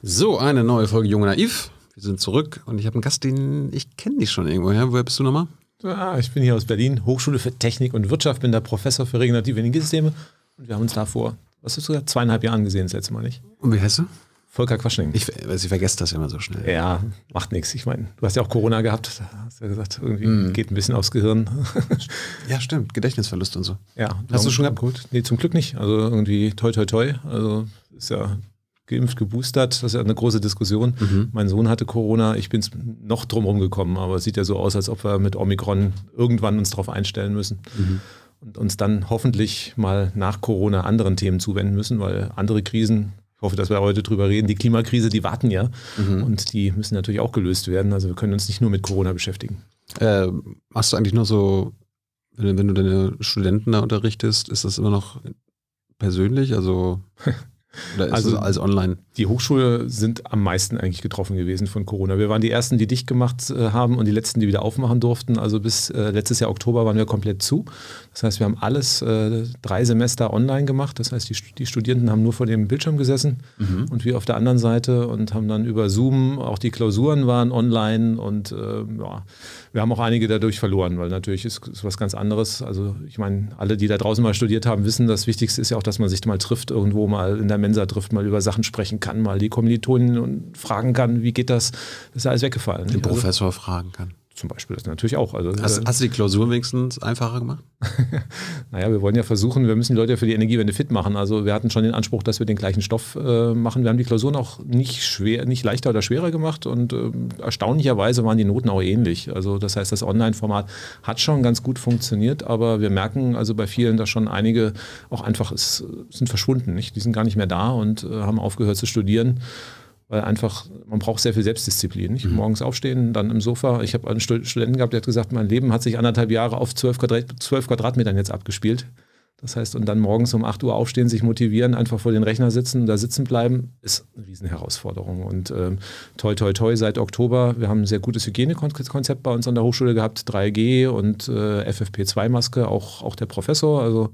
So, eine neue Folge Junge Naiv. Wir sind zurück und ich habe einen Gast, den ich kenne dich schon irgendwoher. Woher bist du nochmal? Ah, ich bin hier aus Berlin, Hochschule für Technik und Wirtschaft, bin da Professor für regenerative Energiesysteme und wir haben uns da vor, was hast du gesagt, zweieinhalb Jahren gesehen das letzte Mal nicht. Und wie heißt du? Volker Quaschning. Ich, also ich vergesse das immer so schnell. Ja, macht nichts. Ich meine, du hast ja auch Corona gehabt, da hast du ja gesagt, irgendwie mm. geht ein bisschen aufs Gehirn. ja, stimmt, Gedächtnisverlust und so. Ja. Hast du schon gehabt? Gut. Nee, zum Glück nicht. Also irgendwie toi toi toi. Also ist ja geimpft, geboostert. Das ist ja eine große Diskussion. Mhm. Mein Sohn hatte Corona, ich bin noch drumherum gekommen, aber es sieht ja so aus, als ob wir mit Omikron irgendwann uns darauf einstellen müssen. Mhm. Und uns dann hoffentlich mal nach Corona anderen Themen zuwenden müssen, weil andere Krisen, ich hoffe, dass wir heute drüber reden, die Klimakrise, die warten ja. Mhm. Und die müssen natürlich auch gelöst werden. Also wir können uns nicht nur mit Corona beschäftigen. Äh, machst du eigentlich noch so, wenn, wenn du deine Studenten da unterrichtest, ist das immer noch persönlich? Also also, alles online? Die Hochschulen sind am meisten eigentlich getroffen gewesen von Corona. Wir waren die Ersten, die dicht gemacht äh, haben und die Letzten, die wieder aufmachen durften. Also bis äh, letztes Jahr Oktober waren wir komplett zu. Das heißt, wir haben alles äh, drei Semester online gemacht. Das heißt, die, Studierenden haben nur vor dem Bildschirm gesessen mhm. und wir auf der anderen Seite und haben dann über Zoom, auch die Klausuren waren online und ähm, ja, wir haben auch einige dadurch verloren, weil natürlich ist, es was ganz anderes. Also ich meine, alle, die da draußen mal studiert haben, wissen, das Wichtigste ist ja auch, dass man sich mal trifft, irgendwo mal in der Mensa trifft, mal über Sachen sprechen kann, mal die Kommilitonen fragen kann, wie geht das? Das ist ja alles weggefallen. Den also, Professor fragen kann zum Beispiel, das natürlich auch. Also, hast, äh, hast, du die Klausur wenigstens einfacher gemacht? naja, wir wollen ja versuchen, wir müssen die Leute ja für die Energiewende fit machen. Also wir hatten schon den Anspruch, dass wir den gleichen Stoff äh, machen. Wir haben die Klausuren auch nicht, schwer, nicht leichter oder schwerer gemacht und äh, erstaunlicherweise waren die Noten auch ähnlich. Also das heißt, das Online-Format hat schon ganz gut funktioniert, aber wir merken also bei vielen, dass schon einige auch einfach ist, sind verschwunden. Nicht? Die sind gar nicht mehr da und äh, haben aufgehört zu studieren weil einfach, man braucht sehr viel Selbstdisziplin. Nicht? Mhm. Morgens aufstehen, dann im Sofa. Ich habe einen Studenten gehabt, der hat gesagt, mein Leben hat sich anderthalb Jahre auf zwölf, Quadrat, zwölf Quadratmetern jetzt abgespielt. Das heißt, und dann morgens um 8 Uhr aufstehen, sich motivieren, einfach vor den Rechner sitzen, und da sitzen bleiben, ist eine Riesenherausforderung. Und ähm, toi, toi, toi, seit Oktober, wir haben ein sehr gutes Hygienekonzept bei uns an der Hochschule gehabt, 3G und äh, FFP2-Maske, auch, auch der Professor. Also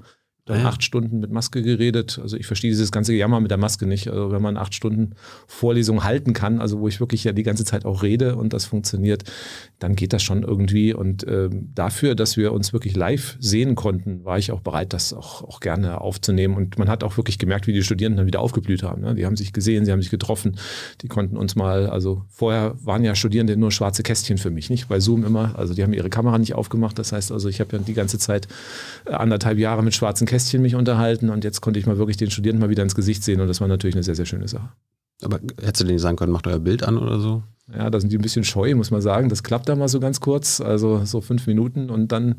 dann ja. acht Stunden mit Maske geredet. Also ich verstehe dieses ganze Jammer mit der Maske nicht. Also wenn man acht Stunden Vorlesung halten kann, also wo ich wirklich ja die ganze Zeit auch rede und das funktioniert, dann geht das schon irgendwie. Und äh, dafür, dass wir uns wirklich live sehen konnten, war ich auch bereit, das auch, auch gerne aufzunehmen. Und man hat auch wirklich gemerkt, wie die Studierenden dann wieder aufgeblüht haben. Ne? Die haben sich gesehen, sie haben sich getroffen. Die konnten uns mal, also vorher waren ja Studierende nur schwarze Kästchen für mich, nicht? Bei Zoom immer. Also die haben ihre Kamera nicht aufgemacht. Das heißt also, ich habe ja die ganze Zeit äh, anderthalb Jahre mit schwarzen Kästchen Kästchen mich unterhalten und jetzt konnte ich mal wirklich den Studierenden mal wieder ins Gesicht sehen und das war natürlich eine sehr, sehr schöne Sache. Aber hättest du denen sagen können, macht euer Bild an oder so? Ja, da sind die ein bisschen scheu, muss man sagen. Das klappt da mal so ganz kurz, also so fünf Minuten und dann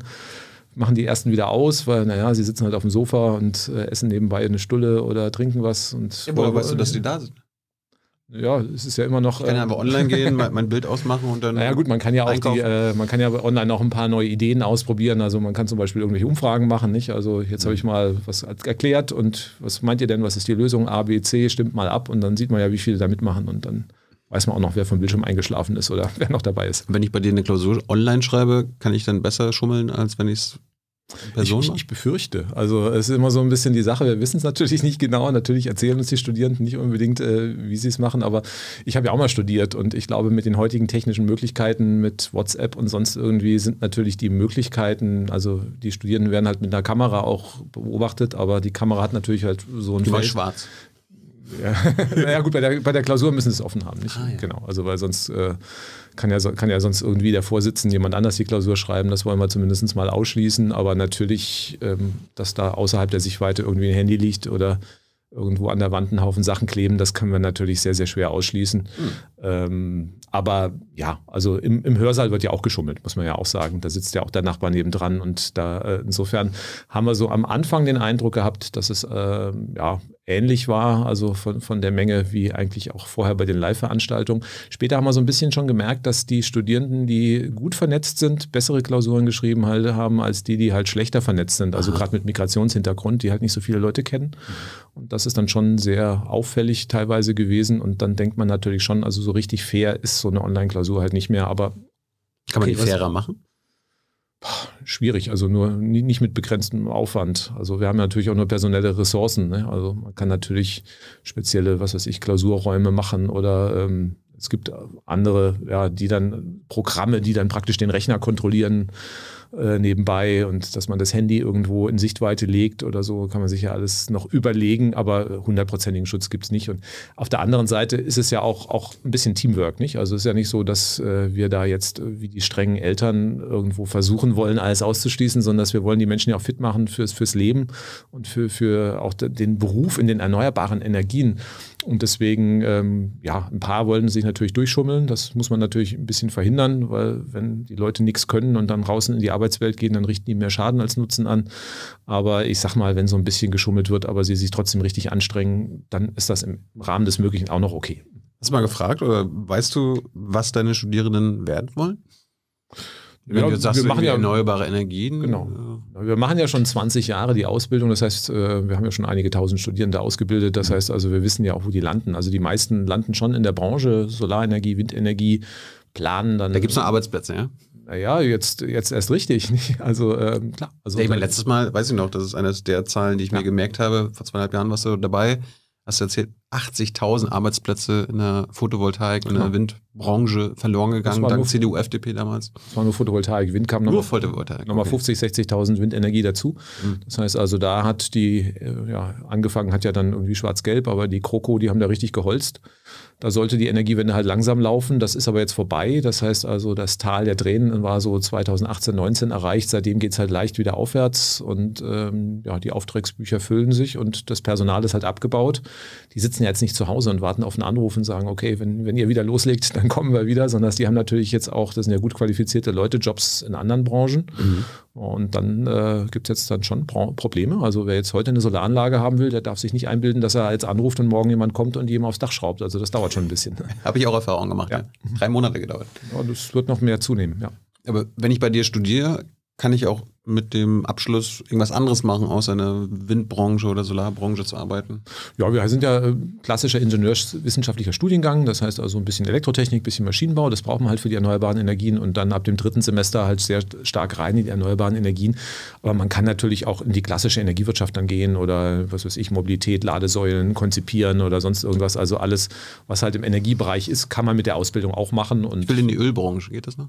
machen die ersten wieder aus, weil, naja, sie sitzen halt auf dem Sofa und äh, essen nebenbei eine Stulle oder trinken was. Und ja, woher weißt du, dass die da sind? ja, es ist ja immer noch. Ich kann ja ähm, aber online gehen, mein Bild ausmachen und dann. Naja, gut, man kann ja auch die, äh, man kann ja online auch ein paar neue Ideen ausprobieren. Also man kann zum Beispiel irgendwelche Umfragen machen, nicht? Also jetzt mhm. habe ich mal was erklärt und was meint ihr denn, was ist die Lösung? A, B, C, stimmt mal ab und dann sieht man ja, wie viele da mitmachen und dann weiß man auch noch, wer vom Bildschirm eingeschlafen ist oder wer noch dabei ist. Wenn ich bei dir eine Klausur online schreibe, kann ich dann besser schummeln, als wenn ich es ich, ich, ich, befürchte. Also es ist immer so ein bisschen die Sache, wir wissen es natürlich nicht genau. Natürlich erzählen uns die Studierenden nicht unbedingt, äh, wie sie es machen, aber ich habe ja auch mal studiert und ich glaube, mit den heutigen technischen Möglichkeiten, mit WhatsApp und sonst irgendwie sind natürlich die Möglichkeiten, also die Studierenden werden halt mit einer Kamera auch beobachtet, aber die Kamera hat natürlich halt so ein... Die war schwarz. Ja. naja gut, bei der, bei der Klausur müssen sie es offen haben, nicht? Ah, ja. Genau, also weil sonst... Äh, kann ja, kann ja sonst irgendwie der Vorsitzende jemand anders die Klausur schreiben. Das wollen wir zumindest mal ausschließen. Aber natürlich, ähm, dass da außerhalb der Sichtweite irgendwie ein Handy liegt oder irgendwo an der Wand einen Haufen Sachen kleben, das können wir natürlich sehr, sehr schwer ausschließen. Mhm. aber ja, also im, im, Hörsaal wird ja auch geschummelt, muss man ja auch sagen. Da sitzt ja auch der Nachbar nebendran und da äh, insofern haben wir so am Anfang den Eindruck gehabt, dass es ähm, ja ähnlich war, also von, von der Menge wie eigentlich auch vorher bei den Live-Veranstaltungen. Später haben wir so ein bisschen schon gemerkt, dass die Studierenden, die gut vernetzt sind, bessere Klausuren geschrieben halt haben, als die, die halt schlechter vernetzt sind. Also gerade mit Migrationshintergrund, die halt nicht so viele Leute kennen. Mhm. Und das ist dann schon sehr auffällig teilweise gewesen. Und dann denkt man natürlich schon, also so richtig fair ist so eine Online-Klausur halt nicht mehr. Aber kann man okay, die fairer was, machen? Schwierig, also nur nicht mit begrenztem Aufwand. Also wir haben natürlich auch nur personelle Ressourcen. Ne? Also man kann natürlich spezielle, was weiß ich, Klausurräume machen oder ähm, es gibt andere, ja, die dann Programme, die dann praktisch den Rechner kontrollieren äh, nebenbei und dass man das Handy irgendwo in Sichtweite legt oder so, kann man sich ja alles noch überlegen, aber hundertprozentigen Schutz gibt es nicht. Und auf der anderen Seite ist es ja auch, auch ein bisschen Teamwork, nicht? Also es ist ja nicht so, dass äh, wir da jetzt äh, wie die strengen Eltern irgendwo versuchen wollen, alles auszuschließen, sondern dass wir wollen die Menschen ja auch fit machen fürs, fürs Leben und für, für auch den Beruf in den erneuerbaren Energien. Und deswegen, ähm, ja, ein paar wollen sich natürlich durchschummeln. Das muss man natürlich ein bisschen verhindern, weil wenn die Leute nichts können und dann draußen in die Arbeitswelt gehen, dann richten die mehr Schaden als Nutzen an. Aber ich sag mal, wenn so ein bisschen geschummelt wird, aber sie sich trotzdem richtig anstrengen, dann ist das im Rahmen des Möglichen auch noch okay. Hast du mal gefragt oder weißt du, was deine Studierenden werden wollen? Wenn ja, du sagst, wir machen ja erneuerbare Energien. Genau. Ja. Wir machen ja schon 20 Jahre die Ausbildung. Das heißt, äh, wir haben ja schon einige tausend Studierende ausgebildet. Das mhm. heißt also, wir wissen ja auch, wo die landen. Also die meisten landen schon in der Branche Solarenergie, Windenergie, planen dann. Da gibt es noch Arbeitsplätze, ja? Naja, jetzt, jetzt erst richtig. Also ähm, klar. Also, ja, ich meine, letztes Mal, weiß ich noch, das ist eine der Zahlen, die ich ja. mir gemerkt habe, vor zweieinhalb Jahren warst du dabei, hast du erzählt, 80.000 Arbeitsplätze in der Photovoltaik, in der Windbranche verloren gegangen, dank nur, CDU, FDP damals. Das war nur Photovoltaik. Wind kam nochmal noch, okay. 50, 60.000 Windenergie dazu. Mhm. Das heißt also, da hat die, äh, ja, angefangen hat ja dann irgendwie schwarz-gelb, aber die Kroko, die haben da richtig geholzt. Da sollte die Energiewende halt langsam laufen. Das ist aber jetzt vorbei. Das heißt also, das Tal der Tränen war so 2018, 19 erreicht. Seitdem geht es halt leicht wieder aufwärts und ähm, ja, die Auftragsbücher füllen sich und das Personal ist halt abgebaut. Die sitzen ja jetzt nicht zu Hause und warten auf einen Anruf und sagen, okay, wenn, wenn ihr wieder loslegt, dann kommen wir wieder, sondern die haben natürlich jetzt auch, das sind ja gut qualifizierte Leute, Jobs in anderen Branchen. Mhm. Und dann äh, gibt es jetzt dann schon Probleme. Also wer jetzt heute eine Solaranlage haben will, der darf sich nicht einbilden, dass er jetzt anruft und morgen jemand kommt und jemand aufs Dach schraubt. Also das dauert schon ein bisschen. Habe ich auch Erfahrungen gemacht. Ja. Ja. Drei Monate gedauert. Ja, das wird noch mehr zunehmen, ja. Aber wenn ich bei dir studiere, kann ich auch mit dem Abschluss irgendwas anderes machen, außer in der Windbranche oder Solarbranche zu arbeiten? Ja, wir sind ja äh, klassischer ingenieurswissenschaftlicher Studiengang, das heißt also ein bisschen Elektrotechnik, ein bisschen Maschinenbau, das braucht man halt für die erneuerbaren Energien und dann ab dem dritten Semester halt sehr stark rein in die erneuerbaren Energien. Aber man kann natürlich auch in die klassische Energiewirtschaft dann gehen oder was weiß ich, Mobilität, Ladesäulen konzipieren oder sonst irgendwas. Also alles, was halt im Energiebereich ist, kann man mit der Ausbildung auch machen. Und ich will in die Ölbranche, geht das noch?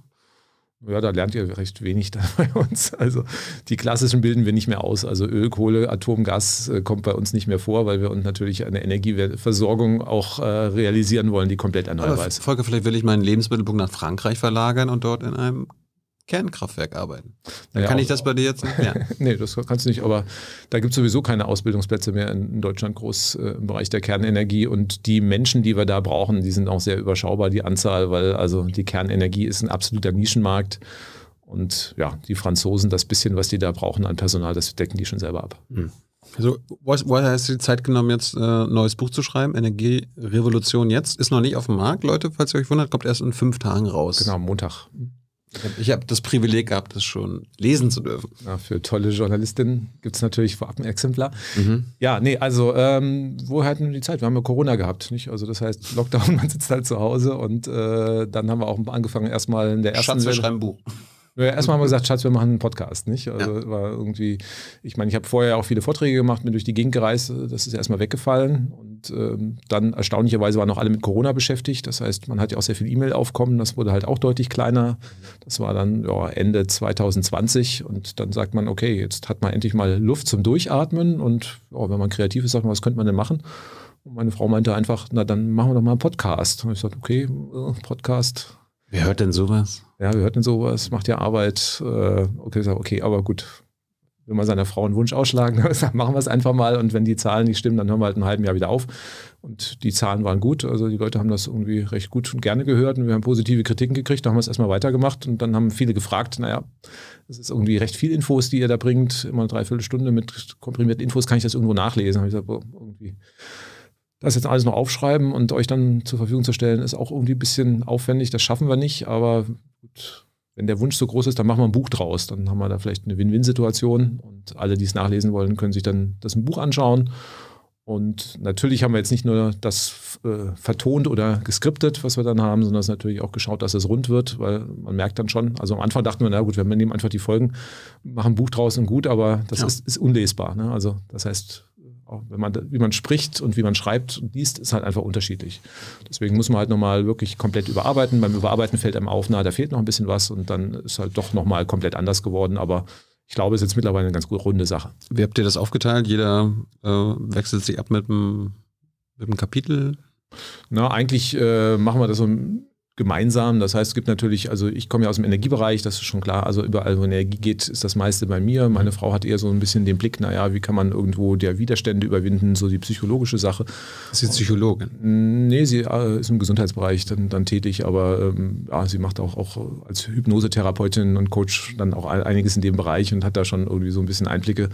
ja, da lernt ihr recht wenig da bei uns. Also die klassischen bilden wir nicht mehr aus. Also Öl, Kohle, Atom, Gas äh, kommt bei uns nicht mehr vor, weil wir uns natürlich eine Energieversorgung auch äh, realisieren wollen, die komplett erneuerbar ist. Volker, vielleicht will ich meinen Lebensmittelpunkt nach Frankreich verlagern und dort in einem Kernkraftwerk arbeiten. Dann naja, kann ich das bei dir jetzt nicht mehr. nee, das kannst du nicht, aber da gibt es sowieso keine Ausbildungsplätze mehr in Deutschland groß äh, im Bereich der Kernenergie und die Menschen, die wir da brauchen, die sind auch sehr überschaubar, die Anzahl, weil also die Kernenergie ist ein absoluter Nischenmarkt und ja, die Franzosen, das bisschen, was die da brauchen an Personal, das decken die schon selber ab. Hm. Also, woher hast du die Zeit genommen, jetzt ein äh, neues Buch zu schreiben? Energierevolution jetzt. Ist noch nicht auf dem Markt, Leute, falls ihr euch wundert, kommt erst in fünf Tagen raus. Genau, Montag. Ich habe das Privileg gehabt, das schon lesen zu dürfen. Ja, für tolle Journalistinnen gibt es natürlich vorab ein Exemplar. Mhm. Ja, nee, also ähm, woher hatten wir die Zeit? Wir haben ja Corona gehabt, nicht? Also das heißt, Lockdown, man sitzt halt zu Hause und äh, dann haben wir auch angefangen erstmal in der ersten Schatz, wir schreiben Buch. Naja, erstmal haben wir gesagt, Schatz, wir machen einen Podcast, nicht? Also ja. war irgendwie, ich meine, ich habe vorher auch viele Vorträge gemacht, bin durch die Gegend gereist, das ist erstmal weggefallen. Und ähm, dann erstaunlicherweise waren auch alle mit Corona beschäftigt. Das heißt, man hat ja auch sehr viel E-Mail-Aufkommen, das wurde halt auch deutlich kleiner. Das war dann ja, Ende 2020 und dann sagt man, okay, jetzt hat man endlich mal Luft zum Durchatmen und oh, wenn man kreativ ist, sagt man, was könnte man denn machen? Und meine Frau meinte einfach, na dann machen wir doch mal einen Podcast. Und ich sagte, okay, äh, Podcast. Wer hört denn sowas? ja, wir hört denn sowas, macht ja Arbeit. Äh, okay, sag, okay, aber gut, wenn man seiner Frau einen Wunsch ausschlagen, dann machen wir es einfach mal und wenn die Zahlen nicht stimmen, dann hören wir halt ein halben Jahr wieder auf. Und die Zahlen waren gut, also die Leute haben das irgendwie recht gut und gerne gehört und wir haben positive Kritiken gekriegt, da haben wir es erstmal weitergemacht und dann haben viele gefragt, naja, das ist irgendwie recht viel Infos, die ihr da bringt, immer eine Dreiviertelstunde mit komprimierten Infos, kann ich das irgendwo nachlesen? Hab ich gesagt, boah, irgendwie das jetzt alles noch aufschreiben und euch dann zur Verfügung zu stellen, ist auch irgendwie ein bisschen aufwendig. Das schaffen wir nicht, aber gut, wenn der Wunsch so groß ist, dann machen wir ein Buch draus. Dann haben wir da vielleicht eine Win-Win-Situation und alle, die es nachlesen wollen, können sich dann das Buch anschauen. Und natürlich haben wir jetzt nicht nur das äh, vertont oder geskriptet, was wir dann haben, sondern es natürlich auch geschaut, dass es rund wird, weil man merkt dann schon, also am Anfang dachten wir, na gut, wir nehmen einfach die Folgen, machen ein Buch draus und gut, aber das ja. ist, ist, unlesbar. Ne? Also das heißt, wenn man, wie man spricht und wie man schreibt und liest, ist halt einfach unterschiedlich. Deswegen muss man halt nochmal wirklich komplett überarbeiten. Beim Überarbeiten fällt einem auf, na, da fehlt noch ein bisschen was und dann ist halt doch nochmal komplett anders geworden. Aber ich glaube, es ist jetzt mittlerweile eine ganz gute runde Sache. Wie habt ihr das aufgeteilt? Jeder äh, wechselt sich ab mit einem Kapitel? Na, eigentlich äh, machen wir das so gemeinsam. Das heißt, es gibt natürlich, also ich komme ja aus dem Energiebereich, das ist schon klar, also überall, wo Energie geht, ist das meiste bei mir. Meine Frau hat eher so ein bisschen den Blick, naja, wie kann man irgendwo der Widerstände überwinden, so die psychologische Sache. Ist sie Psychologin? Nee, sie äh, ist im Gesundheitsbereich dann, dann tätig, aber ähm, ja, sie macht auch, auch als Hypnosetherapeutin und Coach dann auch einiges in dem Bereich und hat da schon irgendwie so ein bisschen Einblicke,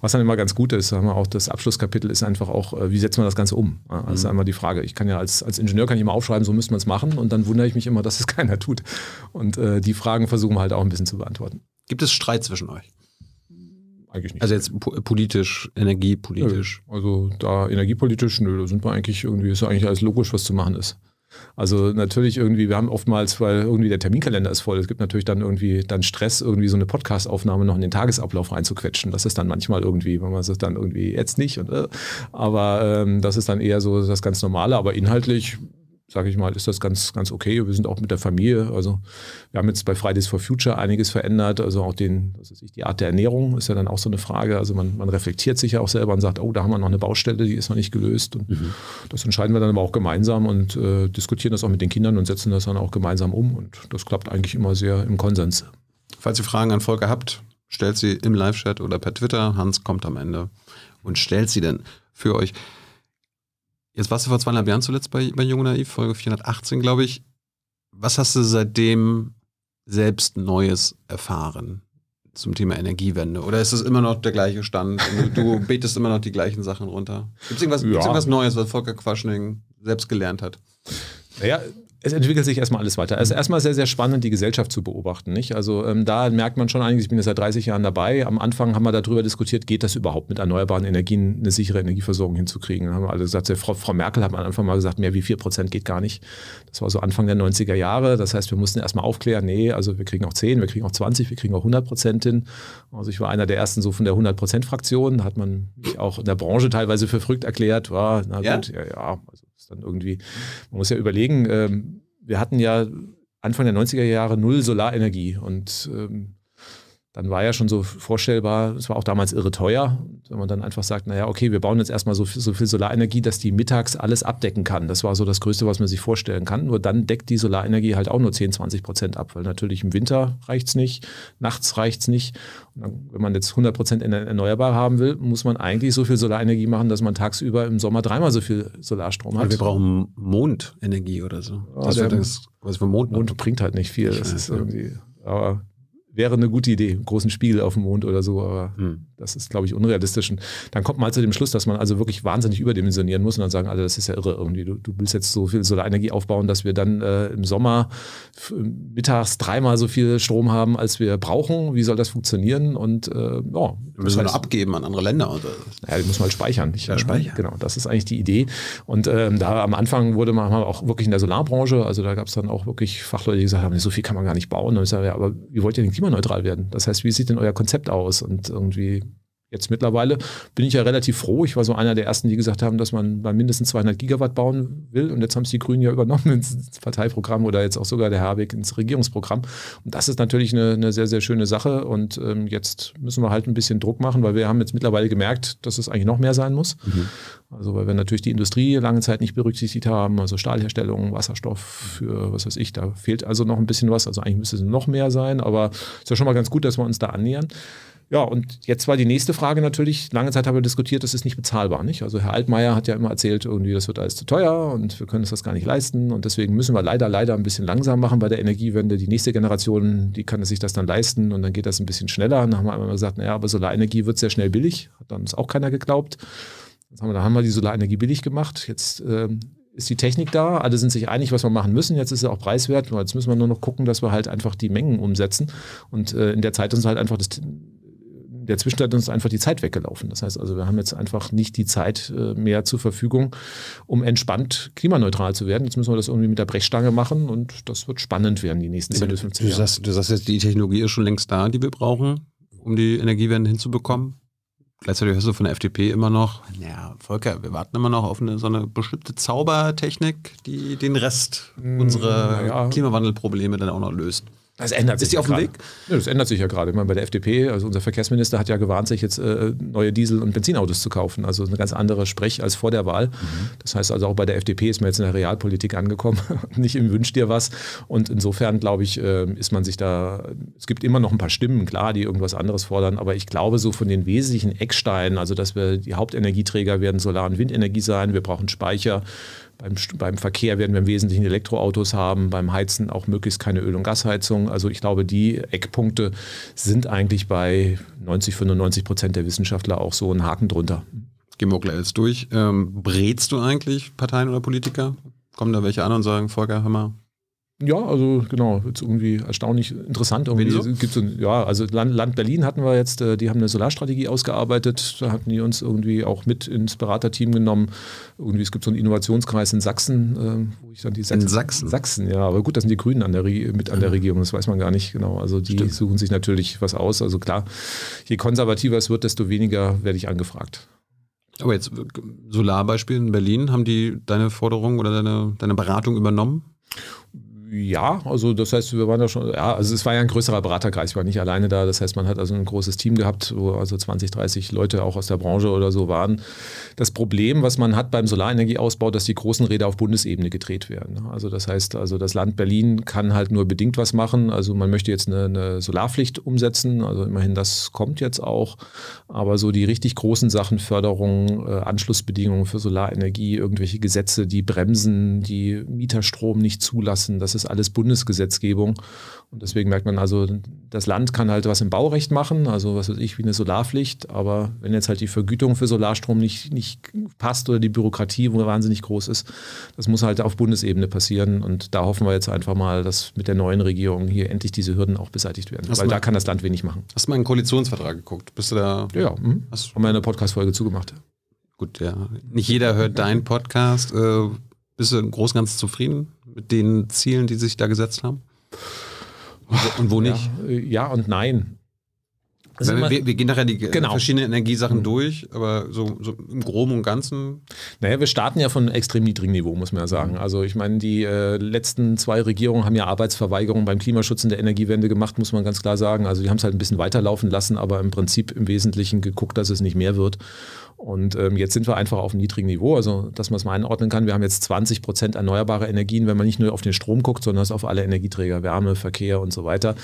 was dann immer ganz gut ist. Haben wir auch das Abschlusskapitel ist einfach auch, äh, wie setzt man das Ganze um? Das also ist mhm. einmal die Frage, ich kann ja als, als Ingenieur kann ich immer aufschreiben, so müsste man es machen und dann wundert wundere ich mich immer, dass es keiner tut. Und äh, die Fragen versuchen wir halt auch ein bisschen zu beantworten. Gibt es Streit zwischen euch? Eigentlich nicht. Also jetzt po politisch, energiepolitisch. Nö. Also da energiepolitisch, nö, da sind wir eigentlich irgendwie, ist ja eigentlich alles logisch, was zu machen ist. Also natürlich irgendwie, wir haben oftmals, weil irgendwie der Terminkalender ist voll, es gibt natürlich dann irgendwie dann Stress, irgendwie so eine Podcastaufnahme noch in den Tagesablauf reinzuquetschen. Das ist dann manchmal irgendwie, wenn man es dann irgendwie jetzt nicht. Und, äh, aber ähm, das ist dann eher so das ganz Normale. Aber inhaltlich sage ich mal, ist das ganz, ganz okay. Wir sind auch mit der Familie. Also wir haben jetzt bei Fridays for Future einiges verändert. Also auch den, was weiß ich, die Art der Ernährung ist ja dann auch so eine Frage. Also man, man reflektiert sich ja auch selber und sagt, oh, da haben wir noch eine Baustelle, die ist noch nicht gelöst. Und mhm. das entscheiden wir dann aber auch gemeinsam und äh, diskutieren das auch mit den Kindern und setzen das dann auch gemeinsam um. Und das klappt eigentlich immer sehr im Konsens. Falls ihr Fragen an Volker habt, stellt sie im Live-Chat oder per Twitter. Hans kommt am Ende und stellt sie dann für euch. Jetzt warst du vor zweieinhalb Jahren zuletzt bei, bei Jung Naiv, Folge 418, glaube ich. Was hast du seitdem selbst Neues erfahren zum Thema Energiewende? Oder ist es immer noch der gleiche Stand? du betest immer noch die gleichen Sachen runter? Gibt es irgendwas, ja. irgendwas, Neues, was Volker Quaschning selbst gelernt hat? Naja, es entwickelt sich erstmal alles weiter. Es also ist mhm. erstmal sehr, sehr spannend, die Gesellschaft zu beobachten. Nicht? Also ähm, da merkt man schon eigentlich, ich bin jetzt seit 30 Jahren dabei. Am Anfang haben wir darüber diskutiert, geht das überhaupt mit erneuerbaren Energien, eine sichere Energieversorgung hinzukriegen. Dann haben wir alle gesagt, Frau, Frau, Merkel hat am Anfang mal gesagt, mehr wie 4 Prozent geht gar nicht. Das war so Anfang der 90er Jahre. Das heißt, wir mussten erstmal aufklären, nee, also wir kriegen auch 10, wir kriegen auch 20, wir kriegen auch 100 Prozent hin. Also ich war einer der ersten so von der 100 Prozent Fraktion. Da hat man mich auch in der Branche teilweise für verrückt erklärt. War, na ja? gut, ja, ja. Also ist dann irgendwie, man muss ja überlegen, ähm, wir hatten ja Anfang der 90er Jahre null Solarenergie und ähm, dann war ja schon so vorstellbar, es war auch damals irre teuer, wenn man dann einfach sagt, naja, okay, wir bauen jetzt erstmal so viel, so viel Solarenergie, dass die mittags alles abdecken kann. Das war so das Größte, was man sich vorstellen kann. Nur dann deckt die Solarenergie halt auch nur 10, 20 Prozent ab, weil natürlich im Winter reicht's nicht, nachts reicht's nicht. Dann, wenn man jetzt 100 Prozent erneuerbar haben will, muss man eigentlich so viel Solarenergie machen, dass man tagsüber im Sommer dreimal so viel Solarstrom hat. Aber wir brauchen Mondenergie oder so. Ja, das der, das, was für Mond, Mond bringt halt nicht viel. Weiß, das ist irgendwie, aber wäre eine gute Idee, einen großen Spiegel auf dem Mond oder so, aber mhm. das ist, glaube ich, unrealistisch. Und dann kommt man halt zu dem Schluss, dass man also wirklich wahnsinnig überdimensionieren muss und dann sagen, also das ist ja irre irgendwie. Du, du willst jetzt so viel Solarenergie aufbauen, dass wir dann äh, im Sommer äh, mittags dreimal so viel Strom haben, als wir brauchen. Wie soll das funktionieren? Und äh, ja. Müssen das heißt, wir abgeben an andere Länder oder Ja, die muss man halt speichern. Nicht? Ja, äh, speichern. Genau, das ist eigentlich die Idee. Und ähm, da am Anfang wurde man auch wirklich in der Solarbranche, also da gab es dann auch wirklich Fachleute, die gesagt haben, so viel kann man gar nicht bauen. Und ich sage, ja, aber wie wollt ihr den Klima klimaneutral werden? Das heißt, wie sieht denn euer Konzept aus? Und irgendwie Jetzt mittlerweile bin ich ja relativ froh. Ich war so einer der ersten, die gesagt haben, dass man bei mindestens 200 Gigawatt bauen will. Und jetzt haben es die Grünen ja übernommen ins Parteiprogramm oder jetzt auch sogar der Habeck ins Regierungsprogramm. Und das ist natürlich eine, eine sehr, sehr schöne Sache. Und ähm, jetzt müssen wir halt ein bisschen Druck machen, weil wir haben jetzt mittlerweile gemerkt, dass es eigentlich noch mehr sein muss. Mhm. Also weil wir natürlich die Industrie lange Zeit nicht berücksichtigt haben, also Stahlherstellung, Wasserstoff für was weiß ich, da fehlt also noch ein bisschen was. Also eigentlich müsste es noch mehr sein, aber es ist ja schon mal ganz gut, dass wir uns da annähern. Ja, und jetzt war die nächste Frage natürlich, lange Zeit haben wir diskutiert, das ist nicht bezahlbar, nicht? Also Herr Altmaier hat ja immer erzählt, irgendwie, das wird alles zu teuer und wir können uns das gar nicht leisten und deswegen müssen wir leider, leider ein bisschen langsam machen bei der Energiewende. Die nächste Generation, die kann sich das dann leisten und dann geht das ein bisschen schneller. Und dann haben wir einmal gesagt, naja, aber Solarenergie wird sehr schnell billig, hat dann uns auch keiner geglaubt. Haben wir, dann haben wir die Solarenergie billig gemacht. Jetzt äh, ist die Technik da, alle sind sich einig, was wir machen müssen. Jetzt ist es auch preiswert. Jetzt müssen wir nur noch gucken, dass wir halt einfach die Mengen umsetzen. Und äh, in der Zeit uns halt einfach das der Zwischenzeit ist einfach die Zeit weggelaufen. Das heißt also, wir haben jetzt einfach nicht die Zeit äh, mehr zur Verfügung, um entspannt klimaneutral zu werden. Jetzt müssen wir das irgendwie mit der Brechstange machen und das wird spannend werden die nächsten 10 bis 15 Jahre. Sagst, du sagst jetzt, die Technologie ist schon längst da, die wir brauchen, um die Energiewende hinzubekommen. Gleichzeitig hörst du von der FDP immer noch, naja, Volker, wir warten immer noch auf eine, so eine bestimmte Zaubertechnik, die den Rest hm, unserer ja. Klimawandelprobleme dann auch noch löst. Das ändert sich. Ist die auf dem Weg? Ja, das ändert sich ja gerade. Ich meine, bei der FDP, also unser Verkehrsminister hat ja gewarnt, sich jetzt äh, neue Diesel- und Benzinautos zu kaufen. Also eine ganz andere Sprech als vor der Wahl. Mhm. Das heißt also auch bei der FDP ist man jetzt in der Realpolitik angekommen, nicht im Wünsch dir was. Und insofern glaube ich, äh, ist man sich da, es gibt immer noch ein paar Stimmen, klar, die irgendwas anderes fordern, aber ich glaube so von den wesentlichen Ecksteinen, also dass wir die Hauptenergieträger werden Solar- und Windenergie sein, wir brauchen Speicher, beim, beim Verkehr werden wir im Wesentlichen Elektroautos haben, beim Heizen auch möglichst keine Öl- und Gasheizung. Also ich glaube, die Eckpunkte sind eigentlich bei 90, 95 Prozent der Wissenschaftler auch so ein Haken drunter. Gehen wir gleich jetzt durch. Ähm, brätst du eigentlich Parteien oder Politiker? Kommen da welche an und sagen, Volker, hör mal, ja, also genau, jetzt irgendwie erstaunlich interessant. Irgendwie so? gibt's ein, ja, also Land, Land, Berlin hatten wir jetzt, äh, die haben eine Solarstrategie ausgearbeitet, da hatten die uns irgendwie auch mit ins Beraterteam genommen. Irgendwie, es gibt so einen Innovationskreis in Sachsen, ähm, wo ich dann die Sachsen. In Sachsen. Sachsen, ja, aber gut, da sind die Grünen an der mit an der ah. Regierung, das weiß man gar nicht, genau. Also die Stimmt. suchen sich natürlich was aus. Also klar, je konservativer es wird, desto weniger werde ich angefragt. Aber jetzt äh, Solarbeispiel in Berlin, haben die deine Forderung oder deine, deine Beratung übernommen? Ja, also das heißt, wir waren da schon, ja, also es war ja ein größerer Beraterkreis, ich war nicht alleine da, das heißt, man hat also ein großes Team gehabt, wo also 20, 30 Leute auch aus der Branche oder so waren. Das Problem, was man hat beim Solarenergieausbau, dass die großen Räder auf Bundesebene gedreht werden. Ne? Also das heißt, also das Land Berlin kann halt nur bedingt was machen, also man möchte jetzt eine, eine Solarpflicht umsetzen, also immerhin das kommt jetzt auch, aber so die richtig großen Sachen, Förderung, äh, Anschlussbedingungen für Solarenergie, irgendwelche Gesetze, die bremsen, die Mieterstrom nicht zulassen, das ist ist alles Bundesgesetzgebung. Und deswegen merkt man also, das Land kann halt was im Baurecht machen, also was weiß ich, wie eine Solarpflicht. Aber wenn jetzt halt die Vergütung für Solarstrom nicht, nicht passt oder die Bürokratie wahnsinnig groß ist, das muss halt auf Bundesebene passieren. Und da hoffen wir jetzt einfach mal, dass mit der neuen Regierung hier endlich diese Hürden auch beseitigt werden. Hast Weil mal, da kann das Land wenig machen. Hast du mal einen Koalitionsvertrag geguckt? Bist du da? Ja, hm. hast haben wir eine Podcast-Folge zugemacht. Gut, ja. Nicht jeder hört deinen Podcast. Äh, bist du im Großen und Ganzen zufrieden? mit den Zielen, die sich da gesetzt haben? Und wo, nicht? Ja, ja und nein. Also wir, wir, gehen nachher die genau. verschiedenen Energiesachen mhm. durch, aber so, so, im Groben und Ganzen. Naja, wir starten ja von einem extrem niedrigem Niveau, muss man ja sagen. Mhm. Also ich meine, die äh, letzten zwei Regierungen haben ja Arbeitsverweigerungen beim Klimaschutz und der Energiewende gemacht, muss man ganz klar sagen. Also die haben es halt ein bisschen weiterlaufen lassen, aber im Prinzip im Wesentlichen geguckt, dass es nicht mehr wird. Und ähm, jetzt sind wir einfach auf einem niedrigen Niveau, also dass man es mal einordnen kann. Wir haben jetzt 20 Prozent erneuerbare Energien, wenn man nicht nur auf den Strom guckt, sondern auf alle Energieträger, Wärme, Verkehr und so weiter.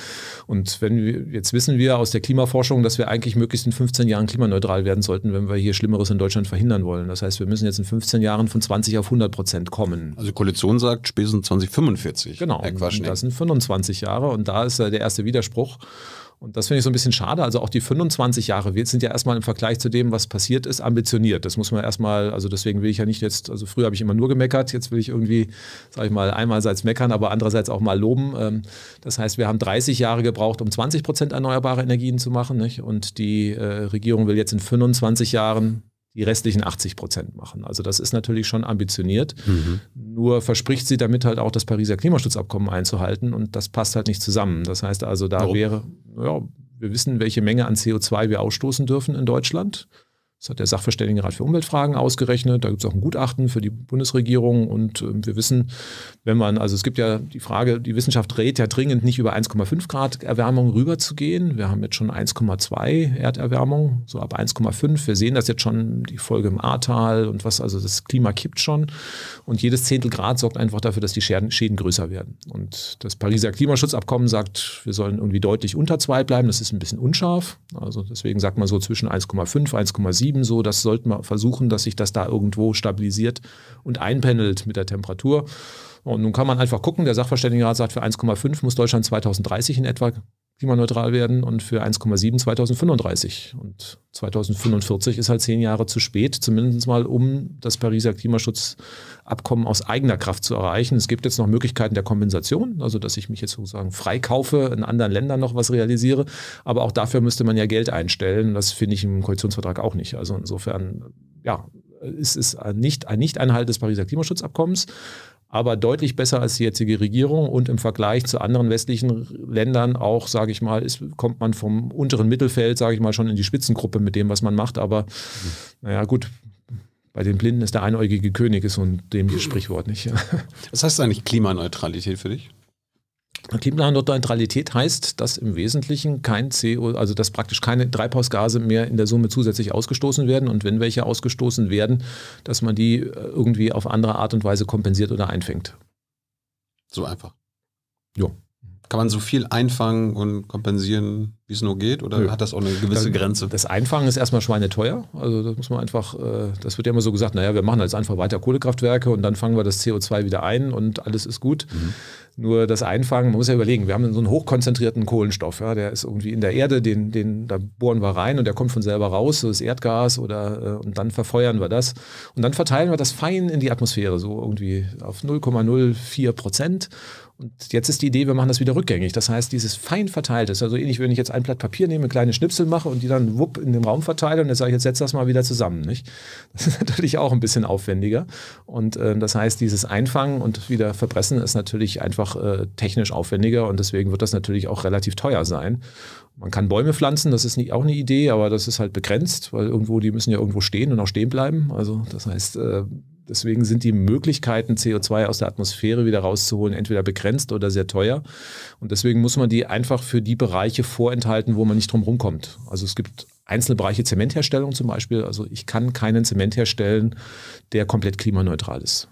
Und wenn wir, jetzt wissen wir aus der Klimaforschung, dass wir eigentlich möglichst in 15 Jahren klimaneutral werden sollten, wenn wir hier Schlimmeres in Deutschland verhindern wollen. Das heißt, wir müssen jetzt in 15 Jahren von 20 auf 100 Prozent kommen. Also Koalition sagt spätestens 2045. Genau, das sind 25 Jahre und da ist äh, der erste Widerspruch. Und das finde ich so ein bisschen schade. Also auch die 25 Jahre sind ja erstmal im Vergleich zu dem, was passiert ist, ambitioniert. Das muss man erstmal, also deswegen will ich ja nicht jetzt, also früher habe ich immer nur gemeckert, jetzt will ich irgendwie, sage ich mal, einmalseits meckern, aber andererseits auch mal loben. Ähm, das heißt, wir haben 30 Jahre gebraucht, um 20 Prozent erneuerbare Energien zu machen. Nicht? Und die äh, Regierung will jetzt in 25 Jahren die restlichen 80 Prozent machen. Also das ist natürlich schon ambitioniert. Mhm. Nur verspricht sie damit halt auch das Pariser Klimaschutzabkommen einzuhalten und das passt halt nicht zusammen. Das heißt also, da Warum? wäre, ja, wir wissen, welche Menge an CO2 wir ausstoßen dürfen in Deutschland. Das hat der Sachverständigenrat für Umweltfragen ausgerechnet. Da gibt es auch ein Gutachten für die Bundesregierung. Und äh, wir wissen, wenn man, also es gibt ja die Frage, die Wissenschaft rät ja dringend nicht über 1,5 Grad Erwärmung rüberzugehen. Wir haben jetzt schon 1,2 Erderwärmung, so ab 1,5. Wir sehen das jetzt schon, die Folge im Ahrtal und was, also das Klima kippt schon. Und jedes Zehntel Grad sorgt einfach dafür, dass die Schäden, Schäden größer werden. Und das Pariser Klimaschutzabkommen sagt, wir sollen irgendwie deutlich unter 2 bleiben. Das ist ein bisschen unscharf. Also deswegen sagt man so zwischen 1,5, 1,7 geblieben. So, das sollten wir versuchen, dass sich das da irgendwo stabilisiert und einpendelt mit der Temperatur. Und nun kann man einfach gucken, der Sachverständigenrat sagt, für 1,5 muss Deutschland 2030 in etwa klimaneutral werden und für 1,7 2035. Und 2045 ist halt zehn Jahre zu spät, zumindest mal um das Pariser Klimaschutz Abkommen aus eigener Kraft zu erreichen. Es gibt jetzt noch Möglichkeiten der Kompensation, also dass ich mich jetzt sozusagen freikaufe, in anderen Ländern noch was realisiere. Aber auch dafür müsste man ja Geld einstellen. Das finde ich im Koalitionsvertrag auch nicht. Also insofern, ja, es ist nicht, ein Nicht-Einhalt des Pariser Klimaschutzabkommens, aber deutlich besser als die jetzige Regierung und im Vergleich zu anderen westlichen Ländern auch, sage ich mal, ist, kommt man vom unteren Mittelfeld, sage ich mal, schon in die Spitzengruppe mit dem, was man macht. Aber mhm. naja, gut, bei den Blinden ist der einäugige König, ist so ein dämliches hm. Sprichwort nicht. Was heißt eigentlich Klimaneutralität für dich? Klimaneutralität heißt, dass im Wesentlichen kein CO, also dass praktisch keine Treibhausgase mehr in der Summe zusätzlich ausgestoßen werden und wenn welche ausgestoßen werden, dass man die äh, irgendwie auf andere Art und Weise kompensiert oder einfängt. So einfach. Jo. Kann man so viel einfangen und kompensieren, wie es nur geht? Oder Nö. hat das auch eine gewisse Grenze? Das Einfangen ist erstmal schweineteuer. Also das muss man einfach, äh, das wird ja immer so gesagt, naja, wir machen jetzt einfach weiter Kohlekraftwerke und dann fangen wir das CO2 wieder ein und alles ist gut. Mhm. Nur das Einfangen, man muss ja überlegen, wir haben so einen hochkonzentrierten Kohlenstoff, ja, der ist irgendwie in der Erde, den, den, da bohren wir rein und der kommt von selber raus, so das Erdgas oder äh, und dann verfeuern wir das. Und dann verteilen wir das fein in die Atmosphäre, so irgendwie auf 0,04 Prozent. Und jetzt ist die Idee, wir machen das wieder rückgängig. Das heißt, dieses fein verteilte also ähnlich, wenn ich jetzt ein Blatt Papier nehme, kleine Schnipsel mache und die dann wupp in den Raum verteile und jetzt sage ich, jetzt setz das mal wieder zusammen. Nicht? Das ist natürlich auch ein bisschen aufwendiger. Und äh, das heißt, dieses Einfangen und wieder Verpressen ist natürlich einfach äh, technisch aufwendiger und deswegen wird das natürlich auch relativ teuer sein. Man kann Bäume pflanzen, das ist nicht, auch eine Idee, aber das ist halt begrenzt, weil irgendwo, die müssen ja irgendwo stehen und auch stehen bleiben. Also das heißt, äh, Deswegen sind die Möglichkeiten, CO2 aus der Atmosphäre wieder rauszuholen, entweder begrenzt oder sehr teuer. Und deswegen muss man die einfach für die Bereiche vorenthalten, wo man nicht drum rumkommt. Also es gibt einzelne Bereiche Zementherstellung zum Beispiel. Also ich kann keinen Zement herstellen, der komplett klimaneutral ist.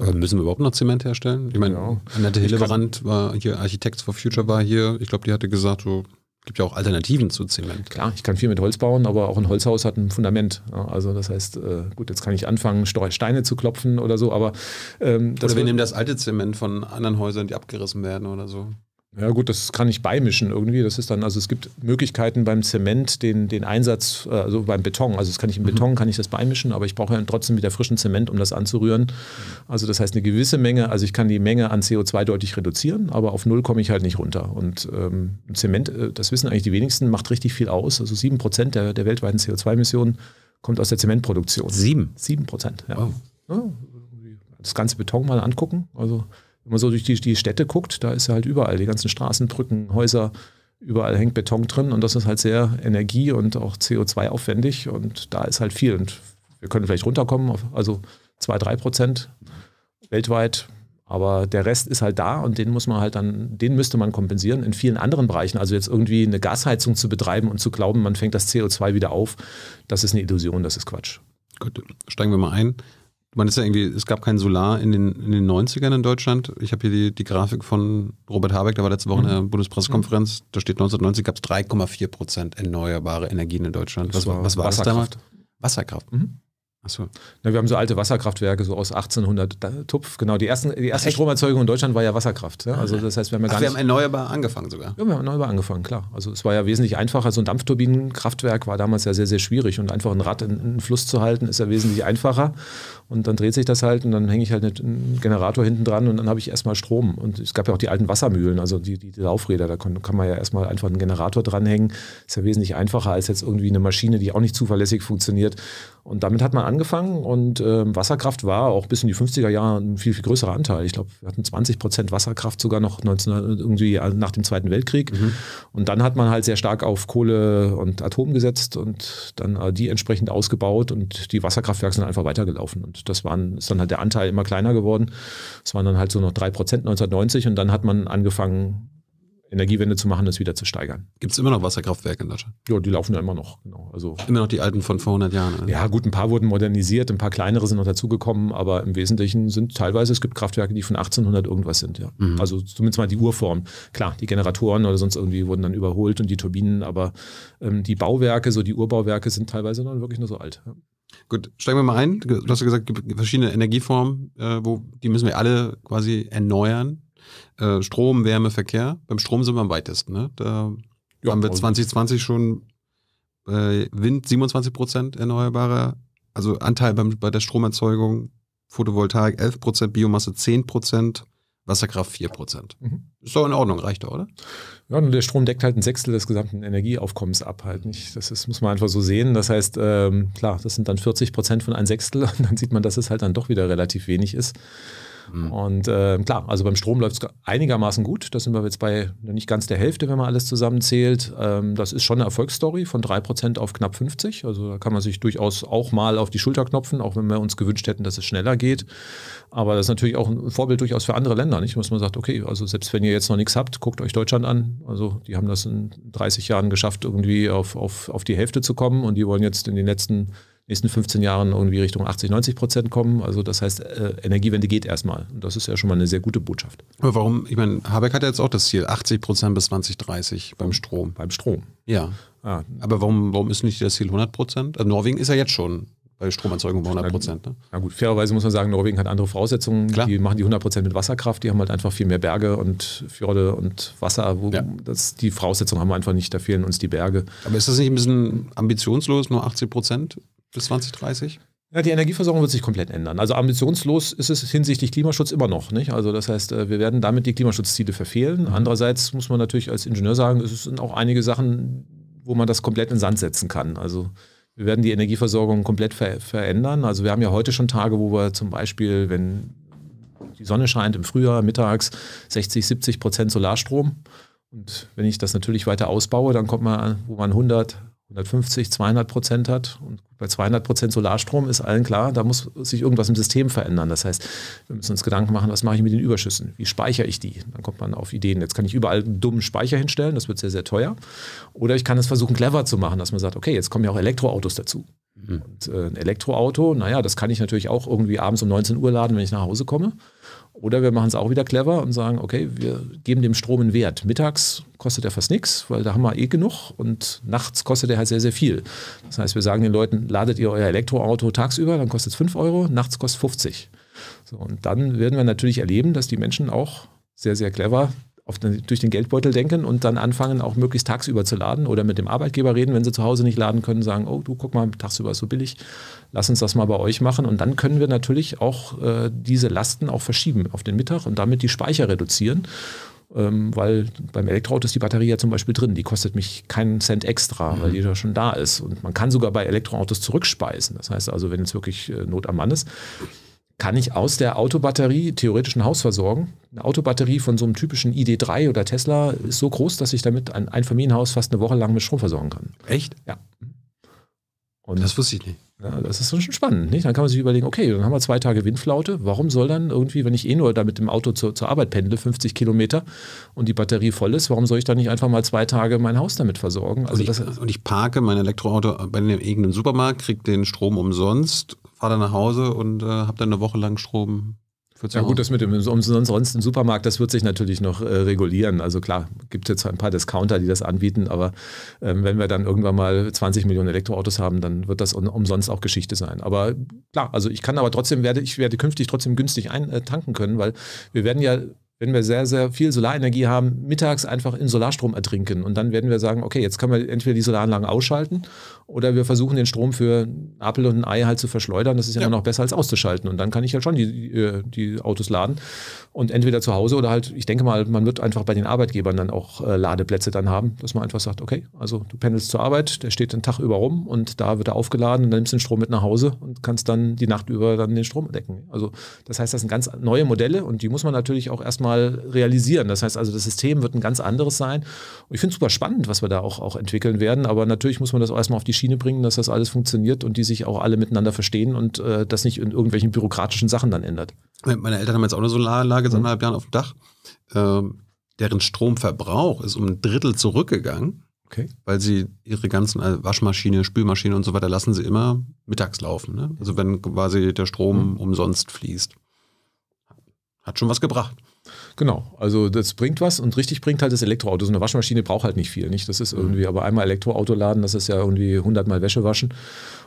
Aber müssen wir überhaupt noch Zement herstellen? Ich meine, ja. Annette Hillebrand war hier, Architects for Future war hier. Ich glaube, die hatte gesagt, so gibt ja auch Alternativen zu Zement. Klar, ich kann viel mit Holz bauen, aber auch ein Holzhaus hat ein Fundament. Also das heißt, äh, gut, jetzt kann ich anfangen, Steine zu klopfen oder so, aber ähm, Oder wir nehmen das alte Zement von anderen Häusern, die abgerissen werden oder so. Ja gut, das kann ich beimischen irgendwie. Das ist dann, also es gibt Möglichkeiten beim Zement, den, den Einsatz, äh, also beim Beton. Also das kann ich im mhm. Beton, kann ich das beimischen, aber ich brauche ja trotzdem wieder frischen Zement, um das anzurühren. Also das heißt eine gewisse Menge, also ich kann die Menge an CO2 deutlich reduzieren, aber auf null komme ich halt nicht runter. Und ähm, Zement, äh, das wissen eigentlich die wenigsten, macht richtig viel aus. Also sieben Prozent der, der weltweiten CO2-Emissionen kommt aus der Zementproduktion. Sieben? Sieben Prozent, ja. Wow. ja. Das ganze Beton mal angucken. Also wenn man so durch die, die Städte guckt, da ist ja halt überall, die ganzen Straßen, Brücken, Häuser, überall hängt Beton drin und das ist halt sehr energie- und auch CO2-aufwendig und da ist halt viel. Und wir können vielleicht runterkommen, auf, also 2, 3 Prozent weltweit. Aber der Rest ist halt da und den muss man halt dann, den müsste man kompensieren in vielen anderen Bereichen. Also jetzt irgendwie eine Gasheizung zu betreiben und zu glauben, man fängt das CO2 wieder auf, das ist eine Illusion, das ist Quatsch. Gut, steigen wir mal ein man ist ja irgendwie, es gab kein Solar in den, in den 90ern in Deutschland. Ich habe hier die, die Grafik von Robert Habeck, der war letzte Woche mhm. in der mhm. Bundespressekonferenz, da steht 1990 gab es 3,4 Prozent erneuerbare Energien in Deutschland. Was, war, was war das damals? Wasserkraft. Mhm. Achso. Ja, wir haben so alte Wasserkraftwerke, so aus 1800 Tupf. Genau, die, ersten, die erste Echt? Stromerzeugung in Deutschland war ja Wasserkraft. Ne? Ah, also ja? Also das heißt, wir haben ja gar Ach, wir haben erneuerbar angefangen sogar. Ja, wir haben erneuerbar angefangen, klar. Also es war ja wesentlich einfacher. So ein Dampfturbinenkraftwerk war damals ja sehr, sehr schwierig. Und einfach ein Rad in, in Fluss zu halten, ist ja wesentlich einfacher. Und dann dreht sich das halt und dann hänge ich halt einen Generator hinten dran und dann habe ich erstmal Strom. Und es gab ja auch die alten Wassermühlen, also die, die, die Laufräder, da kann, kann, man ja erstmal einfach einen Generator dranhängen. Ist ja wesentlich einfacher als jetzt irgendwie eine Maschine, die auch nicht zuverlässig funktioniert. Und damit hat man angefangen und äh, Wasserkraft war auch bis in die 50er Jahre ein viel, viel größerer Anteil. Ich glaube, wir hatten 20 Prozent Wasserkraft sogar noch 19, irgendwie äh, nach dem Zweiten Weltkrieg. Mhm. Und dann hat man halt sehr stark auf Kohle und Atom gesetzt und dann äh, die entsprechend ausgebaut und die Wasserkraftwerke sind einfach weitergelaufen. Und und das waren, ist dann halt der Anteil immer kleiner geworden. Es waren dann halt so noch 3% 1990 und dann hat man angefangen, Energiewende zu machen, das wieder zu steigern. Gibt es immer noch Wasserkraftwerke in Deutschland? Ja, die laufen ja immer noch. Genau. Also, immer noch die alten von vor 100 Jahren. Also. Ja, gut, ein paar wurden modernisiert, ein paar kleinere sind noch dazugekommen, aber im Wesentlichen sind teilweise, es gibt Kraftwerke, die von 1800 irgendwas sind. Ja. Mhm. Also zumindest mal die Urform. Klar, die Generatoren oder sonst irgendwie wurden dann überholt und die Turbinen, aber ähm, die Bauwerke, so die Urbauwerke sind teilweise dann wirklich nur so alt. Ja. Gut, steigen wir mal ein. Du hast ja gesagt, gibt verschiedene Energieformen, äh, wo, die müssen wir alle quasi erneuern. Äh, Strom, Wärme, Verkehr. Beim Strom sind wir am weitesten. Ne? Da ja, haben wir 2020 also schon äh, Wind 27 Prozent erneuerbarer, also Anteil beim, bei der Stromerzeugung, Photovoltaik 11 Prozent, Biomasse 10 Prozent, Wasserkraft 4%. Mhm. Ist doch in Ordnung, reicht doch, oder? Ja, nur der Strom deckt halt ein Sechstel des gesamten Energieaufkommens ab, halt nicht. Das ist, muss man einfach so sehen. Das heißt, ähm, klar, das sind dann 40 Prozent von ein Sechstel und dann sieht man, dass es halt dann doch wieder relativ wenig ist. Mhm. Und äh, klar, also beim Strom läuft es einigermaßen gut. Da sind wir jetzt bei nicht ganz der Hälfte, wenn man alles zusammenzählt. Ähm, das ist schon eine Erfolgsstory von 3% auf knapp 50. Also da kann man sich durchaus auch mal auf die Schulter knopfen, auch wenn wir uns gewünscht hätten, dass es schneller geht. Aber das ist natürlich auch ein Vorbild durchaus für andere Länder, nicht? Dass man sagt, okay, also selbst wenn ihr jetzt noch nichts habt, guckt euch Deutschland an. Also die haben das in 30 Jahren geschafft, irgendwie auf, auf, auf die Hälfte zu kommen und die wollen jetzt in den letzten nächsten 15 Jahren irgendwie Richtung 80, 90 Prozent kommen. Also das heißt, äh, Energiewende geht erstmal. Und das ist ja schon mal eine sehr gute Botschaft. Aber warum, ich meine, Habeck hat ja jetzt auch das Ziel, 80 Prozent bis 2030 beim Strom. Beim Strom. Ja. Ah. Aber warum, warum ist nicht das Ziel 100 Prozent? Also Norwegen ist ja jetzt schon bei Stromerzeugung bei 100 Prozent. Ne? Na gut, fairerweise muss man sagen, Norwegen hat andere Voraussetzungen. Klar. Die machen die 100 Prozent mit Wasserkraft. Die haben halt einfach viel mehr Berge und Fjorde und Wasser. Wo ja. das, die Voraussetzungen haben wir einfach nicht. Da fehlen uns die Berge. Aber ist das nicht ein bisschen ambitionslos, nur 80 Prozent? bis 2030? Ja, die Energieversorgung wird sich komplett ändern. Also ambitionslos ist es hinsichtlich Klimaschutz immer noch. Nicht? Also das heißt, äh, wir werden damit die Klimaschutzziele verfehlen. Mhm. Andererseits muss man natürlich als Ingenieur sagen, es sind auch einige Sachen, wo man das komplett in Sand setzen kann. Also wir werden die Energieversorgung komplett ver verändern. Also wir haben ja heute schon Tage, wo wir zum Beispiel, wenn die Sonne scheint im Frühjahr, mittags 60, 70 Prozent Solarstrom. Und wenn ich das natürlich weiter ausbaue, dann kommt man, wo man 100, 150, 200 Prozent hat. Und bei 200 Prozent Solarstrom ist allen klar, da muss sich irgendwas im System verändern. Das heißt, wir müssen uns Gedanken machen, was mache ich mit den Überschüssen? Wie speichere ich die? Dann kommt man auf Ideen. Jetzt kann ich überall einen dummen Speicher hinstellen, das wird sehr, sehr teuer. Oder ich kann es versuchen, clever zu machen, dass man sagt, okay, jetzt kommen ja auch Elektroautos dazu. Mhm. Und äh, ein Elektroauto, naja, das kann ich natürlich auch irgendwie abends um 19 Uhr laden, wenn ich nach Hause komme. Oder wir machen es auch wieder clever und sagen, okay, wir geben dem Strom einen Wert. Mittags kostet er fast nichts, weil da haben wir eh genug und nachts kostet er halt sehr, sehr viel. Das heißt, wir sagen den Leuten, ladet ihr euer Elektroauto tagsüber, dann kostet es 5 Euro, nachts kostet 50. So, und dann werden wir natürlich erleben, dass die Menschen auch sehr, sehr clever auf den, durch den Geldbeutel denken und dann anfangen, auch möglichst tagsüber zu laden oder mit dem Arbeitgeber reden, wenn sie zu Hause nicht laden können, sagen, oh, du guck mal, tagsüber ist so billig, lass uns das mal bei euch machen. Und dann können wir natürlich auch äh, diese Lasten auch verschieben auf den Mittag und damit die Speicher reduzieren. Ähm, weil beim Elektroauto ist die Batterie ja zum Beispiel drin. Die kostet mich keinen Cent extra, mhm. weil die ja schon da ist. Und man kann sogar bei Elektroautos zurückspeisen. Das heißt also, wenn es wirklich äh, Not am Mann ist, kann ich aus der Autobatterie theoretisch ein Haus versorgen. Eine Autobatterie von so einem typischen ID3 oder Tesla ist so groß, dass ich damit ein Einfamilienhaus fast eine Woche lang mit Strom versorgen kann. Echt? Ja. Und das wusste ich nicht. Ja, das ist schon spannend. Nicht? Dann kann man sich überlegen, okay, dann haben wir zwei Tage Windflaute. Warum soll dann irgendwie, wenn ich eh nur da mit dem Auto zur, zur Arbeit pendle, 50 Kilometer und die Batterie voll ist, warum soll ich dann nicht einfach mal zwei Tage mein Haus damit versorgen? Also und, ich, das, und ich parke mein Elektroauto bei einem irgendeinem Supermarkt, kriege den Strom umsonst fahre dann nach Hause und äh, habe dann eine Woche lang Strom ja gut, das mit dem umsonst Supermarkt, das wird sich natürlich noch äh, regulieren. Also klar, gibt jetzt ein paar Discounter, die das anbieten, aber ähm, wenn wir dann irgendwann mal 20 Millionen Elektroautos haben, dann wird das un umsonst auch Geschichte sein. Aber klar, also ich kann aber trotzdem, werde ich werde künftig trotzdem günstig ein, äh, tanken können, weil wir werden ja wenn wir sehr, sehr viel Solarenergie haben, mittags einfach in Solarstrom ertrinken. Und dann werden wir sagen, okay, jetzt können wir entweder die Solaranlagen ausschalten oder wir versuchen den Strom für einen Apfel und ein Ei halt zu verschleudern. Das ist ja, ja. immer noch besser als auszuschalten. Und dann kann ich halt schon die, äh, die Autos laden. Und entweder zu Hause oder halt, ich denke mal, man wird einfach bei den Arbeitgebern dann auch äh, Ladeplätze dann haben, dass man einfach sagt, okay, also du pendelst zur Arbeit, der steht den Tag über rum und da wird er aufgeladen und dann nimmst du den Strom mit nach Hause und kannst dann die Nacht über dann den Strom decken. Also das heißt, das sind ganz neue Modelle und die muss man natürlich auch erstmal erstmal realisieren. Das heißt also, das System wird ein ganz anderes sein. Und ich finde es super spannend, was wir da auch, auch entwickeln werden. Aber natürlich muss man das auch erstmal auf die Schiene bringen, dass das alles funktioniert und die sich auch alle miteinander verstehen und äh, das nicht in irgendwelchen bürokratischen Sachen dann ändert. Meine Eltern haben jetzt auch eine Solaranlage seit anderthalb mhm. Jahren auf dem Dach. Ähm, deren Stromverbrauch ist um ein Drittel zurückgegangen. Okay. Weil sie ihre ganzen äh, Waschmaschine, Spülmaschine und so weiter lassen sie immer mittags laufen. Ne? Also wenn quasi der Strom mhm. umsonst fließt. Hat schon was gebracht. Genau, also das bringt was und richtig bringt halt das Elektroauto. So eine Waschmaschine braucht halt nicht viel, nicht? Das ist mhm. irgendwie, aber einmal Elektroauto laden, das ist ja irgendwie 100 Mal Wäsche waschen.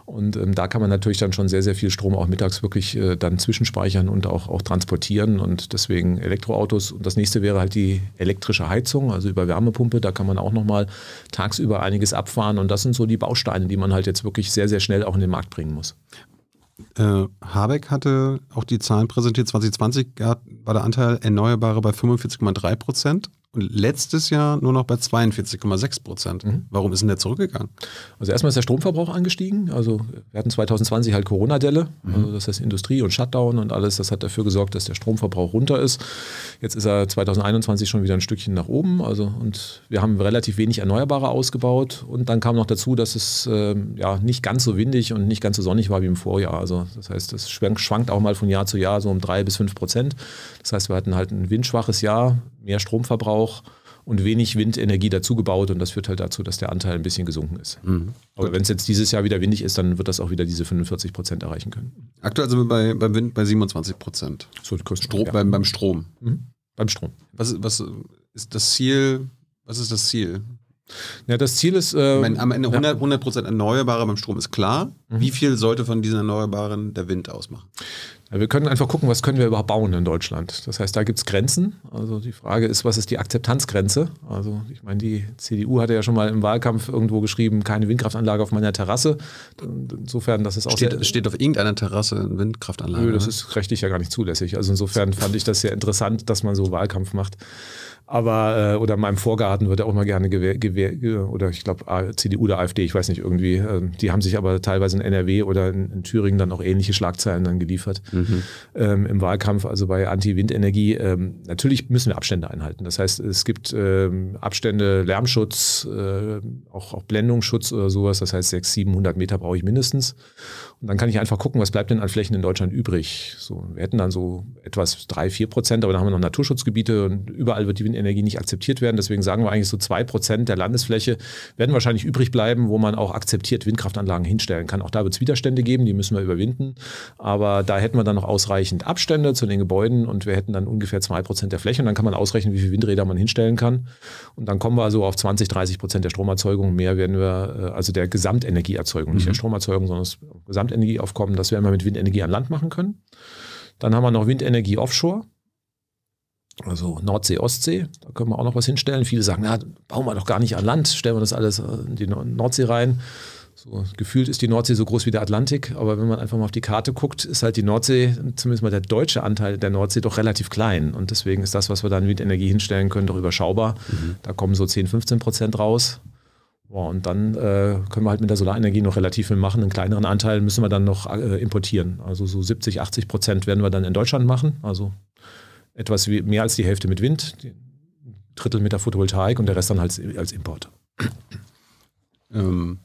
Und ähm, da kann man natürlich dann schon sehr, sehr viel Strom auch mittags wirklich äh, dann zwischenspeichern und auch, auch transportieren. Und deswegen Elektroautos. Und das nächste wäre halt die elektrische Heizung, also über Wärmepumpe. Da kann man auch nochmal tagsüber einiges abfahren. Und das sind so die Bausteine, die man halt jetzt wirklich sehr, sehr schnell auch in den Markt bringen muss. Äh, Habeck hatte auch die Zahlen präsentiert, 2020 war der Anteil Erneuerbare bei 45,3 Prozent und letztes Jahr nur noch bei 42,6 Prozent. Mhm. Warum ist denn der zurückgegangen? Also erstmal ist der Stromverbrauch angestiegen. Also wir hatten 2020 halt Corona-Delle. Mhm. Also das heißt Industrie und Shutdown und alles, das hat dafür gesorgt, dass der Stromverbrauch runter ist. Jetzt ist er 2021 schon wieder ein Stückchen nach oben. Also und wir haben relativ wenig Erneuerbare ausgebaut. Und dann kam noch dazu, dass es äh, ja nicht ganz so windig und nicht ganz so sonnig war wie im Vorjahr. Also das heißt, das schwankt auch mal von Jahr zu Jahr so um drei bis fünf Prozent. Das heißt, wir hatten halt ein windschwaches Jahr mehr Stromverbrauch und wenig Windenergie dazugebaut und das führt halt dazu, dass der Anteil ein bisschen gesunken ist. Mhm. Aber wenn es jetzt dieses Jahr wieder windig ist, dann wird das auch wieder diese 45 Prozent erreichen können. Aktuell sind wir bei, beim Wind bei 27 Prozent. So, Strom, ja. beim, beim, Strom. Mhm. Beim Strom. Was, was ist das Ziel? Was ist das Ziel? Ja, das Ziel ist. Äh, meine, am Ende 100, 100 erneuerbare beim Strom ist klar. Mhm. Wie viel sollte von diesen Erneuerbaren der Wind ausmachen? wir können einfach gucken, was können wir überhaupt bauen in Deutschland. Das heißt, da gibt es Grenzen. Also die Frage ist, was ist die Akzeptanzgrenze? Also ich meine, die CDU hatte ja schon mal im Wahlkampf irgendwo geschrieben, keine Windkraftanlage auf meiner Terrasse. Insofern, das ist auch... Steht, steht auf irgendeiner Terrasse eine Windkraftanlage? Nö, das ist rechtlich ja gar nicht zulässig. Also insofern fand ich das sehr interessant, dass man so Wahlkampf macht aber äh, oder in meinem Vorgarten wird er auch mal gerne gewäh gewäh oder ich glaube CDU oder AfD, ich weiß nicht irgendwie. Äh, die haben sich aber teilweise in NRW oder in, in Thüringen dann auch ähnliche Schlagzeilen dann geliefert mhm. ähm, im Wahlkampf, also bei Anti-Windenergie. Ähm, natürlich müssen wir Abstände einhalten. Das heißt, es gibt ähm, Abstände, Lärmschutz, äh, auch, auch Blendungsschutz oder sowas. Das heißt, 600, 700 Meter brauche ich mindestens. Und dann kann ich einfach gucken, was bleibt denn an Flächen in Deutschland übrig. So, wir hätten dann so etwas drei, vier Prozent, aber dann haben wir noch Naturschutzgebiete und überall wird die Windenergie nicht akzeptiert werden. Deswegen sagen wir eigentlich so zwei Prozent der Landesfläche werden wahrscheinlich übrig bleiben, wo man auch akzeptiert Windkraftanlagen hinstellen kann. Auch da wird es Widerstände geben, die müssen wir überwinden. Aber da hätten wir dann noch ausreichend Abstände zu den Gebäuden und wir hätten dann ungefähr zwei Prozent der Fläche und dann kann man ausrechnen, wie viele Windräder man hinstellen kann. Und dann kommen wir so also auf 20, 30 Prozent der Stromerzeugung. Mehr werden wir, äh, also der Gesamtenergieerzeugung, mhm. nicht der mhm. Stromerzeugung, sondern das Gesamt aufkommen, das werden wir mit Windenergie an Land machen können. Dann haben wir noch Windenergie offshore, also Nordsee, Ostsee. Da können wir auch noch was hinstellen. Viele sagen, na, bauen wir doch gar nicht an Land, stellen wir das alles äh, in die Nordsee rein. So, gefühlt ist die Nordsee so groß wie der Atlantik, aber wenn man einfach mal auf die Karte guckt, ist halt die Nordsee, zumindest mal der deutsche Anteil der Nordsee, doch relativ klein. Und deswegen ist das, was wir dann mit Energie hinstellen können, doch überschaubar. Mhm. Da kommen so 10, 15 Prozent raus. Wow, und dann äh, können wir halt mit der Solarenergie noch relativ viel machen. Einen kleineren Anteil müssen wir dann noch äh, importieren. Also so 70, 80 Prozent werden wir dann in Deutschland machen. Also etwas wie, mehr als die Hälfte mit Wind, ein Drittel mit der Photovoltaik und der Rest dann halt als, Import. Ähm,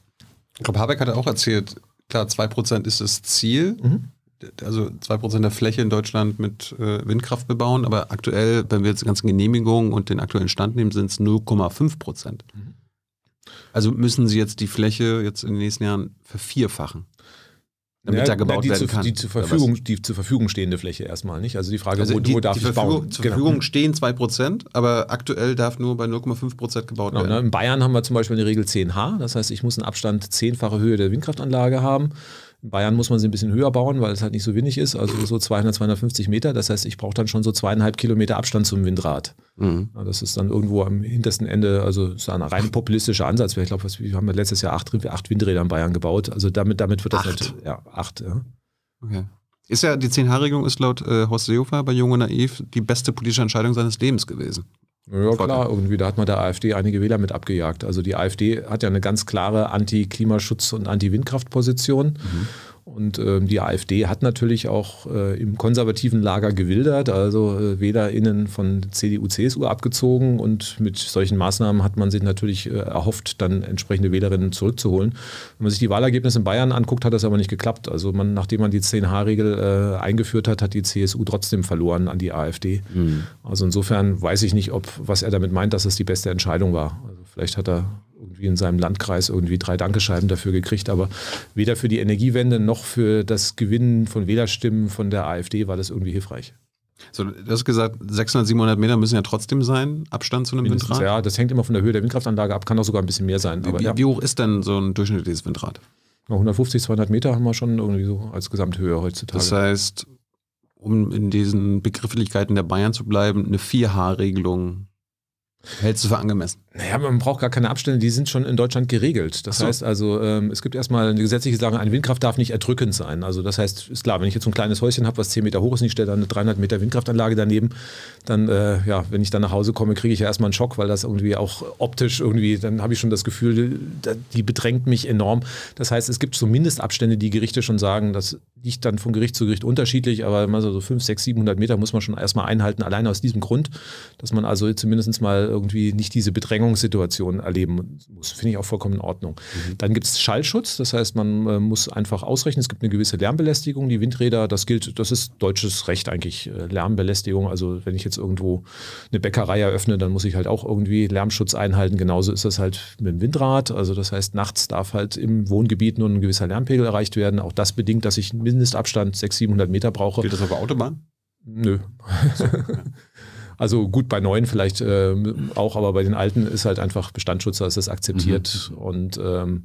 ich glaube, Habeck hat auch erzählt, klar, 2 Prozent ist das Ziel. Mhm. Also 2% Prozent der Fläche in Deutschland mit äh, Windkraft bebauen, aber aktuell, wenn wir jetzt die ganzen Genehmigungen und den aktuellen Stand nehmen, sind es 0,5 Prozent. Mhm. Also müssen Sie jetzt die Fläche jetzt in den nächsten Jahren vervierfachen? damit ja, da gebaut die werden zu, kann. Die zur, Verfügung, die zur Verfügung stehende Fläche erstmal, nicht? Also die Frage, also wo, die, wo darf die ich Verfügung, bauen? Zur Verfügung stehen 2%, aber aktuell darf nur bei 0,5% gebaut genau, werden. Ne? In Bayern haben wir zum Beispiel eine Regel 10h, das heißt, ich muss einen Abstand zehnfache Höhe der Windkraftanlage haben. In Bayern muss man sie ein bisschen höher bauen, weil es halt nicht so windig ist, also so 200, 250 Meter. Das heißt, ich brauche dann schon so zweieinhalb Kilometer Abstand zum Windrad. Mhm. Das ist dann irgendwo am hintersten Ende, also ist ein rein populistischer Ansatz. Ich glaube, wir haben letztes Jahr acht, acht, Windräder in Bayern gebaut. Also damit, damit wird das acht. natürlich, halt, ja, acht, ja. Okay. Ist ja, die regelung ist laut äh, Horst Seehofer bei Jung und Naiv die beste politische Entscheidung seines Lebens gewesen. Ja, Volker. klar, irgendwie, da hat man der AfD einige Wähler mit abgejagt. Also die AfD hat ja eine ganz klare Anti-Klimaschutz- und Anti-Windkraftposition. Mhm. Und ähm, die AfD hat natürlich auch äh, im konservativen Lager gewildert, also äh, WählerInnen von CDU, CSU abgezogen. Und mit solchen Maßnahmen hat man sich natürlich äh, erhofft, dann entsprechende Wählerinnen zurückzuholen. Wenn man sich die Wahlergebnisse in Bayern anguckt, hat das aber nicht geklappt. Also man, nachdem man die 10-H-Regel äh, eingeführt hat, hat die CSU trotzdem verloren an die AfD. Mhm. Also insofern weiß ich nicht, ob was er damit meint, dass es die beste Entscheidung war. Also vielleicht hat er irgendwie in seinem Landkreis irgendwie drei Dankescheiben dafür gekriegt, aber weder für die Energiewende noch für das Gewinnen von Wählerstimmen von der AfD war das irgendwie hilfreich. So, du hast gesagt, 600, 700 Meter müssen ja trotzdem sein, Abstand zu einem Mindestens, Windrad? Ja, das hängt immer von der Höhe der Windkraftanlage ab, kann auch sogar ein bisschen mehr sein. Aber, ja. wie hoch ist denn so ein durchschnittliches Windrad? 150, 200 Meter haben wir schon irgendwie so als Gesamthöhe heutzutage. Das heißt, um in diesen Begrifflichkeiten der Bayern zu bleiben, eine 4H-Regelung hältst du für angemessen? Naja, man braucht gar keine Abstände, die sind schon in Deutschland geregelt. Das so. heißt also, ähm, es gibt erstmal eine gesetzliche Sache, eine Windkraft darf nicht erdrückend sein. Also das heißt, ist klar, wenn ich jetzt so ein kleines Häuschen habe, was 10 Meter hoch ist und ich stelle dann eine 300 Meter Windkraftanlage daneben, dann, äh, ja, wenn ich dann nach Hause komme, kriege ich ja erstmal einen Schock, weil das irgendwie auch optisch irgendwie, dann habe ich schon das Gefühl, die bedrängt mich enorm. Das heißt, es gibt so Mindestabstände, die Gerichte schon sagen, das liegt dann von Gericht zu Gericht unterschiedlich, aber mal so 5, 6, 700 Meter muss man schon erstmal einhalten, allein aus diesem Grund, dass man also zumindest mal irgendwie nicht diese Bedrängung Verdrängungssituationen erleben muss. Finde ich auch vollkommen in Ordnung. Mhm. Dann gibt es Schallschutz, das heißt, man äh, muss einfach ausrechnen, es gibt eine gewisse Lärmbelästigung. Die Windräder, das gilt, das ist deutsches Recht eigentlich, äh, Lärmbelästigung. Also wenn ich jetzt irgendwo eine Bäckerei eröffne, dann muss ich halt auch irgendwie Lärmschutz einhalten. Genauso ist das halt mit dem Windrad. Also das heißt, nachts darf halt im Wohngebiet nur ein gewisser Lärmpegel erreicht werden. Auch das bedingt, dass ich einen Mindestabstand 600, 700 Meter brauche. Geht das auf der Autobahn? Nö. So, ja. Also gut, bei neuen vielleicht äh, auch, aber bei den alten ist halt einfach Bestandsschutz, da ist das akzeptiert. Mhm. Und ähm,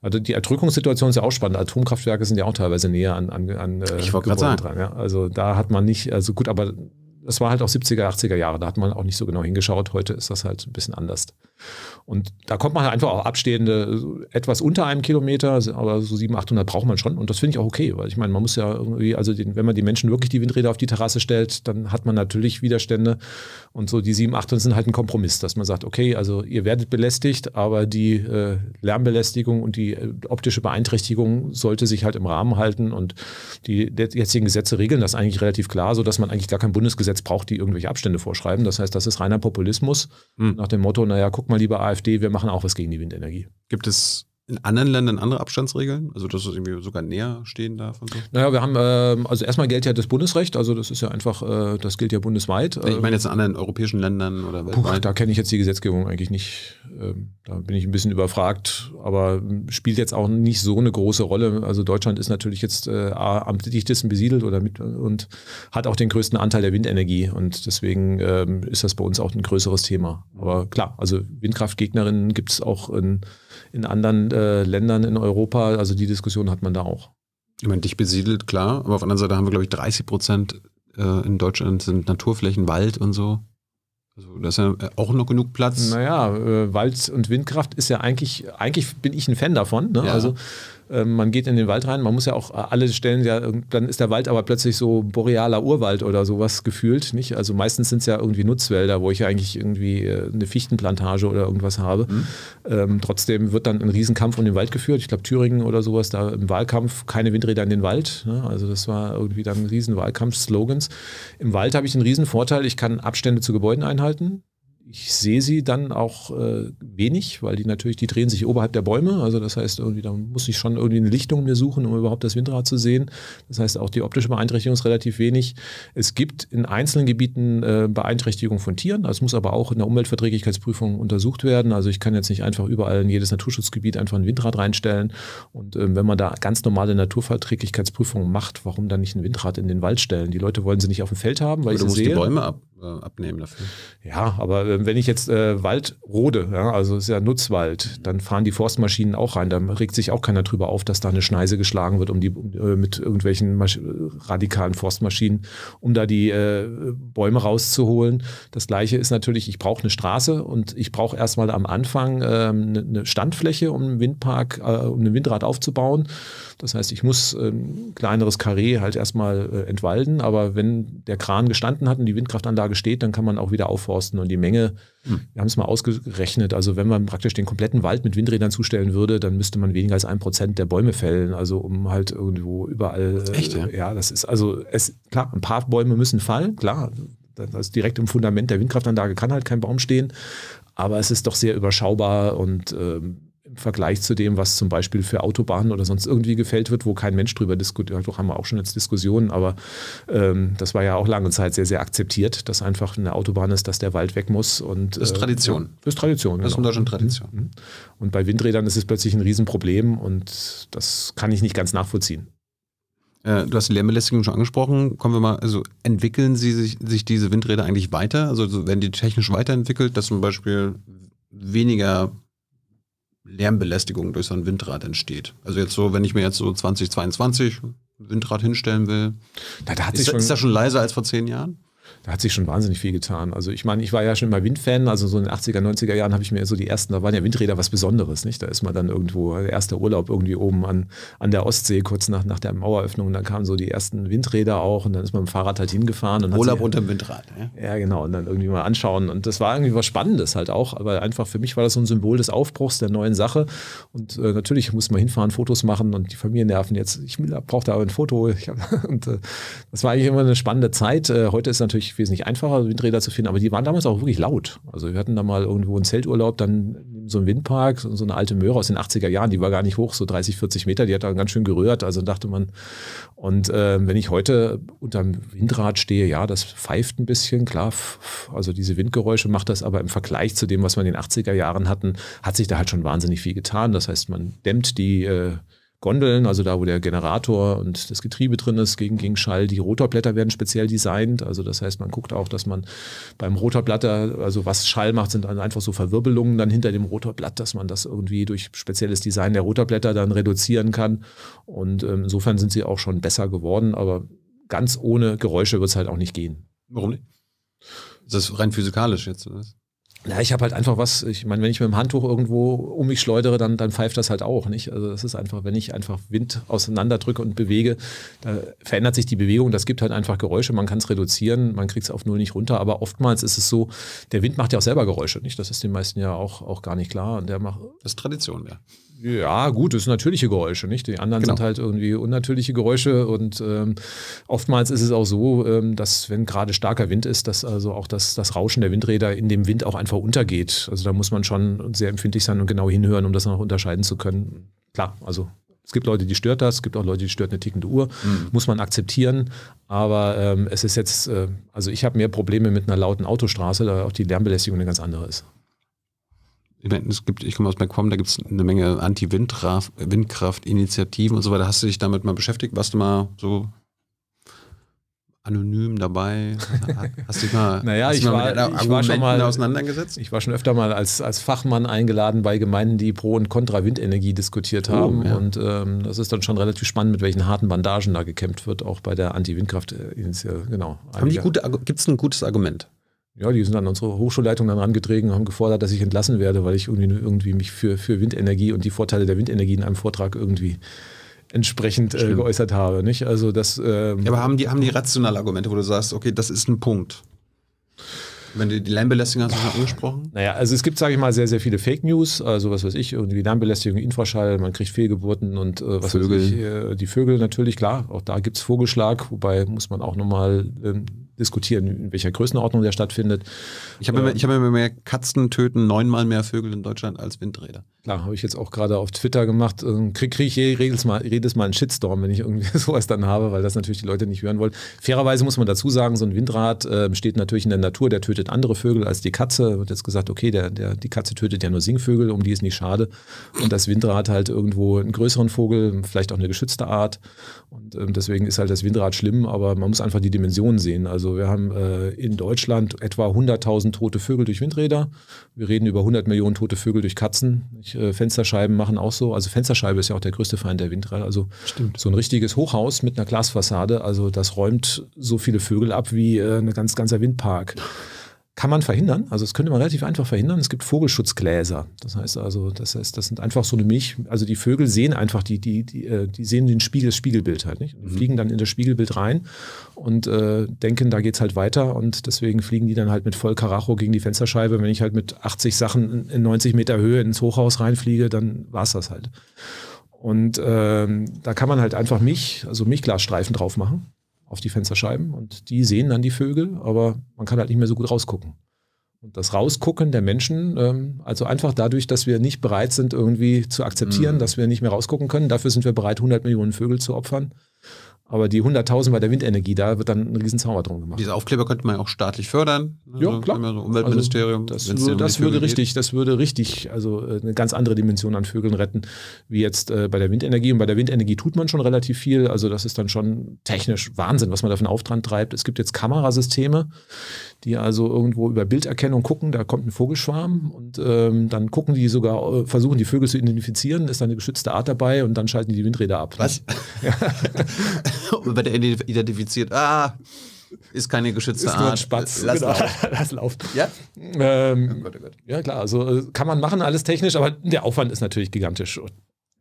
also die Erdrückungssituation ist ja auch spannend. Atomkraftwerke sind ja auch teilweise näher an, an, an äh, ich Gebäuden sagen. dran. Ja? Also da hat man nicht, also gut, aber das war halt auch 70er, 80er Jahre, da hat man auch nicht so genau hingeschaut. Heute ist das halt ein bisschen anders. Und da kommt man halt einfach auch abstehende, etwas unter einem Kilometer, aber so 700, 800 braucht man schon. Und das finde ich auch okay, weil ich meine, man muss ja irgendwie, also den, wenn man die Menschen wirklich die Windräder auf die Terrasse stellt, dann hat man natürlich Widerstände. Und so die 700, 800 sind halt ein Kompromiss, dass man sagt, okay, also ihr werdet belästigt, aber die äh, Lärmbelästigung und die äh, optische Beeinträchtigung sollte sich halt im Rahmen halten. Und die jetzigen Gesetze regeln das eigentlich relativ klar, sodass man eigentlich gar kein Bundesgesetz braucht, die irgendwelche Abstände vorschreiben. Das heißt, das ist reiner Populismus. Mhm. Nach dem Motto, naja, guck guck mal, liebe AfD, wir machen auch was gegen die Windenergie. Gibt es in anderen Ländern andere Abstandsregeln? Also, dass es irgendwie sogar näher stehen darf und so? Naja, wir haben, ähm, also erstmal gilt ja das Bundesrecht, also das ist ja einfach, äh, das gilt ja bundesweit. ich meine äh, jetzt in anderen europäischen Ländern oder Puh, da kenne ich jetzt die Gesetzgebung eigentlich nicht. Ähm, da bin ich ein bisschen überfragt, aber ähm, spielt jetzt auch nicht so eine große Rolle. Also Deutschland ist natürlich jetzt äh, am dichtesten besiedelt oder mit, und hat auch den größten Anteil der Windenergie und deswegen ähm, ist das bei uns auch ein größeres Thema. Aber klar, also Windkraftgegnerinnen gibt es auch in in anderen äh, Ländern in Europa. Also die Diskussion hat man da auch. Ich meine, dich besiedelt, klar, aber auf der anderen Seite haben wir, glaube ich, 30 Prozent äh, in Deutschland sind Naturflächen, Wald und so. Also da ist ja äh, auch noch genug Platz. Naja, äh, Wald und Windkraft ist ja eigentlich, eigentlich bin ich ein Fan davon. Ne? Ja. Also ähm, man geht in den Wald rein, man muss ja auch äh, alle Stellen ja, dann ist der Wald aber plötzlich so borealer Urwald oder sowas gefühlt, nicht? Also meistens sind es ja irgendwie Nutzwälder, wo ich ja eigentlich irgendwie äh, eine Fichtenplantage oder irgendwas habe. Mhm. Ähm, trotzdem wird dann ein Riesenkampf um den Wald geführt. Ich glaube Thüringen oder sowas, da im Wahlkampf keine Windräder in den Wald. Ne? Also das war irgendwie dann ein riesenwahlkampf slogans Im Wald habe ich einen Riesenvorteil, ich kann Abstände zu Gebäuden einhalten ich sehe sie dann auch äh, wenig, weil die natürlich, die drehen sich oberhalb der Bäume. Also das heißt, irgendwie, da muss ich schon irgendwie eine Lichtung mir suchen, um überhaupt das Windrad zu sehen. Das heißt, auch die optische Beeinträchtigung ist relativ wenig. Es gibt in einzelnen Gebieten äh, Beeinträchtigung von Tieren. Das muss aber auch in der Umweltverträglichkeitsprüfung untersucht werden. Also ich kann jetzt nicht einfach überall in jedes Naturschutzgebiet einfach ein Windrad reinstellen. Und ähm, wenn man da ganz normale Naturverträglichkeitsprüfungen macht, warum dann nicht ein Windrad in den Wald stellen? Die Leute wollen sie nicht auf dem Feld haben, weil Oder ich sie sehe. Die Bäume ab. Äh, abnehmen dafür. Ja, aber äh, wenn ich jetzt äh, Wald rode, ja, also ist ja Nutzwald, dann fahren die Forstmaschinen auch rein. Da regt sich auch keiner drüber auf, dass da eine Schneise geschlagen wird, um die äh, mit irgendwelchen Masch radikalen Forstmaschinen, um da die äh, Bäume rauszuholen. Das gleiche ist natürlich, ich brauche eine Straße und ich brauche erstmal am Anfang eine ähm, ne Standfläche, um einen Windpark, äh, um ein Windrad aufzubauen. Das heißt, ich muss ein ähm, kleineres Karree halt erstmal äh, entwalden, aber wenn der Kran gestanden hat und die Windkraftanlage steht, dann kann man auch wieder aufforsten und die Menge, hm. wir haben es mal ausgerechnet, also wenn man praktisch den kompletten Wald mit Windrädern zustellen würde, dann müsste man weniger als ein Prozent der Bäume fällen, also um halt irgendwo überall. Äh, Echt, ja? ja, das ist also, es, klar, ein paar Bäume müssen fallen, klar. Das ist direkt im Fundament der Windkraftanlage kann halt kein Baum stehen, aber es ist doch sehr überschaubar und ähm, Vergleich zu dem, was zum Beispiel für Autobahnen oder sonst irgendwie gefällt wird, wo kein Mensch drüber diskutiert. Doch haben wir auch schon jetzt Diskussionen, aber ähm, das war ja auch lange Zeit sehr, sehr akzeptiert, dass einfach eine Autobahn ist, dass der Wald weg muss. Und, das ist äh, Tradition. Äh, das ist Tradition. Das genau. ist wunderschön mhm. Tradition. Mhm. Und bei Windrädern ist es plötzlich ein Riesenproblem und das kann ich nicht ganz nachvollziehen. Äh, du hast die Lärmbelästigung schon angesprochen. Kommen wir mal, also entwickeln sie sich, sich diese Windräder eigentlich weiter? Also, also werden die technisch weiterentwickelt, dass zum Beispiel weniger Lärmbelästigung durch so ein Windrad entsteht. Also jetzt so, wenn ich mir jetzt so 2022 Windrad hinstellen will, da, da hat ist, sich schon, ist das schon leiser als vor zehn Jahren? da hat sich schon wahnsinnig viel getan. Also ich meine, ich war ja schon immer Windfan, also so in den 80er, 90er Jahren habe ich mir so die ersten, da waren ja Windräder was Besonderes, nicht? Da ist man dann irgendwo, erster Urlaub irgendwie oben an, an der Ostsee, kurz nach, nach der Maueröffnung, und dann kamen so die ersten Windräder auch und dann ist man mit dem Fahrrad halt hingefahren. Und Urlaub unterm Windrad, ja. Ja, genau, und dann irgendwie mal anschauen und das war irgendwie was Spannendes halt auch, aber einfach für mich war das so ein Symbol des Aufbruchs, der neuen Sache und äh, natürlich muss man hinfahren, Fotos machen und die Familie nerven jetzt, ich brauche da aber ein Foto. Hab, und äh, das war eigentlich immer eine spannende Zeit. Äh, heute ist natürlich wesentlich, wesentlich einfacher, Windräder zu finden, aber die waren damals auch wirklich laut. Also wir hatten da mal irgendwo einen Zelturlaub, dann so einen Windpark, so eine alte Möhre aus den 80er Jahren, die war gar nicht hoch, so 30, 40 Meter, die hat da ganz schön gerührt, also dachte man. Und äh, wenn ich heute unter dem Windrad stehe, ja, das pfeift ein bisschen, klar, also diese Windgeräusche macht das, aber im Vergleich zu dem, was wir in den 80er Jahren hatten, hat sich da halt schon wahnsinnig viel getan. Das heißt, man dämmt die äh, Gondeln, also da, wo der Generator und das Getriebe drin ist, gegen, gegen Schall. Die Rotorblätter werden speziell designt. Also das heißt, man guckt auch, dass man beim Rotorblatter, also was Schall macht, sind dann einfach so Verwirbelungen dann hinter dem Rotorblatt, dass man das irgendwie durch spezielles Design der Rotorblätter dann reduzieren kann. Und ähm, insofern sind sie auch schon besser geworden, aber ganz ohne Geräusche wird es halt auch nicht gehen. Warum nicht? Ist das rein physikalisch jetzt? Oder? Ja, ich habe halt einfach was, ich meine, wenn ich mit dem Handtuch irgendwo um mich schleudere, dann, dann pfeift das halt auch, nicht? Also das ist einfach, wenn ich einfach Wind auseinanderdrücke und bewege, da verändert sich die Bewegung, das gibt halt einfach Geräusche, man kann es reduzieren, man kriegt es auf null nicht runter, aber oftmals ist es so, der Wind macht ja auch selber Geräusche, nicht? Das ist den meisten ja auch, auch gar nicht klar und der macht... Das ist Tradition, ja. Ja, gut, das sind natürliche Geräusche, nicht? Die anderen genau. sind halt irgendwie unnatürliche Geräusche und ähm, oftmals ist es auch so, ähm, dass wenn gerade starker Wind ist, dass also auch das, das Rauschen der Windräder in dem Wind auch einfach untergeht. Also da muss man schon sehr empfindlich sein und genau hinhören, um das noch unterscheiden zu können. Klar, also es gibt Leute, die stört das, es gibt auch Leute, die stört eine tickende Uhr. Mhm. Muss man akzeptieren. Aber ähm, es ist jetzt, äh, also ich habe mehr Probleme mit einer lauten Autostraße, da auch die Lärmbelästigung eine ganz andere ist ich meine, es gibt, ich komme aus Bergquam, da gibt es eine Menge Anti-Windkraft-Initiativen und so weiter. Hast du dich damit mal beschäftigt? Warst du mal so anonym dabei? Hast du dich mal, naja, ich, mal war, mit Argumenten ich war schon mal auseinandergesetzt? Ich war schon öfter mal als, als Fachmann eingeladen bei Gemeinden, die Pro und Contra Windenergie diskutiert oh, haben. Oh, ja. Und ähm, das ist dann schon relativ spannend, mit welchen harten Bandagen da gekämpft wird, auch bei der Anti-Windkraft. Äh, genau. Gibt es ein gutes Argument? ja, die sind an unsere Hochschulleitung dann herangetreten und haben gefordert, dass ich entlassen werde, weil ich irgendwie, irgendwie mich für, für Windenergie und die Vorteile der Windenergie in einem Vortrag irgendwie entsprechend äh, geäußert habe. Nicht? Also das, ähm, ja, aber haben die, haben die rationale Argumente, wo du sagst, okay, das ist ein Punkt? Wenn du die Lärmbelästigung hast du schon angesprochen? Naja, also es gibt, sage ich mal, sehr, sehr viele Fake News, also was weiß ich, irgendwie Lärmbelästigung, Infraschall, man kriegt Fehlgeburten und äh, was Vögel. weiß ich, äh, die Vögel natürlich, klar, auch da gibt es Vogelschlag, wobei muss man auch nochmal ähm, diskutieren, in welcher Größenordnung der stattfindet. Ich habe ähm, hab immer mehr Katzen töten, neunmal mehr Vögel in Deutschland als Windräder. Klar, habe ich jetzt auch gerade auf Twitter gemacht. Ähm, kriege krieg ich jedes mal, jedes mal einen Shitstorm, wenn ich irgendwie sowas dann habe, weil das natürlich die Leute nicht hören wollen. Fairerweise muss man dazu sagen, so ein Windrad äh, steht natürlich in der Natur, der tötet tötet andere Vögel als die Katze. Wird jetzt gesagt, okay, der, der, die Katze tötet ja nur Singvögel, um die ist nicht schade. Und das Windrad halt irgendwo einen größeren Vogel, vielleicht auch eine geschützte Art. Und ähm, deswegen ist halt das Windrad schlimm, aber man muss einfach die Dimensionen sehen. Also wir haben äh, in Deutschland etwa 100.000 tote Vögel durch Windräder. Wir reden über 100 Millionen tote Vögel durch Katzen. Ich, äh, Fensterscheiben machen auch so. Also Fensterscheibe ist ja auch der größte Feind der Windräder. Also Stimmt. so ein richtiges Hochhaus mit einer Glasfassade. Also das räumt so viele Vögel ab wie äh, ein ganz, ganzer Windpark kann man verhindern. Also das könnte man relativ einfach verhindern. Es gibt Vogelschutzgläser. Das heißt also, das heißt, das sind einfach so eine Milch. Also die Vögel sehen einfach die, die, die, äh, die sehen den Spiegel, das Spiegelbild halt nicht. Mhm. Fliegen dann in das Spiegelbild rein und äh, denken, da geht es halt weiter und deswegen fliegen die dann halt mit voll Karacho gegen die Fensterscheibe. Wenn ich halt mit 80 Sachen in 90 Meter Höhe ins Hochhaus reinfliege, dann war es das halt. Und ähm, da kann man halt einfach Milch, also Milchglasstreifen drauf machen auf die Fensterscheiben und die sehen dann die Vögel, aber man kann halt nicht mehr so gut rausgucken. Und das Rausgucken der Menschen, ähm, also einfach dadurch, dass wir nicht bereit sind, irgendwie zu akzeptieren, mhm. dass wir nicht mehr rausgucken können, dafür sind wir bereit, 100 Millionen Vögel zu opfern. Aber die 100.000 bei der Windenergie, da wird dann ein riesen Zauber drum gemacht. Diese Aufkleber könnte man ja auch staatlich fördern. Ne? Also ja, klar. So Umweltministerium. Also das, das würde richtig, das würde richtig, also äh, eine ganz andere Dimension an Vögeln retten, wie jetzt äh, bei der Windenergie. Und bei der Windenergie tut man schon relativ viel. Also das ist dann schon technisch Wahnsinn, was man da für einen Auftrand treibt. Es gibt jetzt Kamerasysteme, die also irgendwo über Bilderkennung gucken, da kommt ein Vogelschwarm und ähm, dann gucken die sogar, äh, versuchen die Vögel zu identifizieren, ist da eine geschützte Art dabei und dann schalten die die Windräder ab. Was? Ja. und wenn der identifiziert, ah, ist keine geschützte ist Art. Nur ein Spatz. Lass genau. laufen. Lass Ja? Ähm, oh Gott, oh Gott. ja, klar. Also äh, kann man machen, alles technisch, aber der Aufwand ist natürlich gigantisch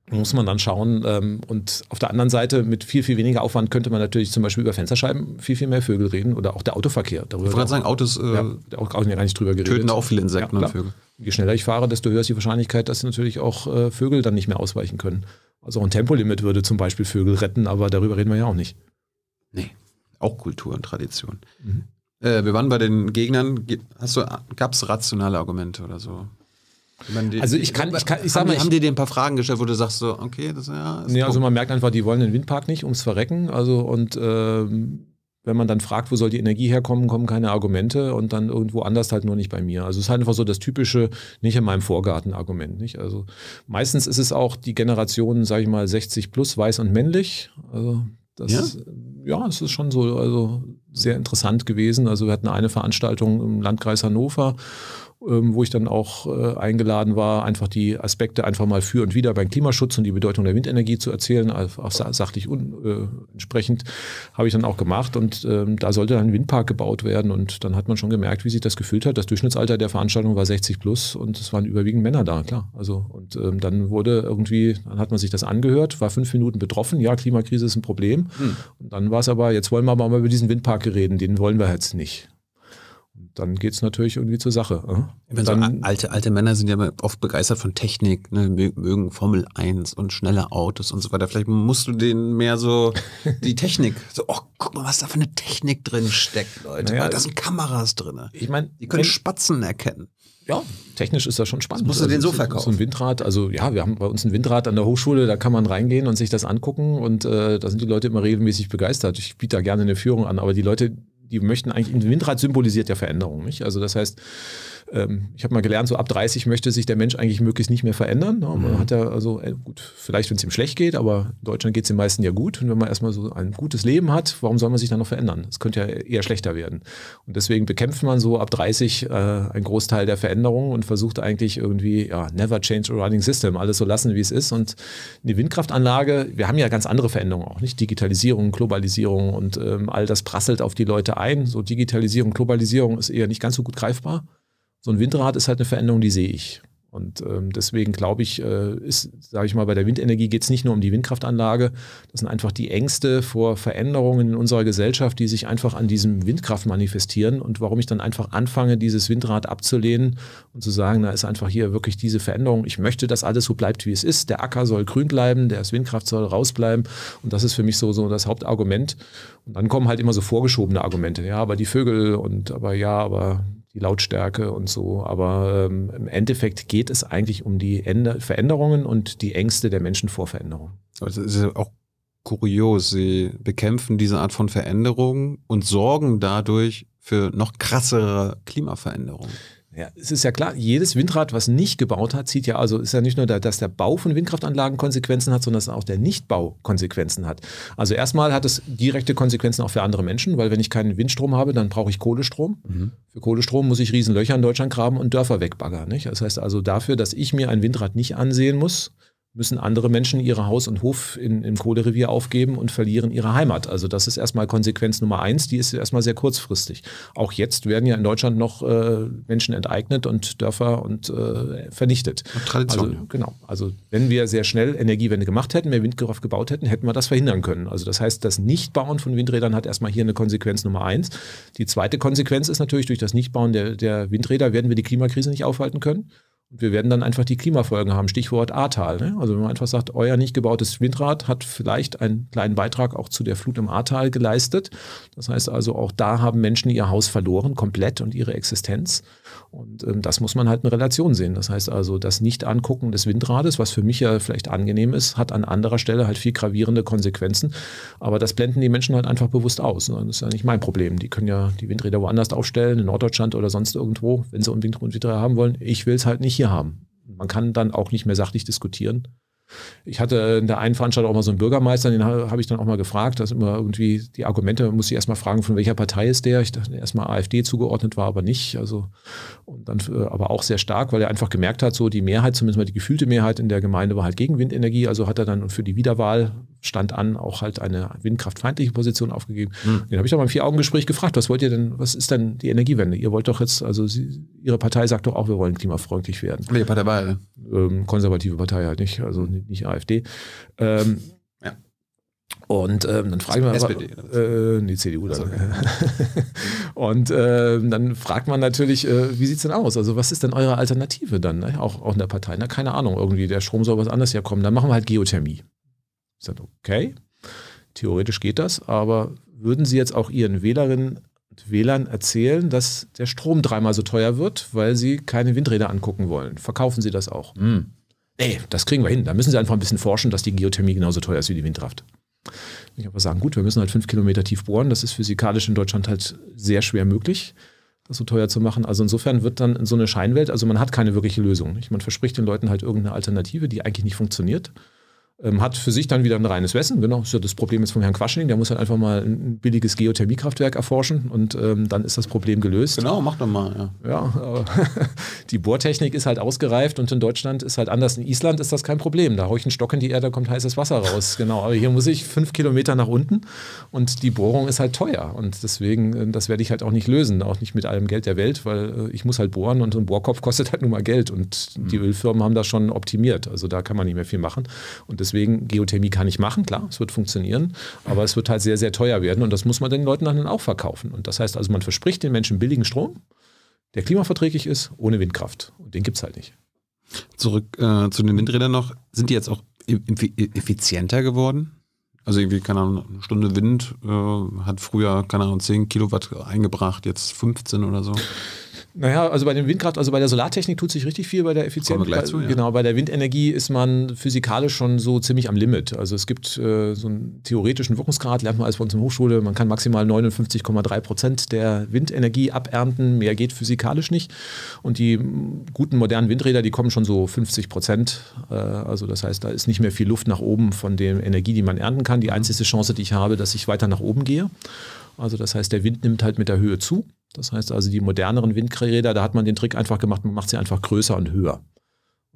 muss man dann schauen. Ähm, und auf der anderen Seite, mit viel, viel weniger Aufwand könnte man natürlich zum Beispiel über Fensterscheiben viel, viel mehr Vögel reden oder auch der Autoverkehr. Darüber ich wollte gerade sagen, Autos äh, ja, auch, auch gar nicht drüber geredet. Töten auch viele Insekten ja, und Vögel. Je schneller ich fahre, desto höher ist die Wahrscheinlichkeit, dass natürlich auch äh, Vögel dann nicht mehr ausweichen können. Also auch ein Tempolimit würde zum Beispiel Vögel retten, aber darüber reden wir ja auch nicht. Nee, auch Kultur und Tradition. Mhm. Äh, wir waren bei den Gegnern. Gab es rationale Argumente oder so? die, also ich kann, ich kann, ich sag mal, die, haben die dir ein paar Fragen gestellt, wo du sagst so, okay, das ja. Ist nee, also man merkt einfach, die wollen den Windpark nicht ums Verrecken. Also und ähm, wenn man dann fragt, wo soll die Energie herkommen, kommen keine Argumente und dann irgendwo anders halt nur nicht bei mir. Also es ist halt einfach so das typische nicht in meinem Vorgarten Argument, nicht? Also meistens ist es auch die Generation, sage ich mal 60 plus weiß und männlich. Also das ja? ja, es ist schon so also sehr interessant gewesen. Also wir hatten eine Veranstaltung im Landkreis Hannover ähm, wo ich dann auch äh, eingeladen war, einfach die Aspekte einfach mal für und wieder beim Klimaschutz und die Bedeutung der Windenergie zu erzählen, auch sachlich un, äh, entsprechend, habe ich dann auch gemacht. Und ähm, da sollte dann ein Windpark gebaut werden. Und dann hat man schon gemerkt, wie sich das gefühlt hat. Das Durchschnittsalter der Veranstaltung war 60 plus und es waren überwiegend Männer da, klar. Also und ähm, dann wurde irgendwie, dann hat man sich das angehört, war fünf Minuten betroffen, ja, Klimakrise ist ein Problem. Hm. Und dann war es aber, jetzt wollen wir aber mal über diesen Windpark reden, den wollen wir jetzt nicht dann geht es natürlich irgendwie zur Sache. Äh? So alte, alte Männer sind ja oft begeistert von Technik, ne? mögen Formel 1 und schnelle Autos und so weiter. Vielleicht musst du denen mehr so die Technik, so, oh, guck mal, was da für eine Technik drin steckt, Leute. Naja, ah, da sind Kameras drin. Ich meine, die können Spatzen erkennen. Ja, technisch ist das schon spannend. Das musst du den also, so verkaufen. So ein Windrad, also ja, wir haben bei uns ein Windrad an der Hochschule, da kann man reingehen und sich das angucken und äh, da sind die Leute immer regelmäßig begeistert. Ich biete da gerne eine Führung an, aber die Leute, die möchten eigentlich, ein Windrad symbolisiert ja Veränderung, nicht? Also das heißt, ähm, ich habe mal gelernt, so ab 30 möchte sich der Mensch eigentlich möglichst nicht mehr verändern. Ne? Man mhm. hat ja also, äh, gut, vielleicht wenn es ihm schlecht geht, aber in Deutschland geht es den meisten ja gut. Und wenn man erstmal so ein gutes Leben hat, warum soll man sich dann noch verändern? Es könnte ja eher schlechter werden. Und deswegen bekämpft man so ab 30 äh, einen Großteil der Veränderungen und versucht eigentlich irgendwie, ja, never change a running system, alles so lassen, wie es ist. Und eine Windkraftanlage, wir haben ja ganz andere Veränderungen auch, nicht? Digitalisierung, Globalisierung und ähm, all das prasselt auf die Leute ein. So Digitalisierung, Globalisierung ist eher nicht ganz so gut greifbar so ein Windrad ist halt eine Veränderung, die sehe ich. Und ähm, deswegen glaube ich, äh, ist, sage ich mal, bei der Windenergie geht es nicht nur um die Windkraftanlage. Das sind einfach die Ängste vor Veränderungen in unserer Gesellschaft, die sich einfach an diesem Windkraft manifestieren. Und warum ich dann einfach anfange, dieses Windrad abzulehnen und zu sagen, da ist einfach hier wirklich diese Veränderung. Ich möchte, dass alles so bleibt, wie es ist. Der Acker soll grün bleiben, der Windkraft soll rausbleiben. Und das ist für mich so, so das Hauptargument. Und dann kommen halt immer so vorgeschobene Argumente. Ja, aber die Vögel und aber ja, aber die Lautstärke und so. Aber ähm, im Endeffekt geht es eigentlich um die Ende Veränderungen und die Ängste der Menschen vor Veränderungen. Aber also das ist ja auch kurios. Sie bekämpfen diese Art von Veränderungen und sorgen dadurch für noch krassere Klimaveränderungen. Ja, es ist ja klar, jedes Windrad, was nicht gebaut hat, zieht ja, also ist ja nicht nur, da, dass der Bau von Windkraftanlagen Konsequenzen hat, sondern dass auch der Nichtbau Konsequenzen hat. Also erstmal hat es direkte Konsequenzen auch für andere Menschen, weil wenn ich keinen Windstrom habe, dann brauche ich Kohlestrom. Mhm. Für Kohlestrom muss ich Riesenlöcher in Deutschland graben und Dörfer wegbaggern. Nicht? Das heißt also dafür, dass ich mir ein Windrad nicht ansehen muss, müssen andere Menschen ihre Haus und Hof in, im Kohlerevier aufgeben und verlieren ihre Heimat. Also das ist erstmal Konsequenz Nummer eins, die ist erstmal sehr kurzfristig. Auch jetzt werden ja in Deutschland noch äh, Menschen enteignet und Dörfer und äh, vernichtet. Und Tradition. Also, genau. Also wenn wir sehr schnell Energiewende gemacht hätten, mehr Windkraft gebaut hätten, hätten wir das verhindern können. Also das heißt, das Nichtbauen von Windrädern hat erstmal hier eine Konsequenz Nummer eins. Die zweite Konsequenz ist natürlich, durch das Nichtbauen der, der Windräder werden wir die Klimakrise nicht aufhalten können. Und wir werden dann einfach die Klimafolgen haben. Stichwort Ahrtal. Ne? Also wenn man einfach sagt, euer nicht gebautes Windrad hat vielleicht einen kleinen Beitrag auch zu der Flut im Ahrtal geleistet. Das heißt also, auch da haben Menschen ihr Haus verloren, komplett und ihre Existenz. Und ähm, das muss man halt in Relation sehen. Das heißt also, das Nicht-Angucken des Windrades, was für mich ja vielleicht angenehm ist, hat an anderer Stelle halt viel gravierende Konsequenzen. Aber das blenden die Menschen halt einfach bewusst aus. Ne? Das ist ja nicht mein Problem. Die können ja die Windräder woanders aufstellen, in Norddeutschland oder sonst irgendwo, wenn sie unbedingt Windräder haben wollen. Ich will es halt nicht hier haben. Man kann dann auch nicht mehr sachlich diskutieren ich hatte in der einen Veranstaltung auch mal so einen Bürgermeister, den habe ich dann auch mal gefragt, dass immer irgendwie die Argumente, man musste ich erstmal fragen, von welcher Partei ist der? Ich dachte erstmal AfD zugeordnet war, aber nicht. Also, und dann äh, aber auch sehr stark, weil er einfach gemerkt hat, so die Mehrheit, zumindest mal die gefühlte Mehrheit in der Gemeinde war halt gegen Windenergie, also hat er dann für die Wiederwahl stand an, auch halt eine windkraftfeindliche Position aufgegeben. Mhm. Den habe ich doch im Vier-Augen-Gespräch gefragt, was wollt ihr denn, was ist denn die Energiewende? Ihr wollt doch jetzt, also sie, Ihre Partei sagt doch auch, wir wollen klimafreundlich werden. Welche Partei war Ähm, konservative Partei halt nicht, also nicht, hm. nicht AfD. Ähm, ja. und ähm, dann frage ich mal, SPD, äh, nee, CDU dann. Okay. und ähm, dann fragt man natürlich, äh, wie sieht es denn aus? Also was ist denn eure Alternative dann, ne? auch, auch in der Partei? Na, ne? keine Ahnung, irgendwie der Strom soll was anderes herkommen, dann machen wir halt Geothermie. Ich sage, okay, theoretisch geht das, aber würden Sie jetzt auch Ihren Wählerinnen und Wählern erzählen, dass der Strom dreimal so teuer wird, weil Sie keine Windräder angucken wollen? Verkaufen Sie das auch? Hm. Nee, das kriegen wir hin. Da müssen Sie einfach ein bisschen forschen, dass die Geothermie genauso teuer ist wie die Windkraft. Ich aber sagen, gut, wir müssen halt fünf Kilometer tief bohren. Das ist physikalisch in Deutschland halt sehr schwer möglich, das so teuer zu machen. Also insofern wird dann so eine Scheinwelt, also man hat keine wirkliche Lösung. Nicht? Man verspricht den Leuten halt irgendeine Alternative, die eigentlich nicht funktioniert. Ähm, hat für sich dann wieder ein reines Wessen, genau, das ist ja das Problem jetzt vom Herrn Quaschening, der muss halt einfach mal ein billiges Geothermiekraftwerk erforschen und ähm, dann ist das Problem gelöst. Genau, mach doch mal, ja. Ja, die Bohrtechnik ist halt ausgereift und in Deutschland ist halt anders. In Island ist das kein Problem, da haue ich einen Stock in die Erde, da kommt heißes Wasser raus, genau, aber hier muss ich fünf Kilometer nach unten und die Bohrung ist halt teuer und deswegen, äh, das werde ich halt auch nicht lösen, auch nicht mit allem Geld der Welt, weil äh, ich muss halt bohren und ein Bohrkopf kostet halt nun mal Geld und die mhm. Ölfirmen haben das schon optimiert, also da kann man nicht mehr viel machen und Deswegen Geothermie kann ich machen, klar, es wird funktionieren, aber es wird halt sehr, sehr teuer werden und das muss man den Leuten dann auch verkaufen. Und das heißt also, man verspricht den Menschen billigen Strom, der klimaverträglich ist, ohne Windkraft. Und den gibt es halt nicht. Zurück äh, zu den Windrädern noch. Sind die jetzt auch e-, e-, effizienter geworden? Also irgendwie, keine Ahnung, eine Stunde Wind äh, hat früher, keine Ahnung, 10 Kilowatt eingebracht, jetzt 15 oder so. Naja, also bei dem Windkraft, also bei der Solartechnik tut sich richtig viel bei der Effizienz. Zu, ja. Genau, bei der Windenergie ist man physikalisch schon so ziemlich am Limit. Also es gibt äh, so einen theoretischen Wirkungsgrad, lernt man als bei uns in der Hochschule, man kann maximal 59,3 Prozent der Windenergie abernten, mehr geht physikalisch nicht. Und die guten modernen Windräder, die kommen schon so 50 Prozent. Äh, also das heißt, da ist nicht mehr viel Luft nach oben von der Energie, die man ernten kann. Die mhm. einzige Chance, die ich habe, dass ich weiter nach oben gehe. Also das heißt, der Wind nimmt halt mit der Höhe zu. Das heißt also, die moderneren Windräder, da hat man den Trick einfach gemacht, man macht sie einfach größer und höher.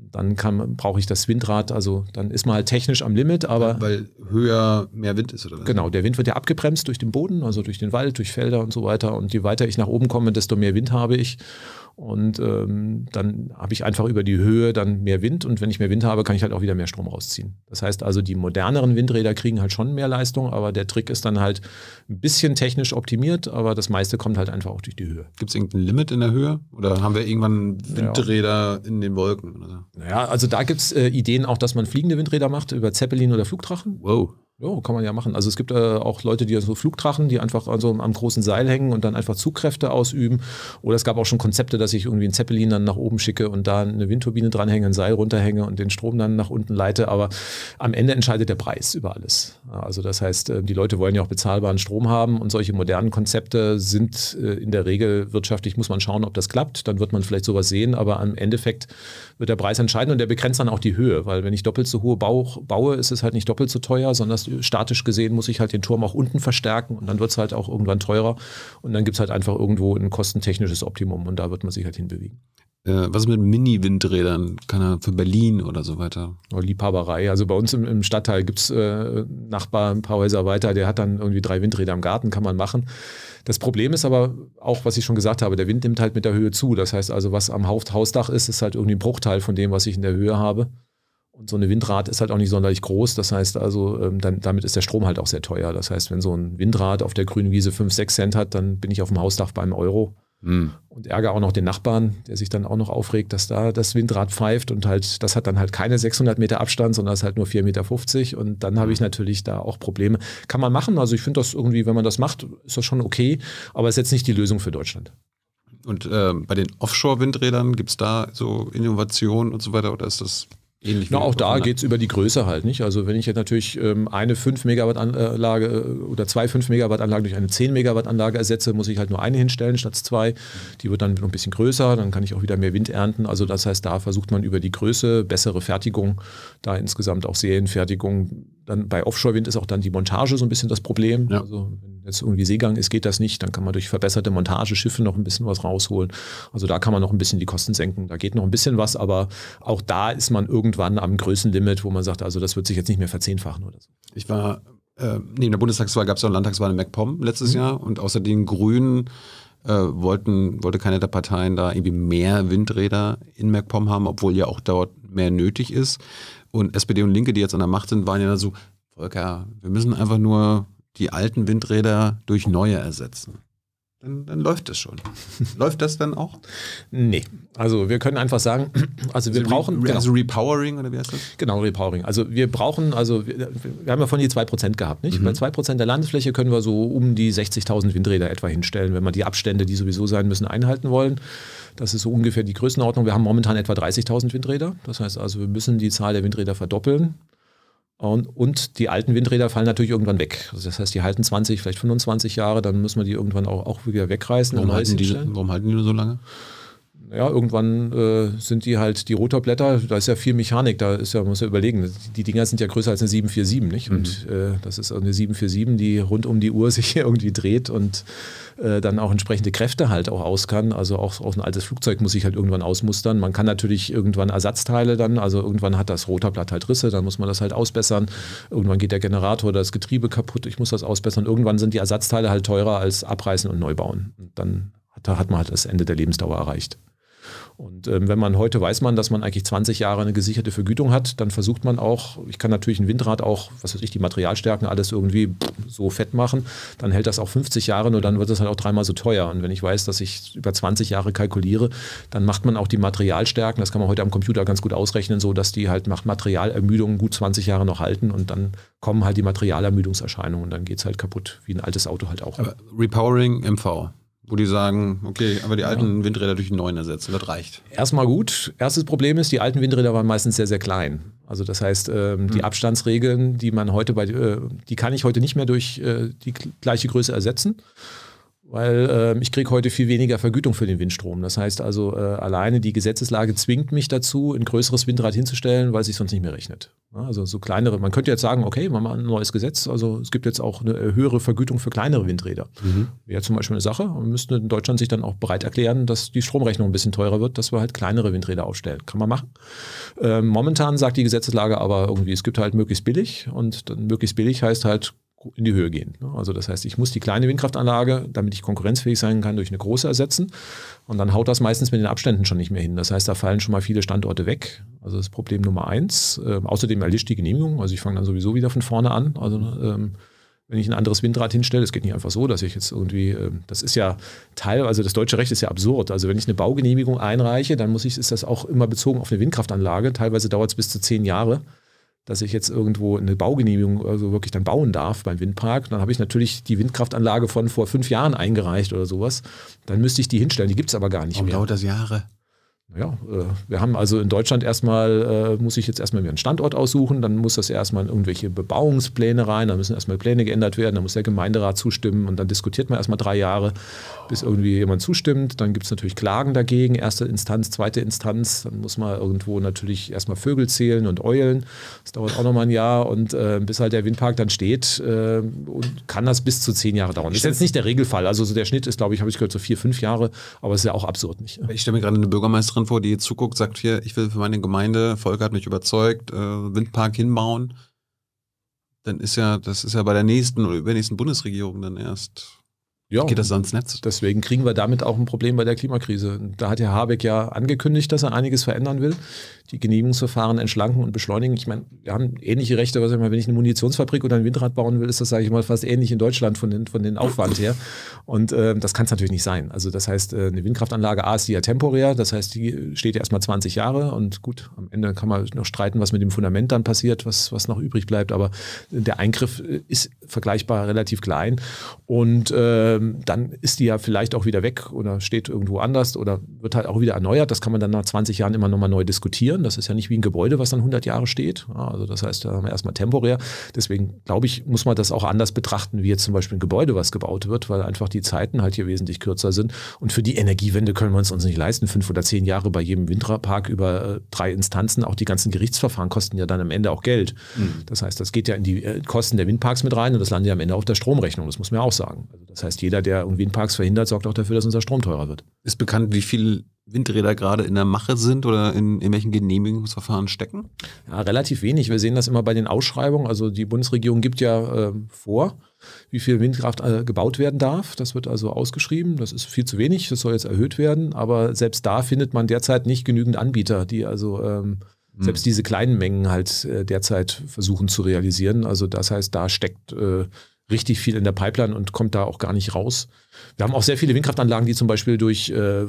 dann kann, brauche ich das Windrad, also dann ist man halt technisch am Limit, aber. weil höher mehr Wind ist, oder was? Genau, der Wind wird ja abgebremst durch den Boden, also durch den Wald, durch Felder und so weiter. Und je weiter ich nach oben komme, desto mehr Wind habe ich. Und ähm, dann habe ich einfach über die Höhe dann mehr Wind und wenn ich mehr Wind habe, kann ich halt auch wieder mehr Strom rausziehen. Das heißt also, die moderneren Windräder kriegen halt schon mehr Leistung, aber der Trick ist dann halt ein bisschen technisch optimiert, aber das meiste kommt halt einfach auch durch die Höhe. Gibt es irgendein Limit in der Höhe oder haben wir irgendwann Windräder ja. in den Wolken? Oder? Naja, also da gibt es äh, Ideen auch, dass man fliegende Windräder macht über Zeppelin oder Flugdrachen. Wow. Ja, kann man ja machen. Also es gibt äh, auch Leute, die so Flugdrachen, die einfach also am großen Seil hängen und dann einfach Zugkräfte ausüben. Oder es gab auch schon Konzepte, dass ich irgendwie einen Zeppelin dann nach oben schicke und da eine Windturbine dranhänge, ein Seil runterhänge und den Strom dann nach unten leite. Aber am Ende entscheidet der Preis über alles. Also das heißt, äh, die Leute wollen ja auch bezahlbaren Strom haben und solche modernen Konzepte sind äh, in der Regel wirtschaftlich, muss man schauen, ob das klappt. Dann wird man vielleicht sowas sehen, aber am Endeffekt wird der Preis entscheiden und der begrenzt dann auch die Höhe, weil wenn ich doppelt so hohe Bauch baue, ist es halt nicht doppelt so teuer, sondern hast statisch gesehen muss ich halt den Turm auch unten verstärken und dann wird es halt auch irgendwann teurer und dann gibt es halt einfach irgendwo ein kostentechnisches Optimum und da wird man sich halt hinbewegen. Äh, was mit Mini-Windrädern? Kann er für Berlin oder so weiter? Oh, Liebhaberei. Also bei uns im, im Stadtteil gibt es äh, Nachbar ein paar Häuser weiter, der hat dann irgendwie drei Windräder im Garten, kann man machen. Das Problem ist aber auch, was ich schon gesagt habe, der Wind nimmt halt mit der Höhe zu. Das heißt also, was am Hausdach ist, ist halt irgendwie ein Bruchteil von dem, was ich in der Höhe habe. Und so eine Windrad ist halt auch nicht sonderlich groß. Das heißt also, ähm, dann, damit ist der Strom halt auch sehr teuer. Das heißt, wenn so ein Windrad auf der grünen Wiese 5, 6 Cent hat, dann bin ich auf dem Hausdach beim Euro. Mhm. Und ärgere auch noch den Nachbarn, der sich dann auch noch aufregt, dass da das Windrad pfeift und halt, das hat dann halt keine 600 Meter Abstand, sondern ist halt nur 4,50 Meter. Und dann habe ich hm. natürlich da auch Probleme. Kann man machen. Also ich finde das irgendwie, wenn man das macht, ist das schon okay. Aber es ist jetzt nicht die Lösung für Deutschland. Und äh, bei den Offshore-Windrädern gibt es da so Innovationen und so weiter oder ist das ähnlich. Na, auch da geht es über die Größe halt nicht. Also wenn ich jetzt natürlich ähm, eine 5 Megawatt Anlage äh, oder zwei 5 Megawatt Anlagen durch eine 10 Megawatt Anlage ersetze, muss ich halt nur eine hinstellen statt zwei. Die wird dann noch ein bisschen größer, dann kann ich auch wieder mehr Wind ernten. Also das heißt, da versucht man über die Größe, bessere Fertigung, da insgesamt auch Serienfertigung dann bei Offshore-Wind ist auch dann die Montage so ein bisschen das Problem. Ja. Also wenn jetzt irgendwie Seegang ist, geht das nicht. Dann kann man durch verbesserte Montageschiffe noch ein bisschen was rausholen. Also da kann man noch ein bisschen die Kosten senken. Da geht noch ein bisschen was, aber auch da ist man irgendwann am Größenlimit, wo man sagt, also das wird sich jetzt nicht mehr verzehnfachen oder so. Ich war äh, neben der Bundestagswahl gab es ja eine Landtagswahl in MacPom letztes mhm. Jahr und außer den Grünen äh, wollten, wollte keine der Parteien da irgendwie mehr Windräder in MacPom haben, obwohl ja auch dort mehr nötig ist. Und SPD und Linke, die jetzt an der Macht sind, waren ja so, Volker, wir müssen einfach nur die alten Windräder durch neue ersetzen. Dann, dann, läuft das schon. läuft das dann auch? Nee. Also wir können einfach sagen, also wir also brauchen. Re, also genau. Also Repowering oder wie heißt das? Genau, Repowering. Also wir brauchen, also wir, wir haben ja von die 2% gehabt, nicht? Mhm. Bei 2% der Landfläche können wir so um die 60.000 Windräder etwa hinstellen, wenn wir die Abstände, die sowieso sein müssen, einhalten wollen. Das ist so ungefähr die Größenordnung. Wir haben momentan etwa 30.000 Windräder. Das heißt also, wir müssen die Zahl der Windräder verdoppeln. Und, und, die alten Windräder fallen natürlich irgendwann weg. Also das heißt, die halten 20, vielleicht 25 Jahre, dann müssen wir die irgendwann auch, auch wieder wegreißen. Warum halten, die, warum halten die nur so lange? Ja, irgendwann äh, sind die halt die Rotorblätter, da ist ja viel Mechanik, da ist ja, muss ja überlegen, die Dinger sind ja größer als eine 747, nicht? Mhm. Und äh, das ist eine 747, die rund um die Uhr sich irgendwie dreht und äh, dann auch entsprechende Kräfte halt auch aus kann. Also auch, auch ein altes Flugzeug muss sich halt irgendwann ausmustern. Man kann natürlich irgendwann Ersatzteile dann, also irgendwann hat das Rotorblatt halt Risse, dann muss man das halt ausbessern. Irgendwann geht der Generator oder das Getriebe kaputt, ich muss das ausbessern. Irgendwann sind die Ersatzteile halt teurer als abreißen und neu bauen. Und dann da hat man halt das Ende der Lebensdauer erreicht. Und ähm, wenn man heute weiß man, dass man eigentlich 20 Jahre eine gesicherte Vergütung hat, dann versucht man auch, ich kann natürlich ein Windrad auch, was weiß ich, die Materialstärken alles irgendwie so fett machen, dann hält das auch 50 Jahre, nur dann wird es halt auch dreimal so teuer. Und wenn ich weiß, dass ich über 20 Jahre kalkuliere, dann macht man auch die Materialstärken, das kann man heute am Computer ganz gut ausrechnen, so dass die halt nach Materialermüdungen gut 20 Jahre noch halten und dann kommen halt die Materialermüdungserscheinungen und dann geht es halt kaputt, wie ein altes Auto halt auch. Aber Repowering MV wo die sagen, okay, aber die alten ja. Windräder durch die neuen ersetzen, das reicht. Erstmal gut. Erstes Problem ist, die alten Windräder waren meistens sehr, sehr klein. Also das heißt, ähm, die hm. Abstandsregeln, die man heute bei, äh, die kann ich heute nicht mehr durch äh, die gleiche Größe ersetzen weil äh, ich kriege heute viel weniger Vergütung für den Windstrom. Das heißt also, äh, alleine die Gesetzeslage zwingt mich dazu, ein größeres Windrad hinzustellen, weil es sich sonst nicht mehr rechnet. also so kleinere, man könnte jetzt sagen, okay, machen wir ein neues Gesetz, also es gibt jetzt auch eine äh, höhere Vergütung für kleinere Windräder. Mhm. Wäre zum Beispiel eine Sache, man müsste in Deutschland sich dann auch bereit erklären, dass die Stromrechnung ein bisschen teurer wird, dass wir halt kleinere Windräder aufstellen. Kann man machen. Ähm, momentan sagt die Gesetzeslage aber irgendwie, es gibt halt möglichst billig und dann möglichst billig heißt halt in die Höhe gehen. Ne? Also das heißt, ich muss die kleine Windkraftanlage, damit ich konkurrenzfähig sein kann, durch eine große ersetzen. Und dann haut das meistens mit den Abständen schon nicht mehr hin. Das heißt, da fallen schon mal viele Standorte weg. Also das ist Problem Nummer eins. Ähm, außerdem erlischt die Genehmigung. Also ich fange dann sowieso wieder von vorne an. Also ähm, wenn ich ein anderes Windrad hinstelle, es geht nicht einfach so, dass ich jetzt irgendwie, ähm, das ist ja teilweise, also das deutsche Recht ist ja absurd. Also wenn ich eine Baugenehmigung einreiche, dann muss ich, ist das auch immer bezogen auf eine Windkraftanlage. Teilweise dauert es bis zu zehn Jahre dass ich jetzt irgendwo eine Baugenehmigung also wirklich dann bauen darf beim Windpark. Dann habe ich natürlich die Windkraftanlage von vor fünf Jahren eingereicht oder sowas. Dann müsste ich die hinstellen. Die gibt es aber gar nicht Warum mehr. dauert das Jahre? Ja, äh, wir haben also in Deutschland erstmal, äh, muss ich jetzt erstmal mir einen Standort aussuchen, dann muss das erstmal in irgendwelche Bebauungspläne rein, dann müssen erstmal Pläne geändert werden, dann muss der Gemeinderat zustimmen und dann diskutiert man erstmal drei Jahre bis irgendwie jemand zustimmt. Dann gibt es natürlich Klagen dagegen, erste Instanz, zweite Instanz. Dann muss man irgendwo natürlich erstmal Vögel zählen und Eulen. Das dauert auch nochmal ein Jahr und äh, bis halt der Windpark dann steht äh, und kann das bis zu zehn Jahre dauern. Das ist jetzt nicht der Regelfall. Also so der Schnitt ist, glaube ich, habe ich gehört, so vier, fünf Jahre, aber es ist ja auch absurd nicht. Ich stelle mir gerade eine Bürgermeisterin vor, die zuguckt, sagt hier, ich will für meine Gemeinde, Volker hat mich überzeugt, äh, Windpark hinbauen. Dann ist ja, das ist ja bei der nächsten oder übernächsten Bundesregierung dann erst ja, geht das ans Netz. Deswegen kriegen wir damit auch ein Problem bei der Klimakrise. Da hat Herr Habeck ja angekündigt, dass er einiges verändern will. Die Genehmigungsverfahren entschlanken und beschleunigen. Ich meine, wir haben ähnliche Rechte, was ich mal, wenn ich eine Munitionsfabrik oder ein Windrad bauen will, ist das, sage ich mal, fast ähnlich in Deutschland von den, von den Aufwand her. Und äh, das kann es natürlich nicht sein. Also das heißt, äh, eine Windkraftanlage A ist die ja temporär, das heißt, die steht ja erstmal 20 Jahre und gut, am Ende kann man noch streiten, was mit dem Fundament dann passiert, was, was noch übrig bleibt. Aber der Eingriff äh, ist vergleichbar relativ klein. Und äh, ähm, dann ist die ja vielleicht auch wieder weg oder steht irgendwo anders oder wird halt auch wieder erneuert. Das kann man dann nach 20 Jahren immer nochmal neu diskutieren. Das ist ja nicht wie ein Gebäude, was dann 100 Jahre steht. Also das heißt, da haben wir erstmal temporär. Deswegen glaube ich, muss man das auch anders betrachten, wie jetzt zum Beispiel ein Gebäude, was gebaut wird, weil einfach die Zeiten halt hier wesentlich kürzer sind. Und für die Energiewende können wir es uns nicht leisten. Fünf oder zehn Jahre bei jedem Windpark über äh, drei Instanzen. Auch die ganzen Gerichtsverfahren kosten ja dann am Ende auch Geld. Mhm. Das heißt, das geht ja in die äh, Kosten der Windparks mit rein und das landet ja am Ende auf der Stromrechnung. Das muss man ja auch sagen. Also das heißt, jede jeder, der irgendwie Parks verhindert, sorgt auch dafür, dass unser Strom teurer wird. Ist bekannt, wie viele Windräder gerade in der Mache sind oder in, in welchen Genehmigungsverfahren stecken? Ja, relativ wenig. Wir sehen das immer bei den Ausschreibungen. Also die Bundesregierung gibt ja äh, vor, wie viel Windkraft äh, gebaut werden darf. Das wird also ausgeschrieben. Das ist viel zu wenig. Das soll jetzt erhöht werden. Aber selbst da findet man derzeit nicht genügend Anbieter, die also ähm, hm. selbst diese kleinen Mengen halt äh, derzeit versuchen zu realisieren. Also das heißt, da steckt äh, richtig viel in der Pipeline und kommt da auch gar nicht raus. Wir haben auch sehr viele Windkraftanlagen, die zum Beispiel durch äh,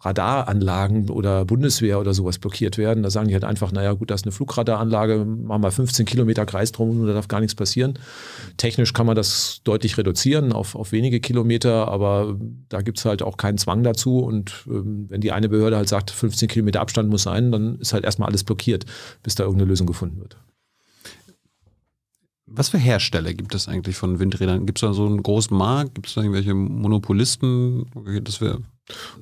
Radaranlagen oder Bundeswehr oder sowas blockiert werden. Da sagen die halt einfach, naja gut, das ist eine Flugradaranlage, machen wir 15 Kilometer Kreis drum und da darf gar nichts passieren. Technisch kann man das deutlich reduzieren auf, auf wenige Kilometer, aber da gibt es halt auch keinen Zwang dazu. Und ähm, wenn die eine Behörde halt sagt, 15 Kilometer Abstand muss sein, dann ist halt erstmal alles blockiert, bis da irgendeine Lösung gefunden wird. Was für Hersteller gibt es eigentlich von Windrädern? Gibt es da so einen großen Markt? Gibt es da irgendwelche Monopolisten? Das wäre.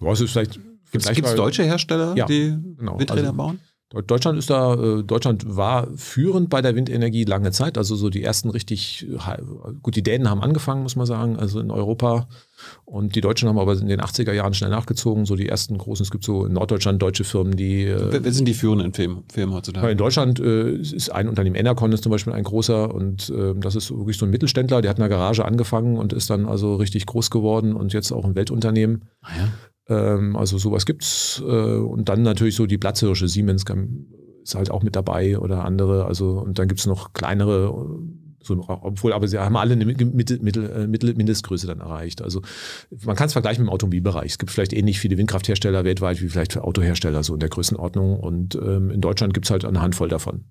Was ist vielleicht. Gibt es deutsche Hersteller, ja, die genau. Windräder also, bauen? Deutschland ist da, äh, Deutschland war führend bei der Windenergie lange Zeit. Also so die ersten richtig, äh, gut, die Dänen haben angefangen, muss man sagen, also in Europa. Und die Deutschen haben aber in den 80er Jahren schnell nachgezogen. So die ersten großen, es gibt so in Norddeutschland deutsche Firmen, die. Äh, wer sind die führenden Firmen, Firmen heutzutage? In Deutschland äh, ist ein Unternehmen Enercon ist zum Beispiel ein großer und äh, das ist wirklich so ein Mittelständler, der hat in der Garage angefangen und ist dann also richtig groß geworden und jetzt auch ein Weltunternehmen. Ah ja. Ähm, also sowas gibt's. Äh, und dann natürlich so die Platzhirsche, Siemens ist halt auch mit dabei oder andere. Also, und dann gibt's noch kleinere äh, so, obwohl, aber sie haben alle eine Mittel, Mittel, Mittel, äh, Mindestgröße dann erreicht. Also man kann es vergleichen mit dem Automobilbereich. Es gibt vielleicht ähnlich viele Windkrafthersteller weltweit wie vielleicht Autohersteller, so in der Größenordnung. Und ähm, in Deutschland gibt es halt eine Handvoll davon.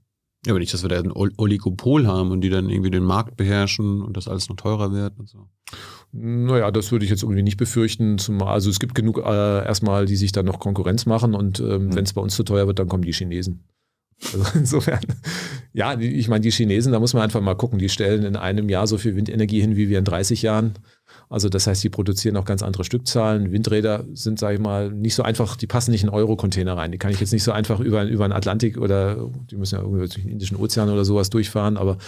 Ja, aber nicht, dass wir da ein Oligopol haben und die dann irgendwie den Markt beherrschen und das alles noch teurer wird und so. Naja, das würde ich jetzt irgendwie nicht befürchten. Zum, also es gibt genug äh, erstmal, die sich dann noch Konkurrenz machen und ähm, mhm. wenn es bei uns zu teuer wird, dann kommen die Chinesen. Also insofern, ja, ich meine, die Chinesen, da muss man einfach mal gucken, die stellen in einem Jahr so viel Windenergie hin, wie wir in 30 Jahren also das heißt, die produzieren auch ganz andere Stückzahlen. Windräder sind, sage ich mal, nicht so einfach, die passen nicht in Euro-Container rein. Die kann ich jetzt nicht so einfach über, über den Atlantik oder die müssen ja irgendwie durch den Indischen Ozean oder sowas durchfahren, aber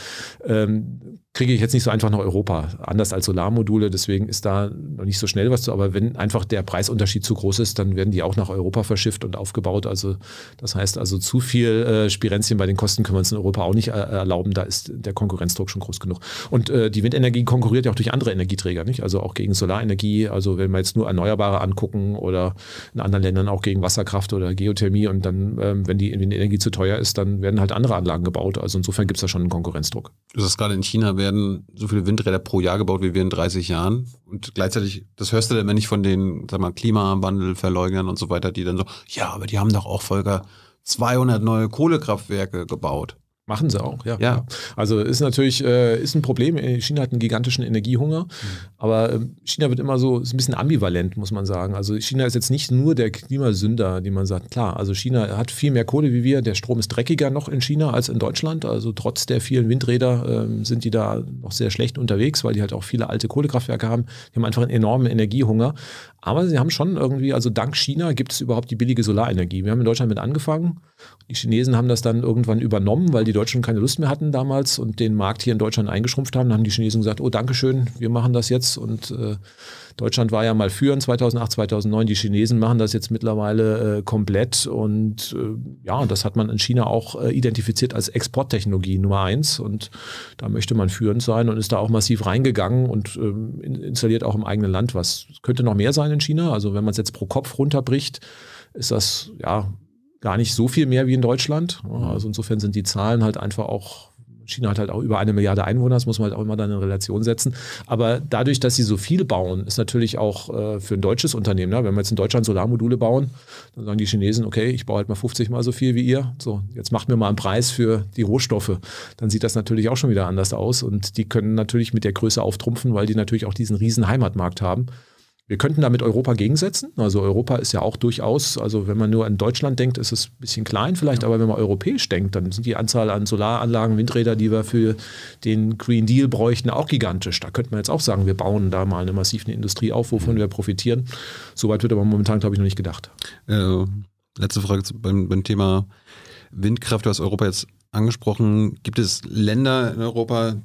ähm, kriege ich jetzt nicht so einfach nach Europa, anders als Solarmodule. Deswegen ist da noch nicht so schnell was zu. Aber wenn einfach der Preisunterschied zu groß ist, dann werden die auch nach Europa verschifft und aufgebaut. Also das heißt also zu viel äh, Spirenzchen bei den Kosten können wir uns in Europa auch nicht äh, erlauben. Da ist der Konkurrenzdruck schon groß genug. Und äh, die Windenergie konkurriert ja auch durch andere Energieträger, nicht? Also auch gegen Solarenergie. Also wenn wir jetzt nur Erneuerbare angucken oder in anderen Ländern auch gegen Wasserkraft oder Geothermie und dann, ähm, wenn die Windenergie zu teuer ist, dann werden halt andere Anlagen gebaut. Also insofern gibt es da schon einen Konkurrenzdruck. Du hast gerade in China werden so viele Windräder pro Jahr gebaut, wie wir in 30 Jahren. Und gleichzeitig, das hörst du dann immer nicht von den, sag mal, Klimawandelverleugnern und so weiter, die dann so, ja, aber die haben doch auch, Volker, 200 neue Kohlekraftwerke gebaut. Machen sie auch, ja. ja. Also ist natürlich äh, ist ein Problem. Äh, China hat einen gigantischen Energiehunger, mhm. aber ähm, China wird immer so, ist ein bisschen ambivalent, muss man sagen. Also China ist jetzt nicht nur der Klimasünder, die man sagt, klar, also China hat viel mehr Kohle wie wir, der Strom ist dreckiger noch in China als in Deutschland. Also trotz der vielen Windräder ähm, sind die da noch sehr schlecht unterwegs, weil die halt auch viele alte Kohlekraftwerke haben. Die haben einfach einen enormen Energiehunger. Aber sie haben schon irgendwie, also dank China gibt es überhaupt die billige Solarenergie. Wir haben in Deutschland mit angefangen die Chinesen haben das dann irgendwann übernommen, weil die Deutschen keine Lust mehr hatten damals und den Markt hier in Deutschland eingeschrumpft haben. Dann haben die Chinesen gesagt, oh danke schön, wir machen das jetzt. Und äh, Deutschland war ja mal führend 2008, 2009. Die Chinesen machen das jetzt mittlerweile äh, komplett. Und äh, ja, das hat man in China auch äh, identifiziert als Exporttechnologie Nummer eins. Und da möchte man führend sein und ist da auch massiv reingegangen und ähm, installiert auch im eigenen Land was. könnte noch mehr sein in China. Also wenn man es jetzt pro Kopf runterbricht, ist das ja gar nicht so viel mehr wie in Deutschland. Mhm. Also insofern sind die Zahlen halt einfach auch China hat halt auch über eine Milliarde Einwohner, das muss man halt auch immer dann in Relation setzen. Aber dadurch, dass sie so viel bauen, ist natürlich auch äh, für ein deutsches Unternehmen, ne, wenn wir jetzt in Deutschland Solarmodule bauen, dann sagen die Chinesen, okay, ich baue halt mal 50 mal so viel wie ihr. So, jetzt macht mir mal einen Preis für die Rohstoffe. Dann sieht das natürlich auch schon wieder anders aus. Und die können natürlich mit der Größe auftrumpfen, weil die natürlich auch diesen riesen Heimatmarkt haben. Wir könnten damit Europa gegensetzen. Also Europa ist ja auch durchaus, also wenn man nur an Deutschland denkt, ist es ein bisschen klein vielleicht, ja. aber wenn man europäisch denkt, dann sind die Anzahl an Solaranlagen, Windräder, die wir für den Green Deal bräuchten, auch gigantisch. Da könnte man jetzt auch sagen, wir bauen da mal eine massive Industrie auf, wovon mhm. wir profitieren. Soweit wird aber momentan, glaube ich, noch nicht gedacht. Äh, letzte Frage beim, beim Thema Windkraft. Du hast Europa jetzt angesprochen. Gibt es Länder in Europa,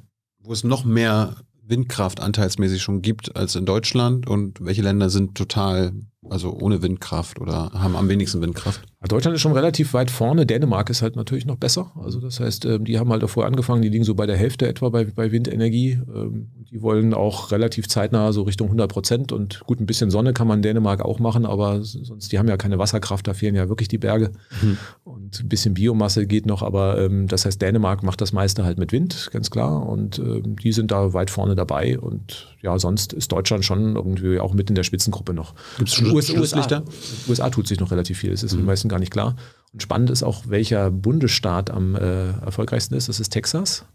wo es noch mehr Windkraft anteilsmäßig schon gibt als in Deutschland und welche Länder sind total, also ohne Windkraft oder haben am wenigsten Windkraft? Also Deutschland ist schon relativ weit vorne, Dänemark ist halt natürlich noch besser. Also das heißt, ähm, die haben halt davor angefangen, die liegen so bei der Hälfte etwa bei, bei Windenergie. Ähm, die wollen auch relativ zeitnah so Richtung 100 Prozent und gut, ein bisschen Sonne kann man in Dänemark auch machen, aber sonst, die haben ja keine Wasserkraft, da fehlen ja wirklich die Berge. Hm ein bisschen Biomasse geht noch, aber ähm, das heißt, Dänemark macht das meiste halt mit Wind, ganz klar. Und ähm, die sind da weit vorne dabei. Und ja, sonst ist Deutschland schon irgendwie auch mit in der Spitzengruppe noch. Gibt es US USA, USA tut sich noch relativ viel, das ist mhm. den meisten gar nicht klar. Und spannend ist auch, welcher Bundesstaat am äh, erfolgreichsten ist. Das ist Texas.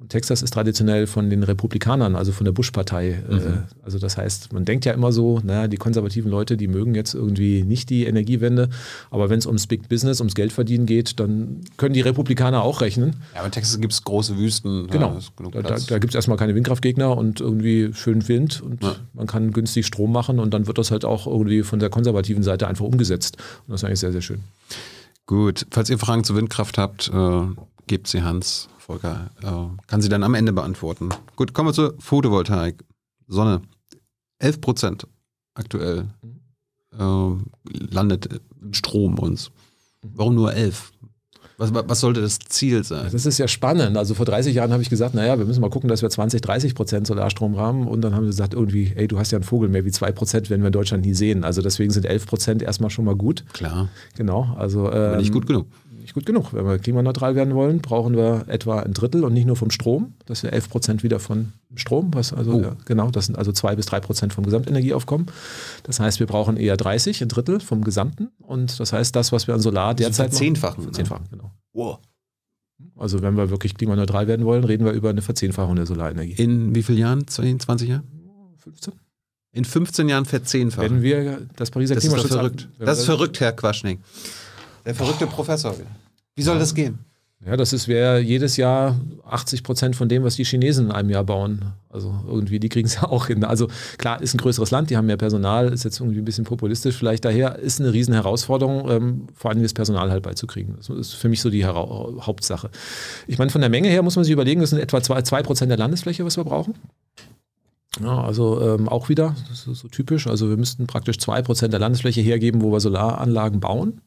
Und Texas ist traditionell von den Republikanern, also von der Bush-Partei. Äh, mhm. Also das heißt, man denkt ja immer so, naja, die konservativen Leute, die mögen jetzt irgendwie nicht die Energiewende. Aber wenn es ums Big Business, ums Geldverdienen geht, dann können die Republikaner auch rechnen. Ja, aber in Texas gibt es große Wüsten. Genau. Ja, da da, da gibt es erstmal keine Windkraftgegner und irgendwie schön Wind und ja. man kann günstig Strom machen und dann wird das halt auch irgendwie von der konservativen Seite einfach umgesetzt. Und das ist eigentlich sehr, sehr schön. Gut. Falls ihr Fragen zu Windkraft habt, äh, gebt sie Hans. Volker äh, kann sie dann am Ende beantworten. Gut, kommen wir zur Photovoltaik. Sonne. 11 Prozent aktuell mhm. äh, landet Strom uns. Mhm. Warum nur 11? Was, was, sollte das Ziel sein? Das ist ja spannend. Also vor 30 Jahren habe ich gesagt, naja, wir müssen mal gucken, dass wir 20, 30 Prozent Solarstrom haben. Und dann haben sie gesagt, irgendwie, ey, du hast ja einen Vogel mehr wie 2 Prozent, werden wir in Deutschland nie sehen. Also deswegen sind 11 Prozent erstmal schon mal gut. Klar. Genau. Also, ähm, Aber nicht ähm, gut genug nicht gut genug. Wenn wir klimaneutral werden wollen, brauchen wir etwa ein Drittel und nicht nur vom Strom. Das sind 11 Prozent wieder von Strom, was also oh. ja, genau, das sind also zwei bis drei Prozent vom Gesamtenergieaufkommen. Das heißt, wir brauchen eher 30, ein Drittel vom Gesamten. Und das heißt, das, was wir an Solar derzeit verzehnfachen, machen, ne? genau. Wow. Also wenn wir wirklich klimaneutral werden wollen, reden wir über eine Verzehnfachung der Solarenergie. In wie vielen Jahren? 10, 20 Jahren? 15. In 15 Jahren verzehnfachen. Wenn wir das Pariser das Klimaschutz... Ist verrückt. Das ist verrückt, Herr Quaschning. Der verrückte Professor wieder. Wie soll das gehen? Ja, das ist wäre jedes Jahr 80 Prozent von dem, was die Chinesen in einem Jahr bauen. Also irgendwie, die kriegen es ja auch hin. Also klar, ist ein größeres Land, die haben mehr Personal, ist jetzt irgendwie ein bisschen populistisch vielleicht daher, ist eine Riesenherausforderung, ähm, vor allem das Personal halt beizukriegen. Das ist für mich so die Hera Hauptsache. Ich meine, von der Menge her muss man sich überlegen, das sind etwa zwei, Prozent der Landesfläche, was wir brauchen. Ja, also ähm, auch wieder, das ist so typisch. Also wir müssten praktisch zwei Prozent der Landesfläche hergeben, wo wir Solaranlagen bauen.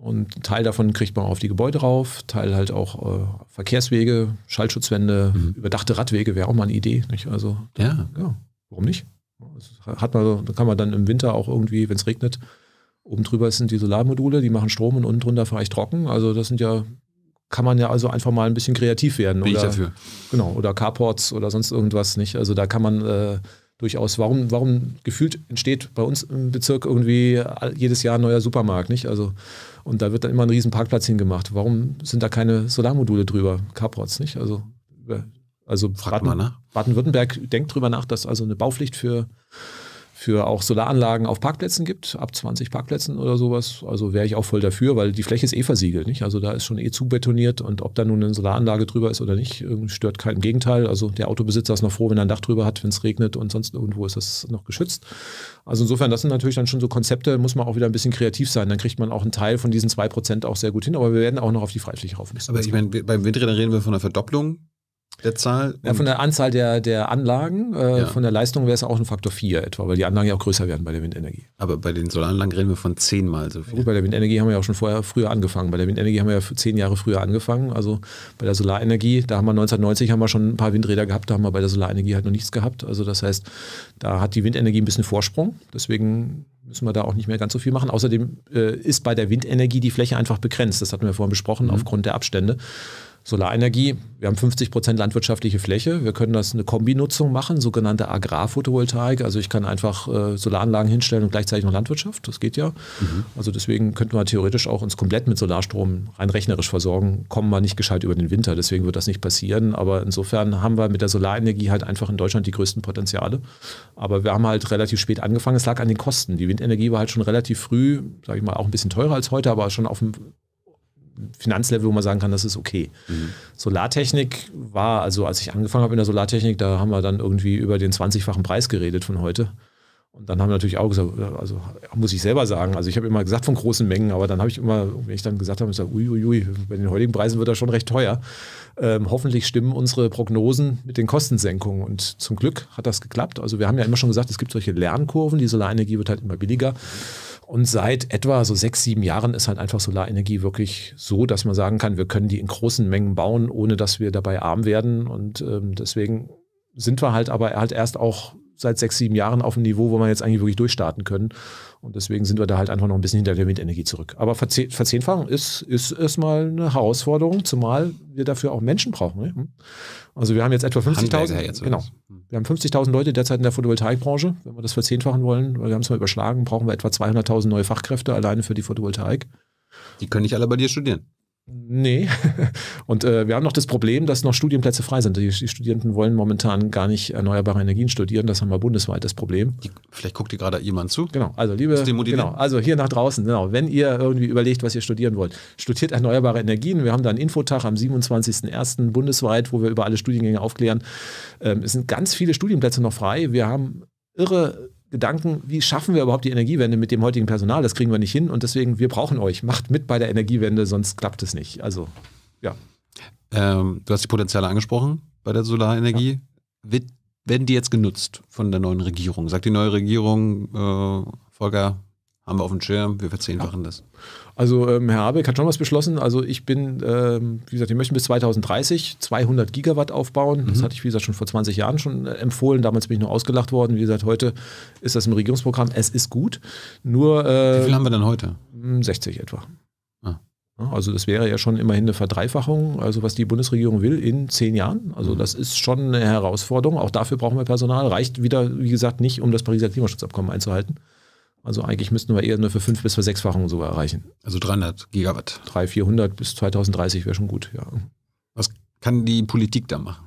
Und Teil davon kriegt man auf die Gebäude rauf, Teil halt auch äh, Verkehrswege, Schallschutzwände, mhm. überdachte Radwege wäre auch mal eine Idee. Nicht? Also, ja. ja. Warum nicht? Das hat man, kann man dann im Winter auch irgendwie, wenn es regnet, oben drüber sind die Solarmodule, die machen Strom und unten drunter vielleicht trocken. Also das sind ja, kann man ja also einfach mal ein bisschen kreativ werden. Bin oder, ich dafür. Genau, oder Carports oder sonst irgendwas nicht. Also da kann man äh, durchaus. Warum, warum gefühlt entsteht bei uns im Bezirk irgendwie jedes Jahr ein neuer Supermarkt, nicht? Also, und da wird dann immer ein riesen Parkplatz hingemacht. Warum sind da keine Solarmodule drüber? Carports, nicht? Also, also ne? Baden-Württemberg Baden denkt drüber nach, dass also eine Baupflicht für für auch Solaranlagen auf Parkplätzen gibt, ab 20 Parkplätzen oder sowas. Also wäre ich auch voll dafür, weil die Fläche ist eh versiegelt, nicht? Also da ist schon eh zubetoniert und ob da nun eine Solaranlage drüber ist oder nicht, stört keinen. Im Gegenteil, also der Autobesitzer ist noch froh, wenn er ein Dach drüber hat, wenn es regnet und sonst irgendwo ist das noch geschützt. Also insofern, das sind natürlich dann schon so Konzepte, muss man auch wieder ein bisschen kreativ sein. Dann kriegt man auch einen Teil von diesen 2% auch sehr gut hin, aber wir werden auch noch auf die Freifläche rauf müssen. Aber ich meine, beim Windrädern reden wir von einer Verdopplung der Zahl? Ja, von der Anzahl der, der Anlagen, äh, ja. von der Leistung wäre es auch ein Faktor 4 etwa, weil die Anlagen ja auch größer werden bei der Windenergie. Aber bei den Solaranlagen reden wir von zehnmal so viel. Gut, bei der Windenergie haben wir ja auch schon vorher früher angefangen. Bei der Windenergie haben wir ja zehn Jahre früher angefangen. Also bei der Solarenergie, da haben wir 1990 haben wir schon ein paar Windräder gehabt, da haben wir bei der Solarenergie halt noch nichts gehabt. Also das heißt, da hat die Windenergie ein bisschen Vorsprung. Deswegen müssen wir da auch nicht mehr ganz so viel machen. Außerdem äh, ist bei der Windenergie die Fläche einfach begrenzt. Das hatten wir vorhin besprochen, mhm. aufgrund der Abstände. Solarenergie, wir haben 50 Prozent landwirtschaftliche Fläche. Wir können das eine Kombinutzung machen, sogenannte Agrarphotovoltaik. Also ich kann einfach äh, Solaranlagen hinstellen und gleichzeitig noch Landwirtschaft. Das geht ja. Mhm. Also deswegen könnten wir theoretisch auch uns komplett mit Solarstrom rein rechnerisch versorgen. Kommen wir nicht gescheit über den Winter. Deswegen wird das nicht passieren. Aber insofern haben wir mit der Solarenergie halt einfach in Deutschland die größten Potenziale. Aber wir haben halt relativ spät angefangen. Es lag an den Kosten. Die Windenergie war halt schon relativ früh, sage ich mal, auch ein bisschen teurer als heute, aber schon auf dem Finanzlevel, wo man sagen kann, das ist okay. Mhm. Solartechnik war, also als ich angefangen habe in der Solartechnik, da haben wir dann irgendwie über den 20-fachen Preis geredet von heute. Und dann haben wir natürlich auch gesagt, also muss ich selber sagen, also ich habe immer gesagt von großen Mengen, aber dann habe ich immer, wenn ich dann gesagt habe, ich gesagt, uiuiui, ui, bei den heutigen Preisen wird das schon recht teuer. Ähm, hoffentlich stimmen unsere Prognosen mit den Kostensenkungen. Und zum Glück hat das geklappt. Also wir haben ja immer schon gesagt, es gibt solche Lernkurven, die Solarenergie wird halt immer billiger. Mhm. Und seit etwa so sechs, sieben Jahren ist halt einfach Solarenergie wirklich so, dass man sagen kann, wir können die in großen Mengen bauen, ohne dass wir dabei arm werden. Und ähm, deswegen sind wir halt aber halt erst auch seit sechs, sieben Jahren auf einem Niveau, wo wir jetzt eigentlich wirklich durchstarten können. Und deswegen sind wir da halt einfach noch ein bisschen hinter der Windenergie zurück. Aber Verze Verzehnfachung ist, ist erstmal eine Herausforderung, zumal wir dafür auch Menschen brauchen. Ne? Hm? Also wir haben jetzt etwa 50.000 genau, hm. wir haben 50.000 Leute derzeit in der Photovoltaikbranche. Wenn wir das verzehnfachen wollen, weil wir haben es mal überschlagen, brauchen wir etwa 200.000 neue Fachkräfte alleine für die Photovoltaik. Die können nicht alle bei dir studieren. Nee. Und äh, wir haben noch das Problem, dass noch Studienplätze frei sind. Die, die, Studierenden wollen momentan gar nicht erneuerbare Energien studieren. Das haben wir bundesweit das Problem. vielleicht guckt ihr gerade jemand zu. Genau. Also liebe, genau. Also hier nach draußen. Genau. Wenn ihr irgendwie überlegt, was ihr studieren wollt, studiert erneuerbare Energien. Wir haben da einen Infotag am 27.01. bundesweit, wo wir über alle Studiengänge aufklären. Ähm, es sind ganz viele Studienplätze noch frei. Wir haben irre Gedanken, wie schaffen wir überhaupt die Energiewende mit dem heutigen Personal? Das kriegen wir nicht hin und deswegen, wir brauchen euch. Macht mit bei der Energiewende, sonst klappt es nicht. Also, ja. Ähm, du hast die Potenziale angesprochen bei der Solarenergie. Ja. Wird, werden die jetzt genutzt von der neuen Regierung? Sagt die neue Regierung, äh, Volker, haben wir auf dem Schirm, wir verzehnfachen ja. das. Also ähm, Herr Habeck hat schon was beschlossen. Also ich bin, ähm, wie gesagt, wir möchten bis 2030 200 Gigawatt aufbauen. Mhm. Das hatte ich, wie gesagt, schon vor 20 Jahren schon äh, empfohlen. Damals bin ich nur ausgelacht worden. Wie gesagt, heute ist das im Regierungsprogramm. Es ist gut. Nur äh, Wie viel haben wir denn heute? 60 hm, etwa. Ah. Also das wäre ja schon immerhin eine Verdreifachung, also was die Bundesregierung will in zehn Jahren. Also mhm. das ist schon eine Herausforderung. Auch dafür brauchen wir Personal. Reicht wieder, wie gesagt, nicht, um das Pariser Klimaschutzabkommen einzuhalten. Also eigentlich müssten wir eher nur für fünf bis für sechsfachung sogar erreichen. Also 300 Gigawatt. 300, 400 bis 2030 wäre schon gut, ja. Was kann die Politik da machen?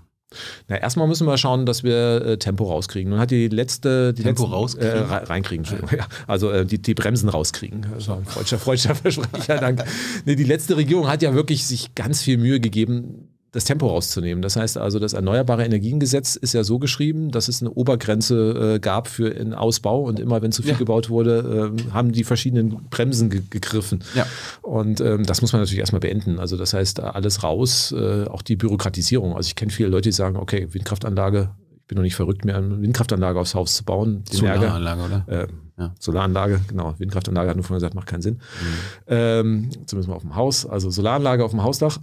Na, erstmal müssen wir schauen, dass wir äh, Tempo rauskriegen. Nun hat die letzte. Die Tempo letzten, äh, rauskriegen? Äh, reinkriegen, Entschuldigung. Ja. Also äh, die, die, Bremsen rauskriegen. Also, freudscher, freudscher Versprecher, danke. Nee, die letzte Regierung hat ja wirklich sich ganz viel Mühe gegeben, das Tempo rauszunehmen. Das heißt also, das Erneuerbare Energiengesetz ist ja so geschrieben, dass es eine Obergrenze äh, gab für den Ausbau und immer wenn zu viel ja. gebaut wurde, äh, haben die verschiedenen Bremsen ge gegriffen. Ja. Und ähm, das muss man natürlich erstmal beenden. Also das heißt, alles raus, äh, auch die Bürokratisierung. Also ich kenne viele Leute, die sagen, okay, Windkraftanlage, ich bin noch nicht verrückt, mir eine Windkraftanlage aufs Haus zu bauen. Die Solaranlage, Ärger, oder? Ähm, ja. Solaranlage, genau. Windkraftanlage hat nur vorhin gesagt, macht keinen Sinn. Mhm. Ähm, zumindest mal auf dem Haus. Also Solaranlage auf dem Hausdach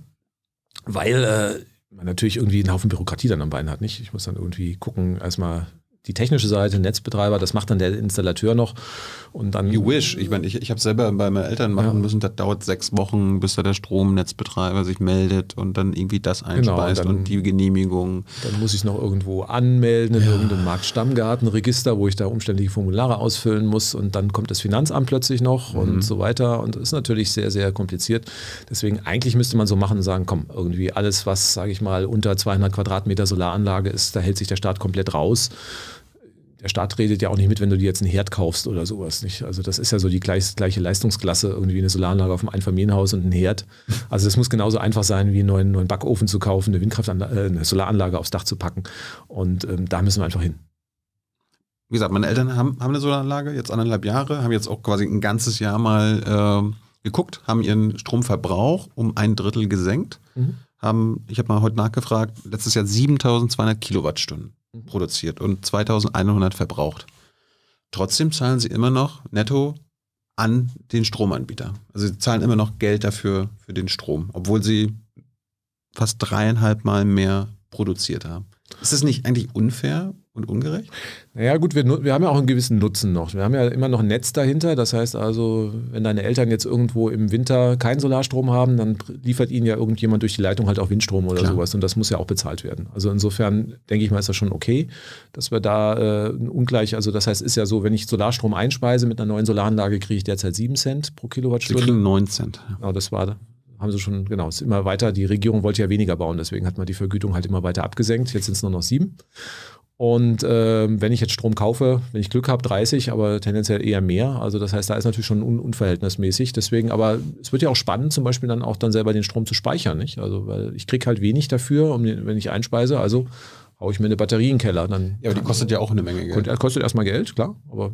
weil äh, man natürlich irgendwie einen Haufen Bürokratie dann am Bein hat, nicht? Ich muss dann irgendwie gucken, erstmal die technische Seite, Netzbetreiber, das macht dann der Installateur noch und dann, you wish. Ich meine, ich, ich habe selber bei meinen Eltern machen ja. müssen, das dauert sechs Wochen, bis da der Stromnetzbetreiber sich meldet und dann irgendwie das genau, einspeist genau, dann, und die Genehmigung. Dann muss ich noch irgendwo anmelden in ja. irgendeinem Marktstammgartenregister, wo ich da umständliche Formulare ausfüllen muss und dann kommt das Finanzamt plötzlich noch mhm. und so weiter. Und das ist natürlich sehr, sehr kompliziert. Deswegen eigentlich müsste man so machen und sagen, komm, irgendwie alles, was, sage ich mal, unter 200 Quadratmeter Solaranlage ist, da hält sich der Staat komplett raus der Staat redet ja auch nicht mit, wenn du dir jetzt einen Herd kaufst oder sowas. Nicht? Also das ist ja so die gleich, gleiche Leistungsklasse, irgendwie eine Solaranlage auf einem Einfamilienhaus und ein Herd. Also es muss genauso einfach sein, wie einen neuen, neuen Backofen zu kaufen, eine, Windkraftanlage, äh, eine Solaranlage aufs Dach zu packen. Und ähm, da müssen wir einfach hin. Wie gesagt, meine Eltern haben, haben eine Solaranlage, jetzt anderthalb Jahre, haben jetzt auch quasi ein ganzes Jahr mal äh, geguckt, haben ihren Stromverbrauch um ein Drittel gesenkt. Mhm. Haben, ich habe mal heute nachgefragt, letztes Jahr 7200 Kilowattstunden. Mhm. produziert und 2100 verbraucht. Trotzdem zahlen sie immer noch netto an den Stromanbieter. Also sie zahlen immer noch Geld dafür, für den Strom, obwohl sie fast dreieinhalb Mal mehr produziert haben. Ist das nicht eigentlich unfair? und ungerecht? Naja, gut, wir, wir haben ja auch einen gewissen Nutzen noch. Wir haben ja immer noch ein Netz dahinter. Das heißt also, wenn deine Eltern jetzt irgendwo im Winter keinen Solarstrom haben, dann liefert ihnen ja irgendjemand durch die Leitung halt auch Windstrom oder Klar. sowas. Und das muss ja auch bezahlt werden. Also insofern denke ich mal, ist das schon okay, dass wir da äh, ungleich, also das heißt, ist ja so, wenn ich Solarstrom einspeise mit einer neuen Solaranlage, kriege ich derzeit 7 Cent pro Kilowattstunde. Sie kriegen 9 Cent. Ja. Genau, das war haben sie schon, genau, es ist immer weiter, die Regierung wollte ja weniger bauen, deswegen hat man die Vergütung halt immer weiter abgesenkt, jetzt sind es nur noch sieben. Und ähm, wenn ich jetzt Strom kaufe, wenn ich Glück habe, 30, aber tendenziell eher mehr. Also das heißt, da ist natürlich schon un unverhältnismäßig. Deswegen, aber es wird ja auch spannend, zum Beispiel dann auch dann selber den Strom zu speichern. Nicht? Also weil ich kriege halt wenig dafür, um den, wenn ich einspeise. Also haue ich mir eine Batterie in den Keller. Dann ja, aber die kostet ja auch eine Menge Geld. Kostet erstmal Geld, klar. Aber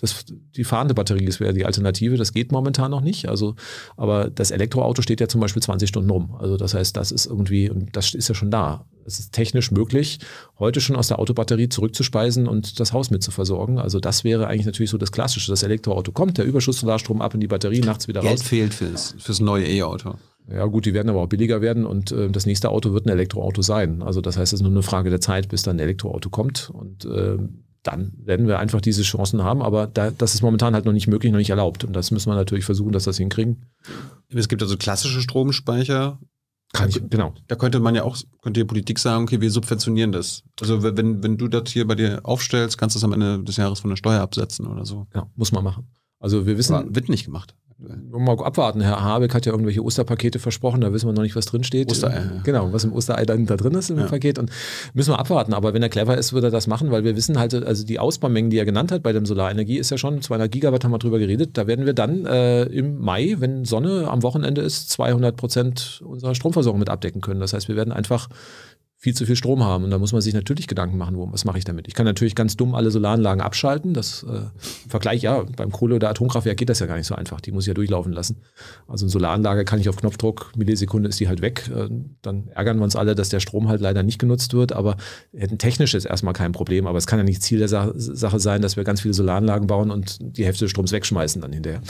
das, die fahrende Batterie ist wäre die Alternative. Das geht momentan noch nicht. Also, aber das Elektroauto steht ja zum Beispiel 20 Stunden rum. Also das heißt, das ist irgendwie, und das ist ja schon da. Es ist technisch möglich, heute schon aus der Autobatterie zurückzuspeisen und das Haus mit zu versorgen. Also das wäre eigentlich natürlich so das Klassische. Das Elektroauto kommt, der Überschuss Solarstrom ab in die Batterie, nachts wieder Geld raus. Geld fehlt fürs, fürs neue E-Auto. Ja gut, die werden aber auch billiger werden und äh, das nächste Auto wird ein Elektroauto sein. Also das heißt, es ist nur eine Frage der Zeit, bis dann ein Elektroauto kommt. Und äh, dann werden wir einfach diese Chancen haben. Aber da, das ist momentan halt noch nicht möglich, noch nicht erlaubt. Und das müssen wir natürlich versuchen, dass wir das hinkriegen. Es gibt also klassische Stromspeicher. Kann ich, genau. Da könnte man ja auch, könnte die Politik sagen, okay, wir subventionieren das. Also wenn, wenn du das hier bei dir aufstellst, kannst du das am Ende des Jahres von der Steuer absetzen oder so. Ja, muss man machen. Also wir wissen. Aber wird nicht gemacht mal abwarten. Herr Habeck hat ja irgendwelche Osterpakete versprochen, da wissen wir noch nicht, was drinsteht. Osterei. Genau, was im Osterei dann da drin ist im ja. Paket. Und müssen wir abwarten. Aber wenn er clever ist, würde er das machen, weil wir wissen halt, also die Ausbaumengen, die er genannt hat bei dem Solarenergie, ist ja schon 200 Gigawatt, haben wir drüber geredet. Da werden wir dann äh, im Mai, wenn Sonne am Wochenende ist, 200 Prozent unserer Stromversorgung mit abdecken können. Das heißt, wir werden einfach viel zu viel Strom haben. Und da muss man sich natürlich Gedanken machen, was mache ich damit? Ich kann natürlich ganz dumm alle Solaranlagen abschalten. Das äh, Vergleich, ja, beim Kohle- oder Atomkraftwerk geht das ja gar nicht so einfach. Die muss ich ja durchlaufen lassen. Also eine Solaranlage kann ich auf Knopfdruck, Millisekunde ist die halt weg. Äh, dann ärgern wir uns alle, dass der Strom halt leider nicht genutzt wird. Aber hätten technisch jetzt erstmal kein Problem. Aber es kann ja nicht Ziel der Sa Sache sein, dass wir ganz viele Solaranlagen bauen und die Hälfte des Stroms wegschmeißen dann hinterher.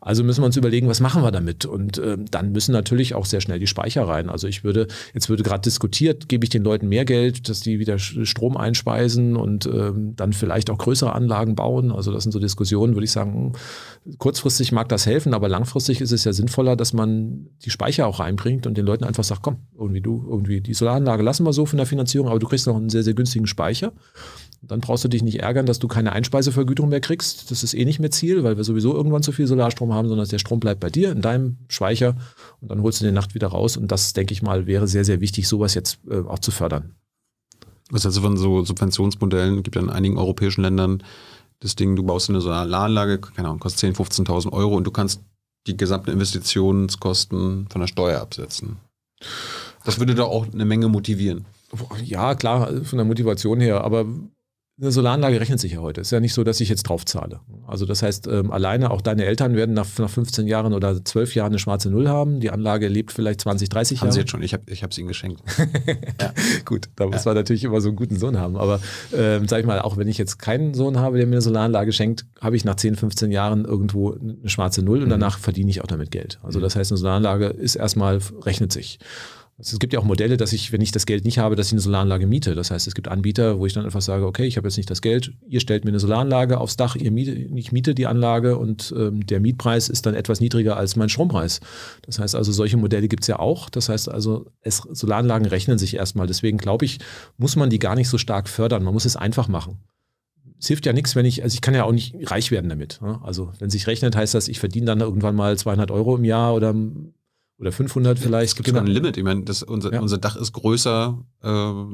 Also müssen wir uns überlegen, was machen wir damit? Und äh, dann müssen natürlich auch sehr schnell die Speicher rein. Also ich würde, jetzt würde gerade diskutiert, gebe ich die den Leuten mehr Geld, dass die wieder Strom einspeisen und ähm, dann vielleicht auch größere Anlagen bauen. Also das sind so Diskussionen, würde ich sagen, hm, kurzfristig mag das helfen, aber langfristig ist es ja sinnvoller, dass man die Speicher auch reinbringt und den Leuten einfach sagt, komm, irgendwie du, irgendwie die Solaranlage lassen wir so von der Finanzierung, aber du kriegst noch einen sehr, sehr günstigen Speicher. Dann brauchst du dich nicht ärgern, dass du keine Einspeisevergütung mehr kriegst. Das ist eh nicht mehr Ziel, weil wir sowieso irgendwann zu viel Solarstrom haben, sondern der Strom bleibt bei dir in deinem Speicher und dann holst du den Nacht wieder raus. Und das, denke ich mal, wäre sehr, sehr wichtig, sowas jetzt äh, auch zu fördern. Was also von so Subventionsmodellen gibt ja in einigen europäischen Ländern das Ding, du baust eine Solaranlage, keine Ahnung, kostet 10.000, 15.000 Euro und du kannst die gesamten Investitionskosten von der Steuer absetzen. Das würde da auch eine Menge motivieren. Ja, klar, von der Motivation her. Aber eine Solaranlage rechnet sich ja heute. Ist ja nicht so, dass ich jetzt drauf zahle. Also das heißt, ähm, alleine auch deine Eltern werden nach, nach 15 Jahren oder 12 Jahren eine schwarze Null haben. Die Anlage lebt vielleicht 20, 30 Jahre. Haben sie jetzt schon, ich habe es ihnen geschenkt. Gut, da muss man natürlich immer so einen guten Sohn haben. Aber ähm, sag ich mal, auch wenn ich jetzt keinen Sohn habe, der mir eine Solaranlage schenkt, habe ich nach 10, 15 Jahren irgendwo eine schwarze Null und mhm. danach verdiene ich auch damit Geld. Also mhm. das heißt, eine Solaranlage ist erstmal, rechnet sich. Es gibt ja auch Modelle, dass ich, wenn ich das Geld nicht habe, dass ich eine Solaranlage miete. Das heißt, es gibt Anbieter, wo ich dann einfach sage, okay, ich habe jetzt nicht das Geld, ihr stellt mir eine Solaranlage aufs Dach, ihr miete, ich miete die Anlage und ähm, der Mietpreis ist dann etwas niedriger als mein Strompreis. Das heißt also, solche Modelle gibt es ja auch. Das heißt also, es, Solaranlagen rechnen sich erstmal. Deswegen glaube ich, muss man die gar nicht so stark fördern. Man muss es einfach machen es hilft ja nichts, wenn ich, also ich kann ja auch nicht reich werden damit. Ne? Also wenn sich rechnet, heißt das, ich verdiene dann irgendwann mal 200 Euro im Jahr oder oder 500 vielleicht. Es gibt genau. sogar ein Limit. Ich meine, das, unser, ja. unser Dach ist größer, äh,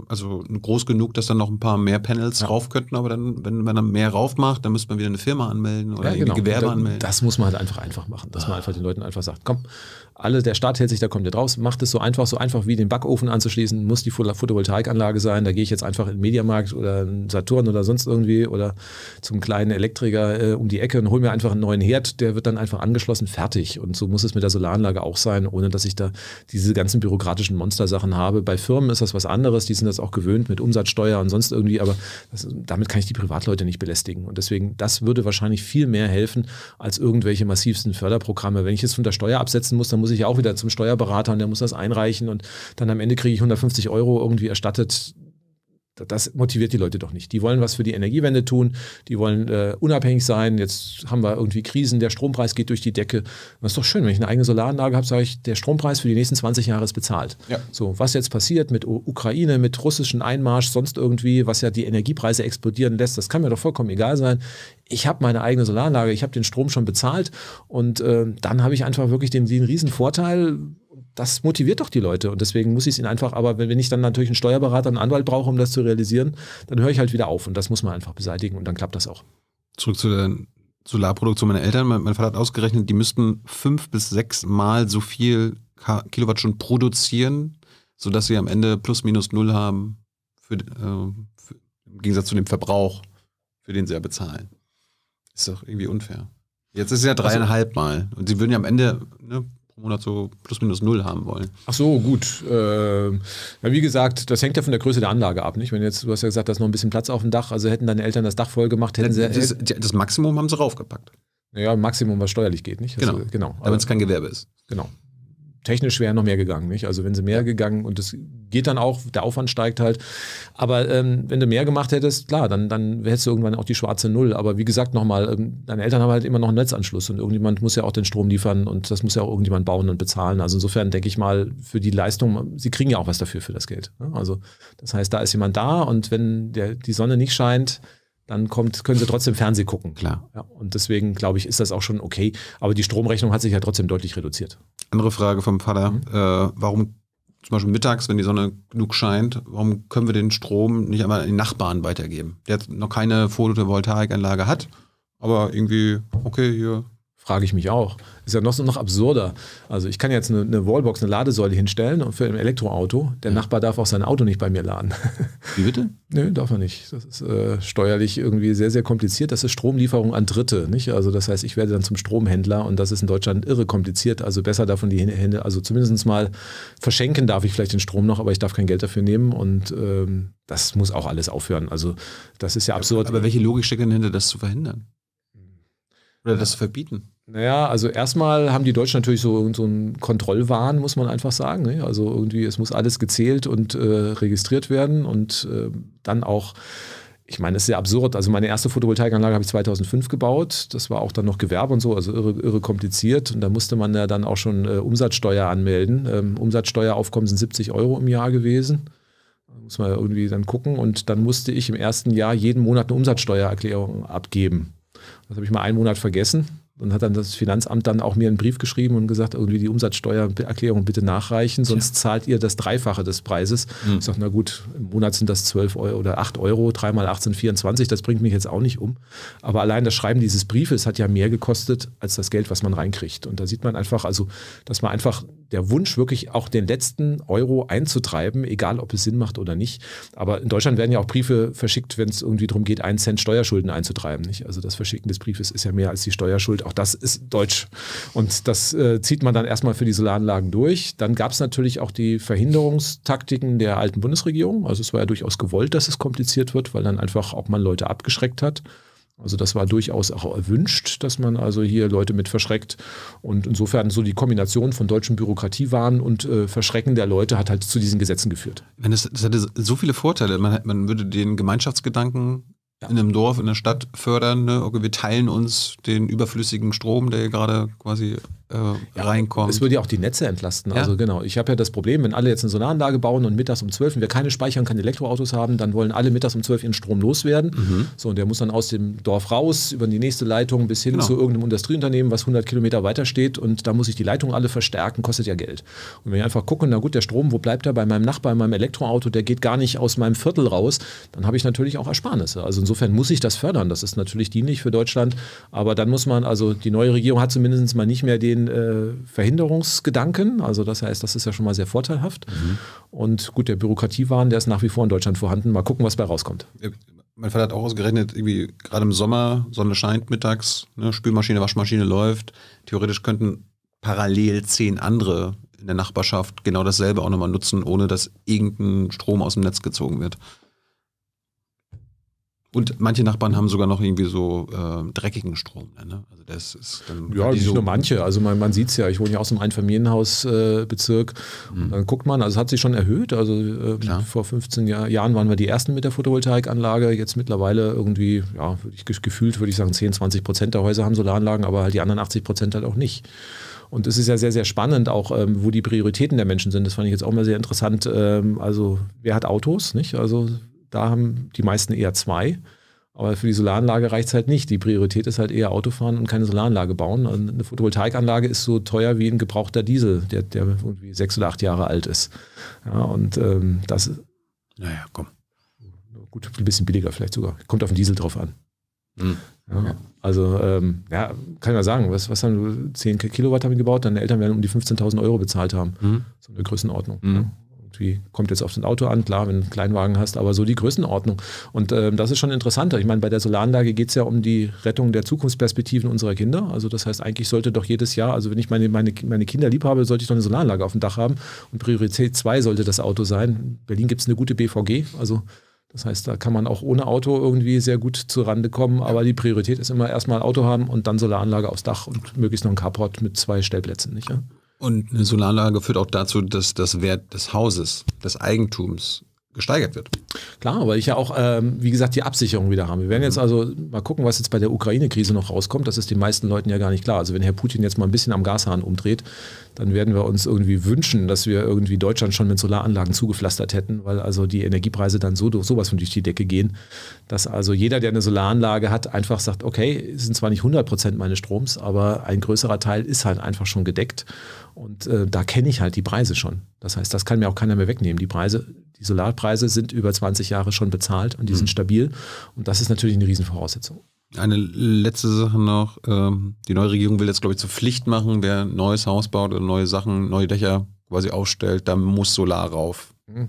also groß genug, dass dann noch ein paar mehr Panels ja. rauf könnten. Aber dann, wenn man dann mehr rauf macht, dann müsste man wieder eine Firma anmelden oder ja, genau. Gewerbe dann, anmelden. Das muss man halt einfach einfach machen, dass man ah. einfach den Leuten einfach sagt, komm, alle, der Staat hält sich da komplett raus, macht es so einfach, so einfach wie den Backofen anzuschließen, muss die Photovoltaikanlage sein, da gehe ich jetzt einfach in den Mediamarkt oder in Saturn oder sonst irgendwie oder zum kleinen Elektriker äh, um die Ecke und hole mir einfach einen neuen Herd, der wird dann einfach angeschlossen, fertig. Und so muss es mit der Solaranlage auch sein, ohne dass ich da diese ganzen bürokratischen Monstersachen habe. Bei Firmen ist das was anderes, die sind das auch gewöhnt mit Umsatzsteuer und sonst irgendwie, aber das, damit kann ich die Privatleute nicht belästigen. Und deswegen, das würde wahrscheinlich viel mehr helfen als irgendwelche massivsten Förderprogramme. Wenn ich es von der Steuer absetzen muss, dann muss muss ich auch wieder zum Steuerberater und der muss das einreichen und dann am Ende kriege ich 150 Euro irgendwie erstattet das motiviert die Leute doch nicht. Die wollen was für die Energiewende tun, die wollen äh, unabhängig sein. Jetzt haben wir irgendwie Krisen, der Strompreis geht durch die Decke. Das ist doch schön, wenn ich eine eigene Solaranlage habe, sage ich, der Strompreis für die nächsten 20 Jahre ist bezahlt. Ja. So, was jetzt passiert mit Ukraine, mit russischen Einmarsch, sonst irgendwie, was ja die Energiepreise explodieren lässt, das kann mir doch vollkommen egal sein. Ich habe meine eigene Solaranlage, ich habe den Strom schon bezahlt und äh, dann habe ich einfach wirklich den, den riesen Vorteil, das motiviert doch die Leute. Und deswegen muss ich es ihnen einfach, aber wenn, wenn ich dann natürlich einen Steuerberater, einen Anwalt brauche, um das zu realisieren, dann höre ich halt wieder auf. Und das muss man einfach beseitigen und dann klappt das auch. Zurück zu der Solarproduktion meiner Eltern. Mein, mein Vater hat ausgerechnet, die müssten fünf bis sechs Mal so viel Kilowattstunden produzieren, sodass sie am Ende plus minus null haben, für, äh, für, im Gegensatz zu dem Verbrauch, für den sie ja bezahlen. Ist doch irgendwie unfair. Jetzt ist es ja also dreieinhalb Mal. Und sie würden ja am Ende, ne, Monat so plus minus null haben wollen. Ach so, gut. Äh, wie gesagt, das hängt ja von der Größe der Anlage ab. Nicht? Wenn jetzt, du hast ja gesagt, da ist noch ein bisschen Platz auf dem Dach, also hätten deine Eltern das Dach voll gemacht, hätten das, sie. Das, das, Maximum haben sie raufgepackt. Ja, Maximum, was steuerlich geht, nicht? Also, genau. Aber wenn es kein Gewerbe ist. Genau technisch wäre noch mehr gegangen, nicht? Also wenn sie mehr gegangen und das geht dann auch, der Aufwand steigt halt. Aber ähm, wenn du mehr gemacht hättest, klar, dann, dann hättest du irgendwann auch die schwarze Null. Aber wie gesagt nochmal, ähm, deine Eltern haben halt immer noch einen Netzanschluss und irgendjemand muss ja auch den Strom liefern und das muss ja auch irgendjemand bauen und bezahlen. Also insofern denke ich mal, für die Leistung, sie kriegen ja auch was dafür für das Geld. Ne? Also das heißt, da ist jemand da und wenn der, die Sonne nicht scheint, dann kommt, können sie trotzdem Fernsehen gucken. Klar. Ja, und deswegen, glaube ich, ist das auch schon okay. Aber die Stromrechnung hat sich ja trotzdem deutlich reduziert. Andere Frage vom Vater. Mhm. Äh, warum zum Beispiel mittags, wenn die Sonne genug scheint, warum können wir den Strom nicht einmal an den Nachbarn weitergeben? Der noch keine Photovoltaikanlage hat, aber irgendwie, okay, hier Frage ich mich auch. Ist ja noch, noch absurder. Also ich kann jetzt eine, eine Wallbox, eine Ladesäule hinstellen für ein Elektroauto. Der ja. Nachbar darf auch sein Auto nicht bei mir laden. Wie bitte? Nö, darf er nicht. Das ist äh, steuerlich irgendwie sehr, sehr kompliziert. Das ist Stromlieferung an Dritte. Nicht? Also das heißt, ich werde dann zum Stromhändler und das ist in Deutschland irre kompliziert. Also besser davon die Hände, also zumindest mal verschenken darf ich vielleicht den Strom noch, aber ich darf kein Geld dafür nehmen und ähm, das muss auch alles aufhören. Also das ist ja absurd. Aber welche Logik steckt denn hinter, das zu verhindern? Oder das verbieten? Naja, also erstmal haben die Deutschen natürlich so, so einen Kontrollwahn, muss man einfach sagen. Ne? Also irgendwie, es muss alles gezählt und äh, registriert werden und äh, dann auch ich meine, das ist ja absurd. Also meine erste Photovoltaikanlage habe ich 2005 gebaut. Das war auch dann noch Gewerbe und so, also irre, irre kompliziert. Und da musste man ja dann auch schon äh, Umsatzsteuer anmelden. Ähm, Umsatzsteueraufkommen sind 70 Euro im Jahr gewesen. muss man irgendwie dann gucken. Und dann musste ich im ersten Jahr jeden Monat eine Umsatzsteuererklärung abgeben. Das habe ich mal einen Monat vergessen und hat dann das Finanzamt dann auch mir einen Brief geschrieben und gesagt, irgendwie die Umsatzsteuererklärung bitte nachreichen, sonst ja. zahlt ihr das Dreifache des Preises. Mhm. Ich sage, na gut, im Monat sind das 12 Euro oder 8 Euro, 3 mal 18, 24, das bringt mich jetzt auch nicht um. Aber allein das Schreiben dieses Briefes hat ja mehr gekostet als das Geld, was man reinkriegt. Und da sieht man einfach, also, dass man einfach der Wunsch, wirklich auch den letzten Euro einzutreiben, egal ob es Sinn macht oder nicht. Aber in Deutschland werden ja auch Briefe verschickt, wenn es irgendwie darum geht, einen Cent Steuerschulden einzutreiben. Nicht? Also das Verschicken des Briefes ist ja mehr als die Steuerschuld, auch das ist deutsch. Und das äh, zieht man dann erstmal für die Solaranlagen durch. Dann gab es natürlich auch die Verhinderungstaktiken der alten Bundesregierung. Also es war ja durchaus gewollt, dass es kompliziert wird, weil dann einfach auch man Leute abgeschreckt hat. Also das war durchaus auch erwünscht, dass man also hier Leute mit verschreckt. Und insofern so die Kombination von deutschem Bürokratiewahn und äh, Verschrecken der Leute hat halt zu diesen Gesetzen geführt. Das, das hatte so viele Vorteile. Man, man würde den Gemeinschaftsgedanken ja. in einem Dorf, in der Stadt fördern. Ne? Okay, wir teilen uns den überflüssigen Strom, der gerade quasi äh, ja, reinkommt. Es würde ja auch die Netze entlasten. Ja. Also genau, ich habe ja das Problem, wenn alle jetzt eine Solaranlage bauen und mittags um 12 und wir keine Speicher und keine Elektroautos haben, dann wollen alle mittags um 12 ihren Strom loswerden. Mhm. So, und der muss dann aus dem Dorf raus, über die nächste Leitung bis hin genau. zu irgendeinem Industrieunternehmen, was 100 Kilometer weiter steht und da muss ich die Leitung alle verstärken, kostet ja Geld. Und wenn ich einfach gucke, na gut, der Strom, wo bleibt er bei meinem Nachbar, meinem Elektroauto, der geht gar nicht aus meinem Viertel raus, dann habe ich natürlich auch Ersparnisse. Also insofern muss ich das fördern. Das ist natürlich dienlich für Deutschland, aber dann muss man, also die neue Regierung hat zumindest mal nicht mehr den den äh, Verhinderungsgedanken. Also das heißt, das ist ja schon mal sehr vorteilhaft. Mhm. Und gut, der Bürokratiewahn, der ist nach wie vor in Deutschland vorhanden. Mal gucken, was bei rauskommt. Mein Vater hat auch ausgerechnet, irgendwie gerade im Sommer, Sonne scheint mittags, ne, Spülmaschine, Waschmaschine läuft. Theoretisch könnten parallel zehn andere in der Nachbarschaft genau dasselbe auch nochmal nutzen, ohne dass irgendein Strom aus dem Netz gezogen wird. Und manche Nachbarn haben sogar noch irgendwie so äh, dreckigen Strom. Ne? Also das ist dann ja, nicht so nur manche. Also man, man sieht es ja, ich wohne ja aus einem Einfamilienhausbezirk. Äh, mhm. Dann guckt man, also es hat sich schon erhöht. Also äh, vor 15 Jahr, Jahren waren wir die ersten mit der Photovoltaikanlage. Jetzt mittlerweile irgendwie, ja, gefühlt würde ich sagen, 10, 20 Prozent der Häuser haben Solaranlagen, aber halt die anderen 80 Prozent halt auch nicht. Und es ist ja sehr, sehr spannend, auch ähm, wo die Prioritäten der Menschen sind. Das fand ich jetzt auch mal sehr interessant. Ähm, also, wer hat Autos? Nicht? Also, da haben die meisten eher zwei. Aber für die Solaranlage reicht es halt nicht. Die Priorität ist halt eher Autofahren und keine Solaranlage bauen. Also eine Photovoltaikanlage ist so teuer wie ein gebrauchter Diesel, der, der irgendwie sechs oder acht Jahre alt ist. Ja, und ähm, das. Naja, komm. Gut, ein bisschen billiger vielleicht sogar. Kommt auf den Diesel drauf an. Mhm. Ja, also, ähm, ja, kann ja sagen, was, was haben 10 Kilowatt haben wir gebaut, deine Eltern werden um die 15.000 Euro bezahlt haben. Mhm. So eine Größenordnung. Mhm. Ja wie kommt jetzt auf den Auto an, klar, wenn du einen Kleinwagen hast, aber so die Größenordnung. Und ähm, das ist schon interessanter. Ich meine, bei der Solaranlage geht es ja um die Rettung der Zukunftsperspektiven unserer Kinder. Also das heißt, eigentlich sollte doch jedes Jahr, also wenn ich meine, meine, meine Kinder lieb habe, sollte ich doch eine Solaranlage auf dem Dach haben. Und Priorität 2 sollte das Auto sein. In Berlin gibt es eine gute BVG, also das heißt, da kann man auch ohne Auto irgendwie sehr gut zurande kommen, aber die Priorität ist immer erstmal Auto haben und dann Solaranlage aufs Dach und möglichst noch ein Carport mit zwei Stellplätzen, nicht? Ja? Und eine Solaranlage führt auch dazu, dass das Wert des Hauses, des Eigentums gesteigert wird. Klar, weil ich ja auch, ähm, wie gesagt, die Absicherung wieder haben. Wir werden jetzt mhm. also mal gucken, was jetzt bei der Ukraine-Krise noch rauskommt. Das ist den meisten Leuten ja gar nicht klar. Also wenn Herr Putin jetzt mal ein bisschen am Gashahn umdreht, dann werden wir uns irgendwie wünschen, dass wir irgendwie Deutschland schon mit Solaranlagen zugepflastert hätten, weil also die Energiepreise dann so sowas von durch die Decke gehen, dass also jeder, der eine Solaranlage hat, einfach sagt, okay, sind zwar nicht 100 Prozent meines Stroms, aber ein größerer Teil ist halt einfach schon gedeckt und äh, da kenne ich halt die Preise schon. Das heißt, das kann mir auch keiner mehr wegnehmen. Die Preise, die Solarpreise sind über 20 Jahre schon bezahlt und die mhm. sind hm. stabil und das ist natürlich eine Riesenvoraussetzung. Eine letzte Sache noch. Ähm, die neue Regierung will jetzt, glaube ich, zur Pflicht machen, wer ein neues Haus baut oder neue Sachen, neue Dächer quasi aufstellt, da muss Solar rauf. Mhm.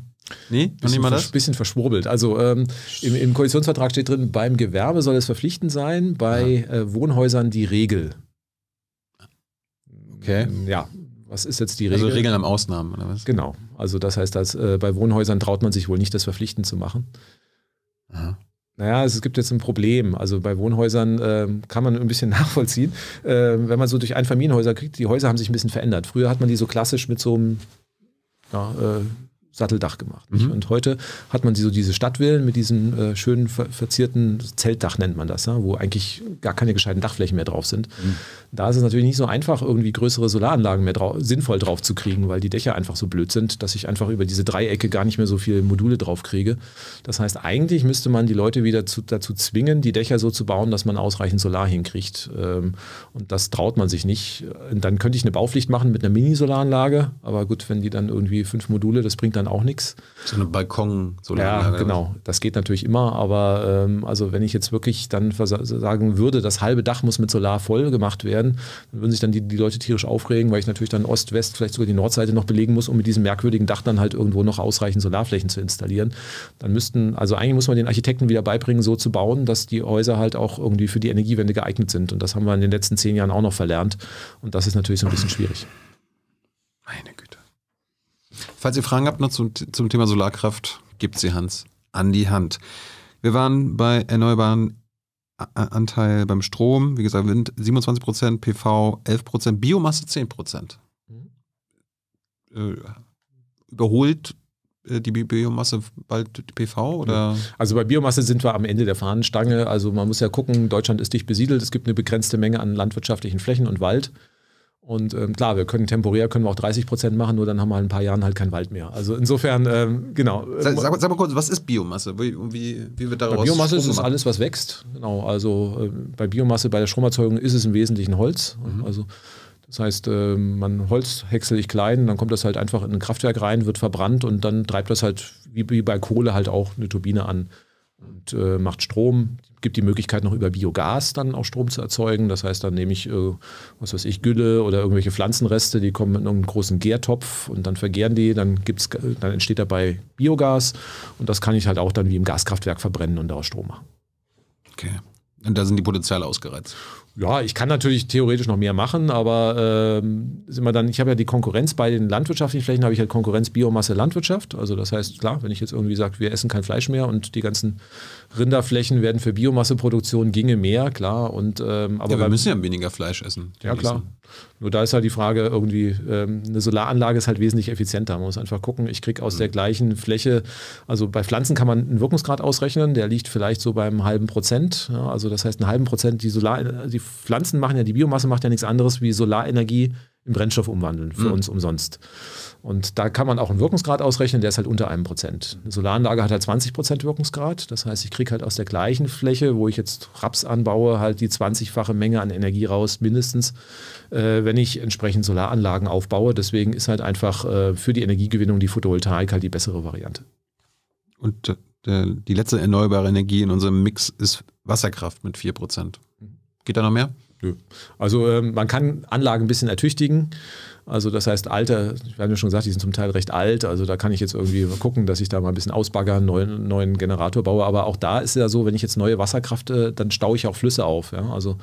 Nee, bisschen, vers das? bisschen verschwurbelt. Also ähm, im, im, Koalitionsvertrag steht drin, beim Gewerbe soll es verpflichtend sein, bei ja. äh, Wohnhäusern die Regel. Okay. Ja, was ist jetzt die also Regel? Also Regeln am Ausnahmen, oder was? Genau. Also das heißt, dass, äh, bei Wohnhäusern traut man sich wohl nicht, das verpflichtend zu machen. Aha naja, es gibt jetzt ein Problem. Also bei Wohnhäusern äh, kann man ein bisschen nachvollziehen. Äh, wenn man so durch Einfamilienhäuser kriegt, die Häuser haben sich ein bisschen verändert. Früher hat man die so klassisch mit so einem ja, äh, Satteldach gemacht. Mhm. Und heute hat man so diese Stadtvillen mit diesem äh, schönen ver verzierten Zeltdach nennt man das, ja, wo eigentlich gar keine gescheiten Dachflächen mehr drauf sind. Mhm. Da ist es natürlich nicht so einfach, irgendwie größere Solaranlagen mehr drau sinnvoll drauf zu kriegen, weil die Dächer einfach so blöd sind, dass ich einfach über diese Dreiecke gar nicht mehr so viele Module drauf kriege. Das heißt, eigentlich müsste man die Leute wieder zu, dazu zwingen, die Dächer so zu bauen, dass man ausreichend Solar hinkriegt. Ähm, und das traut man sich nicht. Und dann könnte ich eine Baupflicht machen mit einer Mini-Solaranlage, aber gut, wenn die dann irgendwie fünf Module, das bringt dann dann auch nichts. So eine balkon so eine Ja, Anlage, genau. Das geht natürlich immer, aber ähm, also wenn ich jetzt wirklich dann sagen würde, das halbe Dach muss mit Solar voll gemacht werden, dann würden sich dann die, die Leute tierisch aufregen, weil ich natürlich dann Ost, West, vielleicht sogar die Nordseite noch belegen muss, um mit diesem merkwürdigen Dach dann halt irgendwo noch ausreichend Solarflächen zu installieren. Dann müssten, also eigentlich muss man den Architekten wieder beibringen, so zu bauen, dass die Häuser halt auch irgendwie für die Energiewende geeignet sind. Und das haben wir in den letzten zehn Jahren auch noch verlernt. Und das ist natürlich so ein bisschen schwierig. Meine Güte. Falls ihr Fragen habt noch zum, zum Thema Solarkraft, gebt sie Hans an die Hand. Wir waren bei erneuerbaren Anteil beim Strom, wie gesagt, Wind 27 PV 11 Biomasse 10 Mhm. Äh, überholt äh, die Biomasse bald die PV oder? Also bei Biomasse sind wir am Ende der Fahnenstange. Also man muss ja gucken, Deutschland ist dicht besiedelt, es gibt eine begrenzte Menge an landwirtschaftlichen Flächen und Wald. Und ähm, klar, wir können temporär können wir auch 30 Prozent machen, nur dann haben wir halt in ein paar Jahren halt keinen Wald mehr. Also insofern, ähm, genau. Sag, sag, sag, mal kurz, was ist Biomasse? Wie, wie, wie wird daraus? Bei Biomasse Strom ist es alles, was wächst. Genau. Also äh, bei Biomasse, bei der Stromerzeugung ist es im Wesentlichen Holz. Mhm. Also das heißt, äh, man Holz häcksel ich klein, dann kommt das halt einfach in ein Kraftwerk rein, wird verbrannt und dann treibt das halt wie, wie bei Kohle halt auch eine Turbine an und äh, macht Strom gibt die Möglichkeit, noch über Biogas dann auch Strom zu erzeugen. Das heißt, dann nehme ich, äh, was weiß ich, Gülle oder irgendwelche Pflanzenreste, die kommen in einem großen Gärtopf und dann vergären die, dann, gibt's, äh, dann entsteht dabei Biogas und das kann ich halt auch dann wie im Gaskraftwerk verbrennen und daraus Strom machen. Okay. Und da sind die Potenziale ausgereizt. Ja, ich kann natürlich theoretisch noch mehr machen, aber ähm, sind wir dann, ich habe ja die Konkurrenz bei den landwirtschaftlichen Flächen, habe ich halt Konkurrenz Biomasse Landwirtschaft. Also das heißt, klar, wenn ich jetzt irgendwie sage, wir essen kein Fleisch mehr und die ganzen Rinderflächen werden für Biomasseproduktion ginge mehr, klar. Und, ähm, aber ja, wir müssen ja weniger Fleisch essen. Ja, klar. Nur da ist halt die Frage, irgendwie, ähm, eine Solaranlage ist halt wesentlich effizienter. Man muss einfach gucken, ich kriege aus mhm. der gleichen Fläche, also bei Pflanzen kann man einen Wirkungsgrad ausrechnen, der liegt vielleicht so beim halben Prozent. also das heißt, einen halben Prozent, die Solar, die Pflanzen machen ja, die Biomasse macht ja nichts anderes wie Solarenergie in Brennstoff umwandeln, für mhm. uns umsonst. Und da kann man auch einen Wirkungsgrad ausrechnen, der ist halt unter einem Prozent. Eine Solaranlage hat halt 20 Prozent Wirkungsgrad. Das heißt, ich kriege halt aus der gleichen Fläche, wo ich jetzt Raps anbaue, halt die 20-fache Menge an Energie raus, mindestens, äh, wenn ich entsprechend Solaranlagen aufbaue. Deswegen ist halt einfach äh, für die Energiegewinnung die Photovoltaik halt die bessere Variante. Und äh, die letzte erneuerbare Energie in unserem Mix ist Wasserkraft mit 4 Prozent. Mhm. Geht da noch mehr? Nö. Also ähm, man kann Anlagen ein bisschen ertüchtigen. Also das heißt, Alter, wir haben ja schon gesagt, die sind zum Teil recht alt. Also da kann ich jetzt irgendwie gucken, dass ich da mal ein bisschen ausbagger, einen neuen, neuen Generator baue. Aber auch da ist ja so, wenn ich jetzt neue Wasserkraft, äh, dann staue ich auch Flüsse auf. Ja? Also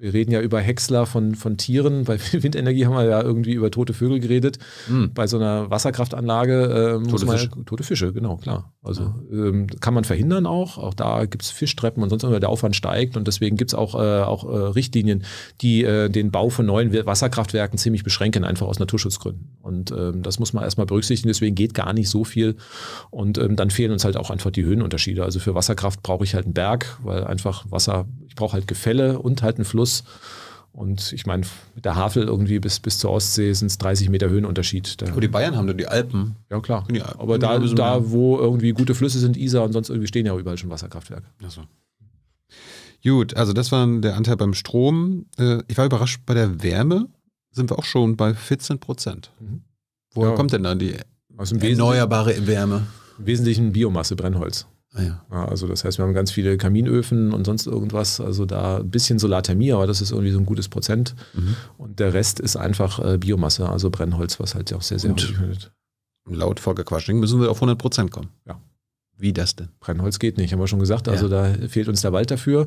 wir reden ja über Häcksler von, von Tieren. Bei Windenergie haben wir ja irgendwie über tote Vögel geredet. Mhm. Bei so einer Wasserkraftanlage äh, muss man Fische. tote Fische, genau, klar. Also ja. ähm, kann man verhindern auch. Auch da gibt es Fischtreppen und sonst immer der Aufwand steigt und deswegen gibt es auch, äh, auch äh, Richtlinien, die äh, den Bau von neuen Wasserkraftwerken ziemlich beschränken, einfach aus Naturschutzgründen. Und ähm, das muss man erstmal berücksichtigen, deswegen geht gar nicht so viel. Und ähm, dann fehlen uns halt auch einfach die Höhenunterschiede. Also für Wasserkraft brauche ich halt einen Berg, weil einfach Wasser, ich brauche halt Gefälle und halt einen Fluss. Und ich meine, mit der Havel irgendwie bis, bis zur Ostsee sind es 30 Meter Höhenunterschied. Aber die Bayern haben dann die Alpen. Ja, klar. Alpen, Aber da, da, wo irgendwie gute Flüsse sind, Isar und sonst irgendwie stehen ja überall schon Wasserkraftwerke. Ach so. Gut, also das war der Anteil beim Strom. Äh, ich war überrascht, bei der Wärme sind wir auch schon bei 14 Prozent. Mhm. Woher ja. kommt denn dann die erneuerbare Wärme? Im Wesentlichen Biomasse, Brennholz. Ah, ja. Also das heißt, wir haben ganz viele Kaminöfen und sonst irgendwas. Also da ein bisschen Solarthermie, aber das ist irgendwie so ein gutes Prozent. Mhm. Und der Rest ist einfach äh, Biomasse, also Brennholz, was halt ja auch sehr, sehr gut wird. Laut Volker Quaschning müssen wir auf 100 Prozent kommen. Ja. Wie das denn? Brennholz geht nicht, haben wir schon gesagt. Also ja. da fehlt uns der Wald dafür.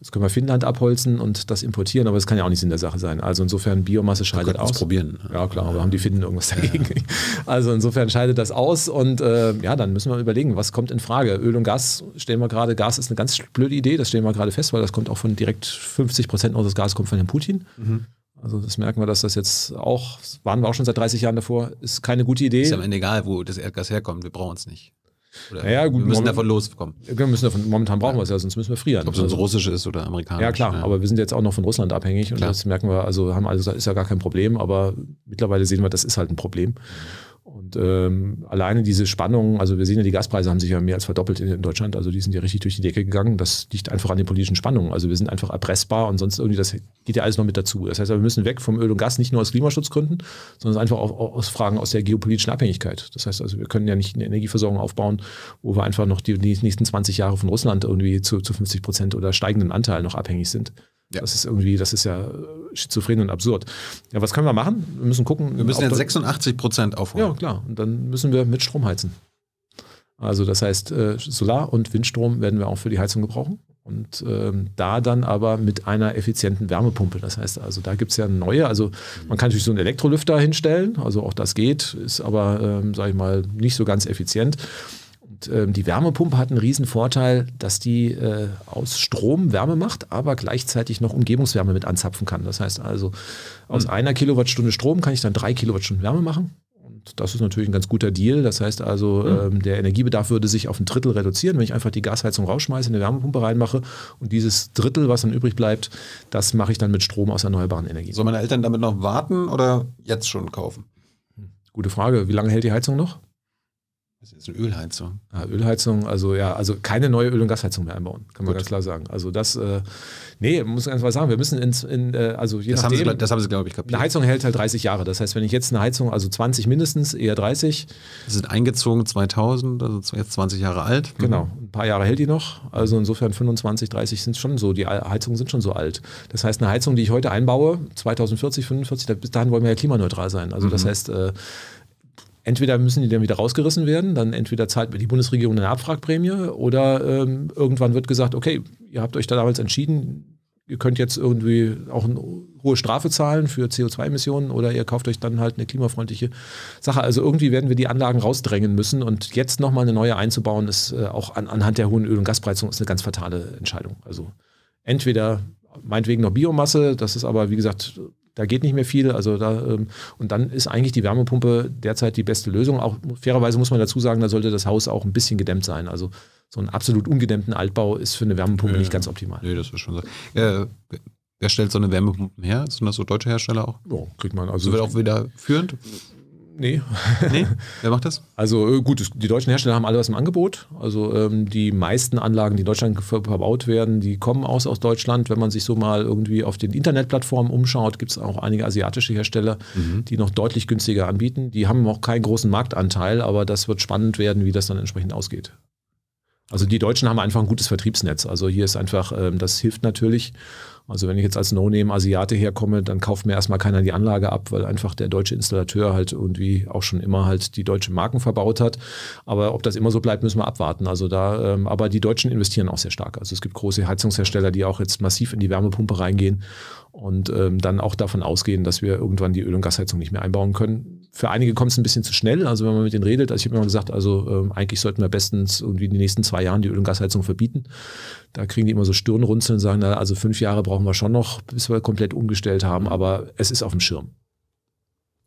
Jetzt können wir Finnland abholzen und das importieren, aber das kann ja auch nicht in der Sache sein. Also insofern Biomasse scheidet aus. probieren. Ja klar, aber haben die Finnen irgendwas dagegen? Ja. Also insofern scheidet das aus und äh, ja, dann müssen wir überlegen, was kommt in Frage. Öl und Gas stellen wir gerade, Gas ist eine ganz blöde Idee, das stellen wir gerade fest, weil das kommt auch von direkt 50 Prozent unseres Gas kommt von Herrn Putin. Mhm. Also das merken wir, dass das jetzt auch, waren wir auch schon seit 30 Jahren davor, ist keine gute Idee. Ist am Ende egal, wo das Erdgas herkommt, wir brauchen es nicht. Oder naja, gut, wir müssen davon loskommen. Wir müssen davon, momentan brauchen wir es ja, sonst müssen wir frieren. Ob es uns also, russisch ist oder amerikanisch. Ja, klar, ja. aber wir sind jetzt auch noch von Russland abhängig und das merken wir, also haben alle also gesagt, ist ja gar kein Problem, aber mittlerweile sehen wir, das ist halt ein Problem. Und ähm, alleine diese Spannung, also wir sehen ja, die Gaspreise haben sich ja mehr als verdoppelt in, in, Deutschland, also die sind ja richtig durch die Decke gegangen. Das liegt einfach an den politischen Spannungen. Also wir sind einfach erpressbar und sonst irgendwie, das geht ja alles noch mit dazu. Das heißt, wir müssen weg vom Öl und Gas, nicht nur aus Klimaschutzgründen, sondern einfach auch aus Fragen aus der geopolitischen Abhängigkeit. Das heißt also, wir können ja nicht eine Energieversorgung aufbauen, wo wir einfach noch die, die nächsten 20 Jahre von Russland irgendwie zu, zu 50 Prozent oder steigenden Anteil noch abhängig sind. Ja. Das ist irgendwie, das ist ja äh, schizophren und absurd. Ja, was können wir machen? Wir müssen gucken. Wir müssen jetzt 86 Prozent aufholen. Ja, klar. Und dann müssen wir mit Strom heizen. Also das heißt, äh, Solar- und Windstrom werden wir auch für die Heizung gebrauchen. Und ähm, da dann aber mit einer effizienten Wärmepumpe. Das heißt also, da gibt es ja neue, also man kann natürlich so einen Elektrolüfter hinstellen, also auch das geht, ist aber, ähm, sage ich mal, nicht so ganz effizient. Und, ähm, die Wärmepumpe hat einen riesen Vorteil, dass die äh, aus Strom Wärme macht, aber gleichzeitig noch Umgebungswärme mit anzapfen kann. Das heißt also, aus mhm. einer Kilowattstunde Strom kann ich dann drei Kilowattstunden Wärme machen. Und das ist natürlich ein ganz guter Deal. Das heißt also, mhm. ähm, der Energiebedarf würde sich auf ein Drittel reduzieren, wenn ich einfach die Gasheizung rausschmeiße, eine Wärmepumpe reinmache und dieses Drittel, was dann übrig bleibt, das mache ich dann mit Strom aus erneuerbaren Energien. Sollen meine Eltern damit noch warten oder jetzt schon kaufen? Hm. Gute Frage. Wie lange hält die Heizung noch? Das ist eine Ölheizung. Ja, ah, Ölheizung, also ja, also keine neue Öl- und Gasheizung mehr einbauen, kann man Gut. ganz klar sagen. Also das, äh, nee, muss ganz mal sagen, wir müssen ins, in, äh, also je das nachdem. Haben Sie, das haben Sie, glaube ich, kapiert. Eine Heizung hält halt 30 Jahre. Das heißt, wenn ich jetzt eine Heizung, also 20 mindestens, eher 30. Sie sind eingezogen 2000, also jetzt 20 Jahre alt. Mhm. Genau, ein paar Jahre hält die noch. Also insofern 25, 30 sind schon so, die Heizungen sind schon so alt. Das heißt, eine Heizung, die ich heute einbaue, 2040, 45, bis dahin wollen wir ja klimaneutral sein. Also mhm. das heißt, äh, Entweder müssen die dann wieder rausgerissen werden, dann entweder zahlt die Bundesregierung eine Abfragprämie oder ähm, irgendwann wird gesagt, okay, ihr habt euch da damals entschieden, ihr könnt jetzt irgendwie auch eine hohe Strafe zahlen für CO2-Emissionen oder ihr kauft euch dann halt eine klimafreundliche Sache. Also irgendwie werden wir die Anlagen rausdrängen müssen und jetzt nochmal eine neue einzubauen, ist äh, auch an, anhand der hohen Öl- und Gaspreizung ist eine ganz fatale Entscheidung. Also entweder meinetwegen noch Biomasse, das ist aber wie gesagt da geht nicht mehr viel. Also da, ähm, und dann ist eigentlich die Wärmepumpe derzeit die beste Lösung. Auch fairerweise muss man dazu sagen, da sollte das Haus auch ein bisschen gedämmt sein. Also so einen absolut ungedämmten Altbau ist für eine Wärmepumpe ja, nicht ganz optimal. Nee, das ist schon so. Äh, wer stellt so eine Wärmepumpe her? Sind das so deutsche Hersteller auch? Ja, kriegt man. Also das wird auch wieder führend. Nee. nee. Wer macht das? Also äh, gut, die deutschen Hersteller haben alle was im Angebot. Also ähm, die meisten Anlagen, die in Deutschland verbaut werden, die kommen aus, aus Deutschland. Wenn man sich so mal irgendwie auf den Internetplattformen umschaut, gibt es auch einige asiatische Hersteller, mhm. die noch deutlich günstiger anbieten. Die haben auch keinen großen Marktanteil, aber das wird spannend werden, wie das dann entsprechend ausgeht. Also die Deutschen haben einfach ein gutes Vertriebsnetz. Also hier ist einfach, ähm, das hilft natürlich. Also wenn ich jetzt als No-Name-Asiate herkomme, dann kauft mir erstmal keiner die Anlage ab, weil einfach der deutsche Installateur halt irgendwie auch schon immer halt die deutschen Marken verbaut hat. Aber ob das immer so bleibt, müssen wir abwarten. Also da, ähm, aber die Deutschen investieren auch sehr stark. Also es gibt große Heizungshersteller, die auch jetzt massiv in die Wärmepumpe reingehen und ähm, dann auch davon ausgehen, dass wir irgendwann die Öl- und Gasheizung nicht mehr einbauen können für einige kommt es ein bisschen zu schnell. Also wenn man mit denen redet, also ich habe immer gesagt, also ähm, eigentlich sollten wir bestens irgendwie in den nächsten zwei Jahren die Öl- und Gasheizung verbieten. Da kriegen die immer so Stirnrunzeln und sagen, na, also fünf Jahre brauchen wir schon noch, bis wir komplett umgestellt haben, aber es ist auf dem Schirm.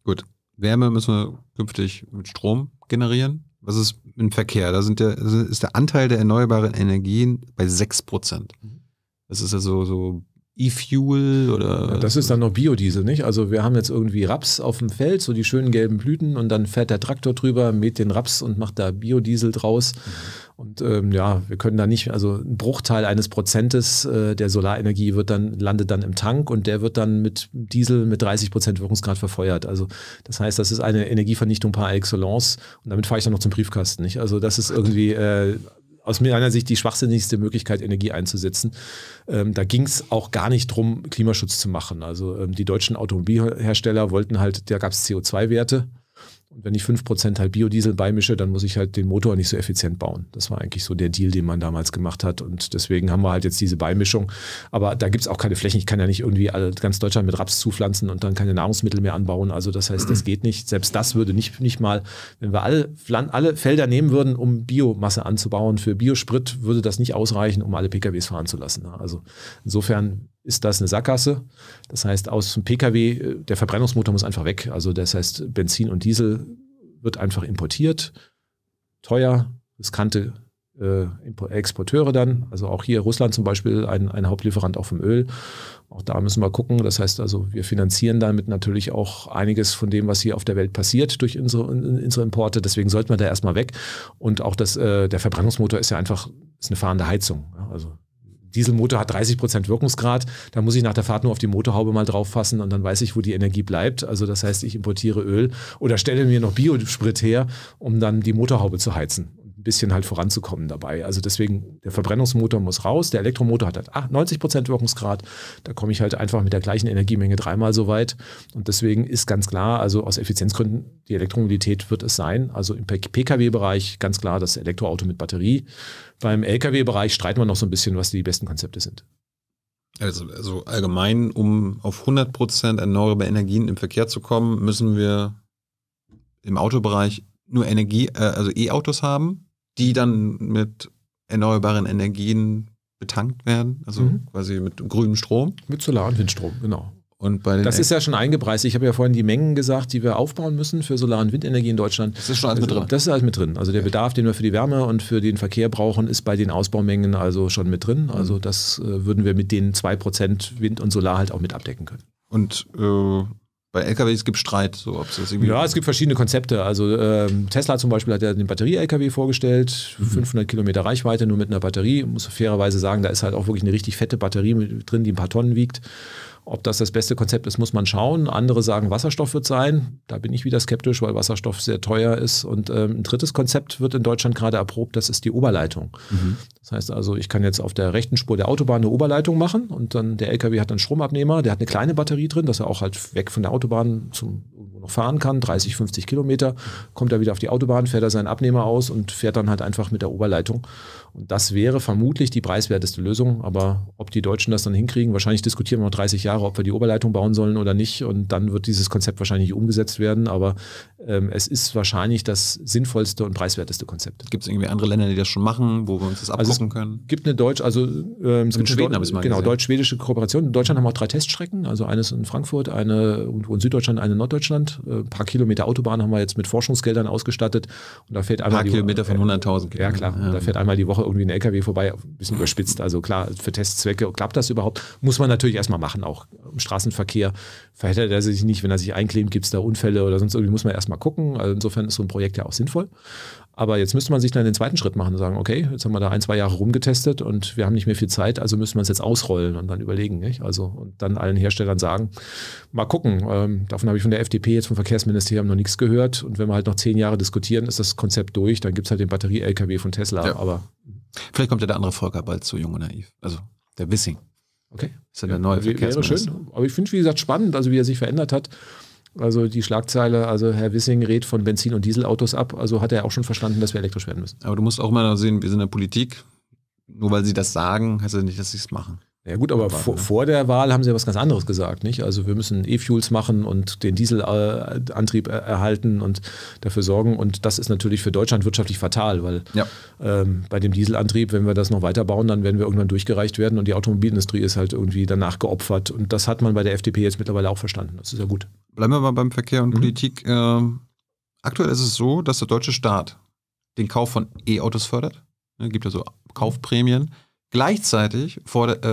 Gut. Wärme müssen wir künftig mit Strom generieren. Was ist im Verkehr? Da sind der, also ist der Anteil der erneuerbaren Energien bei 6 Prozent. Mhm. Das ist ja so, so E-Fuel oder. Ja, das ist dann noch Biodiesel, nicht? Also wir haben jetzt irgendwie Raps auf dem Feld, so die schönen gelben Blüten und dann fährt der Traktor drüber, mäht den Raps und macht da Biodiesel draus. Mhm. Und ähm, ja, wir können da nicht, also ein Bruchteil eines Prozentes äh, der Solarenergie wird dann, landet dann im Tank und der wird dann mit Diesel mit 30 Prozent Wirkungsgrad verfeuert. Also das heißt, das ist eine Energievernichtung par excellence und damit fahre ich dann noch zum Briefkasten, nicht? Also das ist irgendwie äh, aus meiner Sicht die schwachsinnigste Möglichkeit, Energie einzusetzen. Ähm, da ging es auch gar nicht drum, Klimaschutz zu machen. Also ähm, die deutschen Automobilhersteller wollten halt, da gab es CO2-Werte und wenn ich 5% halt Biodiesel beimische, dann muss ich halt den Motor nicht so effizient bauen. Das war eigentlich so der Deal, den man damals gemacht hat. Und deswegen haben wir halt jetzt diese Beimischung. Aber da gibt es auch keine Flächen. Ich kann ja nicht irgendwie ganz Deutschland mit Raps zupflanzen und dann keine Nahrungsmittel mehr anbauen. Also das heißt, das geht nicht. Selbst das würde nicht, nicht mal, wenn wir alle, alle Felder nehmen würden, um Biomasse anzubauen, für Biosprit würde das nicht ausreichen, um alle PKWs fahren zu lassen. Also insofern ist das eine Sackgasse. Das heißt, aus dem Pkw, äh, der Verbrennungsmotor muss einfach weg. Also das heißt, Benzin und Diesel wird einfach importiert. Teuer, riskante äh, Exporteure dann. Also auch hier Russland zum Beispiel, ein, ein Hauptlieferant auch vom Öl. Auch da müssen wir gucken. Das heißt also, wir finanzieren damit natürlich auch einiges von dem, was hier auf der Welt passiert durch unsere, unsere Importe. Deswegen sollte man da erstmal weg. Und auch das, äh, der Verbrennungsmotor ist ja einfach ist eine fahrende Heizung. Ja? Also Dieselmotor hat 30 Prozent Wirkungsgrad, da muss ich nach der Fahrt nur auf die Motorhaube mal drauf fassen und dann weiß ich, wo die Energie bleibt. Also das heißt, ich importiere Öl oder stelle mir noch Biosprit her, um dann die Motorhaube zu heizen bisschen halt voranzukommen dabei. Also deswegen, der Verbrennungsmotor muss raus, der Elektromotor hat halt 90 ah, Prozent Wirkungsgrad, da komme ich halt einfach mit der gleichen Energiemenge dreimal so weit. Und deswegen ist ganz klar, also aus Effizienzgründen, die Elektromobilität wird es sein. Also im Pkw-Bereich ganz klar das Elektroauto mit Batterie. Beim Lkw-Bereich streiten wir noch so ein bisschen, was die besten Konzepte sind. Also, also allgemein, um auf 100 Prozent erneuerbare Energien im Verkehr zu kommen, müssen wir im Autobereich nur Energie, äh, also E-Autos haben die dann mit erneuerbaren Energien betankt werden, also mhm. quasi mit grünem Strom. Mit Solar- und Windstrom, genau. Und bei das ist ja schon eingepreist. Ich habe ja vorhin die Mengen gesagt, die wir aufbauen müssen für Solar- und Windenergie in Deutschland. Das ist schon alles mit drin. Das ist alles mit drin. Also der ja. Bedarf, den wir für die Wärme und für den Verkehr brauchen, ist bei den Ausbaumengen also schon mit drin. Also mhm. das äh, würden wir mit den 2% Wind und Solar halt auch mit abdecken können. Und äh, bei LKWs gibt Streit. So, ob das irgendwie ja, es gibt verschiedene Konzepte. Also ähm, Tesla zum Beispiel hat ja den Batterie-LKW vorgestellt, mhm. 500 Kilometer Reichweite nur mit einer Batterie. Muss fairerweise sagen, da ist halt auch wirklich eine richtig fette Batterie mit drin, die ein paar Tonnen wiegt. Ob das das beste Konzept ist, muss man schauen. Andere sagen, Wasserstoff wird sein. Da bin ich wieder skeptisch, weil Wasserstoff sehr teuer ist. Und ähm, ein drittes Konzept wird in Deutschland gerade erprobt, das ist die Oberleitung. Mhm. Das heißt also, ich kann jetzt auf der rechten Spur der Autobahn eine Oberleitung machen und dann der LKW hat einen Stromabnehmer, der hat eine kleine Batterie drin, dass er auch halt weg von der Autobahn zum irgendwo noch fahren kann, 30, 50 Kilometer, kommt er wieder auf die Autobahn, fährt er seinen Abnehmer aus und fährt dann halt einfach mit der Oberleitung und das wäre vermutlich die preiswerteste Lösung. Aber ob die Deutschen das dann hinkriegen, wahrscheinlich diskutieren wir noch 30 Jahre, ob wir die Oberleitung bauen sollen oder nicht. Und dann wird dieses Konzept wahrscheinlich umgesetzt werden. Aber ähm, es ist wahrscheinlich das sinnvollste und preiswerteste Konzept. Gibt es irgendwie andere Länder, die das schon machen, wo wir uns das also abgucken also können? Es gibt eine deutsch, also ähm, es gibt Schweden Deu habe ich mal Genau, deutsch-schwedische Kooperation. In Deutschland haben wir auch drei Teststrecken, also eines in Frankfurt, eine irgendwo in Süddeutschland, eine in Norddeutschland. Äh, ein paar Kilometer Autobahn haben wir jetzt mit Forschungsgeldern ausgestattet. Und da fährt einmal ein paar die, Kilometer von 100.000 Kilometern. Ja klar, ja. da fährt einmal die Woche irgendwie ein LKW vorbei, ein bisschen überspitzt. Also klar, für Testzwecke klappt das überhaupt. Muss man natürlich erstmal machen, auch im Straßenverkehr. Verhält er sich nicht, wenn er sich einklebt, gibt es da Unfälle oder sonst irgendwie, muss man erstmal gucken. Also insofern ist so ein Projekt ja auch sinnvoll. Aber jetzt müsste man sich dann den zweiten Schritt machen und sagen, okay, jetzt haben wir da ein, zwei Jahre rumgetestet und wir haben nicht mehr viel Zeit, also müssen wir es jetzt ausrollen und dann überlegen. Nicht? Also und dann allen Herstellern sagen, mal gucken, ähm, davon habe ich von der FDP jetzt vom Verkehrsministerium noch nichts gehört. Und wenn wir halt noch zehn Jahre diskutieren, ist das Konzept durch, dann gibt es halt den Batterie-LKW von Tesla. Ja. Aber Vielleicht kommt ja der andere Volker bald zu Jung und Naiv. Also der Wissing. Okay. Ist ja der neue ja, Wäre schön. Aber ich finde, wie gesagt, spannend, also wie er sich verändert hat. Also die Schlagzeile, also Herr Wissing rät von Benzin- und Dieselautos ab. Also hat er auch schon verstanden, dass wir elektrisch werden müssen. Aber du musst auch mal sehen, wir sind in der Politik. Nur weil sie das sagen, heißt das nicht, dass sie es machen. Ja gut, aber vor, ne? vor, der Wahl haben sie ja was ganz anderes gesagt, nicht? Also wir müssen E-Fuels machen und den Dieselantrieb erhalten und dafür sorgen. Und das ist natürlich für Deutschland wirtschaftlich fatal, weil ja. ähm, bei dem Dieselantrieb, wenn wir das noch weiterbauen, dann werden wir irgendwann durchgereicht werden und die Automobilindustrie ist halt irgendwie danach geopfert. Und das hat man bei der FDP jetzt mittlerweile auch verstanden. Das ist ja gut. Bleiben wir mal beim Verkehr und mhm. Politik. Ähm, aktuell ist es so, dass der deutsche Staat den Kauf von E-Autos fördert. Es ne, gibt also Kaufprämien. Gleichzeitig äh,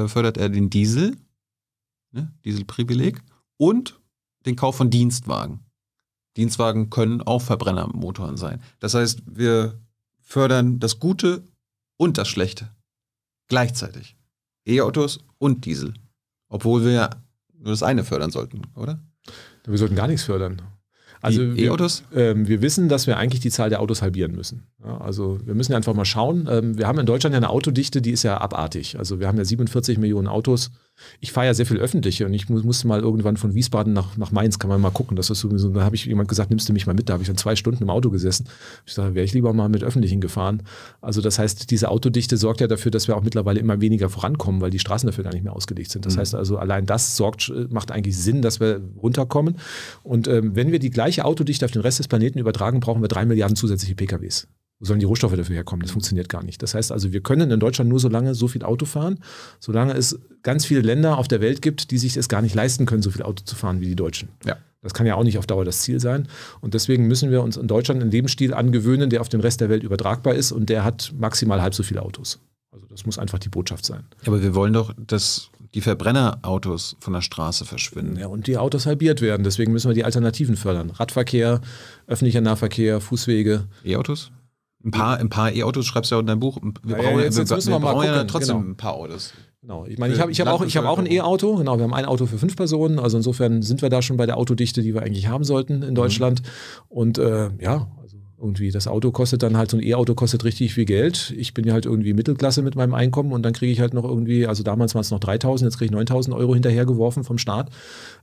fördert er den Diesel, ne, Dieselprivileg, und den Kauf von Dienstwagen. Dienstwagen können auch Verbrennermotoren sein. Das heißt, wir fördern das Gute und das Schlechte. Gleichzeitig. E-Autos und Diesel. Obwohl wir nur das eine fördern sollten, oder? Wir sollten gar nichts fördern. Also E-Autos? Wir, ähm, wir wissen, dass wir eigentlich die Zahl der Autos halbieren müssen. Ja, also wir müssen ja einfach mal schauen. Ähm, wir haben in Deutschland ja eine Autodichte, die ist ja abartig. Also wir haben ja 47 Millionen Autos. Ich fahre ja sehr viel öffentliche und ich mu musste mal irgendwann von Wiesbaden nach, nach Mainz, kann man mal gucken. Das ist sowieso, da habe ich jemand gesagt, nimmst du mich mal mit, da habe ich dann zwei Stunden im Auto gesessen. Ich sage, wäre ich lieber mal mit öffentlichen gefahren. Also das heißt, diese Autodichte sorgt ja dafür, dass wir auch mittlerweile immer weniger vorankommen, weil die Straßen dafür gar nicht mehr ausgelegt sind. Das mhm. heißt also, allein das sorgt, äh, macht eigentlich Sinn, dass wir runterkommen. Und ähm, wenn wir die gleiche Autodichte auf den Rest des Planeten übertragen, brauchen wir drei Milliarden zusätzliche PKWs. Wo sollen die Rohstoffe dafür herkommen? Das funktioniert gar nicht. Das heißt also, wir können in Deutschland nur so lange so viel Auto fahren, solange es ganz viele Länder auf der Welt gibt, die sich es gar nicht leisten können, so viel Auto zu fahren wie die Deutschen. Ja. Das kann ja auch nicht auf Dauer das Ziel sein. Und deswegen müssen wir uns in Deutschland einen Lebensstil angewöhnen, der auf den Rest der Welt übertragbar ist und der hat maximal halb so viele Autos. Also das muss einfach die Botschaft sein. Aber wir wollen doch, dass die Verbrennerautos von der Straße verschwinden. Ja, und die Autos halbiert werden. Deswegen müssen wir die Alternativen fördern. Radverkehr, öffentlicher Nahverkehr, Fußwege. E-Autos? Ein paar, ein paar E-Autos schreibst du ja in deinem Buch. Wir brauchen, ja, jetzt, jetzt müssen wir, wir mal brauchen gucken. ja trotzdem genau. ein paar Autos. Genau. Ich meine, ich habe ich hab auch, hab auch ein E-Auto. Genau, wir haben ein Auto für fünf Personen. Also insofern sind wir da schon bei der Autodichte, die wir eigentlich haben sollten in mhm. Deutschland. Mhm. Und äh, ja, irgendwie das Auto kostet dann halt, so ein E-Auto kostet richtig viel Geld. Ich bin ja halt irgendwie Mittelklasse mit meinem Einkommen und dann kriege ich halt noch irgendwie, also damals waren es noch 3000, jetzt kriege ich 9000 Euro hinterhergeworfen vom Staat.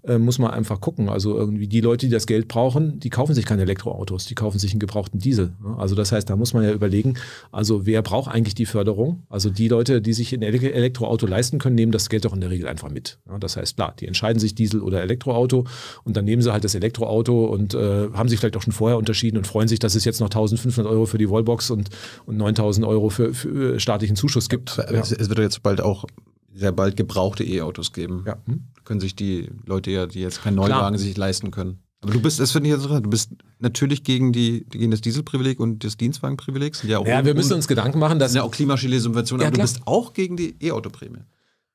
Äh, muss man einfach gucken. Also irgendwie die Leute, die das Geld brauchen, die kaufen sich keine Elektroautos, die kaufen sich einen gebrauchten Diesel. Ne? Also das heißt, da muss man ja überlegen, also wer braucht eigentlich die Förderung? Also die Leute, die sich ein Elektroauto leisten können, nehmen das Geld doch in der Regel einfach mit. Das heißt, klar, die entscheiden sich Diesel oder Elektroauto und dann nehmen sie halt das Elektroauto und äh, haben sich vielleicht auch schon vorher unterschieden und freuen sich, dass es jetzt noch 1500 Euro für die Wallbox und, und 9000 Euro für, für äh, staatlichen Zuschuss gibt. Ja. Es, es wird jetzt bald auch sehr bald gebrauchte E-Autos geben. Ja. Hm? Können sich die Leute ja, die jetzt keinen Neuwagen Klar. sich leisten können. Aber du bist, das finde ich interessant, du bist natürlich gegen, die, gegen das Dieselprivileg und das Dienstwagenprivileg. Ja, ja wir müssen uns Gedanken machen, dass. Ja, auch Klimaschiele Subventionen, ja, aber du bist auch gegen die E-Auto-Prämie.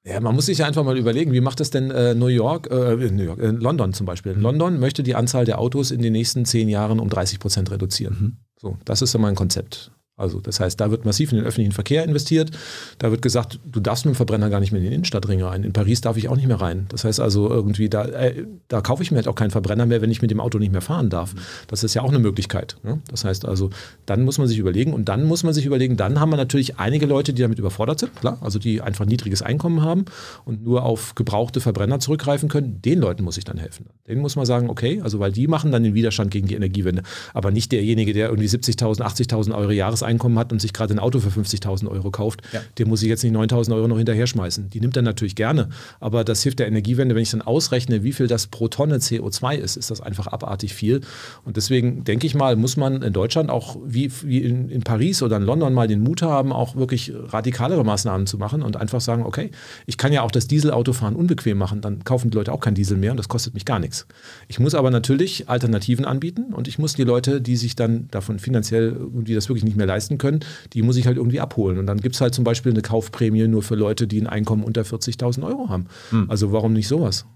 Ja, man muss sich ja einfach mal überlegen, wie macht das denn äh, New York, äh, äh New York äh, London zum Beispiel. Mhm. London möchte die Anzahl der Autos in den nächsten zehn Jahren um 30 Prozent reduzieren. Mhm. So, das ist ja mein Konzept. Also das heißt, da wird massiv in den öffentlichen Verkehr investiert. Da wird gesagt, du darfst mit dem Verbrenner gar nicht mehr in den Innenstadtring rein. In Paris darf ich auch nicht mehr rein. Das heißt also irgendwie, da, äh, da kaufe ich mir halt auch keinen Verbrenner mehr, wenn ich mit dem Auto nicht mehr fahren darf. Das ist ja auch eine Möglichkeit. Ne? Das heißt also, dann muss man sich überlegen und dann muss man sich überlegen, dann haben wir natürlich einige Leute, die damit überfordert sind, klar, also die einfach niedriges Einkommen haben und nur auf gebrauchte Verbrenner zurückgreifen können. Den Leuten muss ich dann helfen. Den muss man sagen, okay, also weil die machen dann den Widerstand gegen die Energiewende, aber nicht derjenige, der irgendwie 70.000, 80.000 Euro Jahres Einkommen hat und sich gerade ein Auto für 50.000 Euro kauft, ja. der muss ich jetzt nicht 9.000 Euro noch hinterher schmeißen. Die nimmt er natürlich gerne, aber das hilft der Energiewende, wenn ich dann ausrechne, wie viel das pro Tonne CO2 ist, ist das einfach abartig viel. Und deswegen denke ich mal, muss man in Deutschland auch wie, wie in, in Paris oder in London mal den Mut haben, auch wirklich radikalere Maßnahmen zu machen und einfach sagen, okay, ich kann ja auch das Dieselautofahren unbequem machen, dann kaufen die Leute auch kein Diesel mehr und das kostet mich gar nichts. Ich muss aber natürlich Alternativen anbieten und ich muss die Leute, die sich dann davon finanziell, die das wirklich nicht mehr leisten, leisten können, die muss ich halt irgendwie abholen. Und dann gibt es halt zum Beispiel eine Kaufprämie nur für Leute, die ein Einkommen unter 40.000 Euro haben. Hm. Also warum nicht sowas?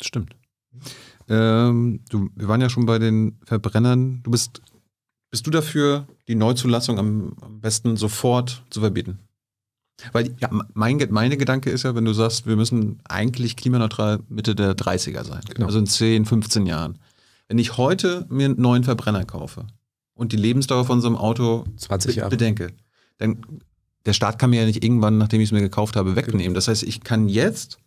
Stimmt. Ähm, du, wir waren ja schon bei den Verbrennern. Du bist, bist du dafür, die Neuzulassung am, am besten sofort zu verbieten? Weil ja. mein, meine Gedanke ist ja, wenn du sagst, wir müssen eigentlich klimaneutral Mitte der 30er sein. Genau. Also in 10, 15 Jahren. Wenn ich heute mir einen neuen Verbrenner kaufe, und die Lebensdauer von so einem Auto 20 Jahre. bedenke, dann der Staat kann mir ja nicht irgendwann, nachdem ich es mir gekauft habe, genau. wegnehmen. Das heißt, ich kann jetzt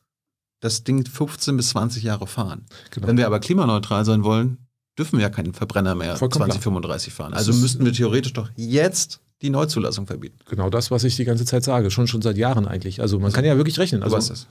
das Ding 15 bis 20 Jahre fahren. Genau. Wenn wir aber klimaneutral sein wollen, dürfen wir ja keinen Verbrenner mehr 2035 fahren. Also müssten wir theoretisch doch jetzt die Neuzulassung verbieten. Genau das, was ich die ganze Zeit sage, schon schon seit Jahren eigentlich. Also man also, kann ja wirklich rechnen. Also, was ist das?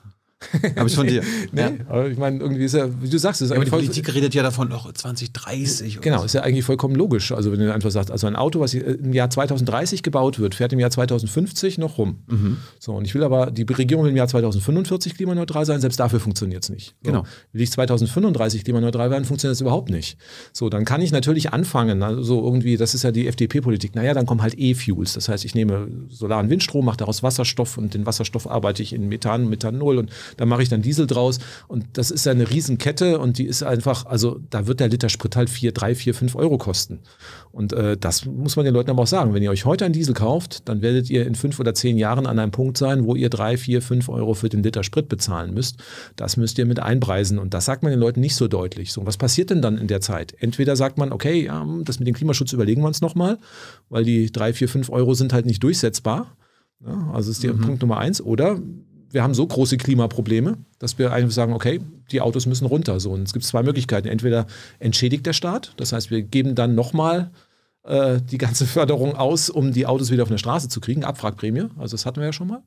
Habe ich von dir. nee, ja. aber ich meine, irgendwie ist ja, wie du sagst, ist ja, die Politik redet ja davon noch 2030. Genau, so. ist ja eigentlich vollkommen logisch. Also wenn du einfach sagst, also ein Auto, was äh, im Jahr 2030 gebaut wird, fährt im Jahr 2050 noch rum. Mhm. So, und ich will aber die Regierung will im Jahr 2045 klimaneutral sein, selbst dafür funktioniert es nicht. Genau. will ich 2035 klimaneutral werden, funktioniert es überhaupt nicht. So, dann kann ich natürlich anfangen, also irgendwie, das ist ja die FDP-Politik, naja, dann kommen halt E-Fuels. Das heißt, ich nehme Solar- und Windstrom, mache daraus Wasserstoff und den Wasserstoff arbeite ich in Methan, und Methanol und da mache ich dann Diesel draus. Und das ist ja eine Riesenkette und die ist einfach, also da wird der Liter Sprit halt 4, 3, 4, 5 Euro kosten. Und äh, das muss man den Leuten aber auch sagen. Wenn ihr euch heute einen Diesel kauft, dann werdet ihr in fünf oder zehn Jahren an einem Punkt sein, wo ihr 3, 4, 5 Euro für den Liter Sprit bezahlen müsst. Das müsst ihr mit einpreisen. Und das sagt man den Leuten nicht so deutlich. So, was passiert denn dann in der Zeit? Entweder sagt man, okay, ja, das mit dem Klimaschutz überlegen wir uns nochmal, weil die 3, 4, 5 Euro sind halt nicht durchsetzbar. Ja, also ist der mhm. Punkt Nummer eins. Oder wir haben so große Klimaprobleme, dass wir einfach sagen, okay, die Autos müssen runter. So. Und es gibt zwei Möglichkeiten. Entweder entschädigt der Staat, das heißt, wir geben dann nochmal äh, die ganze Förderung aus, um die Autos wieder auf eine Straße zu kriegen, Abfragprämie, also das hatten wir ja schon mal.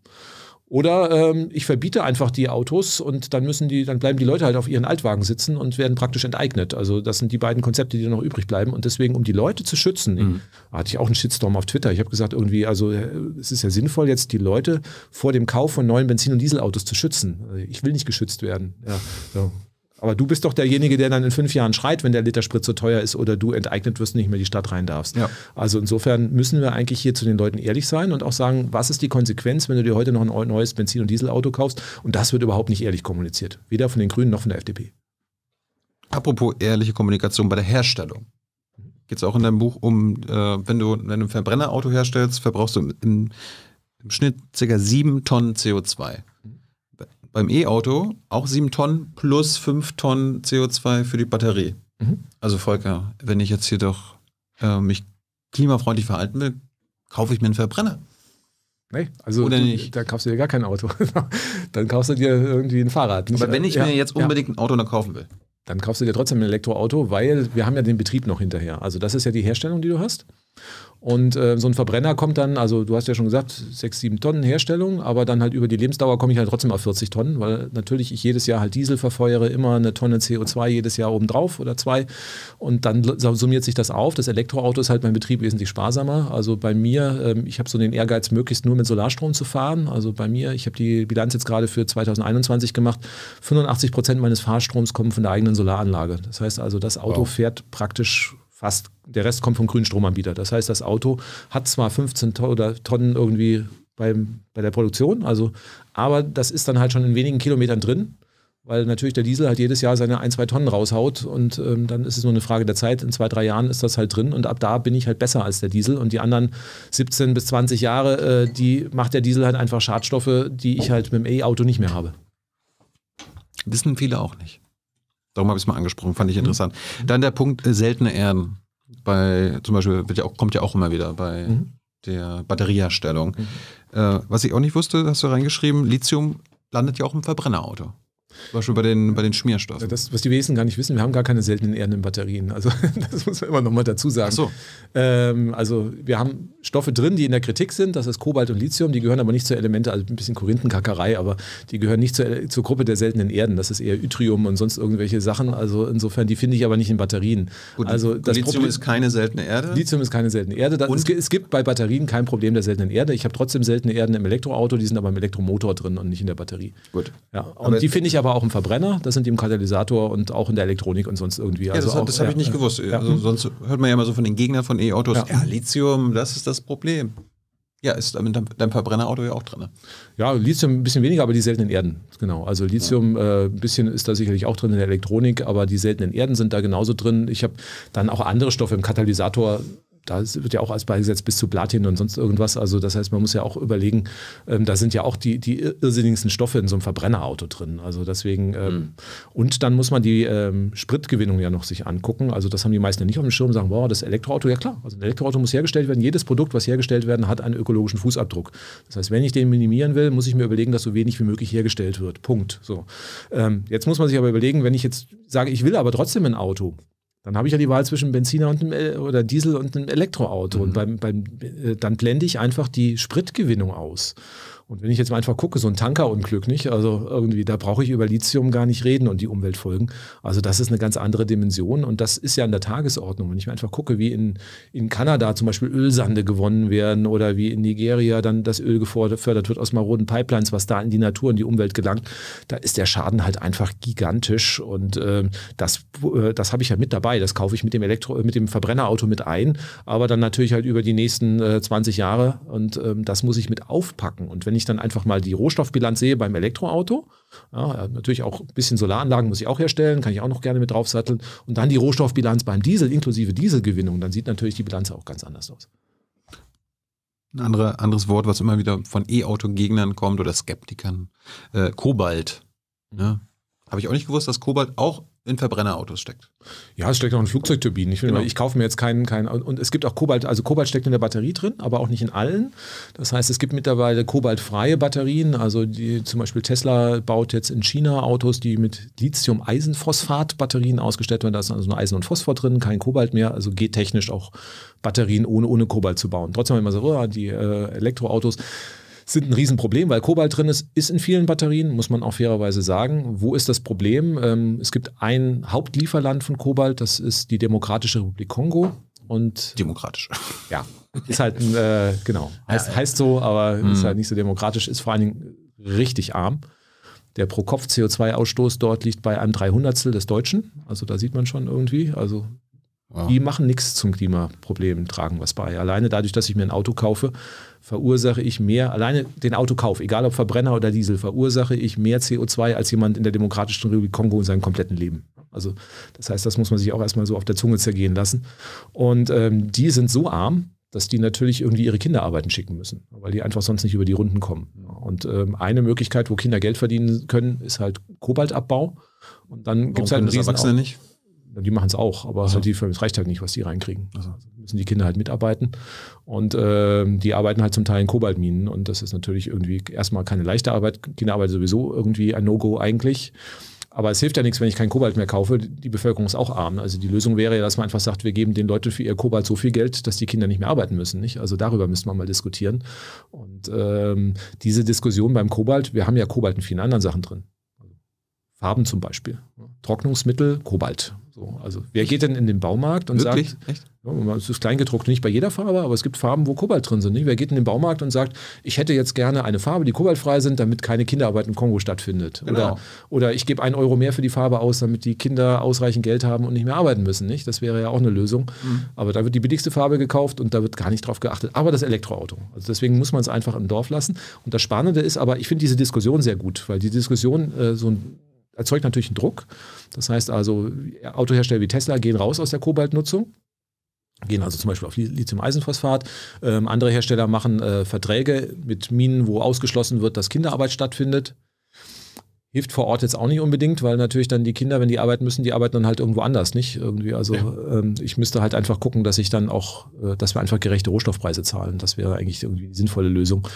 Oder ähm, ich verbiete einfach die Autos und dann müssen die, dann bleiben die Leute halt auf ihren Altwagen sitzen und werden praktisch enteignet. Also das sind die beiden Konzepte, die noch übrig bleiben. Und deswegen, um die Leute zu schützen, mhm. hatte ich auch einen Shitstorm auf Twitter. Ich habe gesagt, irgendwie, also äh, es ist ja sinnvoll, jetzt die Leute vor dem Kauf von neuen Benzin- und Dieselautos zu schützen. Also ich will nicht geschützt werden. Ja, so. Aber du bist doch derjenige, der dann in fünf Jahren schreit, wenn der Liter Sprit zu teuer ist oder du enteignet wirst und nicht mehr die Stadt rein darfst. Ja. Also insofern müssen wir eigentlich hier zu den Leuten ehrlich sein und auch sagen, was ist die Konsequenz, wenn du dir heute noch ein neues Benzin- und Dieselauto kaufst? Und das wird überhaupt nicht ehrlich kommuniziert. Weder von den Grünen noch von der FDP. Apropos ehrliche Kommunikation bei der Herstellung. Geht es auch in deinem Buch um, äh, wenn du wenn du ein Verbrennerauto herstellst, verbrauchst du im, im Schnitt ca. sieben Tonnen CO2 beim E-Auto auch 7 Tonnen plus 5 Tonnen CO2 für die Batterie. Mhm. Also Volker, wenn ich jetzt hier doch äh, mich klimafreundlich verhalten will, kaufe ich mir einen Verbrenner. Nee, also Oder nicht. dann kaufst du dir gar kein Auto. dann kaufst du dir irgendwie ein Fahrrad. Nicht? Aber wenn ich ja, mir jetzt unbedingt ja. ein Auto noch kaufen will. Dann kaufst du dir trotzdem ein Elektroauto, weil wir haben ja den Betrieb noch hinterher. Also das ist ja die Herstellung, die du hast. Und äh, so ein Verbrenner kommt dann, also du hast ja schon gesagt, 6, 7 Tonnen Herstellung, aber dann halt über die Lebensdauer komme ich halt trotzdem auf 40 Tonnen, weil natürlich ich jedes Jahr halt Diesel verfeuere, immer eine Tonne CO2 jedes Jahr obendrauf oder zwei. Und dann summiert sich das auf. Das Elektroauto ist halt mein Betrieb wesentlich sparsamer. Also bei mir, ähm, ich habe so den Ehrgeiz, möglichst nur mit Solarstrom zu fahren. Also bei mir, ich habe die Bilanz jetzt gerade für 2021 gemacht, 85 Prozent meines Fahrstroms kommen von der eigenen Solaranlage. Das heißt also, das Auto wow. fährt praktisch fast der Rest kommt vom grünen Stromanbieter. Das heißt, das Auto hat zwar 15 Tonnen irgendwie beim, bei der Produktion, also, aber das ist dann halt schon in wenigen Kilometern drin, weil natürlich der Diesel halt jedes Jahr seine ein, zwei Tonnen raushaut und ähm, dann ist es nur eine Frage der Zeit. In zwei, drei Jahren ist das halt drin und ab da bin ich halt besser als der Diesel und die anderen 17 bis 20 Jahre, äh, die macht der Diesel halt einfach Schadstoffe, die ich halt mit dem E-Auto nicht mehr habe. Wissen viele auch nicht. Darum habe ich es mal angesprochen, fand ich mhm. interessant. Mhm. Dann der Punkt äh, seltene Erden. Bei, zum Beispiel ja auch, kommt ja auch immer wieder bei mhm. der Batterieherstellung. Mhm. Äh, was ich auch nicht wusste, hast du reingeschrieben, Lithium landet ja auch im Verbrennerauto. Zum Beispiel bei den, bei den Schmierstoffen. Das, was die Wesen gar nicht wissen, wir haben gar keine seltenen Erden in Batterien. Also das muss man immer nochmal dazu sagen. Ach so. Ähm, also wir haben Stoffe drin, die in der Kritik sind. Das ist Kobalt und Lithium. Die gehören aber nicht zu Elemente, also ein bisschen Korinthenkackerei, aber die gehören nicht zur, zur Gruppe der seltenen Erden. Das ist eher Yttrium und sonst irgendwelche Sachen. Also insofern, die finde ich aber nicht in Batterien. Gut, also Lithium Problem, ist keine seltene Erde? Lithium ist keine seltene Erde. Das, es, es gibt bei Batterien kein Problem der seltenen Erde. Ich habe trotzdem seltene Erden im Elektroauto. Die sind aber im Elektromotor drin und nicht in der Batterie. Gut. Ja, und aber die finde ich aber aber auch im Verbrenner, das sind die im Katalysator und auch in der Elektronik und sonst irgendwie. Ja, also das, das habe ich nicht äh, gewusst. Also sonst hört man ja immer so von den Gegnern von E-Autos, ja, Lithium, das ist das Problem. Ja, ist mit deinem Verbrennerauto ja auch drin. Ne? Ja, Lithium ein bisschen weniger, aber die seltenen Erden. Genau. Also Lithium ja. äh, ein bisschen ist da sicherlich auch drin in der Elektronik, aber die seltenen Erden sind da genauso drin. Ich habe dann auch andere Stoffe im Katalysator da wird ja auch alles beigesetzt bis zu Platin und sonst irgendwas. Also das heißt, man muss ja auch überlegen, ähm, da sind ja auch die, die irrsinnigsten Stoffe in so einem Verbrennerauto drin. Also deswegen, ähm, mhm. und dann muss man die ähm, Spritgewinnung ja noch sich angucken. Also das haben die meisten ja nicht auf dem Schirm, sagen, boah, das Elektroauto, ja klar. Also ein Elektroauto muss hergestellt werden. Jedes Produkt, was hergestellt werden, hat einen ökologischen Fußabdruck. Das heißt, wenn ich den minimieren will, muss ich mir überlegen, dass so wenig wie möglich hergestellt wird. Punkt. So. Ähm, jetzt muss man sich aber überlegen, wenn ich jetzt sage, ich will aber trotzdem ein Auto, dann habe ich ja die Wahl zwischen Benziner und einem, äh, oder Diesel und einem Elektroauto. Mhm. Und beim, beim, äh, dann blende ich einfach die Spritgewinnung aus. Und wenn ich jetzt mal einfach gucke, so ein Tankerunglück, nicht? Also irgendwie, da brauche ich über Lithium gar nicht reden und die Umweltfolgen. Also das ist eine ganz andere Dimension und das ist ja an der Tagesordnung. Wenn ich mir einfach gucke, wie in, in Kanada zum Beispiel Ölsande gewonnen werden oder wie in Nigeria dann das Öl gefördert wird aus maroden Pipelines, was da in die Natur und die Umwelt gelangt, da ist der Schaden halt einfach gigantisch und äh, das, äh, das habe ich ja mit dabei. Das kaufe ich mit dem Elektro, mit dem Verbrennerauto mit ein, aber dann natürlich halt über die nächsten äh, 20 Jahre und ähm, das muss ich mit aufpacken. Und wenn ich ich dann einfach mal die Rohstoffbilanz sehe beim Elektroauto, ja, natürlich auch ein bisschen Solaranlagen muss ich auch herstellen, kann ich auch noch gerne mit draufsatteln. Und dann die Rohstoffbilanz beim Diesel inklusive Dieselgewinnung, dann sieht natürlich die Bilanz auch ganz anders aus. Ein andere, anderes Wort, was immer wieder von E-Auto-Gegnern kommt oder Skeptikern, äh, Kobalt. Ne? Habe ich auch nicht gewusst, dass Kobalt auch in Verbrennerautos steckt. Ja, es steckt auch in Flugzeugturbinen. Ich, genau. ich kaufe mir jetzt keinen, keinen. Und es gibt auch Kobalt, also Kobalt steckt in der Batterie drin, aber auch nicht in allen. Das heißt, es gibt mittlerweile kobaltfreie Batterien. Also die, zum Beispiel Tesla baut jetzt in China Autos, die mit Lithium-Eisenphosphat-Batterien ausgestellt werden. Da ist also nur Eisen und Phosphor drin, kein Kobalt mehr. Also geht technisch auch Batterien ohne, ohne Kobalt zu bauen. Trotzdem immer so, oh, die äh, Elektroautos sind ein Riesenproblem, weil Kobalt drin ist, ist in vielen Batterien, muss man auch fairerweise sagen. Wo ist das Problem? Ähm, es gibt ein Hauptlieferland von Kobalt, das ist die Demokratische Republik Kongo. Und demokratisch. Ja, ist halt, ein, äh, genau, heißt, ja, heißt, so, aber mhm. ist halt nicht so demokratisch, ist vor allen Dingen richtig arm. Der Pro-Kopf-CO2-Ausstoß dort liegt bei einem Dreihundertstel des Deutschen. Also da sieht man schon irgendwie. Also ja. Die machen nichts zum Klimaproblem, tragen was bei. Alleine dadurch, dass ich mir ein Auto kaufe, verursache ich mehr, alleine den Autokauf, egal ob Verbrenner oder Diesel, verursache ich mehr CO2 als jemand in der Demokratischen Republik Kongo in seinem kompletten Leben. Also das heißt, das muss man sich auch erstmal so auf der Zunge zergehen lassen. Und ähm, die sind so arm, dass die natürlich irgendwie ihre Kinder arbeiten schicken müssen, weil die einfach sonst nicht über die Runden kommen. Und ähm, eine Möglichkeit, wo Kinder Geld verdienen können, ist halt Kobaltabbau. Und dann gibt es halt einen Erwachsene nicht die machen es auch, aber also. halt die, es reicht halt nicht, was die reinkriegen. Also müssen die Kinder halt mitarbeiten. Und äh, die arbeiten halt zum Teil in Kobaltminen. Und das ist natürlich irgendwie erstmal keine leichte Arbeit. Kinderarbeit sowieso irgendwie ein No-Go eigentlich. Aber es hilft ja nichts, wenn ich kein Kobalt mehr kaufe. Die Bevölkerung ist auch arm. Also die Lösung wäre ja, dass man einfach sagt, wir geben den Leuten für ihr Kobalt so viel Geld, dass die Kinder nicht mehr arbeiten müssen. Nicht? Also darüber müsste man mal diskutieren. Und ähm, diese Diskussion beim Kobalt, wir haben ja Kobalt in vielen anderen Sachen drin. Farben zum Beispiel. Trocknungsmittel, Kobalt. So, also wer geht denn in den Baumarkt und Wirklich? sagt, Echt? Ja, es ist kleingedruckt, nicht bei jeder Farbe, aber es gibt Farben, wo Kobalt drin sind. Nicht? Wer geht in den Baumarkt und sagt, ich hätte jetzt gerne eine Farbe, die kobaltfrei sind, damit keine Kinderarbeit im Kongo stattfindet. Genau. Oder, oder ich gebe einen Euro mehr für die Farbe aus, damit die Kinder ausreichend Geld haben und nicht mehr arbeiten müssen. Nicht? Das wäre ja auch eine Lösung. Mhm. Aber da wird die billigste Farbe gekauft und da wird gar nicht drauf geachtet. Aber das Elektroauto. Also deswegen muss man es einfach im Dorf lassen. Und das Spannende ist aber, ich finde diese Diskussion sehr gut, weil die Diskussion äh, so ein erzeugt natürlich einen Druck. Das heißt also, Autohersteller wie Tesla gehen raus aus der Kobaltnutzung gehen also zum Beispiel auf Lithium-Eisenphosphat. Ähm, andere Hersteller machen äh, Verträge mit Minen, wo ausgeschlossen wird, dass Kinderarbeit stattfindet hilft vor Ort jetzt auch nicht unbedingt, weil natürlich dann die Kinder, wenn die arbeiten müssen, die arbeiten dann halt irgendwo anders, nicht? Irgendwie, also ja. ähm, ich müsste halt einfach gucken, dass ich dann auch, äh, dass wir einfach gerechte Rohstoffpreise zahlen. Das wäre eigentlich irgendwie die sinnvolle Lösung.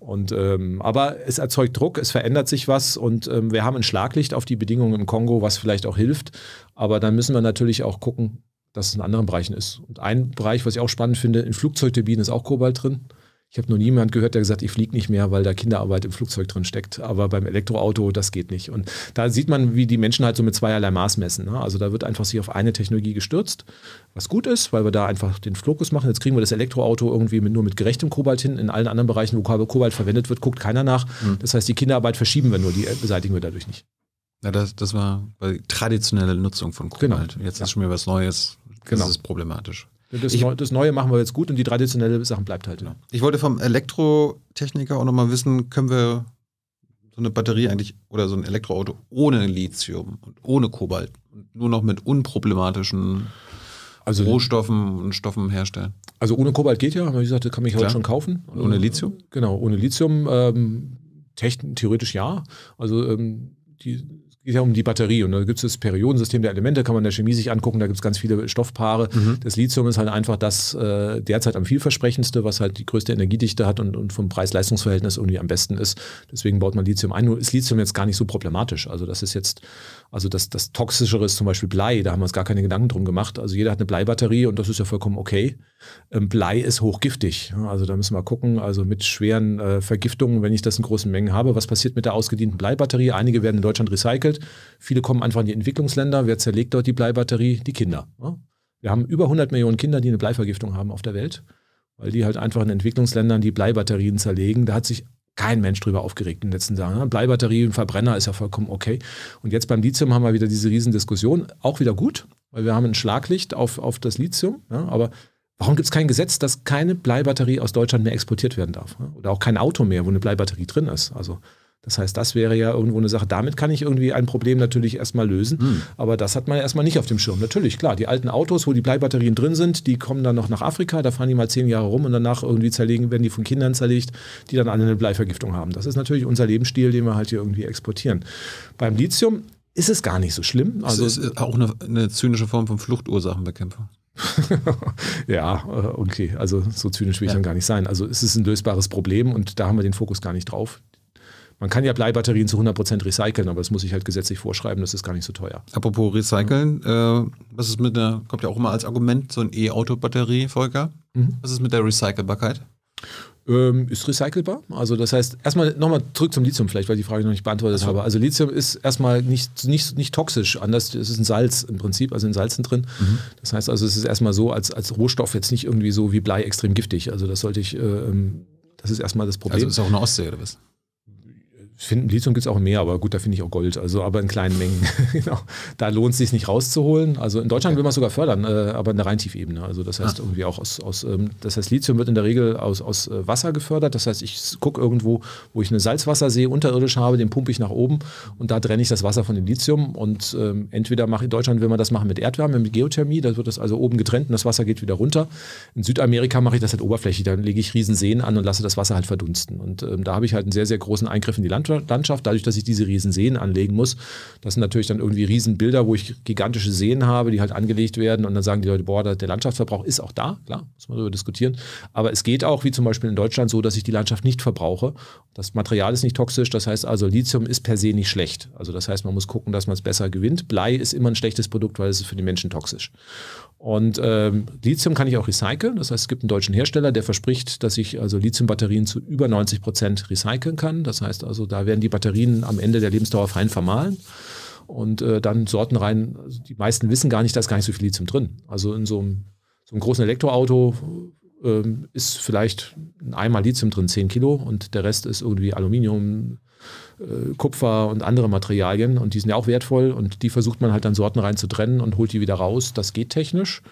Und ähm, aber es erzeugt Druck, es verändert sich was und ähm, wir haben ein Schlaglicht auf die Bedingungen im Kongo, was vielleicht auch hilft. Aber dann müssen wir natürlich auch gucken, dass es in anderen Bereichen ist. Und ein Bereich, was ich auch spannend finde, in Flugzeugturbinen ist auch Kobalt drin. Ich habe noch niemand gehört, der gesagt, ich fliege nicht mehr, weil da Kinderarbeit im Flugzeug drin steckt. Aber beim Elektroauto, das geht nicht. Und da sieht man, wie die Menschen halt so mit zweierlei Maß messen. Ne? Also da wird einfach sich auf eine Technologie gestürzt, was gut ist, weil wir da einfach den Fokus machen. Jetzt kriegen wir das Elektroauto irgendwie mit, nur mit gerechtem Kobalt hin. In allen anderen Bereichen, wo Kobalt verwendet wird, guckt keiner nach. Mhm. Das heißt, die Kinderarbeit verschieben wir nur, die äh, beseitigen wir dadurch nicht. Ja, das, das war traditionelle Nutzung von Kobalt. Genau. Jetzt ja. ist schon wieder was Neues. Das genau. ist problematisch. Das, ich, das, Neue machen wir jetzt gut und die traditionelle Sachen bleibt halt. Genau. Ja. Ich wollte vom Elektrotechniker auch nochmal wissen, können wir so eine Batterie eigentlich oder so ein Elektroauto ohne Lithium und ohne Kobalt und nur noch mit unproblematischen also, Rohstoffen und Stoffen herstellen? Also ohne Kobalt geht ja, wie gesagt, kann ich Klar. heute schon kaufen. Und ohne ähm, Lithium? Genau, ohne Lithium ähm, theoretisch ja. Also ähm, die geht ja um die Batterie und da gibt es das Periodensystem der Elemente, kann man in der Chemie sich angucken, da gibt es ganz viele Stoffpaare. Mhm. Das Lithium ist halt einfach das äh, derzeit am vielversprechendste, was halt die größte Energiedichte hat und, und vom Preis-Leistungs-Verhältnis irgendwie am besten ist. Deswegen baut man Lithium ein. Nur ist Lithium jetzt gar nicht so problematisch. Also das ist jetzt, also das, das Toxischere ist zum Beispiel Blei, da haben wir uns gar keine Gedanken drum gemacht. Also jeder hat eine Bleibatterie und das ist ja vollkommen okay. Ähm, Blei ist hochgiftig. Also da müssen wir gucken, also mit schweren äh, Vergiftungen, wenn ich das in großen Mengen habe, was passiert mit der ausgedienten Bleibatterie? Einige werden in Deutschland recycelt entwickelt. Viele kommen einfach in die Entwicklungsländer. Wer zerlegt dort die Bleibatterie? Die Kinder. Ne? Wir haben über 100 Millionen Kinder, die eine Bleivergiftung haben auf der Welt, weil die halt einfach in Entwicklungsländern die Bleibatterien zerlegen. Da hat sich kein Mensch drüber aufgeregt in den letzten Jahren. Ne? Bleibatterie im Verbrenner ist ja vollkommen okay. Und jetzt beim Lithium haben wir wieder diese Riesendiskussion. Auch wieder gut, weil wir haben ein Schlaglicht auf, auf das Lithium. Ja, ne? aber warum gibt es kein Gesetz, dass keine Bleibatterie aus Deutschland mehr exportiert werden darf? Oder auch kein Auto mehr, wo eine Bleibatterie drin ist. Also das heißt, das wäre ja irgendwo eine Sache. Damit kann ich irgendwie ein Problem natürlich erstmal lösen. Hm. Aber das hat man erstmal nicht auf dem Schirm. Natürlich, klar, die alten Autos, wo die Bleibatterien drin sind, die kommen dann noch nach Afrika, da fahren die mal zehn Jahre rum und danach irgendwie zerlegen, werden die von Kindern zerlegt, die dann alle eine Bleivergiftung haben. Das ist natürlich unser Lebensstil, den wir halt hier irgendwie exportieren. Beim Lithium ist es gar nicht so schlimm. Also, also es ist auch eine, eine zynische Form von Fluchtursachenbekämpfung. ja, äh, okay. Also so zynisch will ich ja. dann gar nicht sein. Also es ist ein lösbares Problem und da haben wir den Fokus gar nicht drauf. Man kann ja Bleibatterien zu 100% recyceln, aber das muss ich halt gesetzlich vorschreiben, das ist gar nicht so teuer. Apropos recyceln, äh, was ist mit der, kommt ja auch immer als Argument, so ein E-Auto-Batterie, Volker. Mhm. Was ist mit der Recycelbarkeit? Ähm, ist recycelbar. Also das heißt, erstmal nochmal zurück zum Lithium vielleicht, weil die Frage noch nicht beantwortet ist. habe. Also Lithium ist erstmal nicht, nicht, nicht toxisch, anders, es ist ein Salz im Prinzip, also in Salzen drin. Mhm. Das heißt also, es ist erstmal so als, als Rohstoff jetzt nicht irgendwie so wie Blei extrem giftig. Also das sollte ich, äh, ähm, das ist erstmal das Problem. Also ist auch eine Ostsee oder was? finden, Lithium gibt es auch mehr, aber gut, da finde ich auch Gold, also aber in kleinen Mengen. genau. Da lohnt es sich nicht rauszuholen. Also in Deutschland will man es sogar fördern, äh, aber in der Rheintiefebene. Also das heißt ah. irgendwie auch aus, aus ähm, das heißt Lithium wird in der Regel aus, aus äh, Wasser gefördert. Das heißt, ich gucke irgendwo, wo ich eine Salzwassersee unterirdisch habe, den pumpe ich nach oben und da trenne ich das Wasser von dem Lithium. Und ähm, entweder mache in Deutschland will man das machen mit Erdwärme, mit Geothermie, da wird das also oben getrennt und das Wasser geht wieder runter. In Südamerika mache ich das halt oberflächlich, dann lege ich Riesenseen an und lasse das Wasser halt verdunsten. Und ähm, da habe ich halt einen sehr, sehr großen Eingriff in die Landwirtschaft. Landlandschaft, dadurch, dass ich diese riesen Seen anlegen muss. Das sind natürlich dann irgendwie riesen Bilder, wo ich gigantische Seen habe, die halt angelegt werden und dann sagen die Leute, boah, der Landschaftsverbrauch ist auch da, klar, muss man darüber diskutieren. Aber es geht auch, wie zum Beispiel in Deutschland, so, dass ich die Landschaft nicht verbrauche. Das Material ist nicht toxisch, das heißt also, Lithium ist per se nicht schlecht. Also das heißt, man muss gucken, dass man es besser gewinnt. Blei ist immer ein schlechtes Produkt, weil es ist für die Menschen toxisch. Und ähm, Lithium kann ich auch recyceln. Das heißt, es gibt einen deutschen Hersteller, der verspricht, dass ich also Lithiumbatterien zu über 90 Prozent recyceln kann. Das heißt also, da werden die Batterien am Ende der Lebensdauer fein vermahlen und äh, dann Sorten rein. Also die meisten wissen gar nicht, da ist gar nicht so viel Lithium drin. Also in so einem, so einem großen Elektroauto ähm, ist vielleicht einmal Lithium drin, 10 Kilo, und der Rest ist irgendwie Aluminium, äh, Kupfer und andere Materialien. Und die sind ja auch wertvoll und die versucht man halt dann Sorten rein zu trennen und holt die wieder raus. Das geht technisch.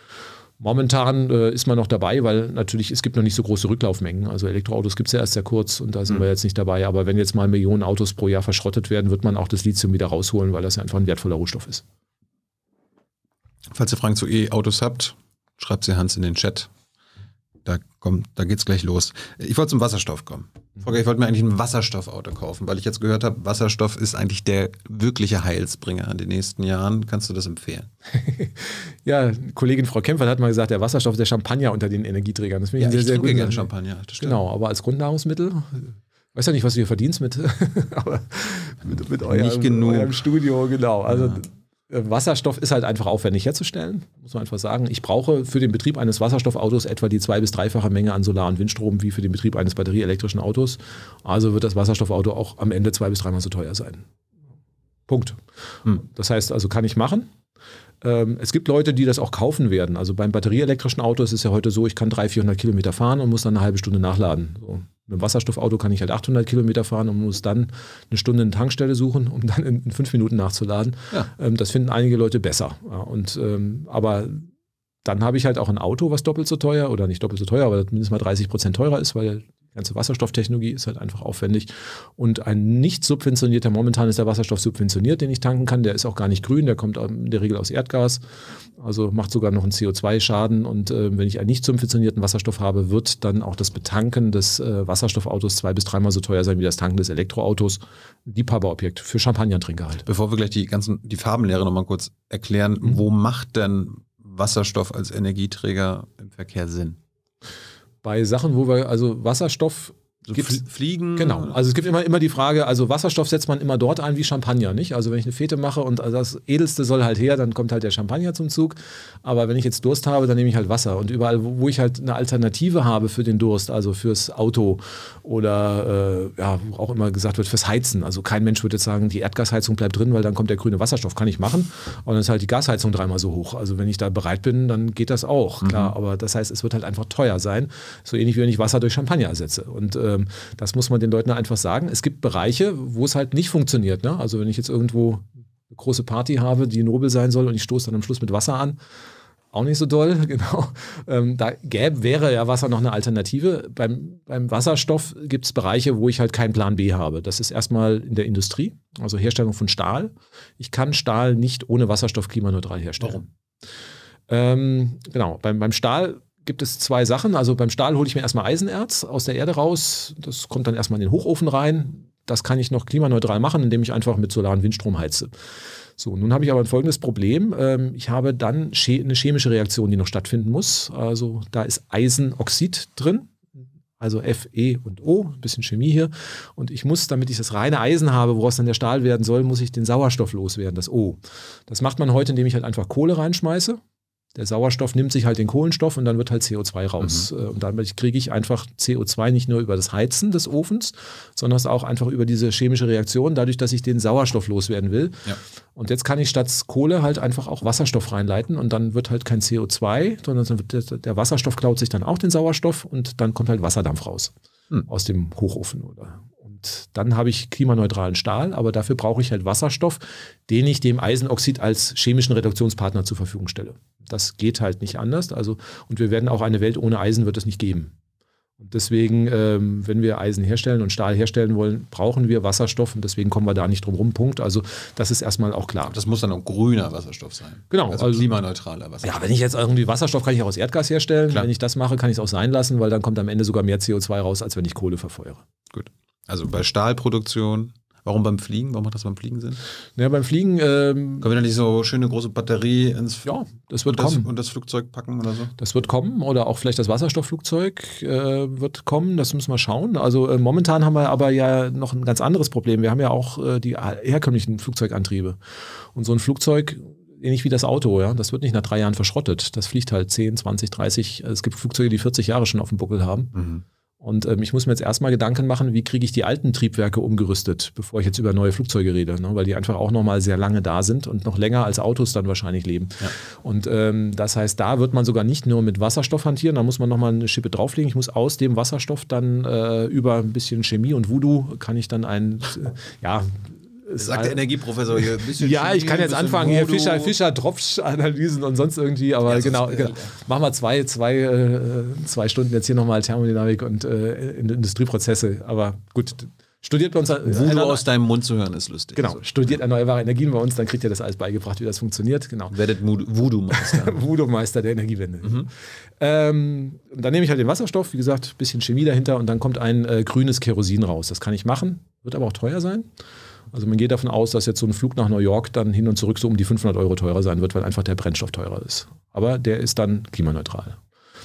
Momentan äh, ist man noch dabei, weil natürlich es gibt noch nicht so große Rücklaufmengen. Also Elektroautos gibt es ja erst sehr kurz und da sind mhm. wir jetzt nicht dabei. Aber wenn jetzt mal Millionen Autos pro Jahr verschrottet werden, wird man auch das Lithium wieder rausholen, weil das ja einfach ein wertvoller Rohstoff ist. Falls ihr Fragen zu E-Autos habt, schreibt sie Hans in den Chat da kommt, da geht's gleich los. Ich wollte zum Wasserstoff kommen. Mhm. ich wollte mir eigentlich ein Wasserstoffauto kaufen, weil ich jetzt gehört habe, Wasserstoff ist eigentlich der wirkliche Heilsbringer in den nächsten Jahren. Kannst du das empfehlen? ja, Kollegin Frau Kempfert hat mal gesagt, der Wasserstoff ist der Champagner unter den Energieträgern. Das finde ich ja, sehr, ich sehr gut. gerne Champagner. Genau, aber als Grundnahrungsmittel weiß ja nicht, was du hier verdienst mit, aber mit, mit eurem, eurem, Studio, genau. Also ja. Wasserstoff ist halt einfach aufwendig herzustellen, muss man einfach sagen. Ich brauche für den Betrieb eines Wasserstoffautos etwa die zwei- bis dreifache Menge an Solar- und Windstrom wie für den Betrieb eines batterieelektrischen Autos. Also wird das Wasserstoffauto auch am Ende zwei- bis dreimal so teuer sein. Punkt. Hm. Das heißt also, kann ich machen. Ähm, es gibt Leute, die das auch kaufen werden. Also beim batterieelektrischen Auto ist es ja heute so, ich kann 300, 400 Kilometer fahren und muss dann eine halbe Stunde nachladen. So. Mit einem Wasserstoffauto kann ich halt 800 Kilometer fahren und muss dann eine Stunde eine Tankstelle suchen, um dann in, in fünf Minuten nachzuladen. Ja. Ähm, das finden einige Leute besser. Ja, und, ähm, aber dann habe ich halt auch ein Auto, was doppelt so teuer oder nicht doppelt so teuer, aber mindestens mal 30 Prozent teurer ist, weil ganze Wasserstofftechnologie ist halt einfach aufwendig. Und ein nicht subventionierter, momentan ist der Wasserstoff subventioniert, den ich tanken kann. Der ist auch gar nicht grün, der kommt in der Regel aus Erdgas. Also macht sogar noch einen CO2-Schaden. Und äh, wenn ich einen nicht subventionierten Wasserstoff habe, wird dann auch das Betanken des äh, Wasserstoffautos zwei bis dreimal so teuer sein wie das Tanken des Elektroautos. Liebhaberobjekt für Champagnertrinker halt. Bevor wir gleich die ganzen, die Farbenlehre nochmal kurz erklären, mhm. wo macht denn Wasserstoff als Energieträger im Verkehr Sinn? bei Sachen, wo wir also Wasserstoff so Gibt's, Fliegen? Genau. Also es gibt immer, immer die Frage, also Wasserstoff setzt man immer dort ein wie Champagner, nicht? Also wenn ich eine Fete mache und das Edelste soll halt her, dann kommt halt der Champagner zum Zug. Aber wenn ich jetzt Durst habe, dann nehme ich halt Wasser. Und überall, wo ich halt eine Alternative habe für den Durst, also fürs Auto oder äh, ja, auch immer gesagt wird, fürs Heizen. Also kein Mensch würde jetzt sagen, die Erdgasheizung bleibt drin, weil dann kommt der grüne Wasserstoff, kann ich machen. Und dann ist halt die Gasheizung dreimal so hoch. Also wenn ich da bereit bin, dann geht das auch, klar. Mhm. Aber das heißt, es wird halt einfach teuer sein. So ähnlich wie wenn ich Wasser durch Champagner ersetze. Und ähm, ähm, das muss man den Leuten einfach sagen. Es gibt Bereiche, wo es halt nicht funktioniert. Ne? Also wenn ich jetzt irgendwo eine große Party habe, die nobel sein soll und ich stoße dann am Schluss mit Wasser an, auch nicht so doll, genau. Ähm, da gäbe, wäre ja Wasser noch eine Alternative. Beim, beim Wasserstoff gibt es Bereiche, wo ich halt keinen Plan B habe. Das ist erstmal in der Industrie, also Herstellung von Stahl. Ich kann Stahl nicht ohne Wasserstoff klimaneutral herstellen. Warum? Ähm, genau, beim, beim Stahl gibt es zwei Sachen. Also beim Stahl hole ich mir erstmal Eisenerz aus der Erde raus. Das kommt dann erstmal in den Hochofen rein. Das kann ich noch klimaneutral machen, indem ich einfach mit solaren Windstrom heize. So, nun habe ich aber ein folgendes Problem. Ähm, ich habe dann eine chemische Reaktion, die noch stattfinden muss. Also da ist Eisenoxid drin. Also F, E und O, ein bisschen Chemie hier. Und ich muss, damit ich das reine Eisen habe, woraus dann der Stahl werden soll, muss ich den Sauerstoff loswerden, das O. Das macht man heute, indem ich halt einfach Kohle reinschmeiße der Sauerstoff nimmt sich halt den Kohlenstoff und dann wird halt CO2 raus. Mhm. Äh, und damit kriege ich einfach CO2 nicht nur über das Heizen des Ofens, sondern auch einfach über diese chemische Reaktion, dadurch, dass ich den Sauerstoff loswerden will. Ja. Und jetzt kann ich statt Kohle halt einfach auch Wasserstoff reinleiten und dann wird halt kein CO2, sondern der Wasserstoff klaut sich dann auch den Sauerstoff und dann kommt halt Wasserdampf raus mhm. aus dem Hochofen oder gibt, dann habe ich klimaneutralen Stahl, aber dafür brauche ich halt Wasserstoff, den ich dem Eisenoxid als chemischen Reduktionspartner zur Verfügung stelle. Das geht halt nicht anders. Also, und wir werden auch eine Welt ohne Eisen wird es nicht geben. Und deswegen, ähm, wenn wir Eisen herstellen und Stahl herstellen wollen, brauchen wir Wasserstoff und deswegen kommen wir da nicht drum rum. Punkt. Also das ist erstmal auch klar. Das muss dann auch grüner Wasserstoff sein. Genau. Also, also klimaneutraler Wasserstoff. Ja, wenn ich jetzt irgendwie Wasserstoff kann ich auch aus Erdgas herstellen. Klar. Wenn ich das mache, kann ich es auch sein lassen, weil dann kommt am Ende sogar mehr CO2 raus, als wenn ich Kohle verfeuere. Gut. Also bei Stahlproduktion. Warum beim Fliegen? Warum macht das beim Fliegen Sinn? Ja, beim Fliegen. Ähm, Können wir da nicht so schöne große Batterie ins. Ja, das wird das, kommen. Und das Flugzeug packen oder so? Das wird kommen. Oder auch vielleicht das Wasserstoffflugzeug äh, wird kommen. Das müssen wir schauen. Also äh, momentan haben wir aber ja noch ein ganz anderes Problem. Wir haben ja auch äh, die herkömmlichen Flugzeugantriebe. Und so ein Flugzeug ähnlich wie das Auto, ja. Das wird nicht nach drei Jahren verschrottet. Das fliegt halt 10, 20, 30. Es gibt Flugzeuge, die 40 Jahre schon auf dem Buckel haben. Mhm. Und ähm, ich muss mir jetzt erstmal Gedanken machen, wie kriege ich die alten Triebwerke umgerüstet, bevor ich jetzt über neue Flugzeuge rede, ne? weil die einfach auch nochmal sehr lange da sind und noch länger als Autos dann wahrscheinlich leben. Ja. Und ähm, das heißt, da wird man sogar nicht nur mit Wasserstoff hantieren, da muss man nochmal eine Schippe drauflegen. Ich muss aus dem Wasserstoff dann äh, über ein bisschen Chemie und Voodoo kann ich dann ein, äh, ja, sagt der Energieprofessor hier. ein bisschen. ja, ich kann jetzt anfangen, Modo. hier Fischer, Fischer, analysen und sonst irgendwie, aber ja, genau, äh, genau. Machen wir zwei, zwei, äh, zwei Stunden jetzt hier nochmal Thermodynamik und äh, Industrieprozesse. Aber gut, studiert bei uns. Voodoo aus deinem Mund zu hören ist lustig. Genau, also. studiert erneuerbare Energien bei uns, dann kriegt ihr das alles beigebracht, wie das funktioniert. Genau. Werdet Voodoo-Meister. Voodoo-Meister der Energiewende. Mhm. Ähm, dann nehme ich halt den Wasserstoff, wie gesagt, ein bisschen Chemie dahinter und dann kommt ein äh, grünes Kerosin raus. Das kann ich machen, wird aber auch teuer sein. Also man geht davon aus, dass jetzt so ein Flug nach New York dann hin und zurück so um die 500 Euro teurer sein wird, weil einfach der Brennstoff teurer ist. Aber der ist dann klimaneutral.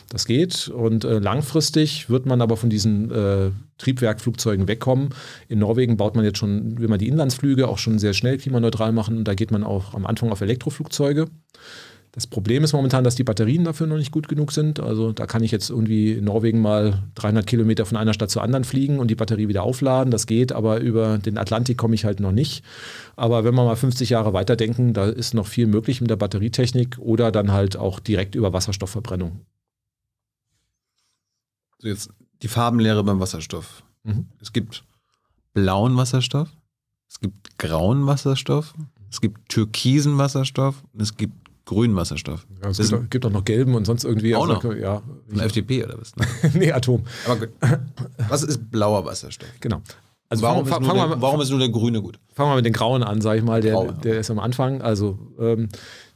Das geht und äh, langfristig wird man aber von diesen äh, Triebwerkflugzeugen wegkommen. In Norwegen baut man jetzt schon, will man die Inlandsflüge auch schon sehr schnell klimaneutral machen. Da geht man auch am Anfang auf Elektroflugzeuge. Das Problem ist momentan, dass die Batterien dafür noch nicht gut genug sind. Also da kann ich jetzt irgendwie in Norwegen mal 300 Kilometer von einer Stadt zur anderen fliegen und die Batterie wieder aufladen. Das geht, aber über den Atlantik komme ich halt noch nicht. Aber wenn wir mal 50 Jahre weiterdenken, da ist noch viel möglich mit der Batterietechnik oder dann halt auch direkt über Wasserstoffverbrennung. So jetzt die Farbenlehre beim Wasserstoff. Mhm. Es gibt blauen Wasserstoff, es gibt grauen Wasserstoff, es gibt türkisen Wasserstoff und es gibt grünen Wasserstoff. Ja, es gibt, gibt, auch noch gelben und sonst irgendwie. Auch also, noch? Ja. Von FDP oder was? nee, Atom. Aber gut. Was ist blauer Wasserstoff? Genau. Also warum, fang, ist fang, der, mal, warum, ist nur der grüne gut? Fangen wir mit den grauen an, sag ich mal. Der, Grau, ja. der ist am Anfang. Also ähm,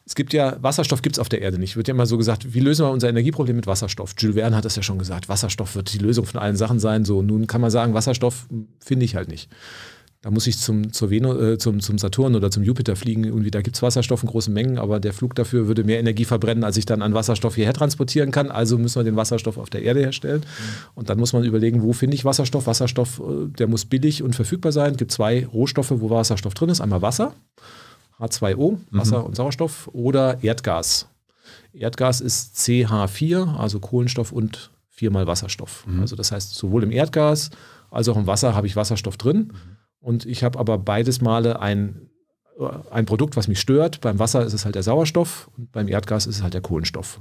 es gibt ja, Wasserstoff gibt es auf der Erde nicht. Wird ja immer so gesagt, wie lösen wir unser Energieproblem mit Wasserstoff? Jules Verne hat das ja schon gesagt, Wasserstoff wird die Lösung von allen Sachen sein. So, nun kann man sagen, Wasserstoff finde ich halt nicht. Da muss ich zum, zur Venus, äh, zum, zum Saturn oder zum Jupiter fliegen. Irgendwie, da gibt es Wasserstoff in großen Mengen, aber der Flug dafür würde mehr Energie verbrennen, als ich dann an Wasserstoff hierher transportieren kann. Also müssen wir den Wasserstoff auf der Erde herstellen. Mhm. Und dann muss man überlegen, wo finde ich Wasserstoff? Wasserstoff, äh, der muss billig und verfügbar sein. Es gibt zwei Rohstoffe, wo Wasserstoff drin ist. Einmal Wasser, H2O, mhm. Wasser mhm. und Sauerstoff, oder Erdgas. Erdgas ist CH4, also Kohlenstoff und viermal Wasserstoff. Mhm. Also das heißt, sowohl im Erdgas als auch im Wasser habe ich Wasserstoff drin. Mhm. Und ich habe aber beides Male ein, äh, ein Produkt, was mich stört. Beim Wasser ist es halt der Sauerstoff und beim Erdgas ist es halt der Kohlenstoff.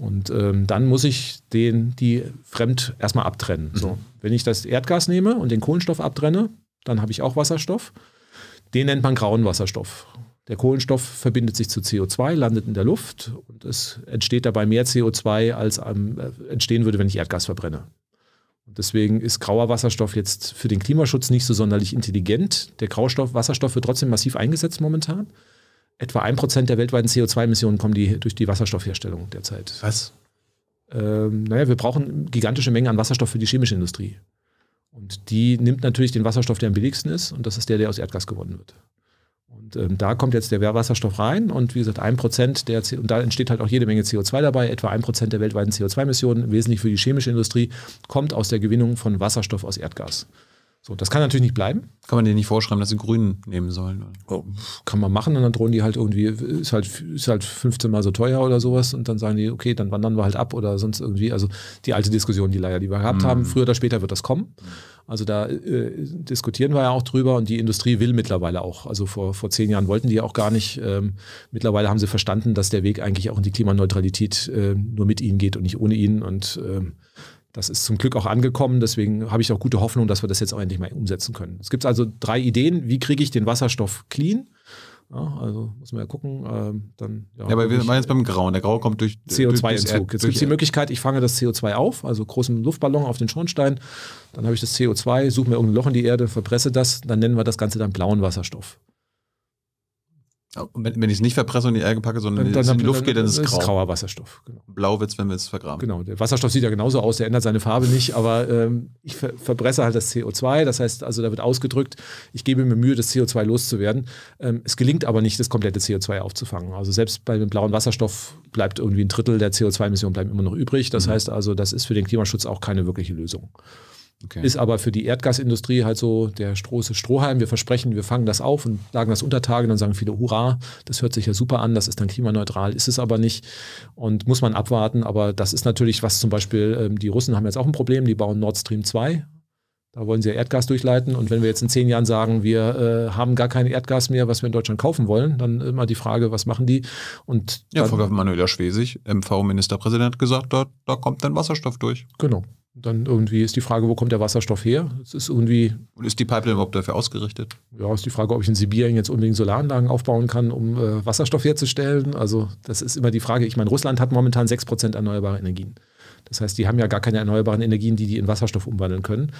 Und ähm, dann muss ich den, die fremd erstmal abtrennen. So. Mhm. Wenn ich das Erdgas nehme und den Kohlenstoff abtrenne, dann habe ich auch Wasserstoff. Den nennt man grauen Wasserstoff. Der Kohlenstoff verbindet sich zu CO2, landet in der Luft und es entsteht dabei mehr CO2, als am, äh, entstehen würde, wenn ich Erdgas verbrenne. Deswegen ist grauer Wasserstoff jetzt für den Klimaschutz nicht so sonderlich intelligent. Der graue Wasserstoff wird trotzdem massiv eingesetzt momentan. Etwa 1% der weltweiten CO2-Emissionen kommen die, durch die Wasserstoffherstellung derzeit. Was? Ähm, naja, wir brauchen gigantische Mengen an Wasserstoff für die chemische Industrie. Und die nimmt natürlich den Wasserstoff, der am billigsten ist, und das ist der, der aus Erdgas gewonnen wird. Und ähm, da kommt jetzt der Wasserstoff rein und wie gesagt, ein Prozent der, C und da entsteht halt auch jede Menge CO2 dabei, etwa ein Prozent der weltweiten CO2-Emissionen, wesentlich für die chemische Industrie, kommt aus der Gewinnung von Wasserstoff aus Erdgas. So, das kann natürlich nicht bleiben. Kann man denen nicht vorschreiben, dass sie Grün nehmen sollen? Oder? Oh, kann man machen und dann drohen die halt irgendwie, ist halt, ist halt 15 mal so teuer oder sowas und dann sagen die, okay, dann wandern wir halt ab oder sonst irgendwie. Also die alte Diskussion, die leider, die wir gehabt mhm. haben, früher oder später wird das kommen. Also da äh, diskutieren wir ja auch drüber und die Industrie will mittlerweile auch. Also vor, vor zehn Jahren wollten die ja auch gar nicht. Ähm, mittlerweile haben sie verstanden, dass der Weg eigentlich auch in die Klimaneutralität äh, nur mit ihnen geht und nicht ohne ihnen und ähm, das ist zum Glück auch angekommen, deswegen habe ich auch gute Hoffnung, dass wir das jetzt auch endlich mal umsetzen können. Es gibt also drei Ideen, wie kriege ich den Wasserstoff clean? Ja, also muss man ja gucken. Ähm, dann, ja, ja aber wir waren jetzt beim Grauen. Der Grau kommt durch CO2-Entzug. Jetzt gibt es die Möglichkeit, ich fange das CO2 auf, also großen Luftballon auf den Schornstein. Dann habe ich das CO2, suche mir irgendein Loch in die Erde, verpresse das. Dann nennen wir das Ganze dann blauen Wasserstoff wenn, wenn ich es nicht verpresse und in die Alge packe, sondern dann, dann, in die Luft geht, dann ist es grau. Ist grauer Wasserstoff. Genau. Blau wird es, wenn wir es vergraben. Genau, der Wasserstoff sieht ja genauso aus, der ändert seine Farbe nicht, aber ähm, ich ver verbresse halt das CO2, das heißt, also da wird ausgedrückt, ich gebe mir Mühe, das CO2 loszuwerden. Ähm, es gelingt aber nicht, das komplette CO2 aufzufangen. Also selbst bei dem blauen Wasserstoff bleibt irgendwie ein Drittel der CO2-Emissionen bleiben immer noch übrig. Das mhm. heißt also, das ist für den Klimaschutz auch keine wirkliche Lösung. Okay. Ist aber für die Erdgasindustrie halt so der große Strohhalm. Wir versprechen, wir fangen das auf und lagen das unter Tage. Dann sagen viele, hurra, das hört sich ja super an, das ist dann klimaneutral, ist es aber nicht. Und muss man abwarten. Aber das ist natürlich, was zum Beispiel, ähm, die Russen haben jetzt auch ein Problem, die bauen Nord Stream 2. Da wollen sie ja Erdgas durchleiten. Und wenn wir jetzt in zehn Jahren sagen, wir äh, haben gar kein Erdgas mehr, was wir in Deutschland kaufen wollen, dann immer die Frage, was machen die? Und ja, Volker Manuela Schwesig, MV-Ministerpräsident, hat gesagt, da, da kommt dann Wasserstoff durch. Genau. Dann irgendwie ist die Frage, wo kommt der Wasserstoff her? Es ist irgendwie. Und ist die Pipeline überhaupt dafür ausgerichtet? Ja, ist die Frage, ob ich in Sibirien jetzt unbedingt Solaranlagen aufbauen kann, um äh, Wasserstoff herzustellen. Also, das ist immer die Frage. Ich meine, Russland hat momentan 6% erneuerbare Energien. Das heißt, die haben ja gar keine erneuerbaren Energien, die die in Wasserstoff umwandeln können.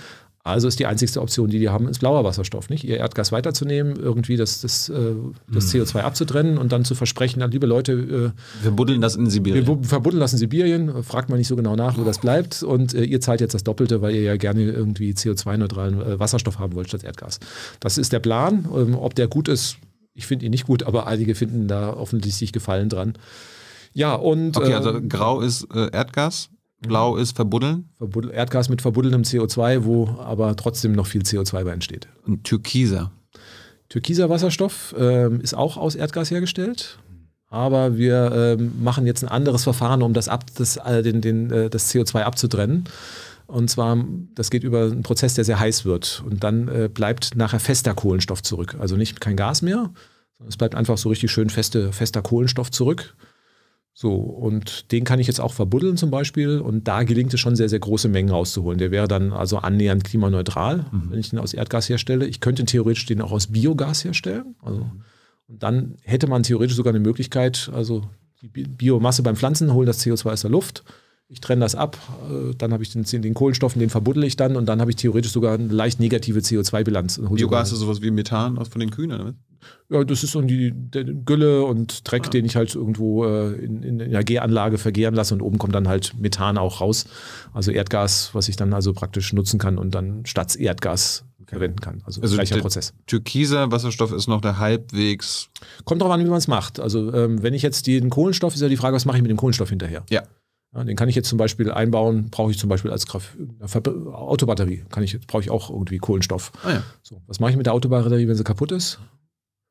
Also ist die einzigste Option, die die haben, ist blauer Wasserstoff, nicht? Ihr Erdgas weiterzunehmen, irgendwie das, das, äh, das hm. CO2 abzutrennen und dann zu versprechen, dann, liebe Leute, äh, wir buddeln das in Sibirien. Wir verbuddeln das in Sibirien, fragt man nicht so genau nach, wo das bleibt und äh, ihr zahlt jetzt das Doppelte, weil ihr ja gerne irgendwie CO2-neutralen Wasserstoff haben wollt statt Erdgas. Das ist der Plan. Ähm, ob der gut ist, ich finde ihn nicht gut, aber einige finden da offensichtlich Gefallen dran. Ja, und. Okay, ähm, also grau ist Erdgas, Blau mhm. ist verbuddeln? Verbuddel Erdgas mit verbuddelndem CO2, wo aber trotzdem noch viel CO2 bei entsteht. Und türkiser? Türkiser Wasserstoff ähm, ist auch aus Erdgas hergestellt. Aber wir ähm, machen jetzt ein anderes Verfahren, um das, ab, das, äh, den, den, äh, das CO2 abzutrennen. Und zwar, das geht über einen Prozess, der sehr heiß wird. Und dann äh, bleibt nachher fester Kohlenstoff zurück. Also nicht kein Gas mehr, sondern es bleibt einfach so richtig schön feste, fester Kohlenstoff zurück. So, und den kann ich jetzt auch verbuddeln zum Beispiel. Und da gelingt es schon sehr, sehr große Mengen rauszuholen. Der wäre dann also annähernd klimaneutral, mhm. wenn ich den aus Erdgas herstelle. Ich könnte theoretisch den auch aus Biogas herstellen. Also, und dann hätte man theoretisch sogar eine Möglichkeit, also die Biomasse beim Pflanzen holen das CO2 aus der Luft ich trenne das ab, äh, dann habe ich den, den Kohlenstoff, den verbuddel ich dann und dann habe ich theoretisch sogar eine leicht negative CO2-Bilanz. Biogas ist sowas wie Methan von den Kühen, oder? Ja, das ist so die, die Gülle und Dreck, ah. den ich halt irgendwo äh, in, in, G-Anlage vergehren lasse und oben kommt dann halt Methan auch raus. Also Erdgas, was ich dann also praktisch nutzen kann und dann statt Erdgas verwenden kann. Also, also gleicher Prozess. Türkiser Wasserstoff ist noch der halbwegs. Kommt drauf an, wie man es macht. Also ähm, wenn ich jetzt den Kohlenstoff, ist ja die Frage, was mache ich mit dem Kohlenstoff hinterher? Ja. Ja, den kann ich jetzt zum Beispiel einbauen, brauche ich zum Beispiel als Graf äh, Autobatterie. Kann ich, brauche ich auch irgendwie Kohlenstoff. Ah, ja. so, was mache ich mit der Autobatterie, wenn sie kaputt ist?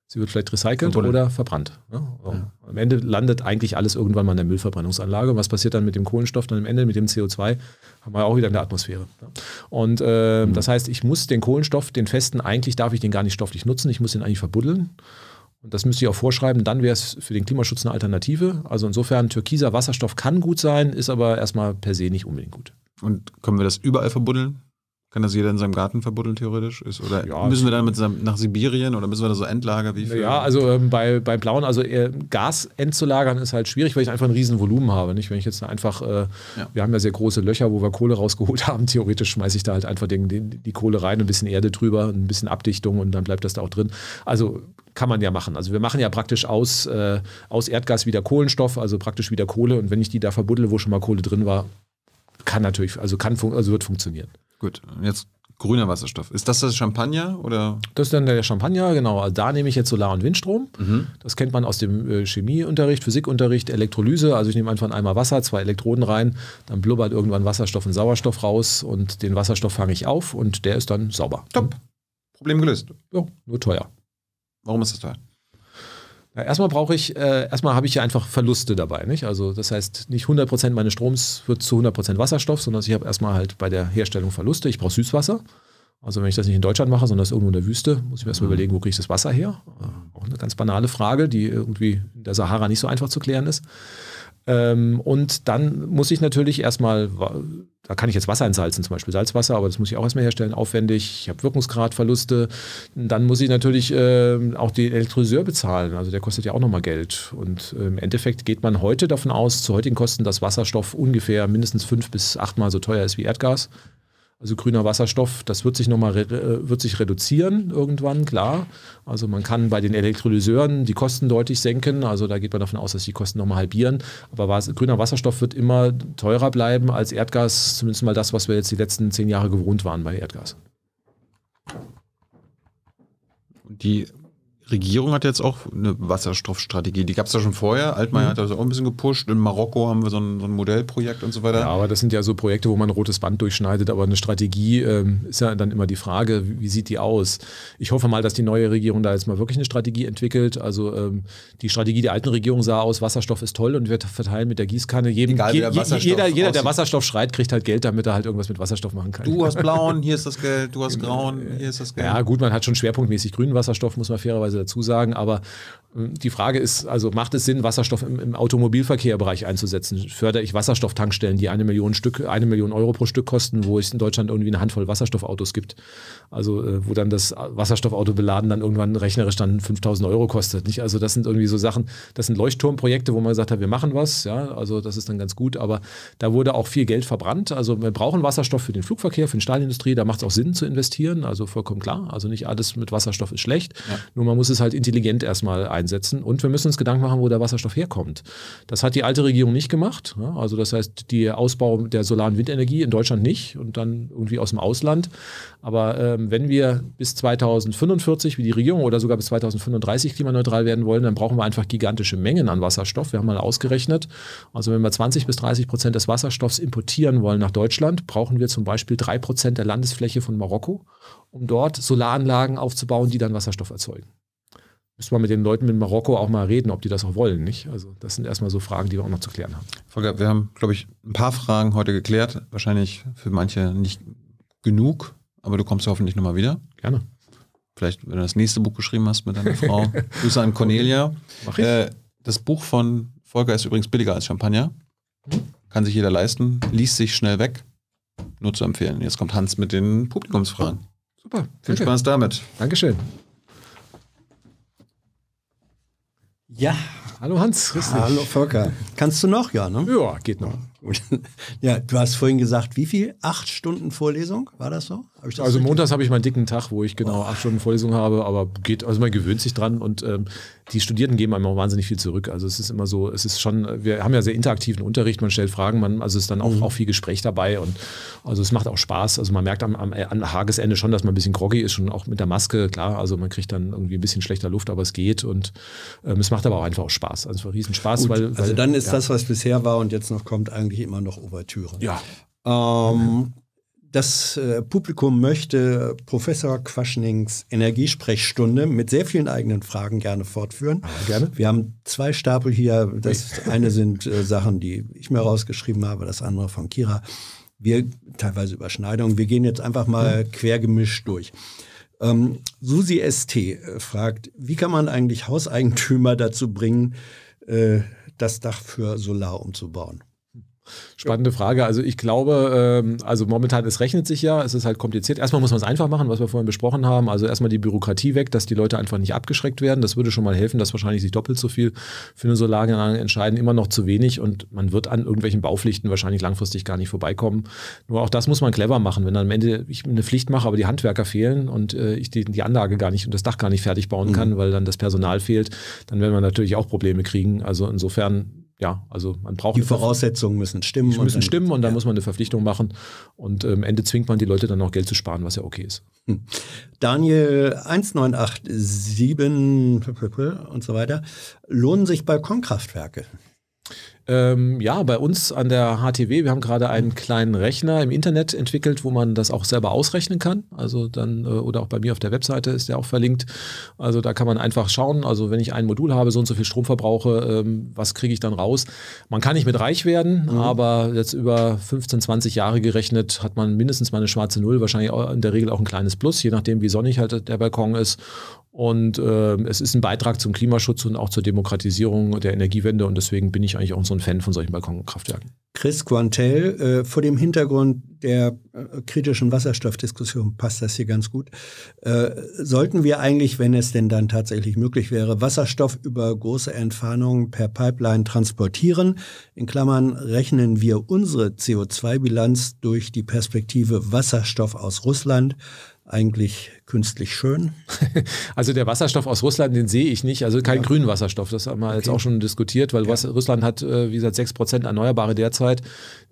Sie wird vielleicht recycelt Verboten. oder verbrannt. Ja, so. ja. Am Ende landet eigentlich alles irgendwann mal in der Müllverbrennungsanlage. Und was passiert dann mit dem Kohlenstoff? Dann am Ende mit dem CO2 haben wir auch wieder in der Atmosphäre. Und äh, mhm. das heißt, ich muss den Kohlenstoff, den festen, eigentlich darf ich den gar nicht stofflich nutzen. Ich muss den eigentlich verbuddeln. Und das müsste ich auch vorschreiben, dann wäre es für den Klimaschutz eine Alternative. Also insofern, türkiser Wasserstoff kann gut sein, ist aber erstmal per se nicht unbedingt gut. Und können wir das überall verbuddeln? Kann das jeder in seinem Garten verbuddeln, theoretisch? Ist, oder ja, müssen wir dann mit nach Sibirien oder müssen wir da so Endlager wie viel? Ja, also ähm, bei, bei Blauen, also äh, Gas endzulagern ist halt schwierig, weil ich einfach ein Riesenvolumen habe. Nicht? Wenn ich jetzt einfach, äh, ja. wir haben ja sehr große Löcher, wo wir Kohle rausgeholt haben, theoretisch schmeiße ich da halt einfach den, den, die Kohle rein, ein bisschen Erde drüber, ein bisschen Abdichtung und dann bleibt das da auch drin. Also kann man ja machen. Also wir machen ja praktisch aus, äh, aus Erdgas wieder Kohlenstoff, also praktisch wieder Kohle. Und wenn ich die da verbuddle, wo schon mal Kohle drin war, kann natürlich, also kann also wird funktionieren. Gut, jetzt grüner Wasserstoff. Ist das das Champagner oder? Das ist dann der Champagner, genau. Also da nehme ich jetzt Solar- und Windstrom. Mhm. Das kennt man aus dem äh, Chemieunterricht, Physikunterricht, Elektrolyse. Also ich nehme einfach einmal Wasser, zwei Elektroden rein, dann blubbert irgendwann Wasserstoff und Sauerstoff raus und den Wasserstoff fange ich auf und der ist dann sauber. Top. Problem gelöst. Ja, nur teuer. Warum ist das teuer? Ja, erstmal brauche ich, äh, erstmal habe ich ja einfach Verluste dabei. Nicht? Also das heißt, nicht 100% meines Stroms wird zu 100% Wasserstoff, sondern ich habe erstmal halt bei der Herstellung Verluste. Ich brauche Süßwasser. Also wenn ich das nicht in Deutschland mache, sondern das irgendwo in der Wüste, muss ich mir erstmal mhm. überlegen, wo kriege ich das Wasser her? Äh, auch eine ganz banale Frage, die irgendwie in der Sahara nicht so einfach zu klären ist. Ähm, und dann muss ich natürlich erstmal da kann ich jetzt Wasser entsalzen, zum Beispiel Salzwasser, aber das muss ich auch erstmal herstellen, aufwendig. Ich habe Wirkungsgradverluste. Dann muss ich natürlich äh, auch den Elektrolyseur bezahlen. Also der kostet ja auch nochmal Geld. Und äh, im Endeffekt geht man heute davon aus, zu heutigen Kosten, dass Wasserstoff ungefähr mindestens fünf bis achtmal so teuer ist wie Erdgas. Also grüner Wasserstoff, das wird sich nochmal äh, wird sich reduzieren irgendwann, klar. Also man kann bei den Elektrolyseuren die Kosten deutlich senken. Also da geht man davon aus, dass die Kosten nochmal halbieren. Aber was, grüner Wasserstoff wird immer teurer bleiben als Erdgas, zumindest mal das, was wir jetzt die letzten zehn Jahre gewohnt waren bei Erdgas. Die Regierung hat jetzt auch eine Wasserstoffstrategie. Die gab es ja schon vorher. Altmaier mhm. hat das auch ein bisschen gepusht. In Marokko haben wir so ein, so ein, Modellprojekt und so weiter. Ja, aber das sind ja so Projekte, wo man ein rotes Band durchschneidet. Aber eine Strategie ähm, ist ja dann immer die Frage, wie, sieht die aus? Ich hoffe mal, dass die neue Regierung da jetzt mal wirklich eine Strategie entwickelt. Also ähm, die Strategie der alten Regierung sah aus, Wasserstoff ist toll und wir verteilen mit der Gießkanne jedem. Egal, je, je, jeder, jeder der Wasserstoff schreit, kriegt halt Geld, damit er halt irgendwas mit Wasserstoff machen kann. Du hast blauen, hier ist das Geld, du hast genau. grauen, hier ist das Geld. Ja gut, man hat schon schwerpunktmäßig grünen Wasserstoff, muss man fairerweise dazu sagen, aber ähm, die Frage ist, also macht es Sinn, Wasserstoff im, im Automobilverkehrbereich einzusetzen? Fördere ich Wasserstofftankstellen, die eine Million Stück, eine Million Euro pro Stück kosten, wo es in Deutschland irgendwie eine Handvoll Wasserstoffautos gibt? Also äh, wo dann das Wasserstoffauto beladen dann irgendwann rechnerisch dann 5000 Euro kostet, nicht? Also das sind irgendwie so Sachen, das sind Leuchtturmprojekte, wo man gesagt hat, wir machen was, ja, also das ist dann ganz gut, aber da wurde auch viel Geld verbrannt. Also wir brauchen Wasserstoff für den Flugverkehr, für die Stahlindustrie, da macht es auch Sinn zu investieren, also vollkommen klar. Also nicht alles mit Wasserstoff ist schlecht, ja. nur man muss es halt intelligent erstmal einsetzen. Und wir müssen uns Gedanken machen, wo der Wasserstoff herkommt. Das hat die alte Regierung nicht gemacht. Also das heißt, der Ausbau der solaren Windenergie in Deutschland nicht und dann irgendwie aus dem Ausland. Aber ähm, wenn wir bis 2045, wie die Regierung, oder sogar bis 2035 klimaneutral werden wollen, dann brauchen wir einfach gigantische Mengen an Wasserstoff. Wir haben mal ausgerechnet, also wenn wir 20 bis 30 Prozent des Wasserstoffs importieren wollen nach Deutschland, brauchen wir zum Beispiel drei Prozent der Landesfläche von Marokko, um dort Solaranlagen aufzubauen, die dann Wasserstoff erzeugen müssen wir mit den Leuten in Marokko auch mal reden, ob die das auch wollen, nicht? Also das sind erstmal so Fragen, die wir auch noch zu klären haben. Volker, wir haben, glaube ich, ein paar Fragen heute geklärt. Wahrscheinlich für manche nicht genug, aber du kommst hoffentlich nochmal wieder. Gerne. Vielleicht, wenn du das nächste Buch geschrieben hast mit deiner Frau. Grüße an Cornelia. Mach ich. Äh, das Buch von Volker ist übrigens billiger als Champagner. Kann sich jeder leisten. Liest sich schnell weg. Nur zu empfehlen. Jetzt kommt Hans mit den Publikumsfragen. Super. Viel danke. Spaß damit. Dankeschön. Ja. Hallo Hans. Grüß dich. Hallo Volker. Kannst du noch? Ja, ne? Ja, geht noch. Ja, du hast vorhin gesagt, wie viel? Acht Stunden Vorlesung? War das so? Das also montags habe ich meinen dicken Tag, wo ich genau oh. acht Stunden Vorlesung habe, aber geht, also man gewöhnt sich dran und ähm, die Studierenden geben einem auch wahnsinnig viel zurück. Also es ist immer so, es ist schon, wir haben ja sehr interaktiven Unterricht, man stellt Fragen, man, also es ist dann auch, mhm. auch viel Gespräch dabei und also es macht auch Spaß. Also man merkt am, am, am Tagesende schon, dass man ein bisschen groggy ist, und auch mit der Maske, klar, also man kriegt dann irgendwie ein bisschen schlechter Luft, aber es geht und ähm, es macht aber auch einfach auch Spaß. Also es war Riesenspaß. Gut, weil, also weil, also dann ist ja. das, was bisher war und jetzt noch kommt, eigentlich immer noch Ouvertüre. Ja. Ähm, mhm das äh, Publikum möchte Professor Quaschnings Energiesprechstunde mit sehr vielen eigenen Fragen gerne fortführen. Ah, gerne. Wir haben zwei Stapel hier. Das eine sind äh, Sachen, die ich mir rausgeschrieben habe, das andere von Kira. Wir teilweise Überschneidungen. Wir gehen jetzt einfach mal mhm. quergemischt durch. Ähm, Susi ST äh, fragt, wie kann man eigentlich Hauseigentümer dazu bringen, äh, das Dach für Solar umzubauen? Spannende Frage. Also ich glaube, ähm, also momentan, es rechnet sich ja, es ist halt kompliziert. Erstmal muss man es einfach machen, was wir vorhin besprochen haben. Also erstmal die Bürokratie weg, dass die Leute einfach nicht abgeschreckt werden. Das würde schon mal helfen, dass wahrscheinlich sich doppelt so viel für eine Solaranlage entscheiden, immer noch zu wenig und man wird an irgendwelchen Baupflichten wahrscheinlich langfristig gar nicht vorbeikommen. Nur auch das muss man clever machen. Wenn dann am Ende ich eine Pflicht mache, aber die Handwerker fehlen und äh, ich die, Anlage gar nicht und das Dach gar nicht fertig bauen mhm. kann, mhm. weil dann das Personal fehlt, dann werden wir natürlich auch Probleme kriegen. Also insofern ja, also man braucht. Die Voraussetzungen müssen stimmen. Die müssen stimmen und dann ja. muss man eine Verpflichtung machen. Und ähm, am ähm, Ende zwingt man die Leute dann auch Geld zu sparen, was ja okay ist. Hm. Daniel 1987 und so weiter. Lohnen sich Balkonkraftwerke? Ähm, ja, bei uns an der HTW, wir haben gerade einen kleinen Rechner im Internet entwickelt, wo man das auch selber ausrechnen kann. Also dann, äh, oder auch bei mir auf der Webseite ist der auch verlinkt. Also da kann man einfach schauen, also wenn ich ein Modul habe, so und so viel Strom verbrauche, ähm, was kriege ich dann raus? Man kann nicht mit reich werden, mhm. aber jetzt über 15, 20 Jahre gerechnet hat man mindestens mal eine schwarze Null, wahrscheinlich in der Regel auch ein kleines Plus, je nachdem, wie sonnig halt der Balkon ist. Und äh, es ist ein Beitrag zum Klimaschutz und auch zur Demokratisierung der Energiewende. Und deswegen bin ich eigentlich auch so ein Fan von solchen Balkonkraftwerken. Chris Quantel, äh, vor dem Hintergrund der äh, kritischen Wasserstoffdiskussion passt das hier ganz gut. Äh, sollten wir eigentlich, wenn es denn dann tatsächlich möglich wäre, Wasserstoff über große Entfernungen per Pipeline transportieren? In Klammern rechnen wir unsere CO2-Bilanz durch die Perspektive Wasserstoff aus Russland eigentlich künstlich schön. also der Wasserstoff aus Russland, den sehe ich nicht. Also kein ja. grünen Wasserstoff, das haben wir okay. jetzt auch schon diskutiert, weil ja. Russland hat, äh, wie gesagt, 6% Erneuerbare derzeit.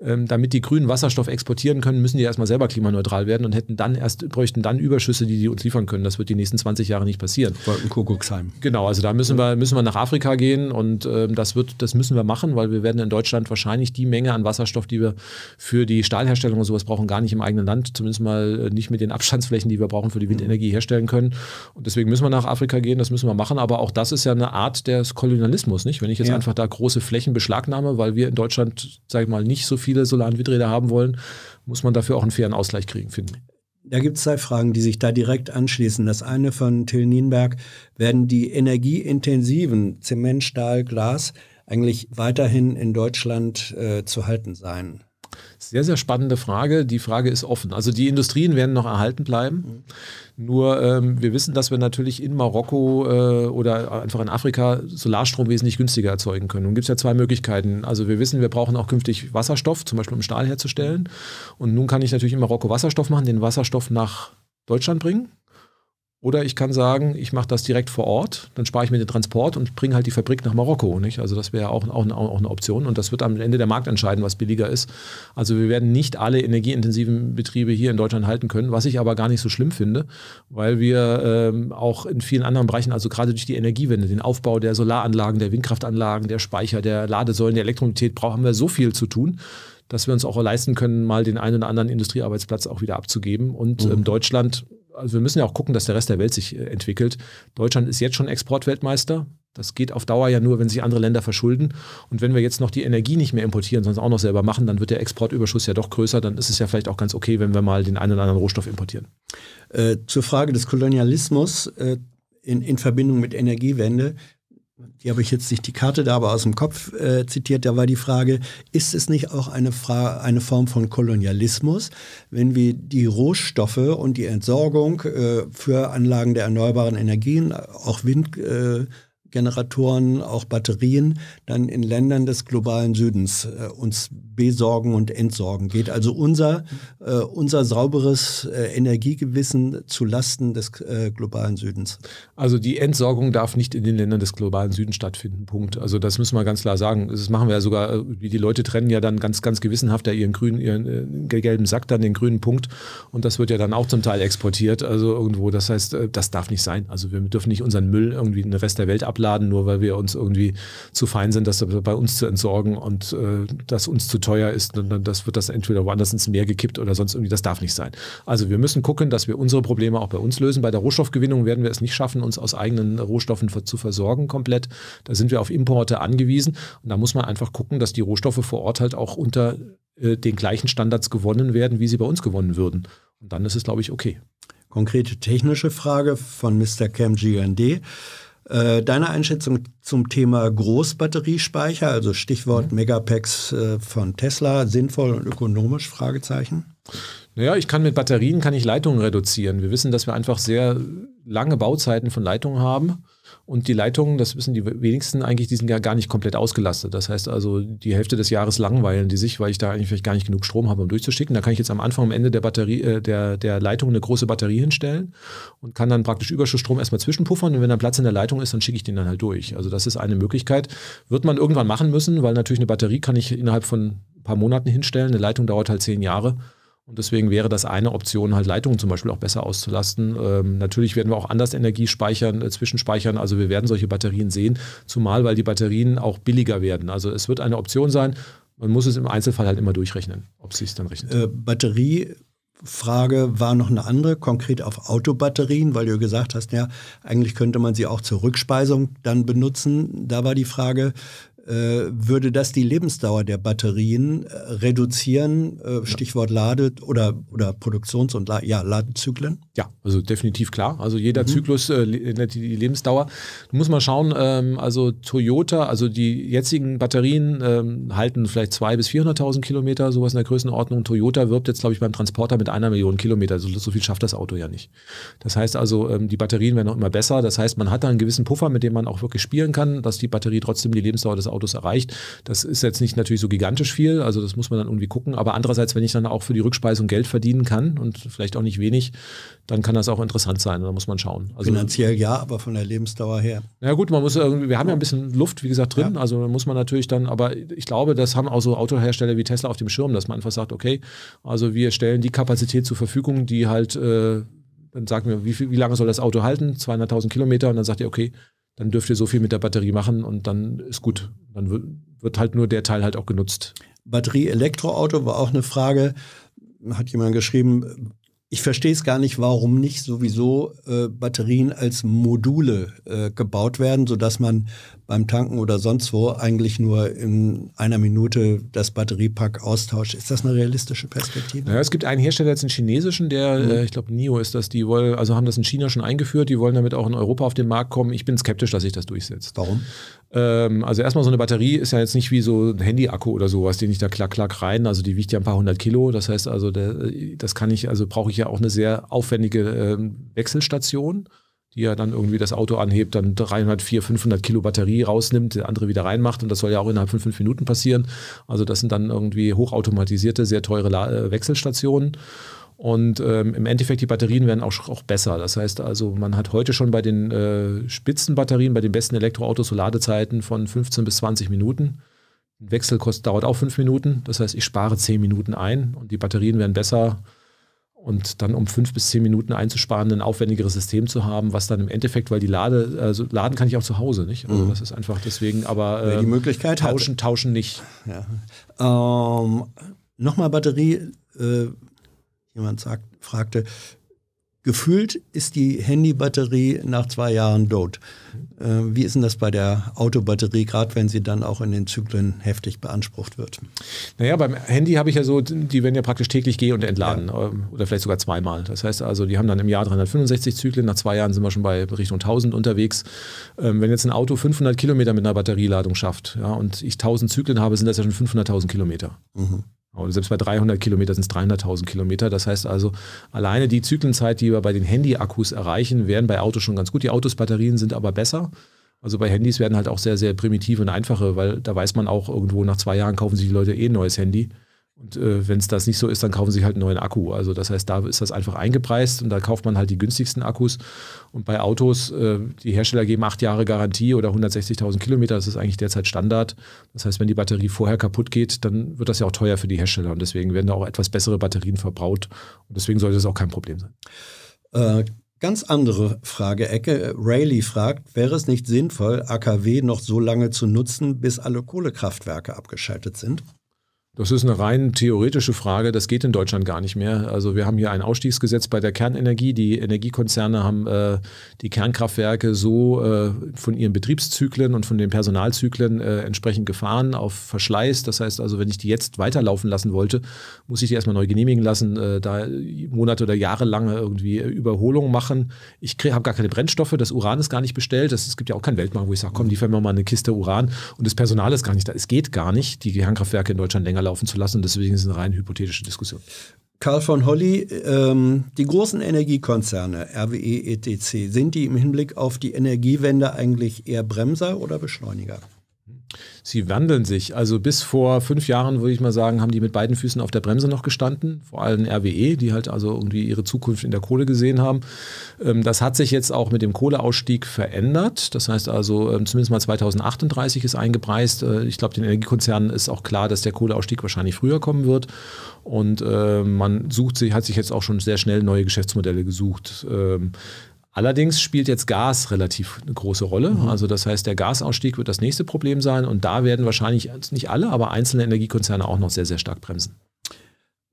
Ähm, damit die grünen Wasserstoff exportieren können, müssen die erstmal selber klimaneutral werden und hätten dann erst, bräuchten dann Überschüsse, die die uns liefern können. Das wird die nächsten 20 Jahre nicht passieren. Kuckucksheim. Genau, also da müssen wir, müssen wir nach Afrika gehen und ähm, das, wird, das müssen wir machen, weil wir werden in Deutschland wahrscheinlich die Menge an Wasserstoff, die wir für die Stahlherstellung und sowas brauchen, gar nicht im eigenen Land, zumindest mal äh, nicht mit den Abstandsflächen, die wir brauchen für die Windenergie. Energie herstellen können. Und deswegen müssen wir nach Afrika gehen, das müssen wir machen. Aber auch das ist ja eine Art des Kolonialismus, nicht? Wenn ich jetzt ja. einfach da große Flächen beschlagnahme, weil wir in Deutschland, sag ich mal, nicht so viele solaren Windräder haben wollen, muss man dafür auch einen fairen Ausgleich kriegen, finden. Da gibt es zwei Fragen, die sich da direkt anschließen. Das eine von Till Nienberg, werden die energieintensiven Zement, Stahl, Glas eigentlich weiterhin in Deutschland äh, zu halten sein? Sehr, sehr spannende Frage. Die Frage ist offen. Also die Industrien werden noch erhalten bleiben. Mhm. Nur ähm, wir wissen, dass wir natürlich in Marokko äh, oder einfach in Afrika Solarstrom wesentlich günstiger erzeugen können. Nun gibt es ja zwei Möglichkeiten. Also wir wissen, wir brauchen auch künftig Wasserstoff, zum Beispiel um Stahl herzustellen. Und nun kann ich natürlich in Marokko Wasserstoff machen, den Wasserstoff nach Deutschland bringen oder ich kann sagen, ich mache das direkt vor Ort, dann spare ich mir den Transport und bringe halt die Fabrik nach Marokko. Nicht? Also das wäre auch, auch, auch, eine Option und das wird am Ende der Markt entscheiden, was billiger ist. Also wir werden nicht alle energieintensiven Betriebe hier in Deutschland halten können, was ich aber gar nicht so schlimm finde, weil wir ähm, auch in vielen anderen Bereichen, also gerade durch die Energiewende, den Aufbau der Solaranlagen, der Windkraftanlagen, der Speicher, der Ladesäulen, der Elektromobilität, brauchen wir so viel zu tun, dass wir uns auch leisten können, mal den einen oder anderen Industriearbeitsplatz auch wieder abzugeben. Und ähm, mhm. ähm, Deutschland also wir müssen ja auch gucken, dass der Rest der Welt sich äh, entwickelt. Deutschland ist jetzt schon Exportweltmeister. Das geht auf Dauer ja nur, wenn sich andere Länder verschulden. Und wenn wir jetzt noch die Energie nicht mehr importieren, sondern auch noch selber machen, dann wird der Exportüberschuss ja doch größer. Dann ist es ja vielleicht auch ganz okay, wenn wir mal den einen oder anderen Rohstoff importieren. Äh, zur Frage des Kolonialismus äh, in, in Verbindung mit Energiewende die habe ich jetzt nicht die Karte da, aber aus dem Kopf äh, zitiert, da war die Frage, ist es nicht auch eine, Fra eine Form von Kolonialismus, wenn wir die Rohstoffe und die Entsorgung äh, für Anlagen der erneuerbaren Energien, auch Wind, äh, Generatoren, auch Batterien, dann in Ländern des globalen Südens äh, uns besorgen und entsorgen geht. Also unser, äh, unser sauberes äh, Energiegewissen zulasten Lasten des äh, globalen Südens. Also die Entsorgung darf nicht in den Ländern des globalen Südens stattfinden. Punkt. Also das müssen wir ganz klar sagen. Das machen wir ja sogar, wie äh, die Leute trennen ja dann ganz, ganz gewissenhaft ja ihren grünen, ihren äh, gelben Sack dann, den grünen Punkt. Und das wird ja dann auch zum Teil exportiert. Also irgendwo, das heißt, das darf nicht sein. Also wir dürfen nicht unseren Müll irgendwie in den Rest der Welt ab abladen, nur weil wir uns irgendwie zu fein sind, das bei uns zu entsorgen und äh, das uns zu teuer ist. Und dann das wird das entweder woanders ins Meer gekippt oder sonst irgendwie. Das darf nicht sein. Also wir müssen gucken, dass wir unsere Probleme auch bei uns lösen. Bei der Rohstoffgewinnung werden wir es nicht schaffen, uns aus eigenen Rohstoffen zu versorgen komplett. Da sind wir auf Importe angewiesen. Und da muss man einfach gucken, dass die Rohstoffe vor Ort halt auch unter äh, den gleichen Standards gewonnen werden, wie sie bei uns gewonnen würden. Und dann ist es, glaube ich, okay. Konkrete technische Frage von Mr. Cam GND. Äh, deine Einschätzung zum Thema Großbatteriespeicher, also Stichwort Megapacks äh, von Tesla, sinnvoll und ökonomisch? Fragezeichen. Naja, ich kann mit Batterien kann ich Leitungen reduzieren. Wir wissen, dass wir einfach sehr lange Bauzeiten von Leitungen haben und die Leitungen, das wissen die wenigsten eigentlich, die sind ja gar nicht komplett ausgelastet. Das heißt also, die Hälfte des Jahres langweilen die sich, weil ich da eigentlich vielleicht gar nicht genug Strom habe, um durchzuschicken. Da kann ich jetzt am Anfang, am Ende der Batterie, äh, der, der Leitung eine große Batterie hinstellen und kann dann praktisch Überschussstrom erstmal zwischenpuffern. Und wenn dann Platz in der Leitung ist, dann schicke ich den dann halt durch. Also das ist eine Möglichkeit. Wird man irgendwann machen müssen, weil natürlich eine Batterie kann ich innerhalb von ein paar Monaten hinstellen. Eine Leitung dauert halt zehn Jahre. Und deswegen wäre das eine Option, halt Leitungen zum Beispiel auch besser auszulasten. Ähm, natürlich werden wir auch anders Energie speichern, äh, zwischenspeichern. Also wir werden solche Batterien sehen, zumal weil die Batterien auch billiger werden. Also es wird eine Option sein. Man muss es im Einzelfall halt immer durchrechnen, ob sie es dann rechnet. Äh, Batteriefrage war noch eine andere, konkret auf Autobatterien, weil du gesagt hast, ja, eigentlich könnte man sie auch zur Rückspeisung dann benutzen. Da war die Frage, äh, würde das die Lebensdauer der Batterien äh, reduzieren, äh, Stichwort Lade- oder, oder Produktions- und ja, Ladezyklen? Ja, also definitiv klar. Also jeder mhm. Zyklus, äh, die Lebensdauer. Du musst mal schauen, ähm, also Toyota, also die jetzigen Batterien ähm, halten vielleicht 200.000 bis 400.000 Kilometer, sowas in der Größenordnung. Toyota wirbt jetzt, glaube ich, beim Transporter mit einer Million Kilometer. Also so viel schafft das Auto ja nicht. Das heißt also, ähm, die Batterien werden auch immer besser. Das heißt, man hat da einen gewissen Puffer, mit dem man auch wirklich spielen kann, dass die Batterie trotzdem die Lebensdauer des Autos erreicht. Das ist jetzt nicht natürlich so gigantisch viel, also das muss man dann irgendwie gucken. Aber andererseits, wenn ich dann auch für die Rückspeisung Geld verdienen kann und vielleicht auch nicht wenig, dann kann das auch interessant sein. Da muss man schauen. Also, Finanziell ja, aber von der Lebensdauer her. Na gut, man muss irgendwie, wir haben ja ein bisschen Luft, wie gesagt, drin. Ja. Also muss man natürlich dann, aber ich glaube, das haben auch so Autohersteller wie Tesla auf dem Schirm, dass man einfach sagt, okay, also wir stellen die Kapazität zur Verfügung, die halt äh, dann sagen wir, wie, wie lange soll das Auto halten? 200.000 Kilometer. Und dann sagt ihr, okay, dann dürft ihr so viel mit der Batterie machen und dann ist gut. Dann wird, halt nur der Teil halt auch genutzt. Batterie Elektroauto war auch eine Frage. Hat jemand geschrieben, ich verstehe es gar nicht, warum nicht sowieso äh, Batterien als Module äh, gebaut werden, sodass man beim Tanken oder sonst wo eigentlich nur in einer Minute das Batteriepack austauscht. Ist das eine realistische Perspektive? Ja, es gibt einen Hersteller, jetzt einen chinesischen, der, mhm. äh, ich glaube, NIO ist das, die wollen, also haben das in China schon eingeführt, die wollen damit auch in Europa auf den Markt kommen. Ich bin skeptisch, dass sich das durchsetzt. Warum? Ähm, also erstmal so eine Batterie ist ja jetzt nicht wie so ein Handy-Akku oder sowas, den ich da klack, klack rein. Also die wiegt ja ein paar hundert Kilo. Das heißt also, der, das kann ich, also brauche ich ja auch eine sehr aufwendige ähm, Wechselstation, die ja dann irgendwie das Auto anhebt, dann 300, 400, 500 Kilo Batterie rausnimmt, die andere wieder reinmacht. Und das soll ja auch innerhalb von fünf Minuten passieren. Also das sind dann irgendwie hochautomatisierte, sehr teure La äh, Wechselstationen. Und ähm, im Endeffekt, die Batterien werden auch, auch, besser. Das heißt also, man hat heute schon bei den äh, Spitzenbatterien, bei den besten Elektroautos so Ladezeiten von 15 bis 20 Minuten. Ein Wechsel kostet, dauert auch 5 Minuten. Das heißt, ich spare 10 Minuten ein und die Batterien werden besser. Und dann um 5 bis 10 Minuten einzusparen, ein aufwendigeres System zu haben, was dann im Endeffekt, weil die Lade, also laden kann ich auch zu Hause, nicht? Also mhm. Das ist einfach deswegen, aber äh, die ähm, Möglichkeit tauschen, hat. tauschen nicht. Ja. Ähm, Nochmal Batterie. Äh, Jemand sagt, fragte, gefühlt ist die Handybatterie nach zwei Jahren tot. Mhm. Äh, wie ist denn das bei der Autobatterie, gerade wenn sie dann auch in den Zyklen heftig beansprucht wird? Naja, beim Handy habe ich ja so, die werden ja praktisch täglich geh- und entladen ja. Ähm, oder vielleicht sogar zweimal. Das heißt also, die haben dann im Jahr 365 Zyklen, nach zwei Jahren sind wir schon bei Richtung 1000 unterwegs. Ähm, wenn jetzt ein Auto 500 Kilometer mit einer Batterieladung schafft ja, und ich 1000 Zyklen habe, sind das ja schon 500.000 Kilometer. Mhm. Und selbst bei 300 Kilometer sind es 300.000 Kilometer. Das heißt also, alleine die Zyklenzeit, die wir bei den Handy-Akkus erreichen, werden bei Autos schon ganz gut. Die Autos Batterien sind aber besser. Also bei Handys werden halt auch sehr, sehr primitive und einfache, weil da weiß man auch irgendwo, nach zwei Jahren kaufen sich die Leute eh ein neues Handy. Und äh, wenn es das nicht so ist, dann kaufen sie halt einen neuen Akku. Also das heißt, da ist das einfach eingepreist und da kauft man halt die günstigsten Akkus. Und bei Autos, äh, die Hersteller geben acht Jahre Garantie oder 160.000 Kilometer, das ist eigentlich derzeit Standard. Das heißt, wenn die Batterie vorher kaputt geht, dann wird das ja auch teuer für die Hersteller und deswegen werden da auch etwas bessere Batterien verbraut und deswegen sollte das auch kein Problem sein. Äh, Ganz andere Frageecke. Rayleigh fragt, wäre es nicht sinnvoll, AKW noch so lange zu nutzen, bis alle Kohlekraftwerke abgeschaltet sind? Das ist eine rein theoretische Frage. Das geht in Deutschland gar nicht mehr. Also wir haben hier ein Ausstiegsgesetz bei der Kernenergie. Die Energiekonzerne haben äh, die Kernkraftwerke so äh, von ihren Betriebszyklen und von den Personalzyklen äh, entsprechend gefahren auf Verschleiß. Das heißt also, wenn ich die jetzt weiterlaufen lassen wollte, muss ich die erstmal neu genehmigen lassen, äh, da Monate oder Jahre lange irgendwie äh, Überholung machen. Ich habe gar keine Brennstoffe. Das Uran ist gar nicht bestellt. Das, es gibt ja auch kein Weltmarkt, wo ich sage, komm, liefern wir mal eine Kiste Uran. Und das Personal ist gar nicht da. Es geht gar nicht, die Kernkraftwerke in Deutschland länger laufen laufen zu lassen. Deswegen ist es eine rein hypothetische Diskussion. Karl von Holly, ähm, die großen Energiekonzerne, RWE, ETC, sind die im Hinblick auf die Energiewende eigentlich eher Bremser oder Beschleuniger? Sie wandeln sich. Also bis vor fünf Jahren, würde ich mal sagen, haben die mit beiden Füßen auf der Bremse noch gestanden, vor allem RWE, die halt also irgendwie ihre Zukunft in der Kohle gesehen haben. Ähm, das hat sich jetzt auch mit dem Kohleausstieg verändert. Das heißt also, ähm, zumindest mal 2038 ist eingepreist. Äh, ich glaube, den Energiekonzernen ist auch klar, dass der Kohleausstieg wahrscheinlich früher kommen wird. Und äh, man sucht sich, hat sich jetzt auch schon sehr schnell neue Geschäftsmodelle gesucht. Ähm, Allerdings spielt jetzt Gas relativ eine große Rolle. Mhm. Also das heißt, der Gasausstieg wird das nächste Problem sein und da werden wahrscheinlich also nicht alle, aber einzelne Energiekonzerne auch noch sehr, sehr stark bremsen.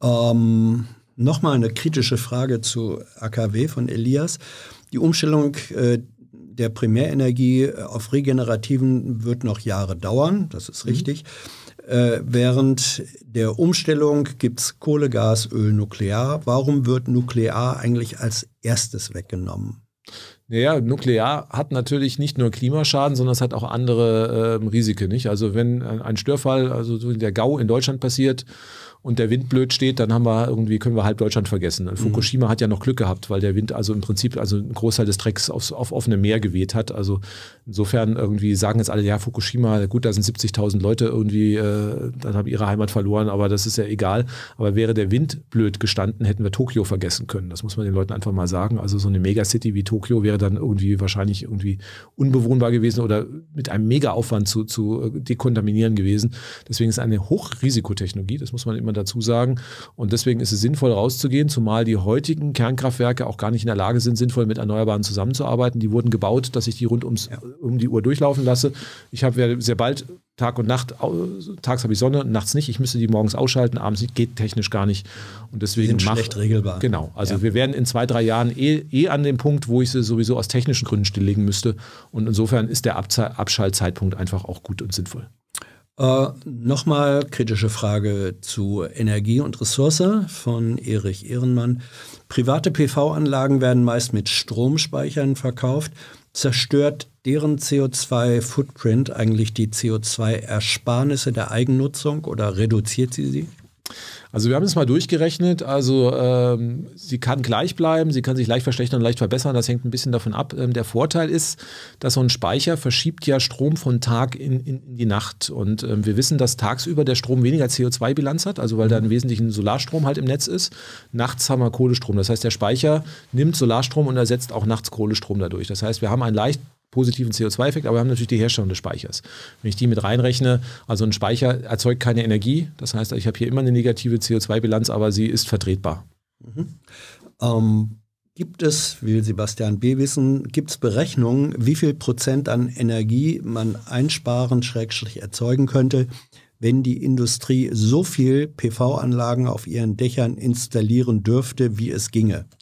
Ähm, Nochmal eine kritische Frage zu AKW von Elias. Die Umstellung äh, der Primärenergie äh, auf Regenerativen wird noch Jahre dauern, das ist mhm. richtig. Äh, während der Umstellung gibt es Kohle, Gas, Öl, Nuklear. Warum wird Nuklear eigentlich als erstes weggenommen? Naja, nuklear hat natürlich nicht nur Klimaschaden, sondern es hat auch andere äh, Risiken. Nicht? Also wenn ein Störfall, also so in der GAU in Deutschland passiert, und der Wind blöd steht, dann haben wir irgendwie, können wir halb Deutschland vergessen. Und mhm. Fukushima mhm. hat ja noch Glück gehabt, weil der Wind also im Prinzip also einen Großteil des Drecks aufs, auf offene Meer geweht hat. Also insofern irgendwie sagen jetzt alle, ja, Fukushima, gut, da sind 70.000 Leute irgendwie, äh, dann haben ihre Heimat verloren, aber das ist ja egal. Aber wäre der Wind blöd gestanden, hätten wir Tokio vergessen können. Das muss man den Leuten einfach mal sagen. Also so eine Megacity wie Tokio wäre dann irgendwie wahrscheinlich irgendwie unbewohnbar gewesen oder mit einem Mega-Aufwand zu, zu äh, dekontaminieren gewesen. Deswegen ist eine Hochrisikotechnologie, das muss man immer dazu sagen. Und deswegen ist es sinnvoll, rauszugehen, zumal die heutigen Kernkraftwerke auch gar nicht in der Lage sind, sinnvoll mit Erneuerbaren zusammenzuarbeiten. Die wurden gebaut, dass ich die rund ums, ja. um die Uhr durchlaufen lasse. Ich habe sehr bald Tag und Nacht, tags habe ich Sonne, nachts nicht. Ich müsste die morgens ausschalten, abends nicht, geht technisch gar nicht. Und deswegen die sind mach, schlecht regelbar. Genau. Also ja. wir werden in zwei, drei Jahren eh, eh an dem Punkt, wo ich sie sowieso aus technischen Gründen stilllegen müsste. Und insofern ist der Abschaltzeitpunkt einfach auch gut und sinnvoll. Äh, Nochmal kritische Frage zu Energie und Ressource von Erich Ehrenmann. Private PV-Anlagen werden meist mit Stromspeichern verkauft. Zerstört deren CO2-Footprint eigentlich die CO2-Ersparnisse der Eigennutzung oder reduziert sie sie? Also wir haben es mal durchgerechnet. Also ähm, sie kann gleich bleiben, sie kann sich leicht verschlechtern leicht verbessern. Das hängt ein bisschen davon ab. Ähm, der Vorteil ist, dass so ein Speicher verschiebt ja Strom von Tag in, in, in die Nacht. Und ähm, wir wissen, dass tagsüber der Strom weniger CO2-Bilanz hat, also weil da im Wesentlichen Solarstrom halt im Netz ist. Nachts haben wir Kohlestrom. Das heißt, der Speicher nimmt Solarstrom und ersetzt auch nachts Kohlestrom dadurch. Das heißt, wir haben ein leicht positiven CO2-Effekt, aber wir haben natürlich die Herstellung des Speichers. Wenn ich die mit reinrechne, also ein Speicher erzeugt keine Energie, das heißt, ich habe hier immer eine negative CO2-Bilanz, aber sie ist vertretbar. Mhm. Ähm, gibt es, will Sebastian B. wissen, gibt es Berechnungen, wie viel Prozent an Energie man einsparen, schrägstrich erzeugen könnte, wenn die Industrie so viel PV-Anlagen auf ihren Dächern installieren dürfte, wie es ginge?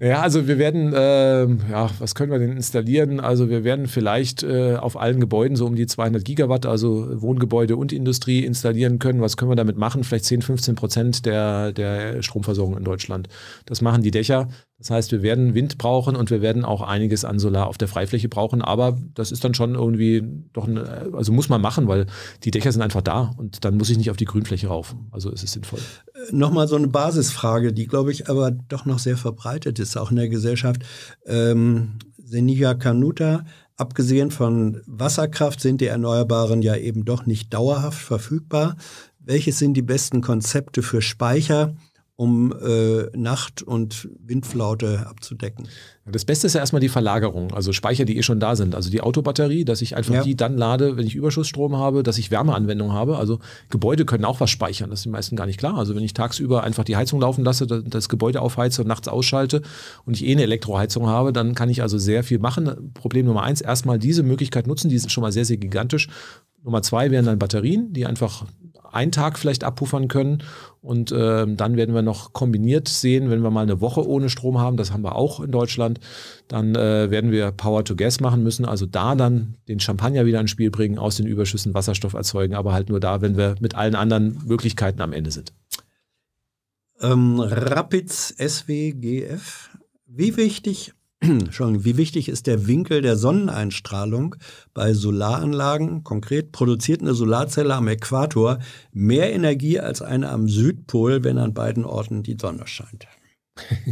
Ja, also wir werden, äh, ja, was können wir denn installieren? Also wir werden vielleicht äh, auf allen Gebäuden so um die 200 Gigawatt, also Wohngebäude und Industrie installieren können. Was können wir damit machen? Vielleicht 10, 15 Prozent der, der Stromversorgung in Deutschland. Das machen die Dächer. Das heißt, wir werden Wind brauchen und wir werden auch einiges an Solar auf der Freifläche brauchen. Aber das ist dann schon irgendwie doch, ein, also muss man machen, weil die Dächer sind einfach da und dann muss ich nicht auf die Grünfläche rauf. Also ist es sinnvoll. Äh, nochmal so eine Basisfrage, die glaube ich aber doch noch sehr verbreitet ist, auch in der Gesellschaft. Ähm, Seniga Kanuta, abgesehen von Wasserkraft sind die Erneuerbaren ja eben doch nicht dauerhaft verfügbar. Welches sind die besten Konzepte für Speicher? um äh, Nacht- und Windflaute abzudecken. Das Beste ist ja erstmal die Verlagerung, also Speicher, die eh schon da sind. Also die Autobatterie, dass ich einfach ja. die dann lade, wenn ich Überschussstrom habe, dass ich Wärmeanwendung habe. Also Gebäude können auch was speichern, das ist den meisten gar nicht klar. Also wenn ich tagsüber einfach die Heizung laufen lasse, das Gebäude aufheize und nachts ausschalte und ich eh eine Elektroheizung habe, dann kann ich also sehr viel machen. Problem Nummer eins, erstmal diese Möglichkeit nutzen, die sind schon mal sehr, sehr gigantisch. Nummer zwei wären dann Batterien, die einfach einen Tag vielleicht abpuffern können. Und äh, dann werden wir noch kombiniert sehen, wenn wir mal eine Woche ohne Strom haben, das haben wir auch in Deutschland, dann äh, werden wir Power to Gas machen müssen. Also da dann den Champagner wieder ins Spiel bringen, aus den Überschüssen Wasserstoff erzeugen, aber halt nur da, wenn wir mit allen anderen Möglichkeiten am Ende sind. Ähm, Rapids SWGF. Wie wichtig wie wichtig ist der Winkel der Sonneneinstrahlung bei Solaranlagen? Konkret produziert eine Solarzelle am Äquator mehr Energie als eine am Südpol, wenn an beiden Orten die Sonne scheint.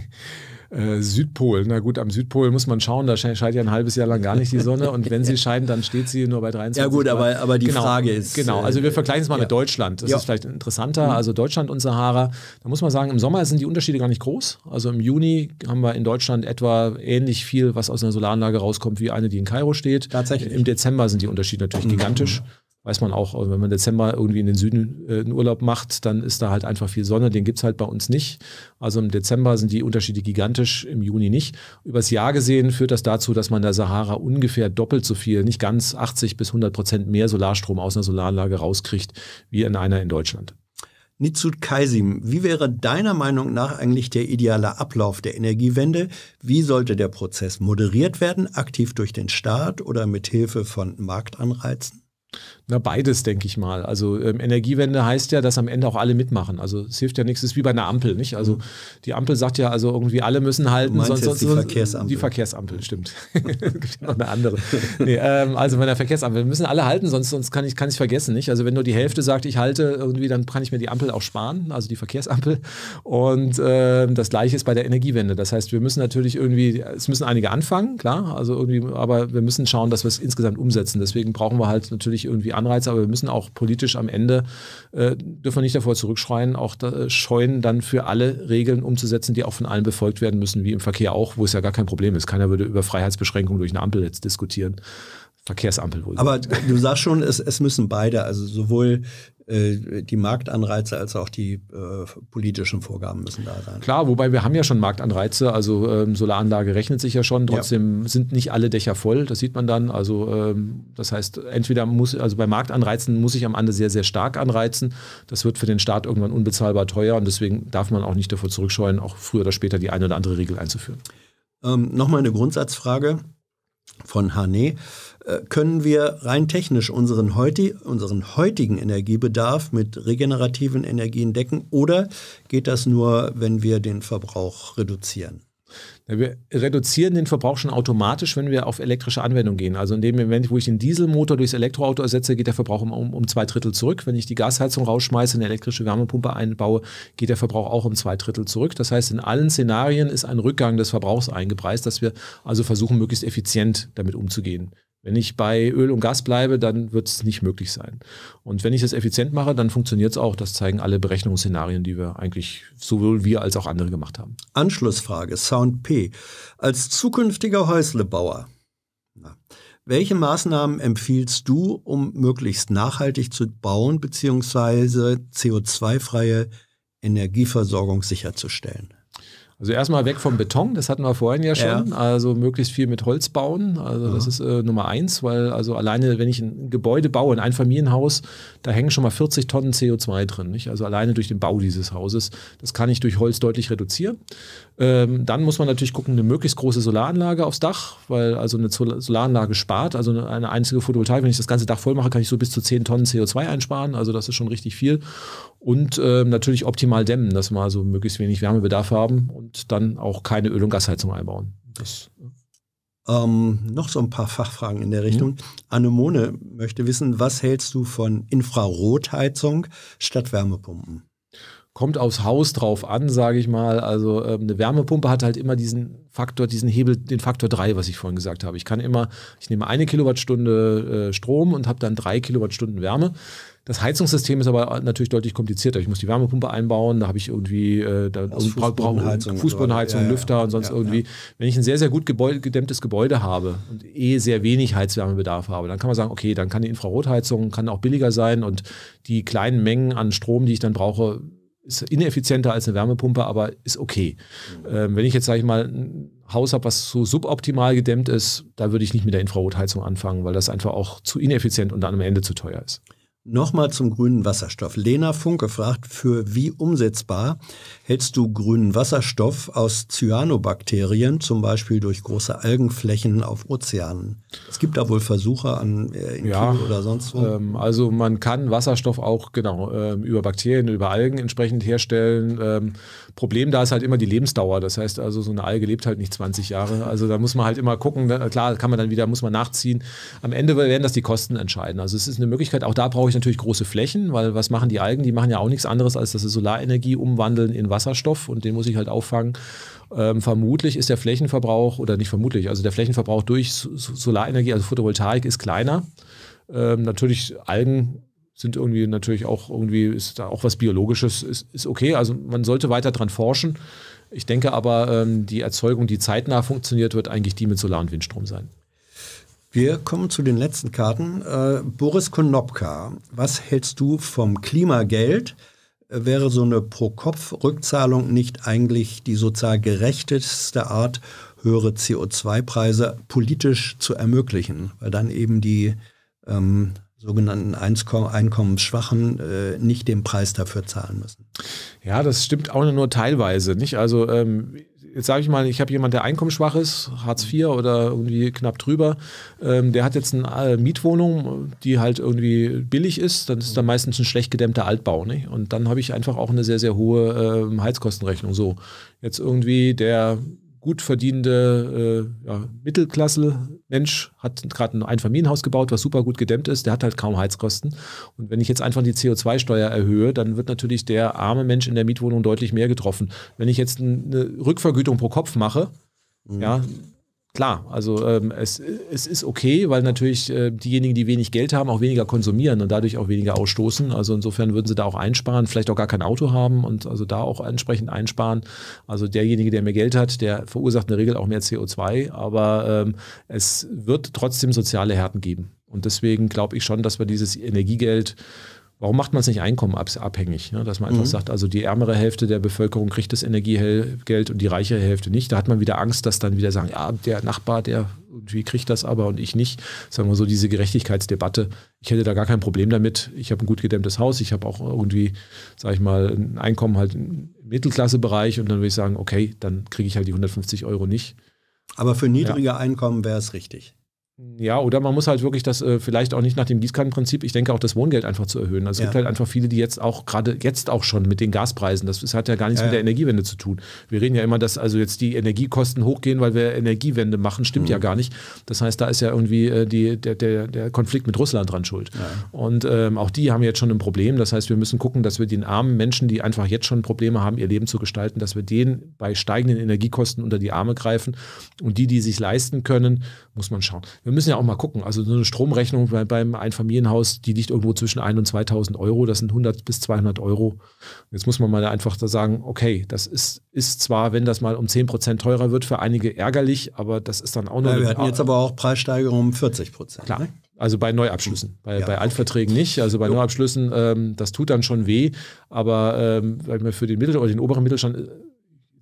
Äh, Südpol. Na gut, am Südpol muss man schauen, da scheint ja ein halbes Jahr lang gar nicht die Sonne und wenn sie scheint, dann steht sie nur bei 23 Ja gut, Grad. aber, aber die genau, Frage ist... Genau, also äh, wir vergleichen es mal ja. mit Deutschland, das ja. ist vielleicht interessanter, mhm. also Deutschland und Sahara, da muss man sagen, im Sommer sind die Unterschiede gar nicht groß, also im Juni haben wir in Deutschland etwa ähnlich viel, was aus einer Solaranlage rauskommt, wie eine, die in Kairo steht. Tatsächlich. Im Dezember sind die Unterschiede natürlich mhm. gigantisch. Mhm. Weiß man auch, also wenn man Dezember irgendwie in den Süden äh, einen Urlaub macht, dann ist da halt einfach viel Sonne. Den gibt es halt bei uns nicht. Also im Dezember sind die Unterschiede gigantisch, im Juni nicht. Übers Jahr gesehen führt das dazu, dass man der Sahara ungefähr doppelt so viel, nicht ganz 80 bis 100 Prozent mehr Solarstrom aus einer Solaranlage rauskriegt, wie in einer in Deutschland. Nizut Kaisim, wie wäre deiner Meinung nach eigentlich der ideale Ablauf der Energiewende? Wie sollte der Prozess moderiert werden, aktiv durch den Staat oder mit Hilfe von Marktanreizen? Na, beides, denke ich mal. Also ähm, Energiewende heißt ja, dass am Ende auch alle mitmachen. Also es hilft ja nichts, es ist wie bei einer Ampel, nicht? Also mhm. die Ampel sagt ja, also irgendwie alle müssen halten, du sonst, sonst die Verkehrsampel. Die Verkehrsampel, stimmt. gibt ja noch eine andere. nee, ähm, also bei der Verkehrsampel, wir müssen alle halten, sonst, sonst kann ich es kann ich vergessen, nicht? Also wenn nur die Hälfte sagt, ich halte irgendwie, dann kann ich mir die Ampel auch sparen, also die Verkehrsampel. Und äh, das gleiche ist bei der Energiewende. Das heißt, wir müssen natürlich irgendwie, es müssen einige anfangen, klar, also irgendwie, aber wir müssen schauen, dass wir es insgesamt umsetzen. Deswegen brauchen wir halt natürlich irgendwie Anreize, aber wir müssen auch politisch am Ende, äh, dürfen wir nicht davor zurückschreien, auch da, äh, scheuen, dann für alle Regeln umzusetzen, die auch von allen befolgt werden müssen, wie im Verkehr auch, wo es ja gar kein Problem ist. Keiner würde über Freiheitsbeschränkungen durch eine Ampel jetzt diskutieren. Verkehrsampel wohl. Aber du sagst schon, es, es müssen beide, also sowohl äh, die Marktanreize als auch die äh, politischen Vorgaben müssen da sein. Klar, wobei wir haben ja schon Marktanreize, also ähm, Solaranlage rechnet sich ja schon, trotzdem ja. sind nicht alle Dächer voll, das sieht man dann. Also ähm, das heißt, entweder muss, also bei Marktanreizen muss ich am Ende sehr, sehr stark anreizen. Das wird für den Staat irgendwann unbezahlbar teuer und deswegen darf man auch nicht davor zurückscheuen, auch früher oder später die eine oder andere Regel einzuführen. Ähm, Nochmal eine Grundsatzfrage von Hane. Äh, können wir rein technisch unseren, heuti unseren heutigen Energiebedarf mit regenerativen Energien decken oder geht das nur, wenn wir den Verbrauch reduzieren? Wir reduzieren den Verbrauch schon automatisch, wenn wir auf elektrische Anwendung gehen. Also in dem Moment, wo ich den Dieselmotor durchs Elektroauto ersetze, geht der Verbrauch um, um, zwei Drittel zurück. Wenn ich die Gasheizung rausschmeiße, eine elektrische Wärmepumpe einbaue, geht der Verbrauch auch um zwei Drittel zurück. Das heißt, in allen Szenarien ist ein Rückgang des Verbrauchs eingepreist, dass wir also versuchen, möglichst effizient damit umzugehen. Wenn ich bei Öl und Gas bleibe, dann wird es nicht möglich sein. Und wenn ich es effizient mache, dann funktioniert es auch. Das zeigen alle Berechnungsszenarien, die wir eigentlich sowohl wir als auch andere gemacht haben. Anschlussfrage, Sound P. Als zukünftiger Häuslebauer, na, welche Maßnahmen empfiehlst du, um möglichst nachhaltig zu bauen bzw. CO2-freie Energieversorgung sicherzustellen? Also erstmal weg vom Beton, das hatten wir vorhin ja schon. Ja. Also möglichst viel mit Holz bauen. Also mhm. das ist äh, Nummer eins, weil also alleine, wenn ich ein Gebäude baue, ein Einfamilienhaus, da hängen schon mal 40 Tonnen CO2 drin. Nicht? Also alleine durch den Bau dieses Hauses. Das kann ich durch Holz deutlich reduzieren. Ähm, dann muss man natürlich gucken, eine möglichst große Solaranlage aufs Dach, weil also eine Solaranlage spart, also eine einzige Photovoltaik, wenn ich das ganze Dach voll mache, kann ich so bis zu 10 Tonnen CO2 einsparen, also das ist schon richtig viel. Und äh, natürlich optimal dämmen, dass wir also möglichst wenig Wärmebedarf haben und dann auch keine Öl- und Gasheizung einbauen. Das äh, ähm, noch so ein paar Fachfragen in der Richtung. Mhm. Anemone möchte wissen, was hältst du von Infrarotheizung statt Wärmepumpen? kommt aufs Haus drauf an, sage ich mal. Also ähm, eine Wärmepumpe hat halt immer diesen Faktor, diesen Hebel, den Faktor 3, was ich vorhin gesagt habe. Ich kann immer, ich nehme eine Kilowattstunde äh, Strom und habe dann drei Kilowattstunden Wärme. Das Heizungssystem ist aber natürlich deutlich komplizierter. Ich muss die Wärmepumpe einbauen, da habe ich irgendwie äh, da Fußbodenheizung, Fußbodenheizung ja, Lüfter und sonst ja, irgendwie. Ja. Wenn ich ein sehr, sehr gut Gebäude, gedämmtes Gebäude habe und eh sehr wenig Heizwärmebedarf habe, dann kann man sagen, okay, dann kann die Infrarotheizung, kann auch billiger sein und die kleinen Mengen an Strom, die ich dann brauche, ist ineffizienter als eine Wärmepumpe, aber ist okay. Mhm. Ähm, wenn ich jetzt, sage ich mal, ein Haus habe, was so suboptimal gedämmt ist, da würde ich nicht mit der Infrarotheizung anfangen, weil das einfach auch zu ineffizient und dann am Ende zu teuer ist. Nochmal zum grünen Wasserstoff. Lena Funke fragt, für wie umsetzbar hältst du grünen Wasserstoff aus Cyanobakterien, zum Beispiel durch große Algenflächen auf Ozeanen? Es gibt da wohl Versuche an äh, in ja, oder sonst wo. Ähm, also man kann Wasserstoff auch genau äh, über Bakterien, über Algen entsprechend herstellen. Ähm, Problem da ist halt immer die Lebensdauer. Das heißt also, so eine Alge lebt halt nicht 20 Jahre. Also da muss man halt immer gucken. Ne, klar, kann man dann wieder, muss man nachziehen. Am Ende werden das die Kosten entscheiden. Also es ist eine Möglichkeit, auch da brauche ich natürlich große Flächen, weil was machen die Algen? Die machen ja auch nichts anderes, als dass sie Solarenergie umwandeln in Wasserstoff und den muss ich halt auffangen. Ähm, vermutlich ist der Flächenverbrauch, oder nicht vermutlich, also der Flächenverbrauch durch Solarenergie, also Photovoltaik, ist kleiner. Ähm, natürlich Algen sind irgendwie natürlich auch irgendwie, ist da auch was Biologisches, ist, ist okay. Also man sollte weiter dran forschen. Ich denke aber, ähm, die Erzeugung, die zeitnah funktioniert, wird eigentlich die mit Solar- und Windstrom sein. Wir kommen zu den letzten Karten. Äh, Boris Konopka, was hältst du vom Klimageld? Äh, wäre so eine Pro-Kopf-Rückzahlung nicht eigentlich die sozial gerechteste Art, höhere CO2-Preise politisch zu ermöglichen? Weil dann eben die ähm, sogenannten Einkommensschwachen äh, nicht den Preis dafür zahlen müssen. Ja, das stimmt auch nur teilweise, nicht? Also ähm, jetzt sage ich mal, ich habe jemanden, der einkommensschwach ist, Hartz IV oder irgendwie knapp drüber, ähm, der hat jetzt eine äh, Mietwohnung, die halt irgendwie billig ist, dann ist da meistens ein schlecht gedämmter Altbau. Nicht? Und dann habe ich einfach auch eine sehr, sehr hohe ähm, Heizkostenrechnung. So, jetzt irgendwie der gut verdienende äh, ja, Mittelklasse-Mensch hat gerade ein Einfamilienhaus gebaut, was super gut gedämmt ist, der hat halt kaum Heizkosten. Und wenn ich jetzt einfach die CO2-Steuer erhöhe, dann wird natürlich der arme Mensch in der Mietwohnung deutlich mehr getroffen. Wenn ich jetzt eine Rückvergütung pro Kopf mache, mhm. ja, Klar, also ähm, es, es ist okay, weil natürlich äh, diejenigen, die wenig Geld haben, auch weniger konsumieren und dadurch auch weniger ausstoßen. Also insofern würden sie da auch einsparen, vielleicht auch gar kein Auto haben und also da auch entsprechend einsparen. Also derjenige, der mehr Geld hat, der verursacht in der Regel auch mehr CO2, aber ähm, es wird trotzdem soziale Härten geben. Und deswegen glaube ich schon, dass wir dieses Energiegeld Warum macht man es nicht einkommenabhängig? Ne? Dass man einfach mhm. sagt, also die ärmere Hälfte der Bevölkerung kriegt das Energiegeld und die reichere Hälfte nicht. Da hat man wieder Angst, dass dann wieder sagen, ja, der Nachbar, der irgendwie kriegt das aber und ich nicht. Sagen wir so, diese Gerechtigkeitsdebatte. Ich hätte da gar kein Problem damit. Ich habe ein gut gedämmtes Haus, ich habe auch irgendwie, sage ich mal, ein Einkommen halt im Mittelklassebereich und dann würde ich sagen, okay, dann kriege ich halt die 150 Euro nicht. Aber für niedrige ja. Einkommen wäre es richtig. Ja, oder man muss halt wirklich das äh, vielleicht auch nicht nach dem Gießkannenprinzip, ich denke auch das Wohngeld einfach zu erhöhen. Also ja. es gibt halt einfach viele, die jetzt auch gerade jetzt auch schon mit den Gaspreisen, das ist, hat ja gar nichts ja, mit der Energiewende zu tun. Wir reden ja immer, dass also jetzt die Energiekosten hochgehen, weil wir Energiewende machen, stimmt mhm. ja gar nicht. Das heißt, da ist ja irgendwie äh, die, der, der, der, Konflikt mit Russland dran schuld. Ja. Und ähm, auch die haben jetzt schon ein Problem. Das heißt, wir müssen gucken, dass wir den armen Menschen, die einfach jetzt schon Probleme haben, ihr Leben zu gestalten, dass wir denen bei steigenden Energiekosten unter die Arme greifen. Und die, die sich leisten können, muss man schauen. Wir wir müssen ja auch mal gucken. Also so eine Stromrechnung bei, beim Einfamilienhaus, die liegt irgendwo zwischen 1 und 2000 Euro. Das sind 100 bis 200 Euro. Jetzt muss man mal einfach da sagen, okay, das ist, ist zwar, wenn das mal um 10 Prozent teurer wird, für einige ärgerlich, aber das ist dann auch noch... Ja, wir hatten jetzt aber auch Preissteigerungen um 40 Prozent. Klar. Ne? Also bei Neuabschlüssen, bei, ja, bei Altverträgen okay. nicht. Also bei jo. Neuabschlüssen, ähm, das tut dann schon weh. Aber ähm, für den Mittel- oder den oberen Mittelstand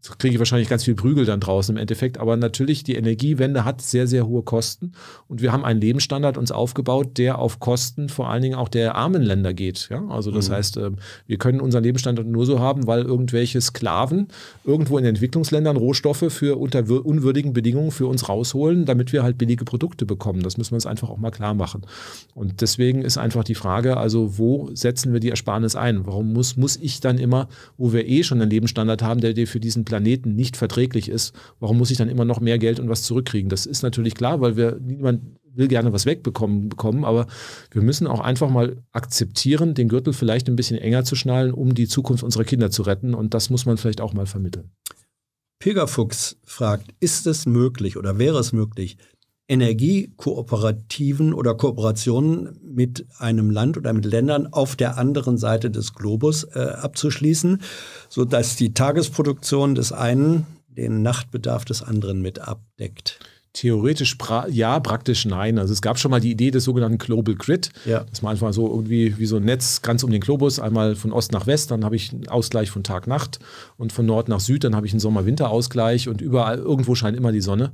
Jetzt kriege ich wahrscheinlich ganz viel Prügel dann draußen im Endeffekt, aber natürlich die Energiewende hat sehr, sehr hohe Kosten und wir haben einen Lebensstandard uns aufgebaut, der auf Kosten vor allen Dingen auch der armen Länder geht. Ja? Also das mhm. heißt, ähm, wir können unseren Lebensstandard nur so haben, weil irgendwelche Sklaven irgendwo in Entwicklungsländern Rohstoffe für unter unwürdigen Bedingungen für uns rausholen, damit wir halt billige Produkte bekommen. Das müssen wir uns einfach auch mal klar machen. Und deswegen ist einfach die Frage, also wo setzen wir die Ersparnis ein? Warum muss, muss ich dann immer, wo wir eh schon einen Lebensstandard haben, der dir für diesen Planeten nicht verträglich ist, warum muss ich dann immer noch mehr Geld und was zurückkriegen? Das ist natürlich klar, weil wir niemand will gerne was wegbekommen bekommen, aber wir müssen auch einfach mal akzeptieren, den Gürtel vielleicht ein bisschen enger zu schnallen, um die Zukunft unserer Kinder zu retten. Und das muss man vielleicht auch mal vermitteln. Pilgerfuchs fragt, ist es möglich oder wäre es möglich, Energiekooperativen oder Kooperationen mit einem Land oder mit Ländern auf der anderen Seite des Globus äh, abzuschließen, so dass die Tagesproduktion des einen den Nachtbedarf des anderen mit abdeckt. Theoretisch ja, praktisch nein. Also es gab schon mal die Idee des sogenannten Global Grid, ja. dass man einfach so irgendwie wie so ein Netz ganz um den Globus, einmal von Ost nach West, dann habe ich einen Ausgleich von Tag-Nacht und von Nord nach Süd, dann habe ich einen Sommer-Winter-Ausgleich und überall irgendwo scheint immer die Sonne.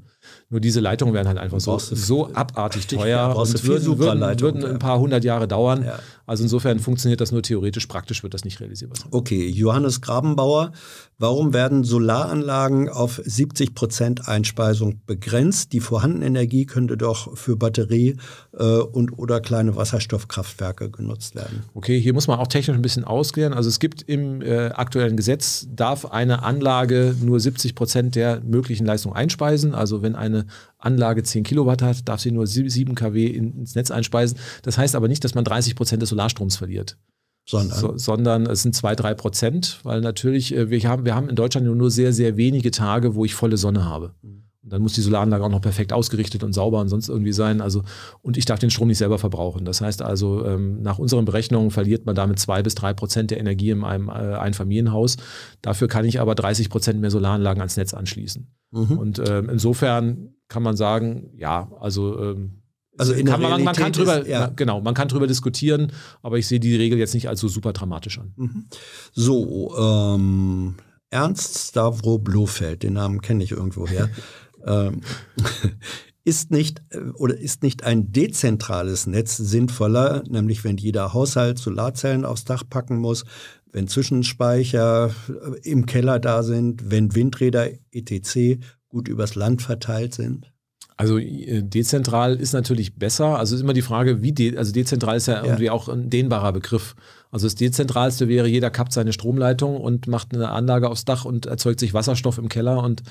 Nur diese Leitungen werden halt einfach so, so abartig teuer und würden, würden, würden ein paar hundert Jahre dauern. Ja. Also insofern funktioniert das nur theoretisch, praktisch wird das nicht realisierbar sein. Okay, Johannes Grabenbauer, warum werden Solaranlagen auf 70 Prozent Einspeisung begrenzt? Die vorhandene Energie könnte doch für Batterie äh, und oder kleine Wasserstoffkraftwerke genutzt werden. Okay, hier muss man auch technisch ein bisschen ausklären. Also es gibt im äh, aktuellen Gesetz, darf eine Anlage nur 70 Prozent der möglichen Leistung einspeisen. Also wenn eine Anlage 10 Kilowatt hat, darf sie nur 7 kW ins Netz einspeisen. Das heißt aber nicht, dass man 30 Prozent des Solarstroms verliert. Sondern? So, sondern es sind 2, 3 Prozent, weil natürlich, äh, wir haben, wir haben in Deutschland nur sehr, sehr wenige Tage, wo ich volle Sonne habe. Mhm. Und dann muss die Solaranlage auch noch perfekt ausgerichtet und sauber und sonst irgendwie sein. Also, und ich darf den Strom nicht selber verbrauchen. Das heißt also, ähm, nach unseren Berechnungen verliert man damit zwei bis drei Prozent der Energie in einem äh, Einfamilienhaus. Dafür kann ich aber 30 Prozent mehr Solaranlagen ans Netz anschließen. Mhm. Und ähm, insofern kann man sagen, ja, also, ähm, also in kann man, man, kann drüber, ist, ja. genau, man kann drüber diskutieren, aber ich sehe die Regel jetzt nicht als so super dramatisch an. Mhm. So, ähm, Ernst Stavro Blofeld, den Namen kenne ich irgendwoher, Ähm, ist nicht äh, oder ist nicht ein dezentrales Netz sinnvoller, nämlich wenn jeder Haushalt Solarzellen aufs Dach packen muss, wenn Zwischenspeicher äh, im Keller da sind, wenn Windräder etc. gut übers Land verteilt sind? Also äh, dezentral ist natürlich besser. Also ist immer die Frage, wie de also dezentral ist ja irgendwie auch ein dehnbarer Begriff. Also das Dezentralste wäre, jeder kappt seine Stromleitung und macht eine Anlage aufs Dach und erzeugt sich Wasserstoff im Keller und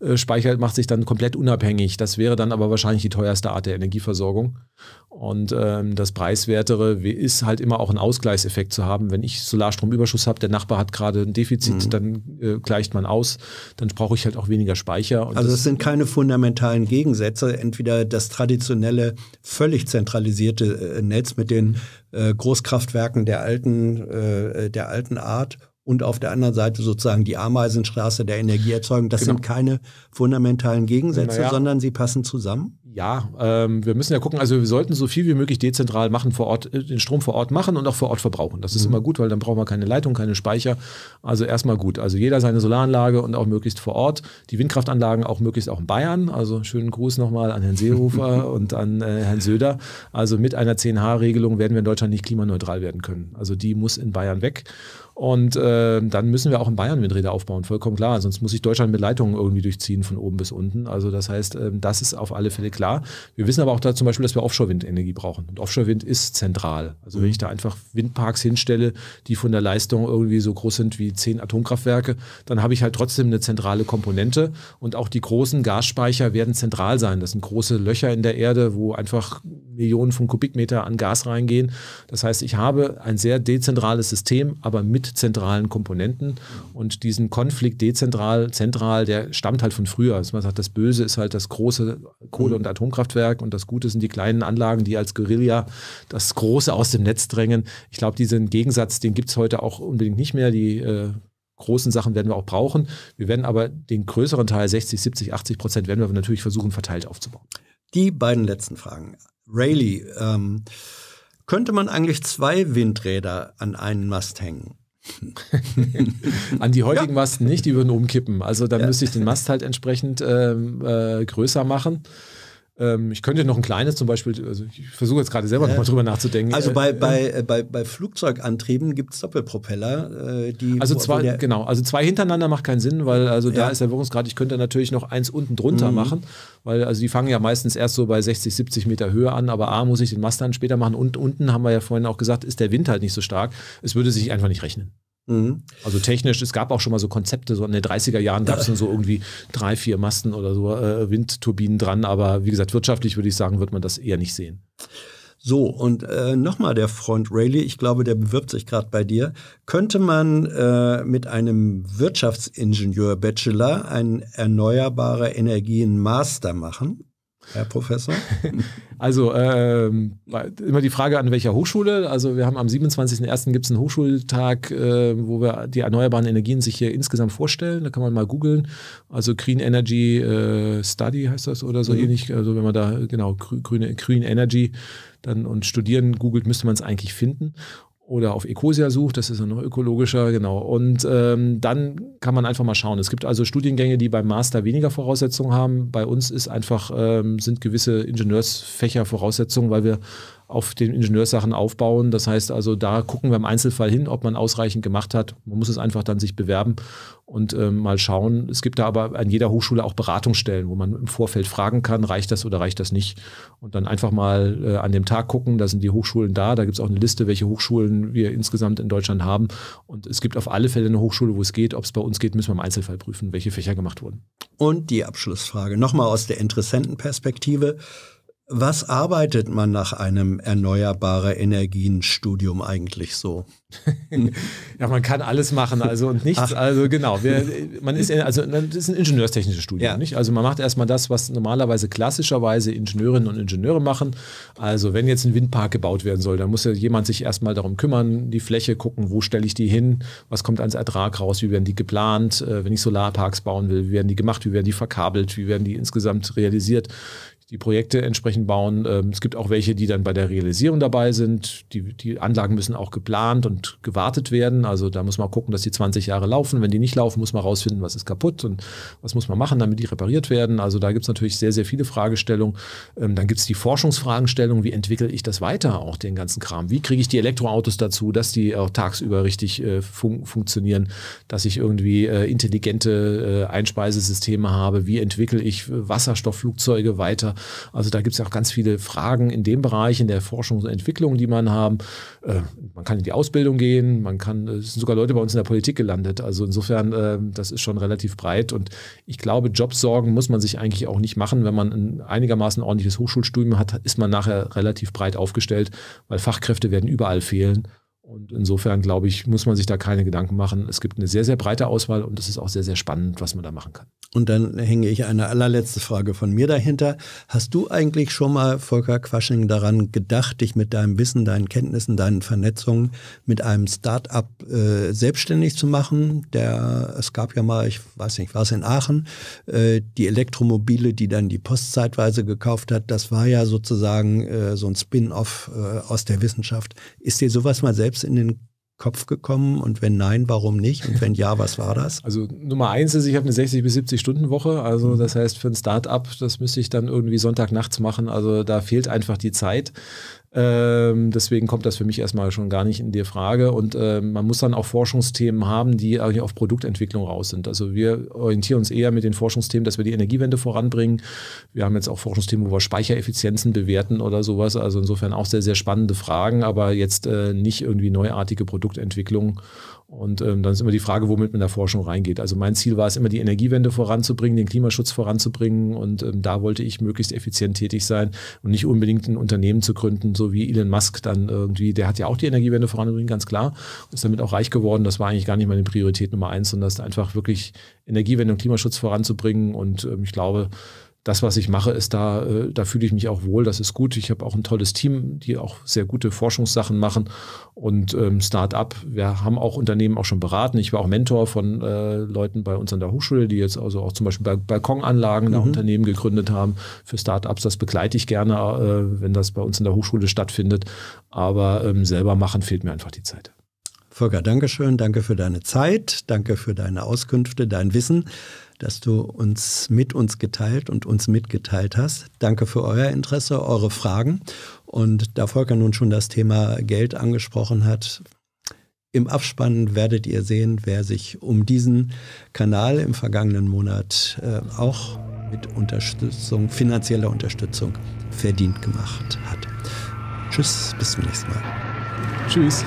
äh, speichert, macht sich dann komplett unabhängig. Das wäre dann aber wahrscheinlich die teuerste Art der Energieversorgung. Und ähm, das Preiswertere ist halt immer auch ein Ausgleichseffekt zu haben. Wenn ich Solarstromüberschuss habe, der Nachbar hat gerade ein Defizit, mhm. dann äh, gleicht man aus, dann brauche ich halt auch weniger Speicher. also es sind keine fundamentalen Gegensätze. Entweder das traditionelle, völlig zentralisierte äh, Netz mit den mhm. Äh, Großkraftwerken der alten, äh, der alten Art und auf der anderen Seite sozusagen die Ameisenstraße der Energieerzeugung. Das genau. sind keine fundamentalen Gegensätze, ja. sondern sie passen zusammen. Ja, ähm, wir müssen ja gucken, also wir sollten so viel wie möglich dezentral machen, vor Ort, äh, den Strom vor Ort machen und auch vor Ort verbrauchen. Das ist mhm. immer gut, weil dann brauchen wir keine Leitung, keine Speicher. Also erstmal gut. Also jeder seine Solaranlage und auch möglichst vor Ort. Die Windkraftanlagen auch möglichst auch in Bayern. Also schönen Gruß nochmal an Herrn Seehofer und an äh, Herrn Söder. Also mit einer 10H-Regelung werden wir in Deutschland nicht klimaneutral werden können. Also die muss in Bayern weg. Und äh, dann müssen wir auch in Bayern Windräder aufbauen, vollkommen klar. Sonst muss ich Deutschland mit Leitungen irgendwie durchziehen von oben bis unten. Also das heißt, äh, das ist auf alle Fälle klar. Wir wissen aber auch da zum Beispiel, dass wir Offshore-Windenergie brauchen. Und Offshore-Wind ist zentral. Also mhm. wenn ich da einfach Windparks hinstelle, die von der Leistung irgendwie so groß sind wie zehn Atomkraftwerke, dann habe ich halt trotzdem eine zentrale Komponente. Und auch die großen Gasspeicher werden zentral sein. Das sind große Löcher in der Erde, wo einfach Millionen von Kubikmeter an Gas reingehen. Das heißt, ich habe ein sehr dezentrales System, aber mit zentralen Komponenten. Und diesen Konflikt dezentral, zentral, der stammt halt von früher. Also man sagt, das Böse ist halt das große Kohle- und mhm. Atomkraftwerk und das Gute sind die kleinen Anlagen, die als Guerilla das Große aus dem Netz drängen. Ich glaube, diesen Gegensatz, den gibt es heute auch unbedingt nicht mehr. Die äh, großen Sachen werden wir auch brauchen. Wir werden aber den größeren Teil, 60, 70, 80 Prozent, werden wir natürlich versuchen, verteilt aufzubauen. Die beiden letzten Fragen. Rayleigh, ähm, könnte man eigentlich zwei Windräder an einen Mast hängen? An die heutigen ja. Masten nicht, die würden umkippen. Also dann ja. müsste ich den Mast halt entsprechend äh, äh, größer machen. Ähm, ich könnte noch ein kleines zum Beispiel, also ich versuche jetzt gerade selber äh, nochmal drüber nachzudenken. Also bei, äh, bei, ähm, äh, bei, bei Flugzeugantrieben gibt es Doppelpropeller, äh, die. Also zwei, der, genau, also zwei hintereinander macht keinen Sinn, weil also da ist der Wirkungsgrad, ich könnte natürlich noch eins unten drunter mhm. machen, weil also die fangen ja meistens erst so bei 60, 70 Meter Höhe an, aber A muss ich den Mast dann später machen und unten haben wir ja vorhin auch gesagt, ist der Wind halt nicht so stark. Es würde sich einfach nicht rechnen. Mhm. Also technisch, es gab auch schon mal so Konzepte, so in den 30er Jahren gab es dann so irgendwie drei, vier Masten oder so äh, Windturbinen dran, aber wie gesagt, wirtschaftlich würde ich sagen, wird man das eher nicht sehen. So, und äh, nochmal der Freund Rayleigh, ich glaube, der bewirbt sich gerade bei dir. Könnte man äh, mit einem Wirtschaftsingenieur-Bachelor einen erneuerbare Energien-Master machen? Herr Professor? Also ähm, immer die Frage, an welcher Hochschule. Also wir haben am 27.01. gibt es einen Hochschultag, äh, wo wir die erneuerbaren Energien sich hier insgesamt vorstellen. Da kann man mal googeln. Also Green Energy äh, Study heißt das oder so mhm. ähnlich. Also wenn man da, genau, grüne, Green Energy dann und studieren googelt, müsste man es eigentlich finden oder auf Ecosia sucht, das ist ja noch ökologischer, genau. Und ähm, dann kann man einfach mal schauen. Es gibt also Studiengänge, die beim Master weniger Voraussetzungen haben. Bei uns ist einfach, ähm, sind gewisse Ingenieursfächer Voraussetzungen, weil wir auf den Ingenieurssachen aufbauen. Das heißt also, da gucken wir im Einzelfall hin, ob man ausreichend gemacht hat. Man muss es einfach dann sich bewerben und äh, mal schauen. Es gibt da aber an jeder Hochschule auch Beratungsstellen, wo man im Vorfeld fragen kann, reicht das oder reicht das nicht. Und dann einfach mal äh, an dem Tag gucken, da sind die Hochschulen da, da gibt es auch eine Liste, welche Hochschulen wir insgesamt in Deutschland haben. Und es gibt auf alle Fälle eine Hochschule, wo es geht. Ob es bei uns geht, müssen wir im Einzelfall prüfen, welche Fächer gemacht wurden. Und die Abschlussfrage, nochmal aus der Interessentenperspektive. Was arbeitet man nach einem erneuerbare Energienstudium eigentlich so? ja, man kann alles machen, also und nichts. Ach. Also genau, wir, man ist also das ist ein ingenieurstechnisches Studium, ja. nicht? Also man macht erstmal das, was normalerweise klassischerweise Ingenieurinnen und Ingenieure machen. Also wenn jetzt ein Windpark gebaut werden soll, dann muss ja jemand sich erstmal darum kümmern, die Fläche gucken, wo stelle ich die hin, was kommt als Ertrag raus, wie werden die geplant, äh, wenn ich Solarparks bauen will, wie werden die gemacht, wie werden die verkabelt, wie werden die insgesamt realisiert die Projekte entsprechend bauen. Ähm, es gibt auch welche, die dann bei der Realisierung dabei sind. Die, die Anlagen müssen auch geplant und gewartet werden. Also da muss man gucken, dass die 20 Jahre laufen. Wenn die nicht laufen, muss man rausfinden, was ist kaputt und was muss man machen, damit die repariert werden. Also da gibt es natürlich sehr, sehr viele Fragestellungen. Ähm, dann gibt es die Forschungsfragestellung, wie entwickle ich das weiter, auch den ganzen Kram. Wie kriege ich die Elektroautos dazu, dass die auch tagsüber richtig äh, fun funktionieren, dass ich irgendwie äh, intelligente äh, Einspeisesysteme habe, wie entwickle ich Wasserstoffflugzeuge weiter also da gibt es ja auch ganz viele Fragen in dem Bereich, in der Forschung und Entwicklung, die man haben. Äh, man kann in die Ausbildung gehen, man kann, äh, es sind sogar Leute bei uns in der Politik gelandet. Also insofern, äh, das ist schon relativ breit. Und ich glaube, Jobsorgen muss man sich eigentlich auch nicht machen. Wenn man ein einigermaßen ordentliches Hochschulstudium hat, ist man nachher relativ breit aufgestellt, weil Fachkräfte werden überall fehlen. Und insofern, glaube ich, muss man sich da keine Gedanken machen. Es gibt eine sehr, sehr breite Auswahl und es ist auch sehr, sehr spannend, was man da machen kann. Und dann hänge ich eine allerletzte Frage von mir dahinter. Hast du eigentlich schon mal, Volker Quasching, daran gedacht, dich mit deinem Wissen, deinen Kenntnissen, deinen Vernetzungen mit einem Start-up äh, selbstständig zu machen? Der, es gab ja mal, ich weiß nicht, war es in Aachen, äh, die Elektromobile, die dann die Post zeitweise gekauft hat. Das war ja sozusagen äh, so ein Spin-off äh, aus der Wissenschaft. Ist dir sowas mal selbst selbst in den Kopf gekommen und wenn nein, warum nicht? Und wenn ja, was war das? Also Nummer eins ist, ich habe eine 60 bis 70 Stunden Woche. Also mhm. das heißt für ein Start-up, das müsste ich dann irgendwie Sonntagnachts machen. Also da fehlt einfach die Zeit. Ähm, deswegen kommt das für mich erstmal schon gar nicht in die Frage. Und äh, man muss dann auch Forschungsthemen haben, die eigentlich auf Produktentwicklung raus sind. Also wir orientieren uns eher mit den Forschungsthemen, dass wir die Energiewende voranbringen. Wir haben jetzt auch Forschungsthemen, wo wir Speichereffizienzen bewerten oder sowas. Also insofern auch sehr, sehr spannende Fragen, aber jetzt äh, nicht irgendwie neuartige Produktentwicklung und ähm, dann ist immer die Frage, womit man in der Forschung reingeht. Also mein Ziel war es immer, die Energiewende voranzubringen, den Klimaschutz voranzubringen. Und ähm, da wollte ich möglichst effizient tätig sein und nicht unbedingt ein Unternehmen zu gründen, so wie Elon Musk dann irgendwie. Der hat ja auch die Energiewende voranbringen, ganz klar. Und Ist damit auch reich geworden. Das war eigentlich gar nicht meine Priorität Nummer eins, sondern das einfach wirklich Energiewende und Klimaschutz voranzubringen. Und ähm, ich glaube, das, was ich mache, ist da, äh, da fühle ich mich auch wohl, das ist gut. Ich habe auch ein tolles Team, die auch sehr gute Forschungssachen machen und ähm, Start-up. Wir haben auch Unternehmen auch schon beraten. Ich war auch Mentor von äh, Leuten bei uns an der Hochschule, die jetzt also auch zum Beispiel bei Balkonanlagen mhm. Unternehmen gegründet haben für Start-ups. Das begleite ich gerne, äh, wenn das bei uns in der Hochschule stattfindet. Aber ähm, selber machen fehlt mir einfach die Zeit. Volker, Dankeschön, danke für deine Zeit, danke für deine Auskünfte, dein Wissen dass du uns mit uns geteilt und uns mitgeteilt hast. Danke für euer Interesse, eure Fragen. Und da Volker nun schon das Thema Geld angesprochen hat, im Abspann werdet ihr sehen, wer sich um diesen Kanal im vergangenen Monat äh, auch mit Unterstützung, finanzieller Unterstützung verdient gemacht hat. Tschüss, bis zum nächsten Mal. Tschüss.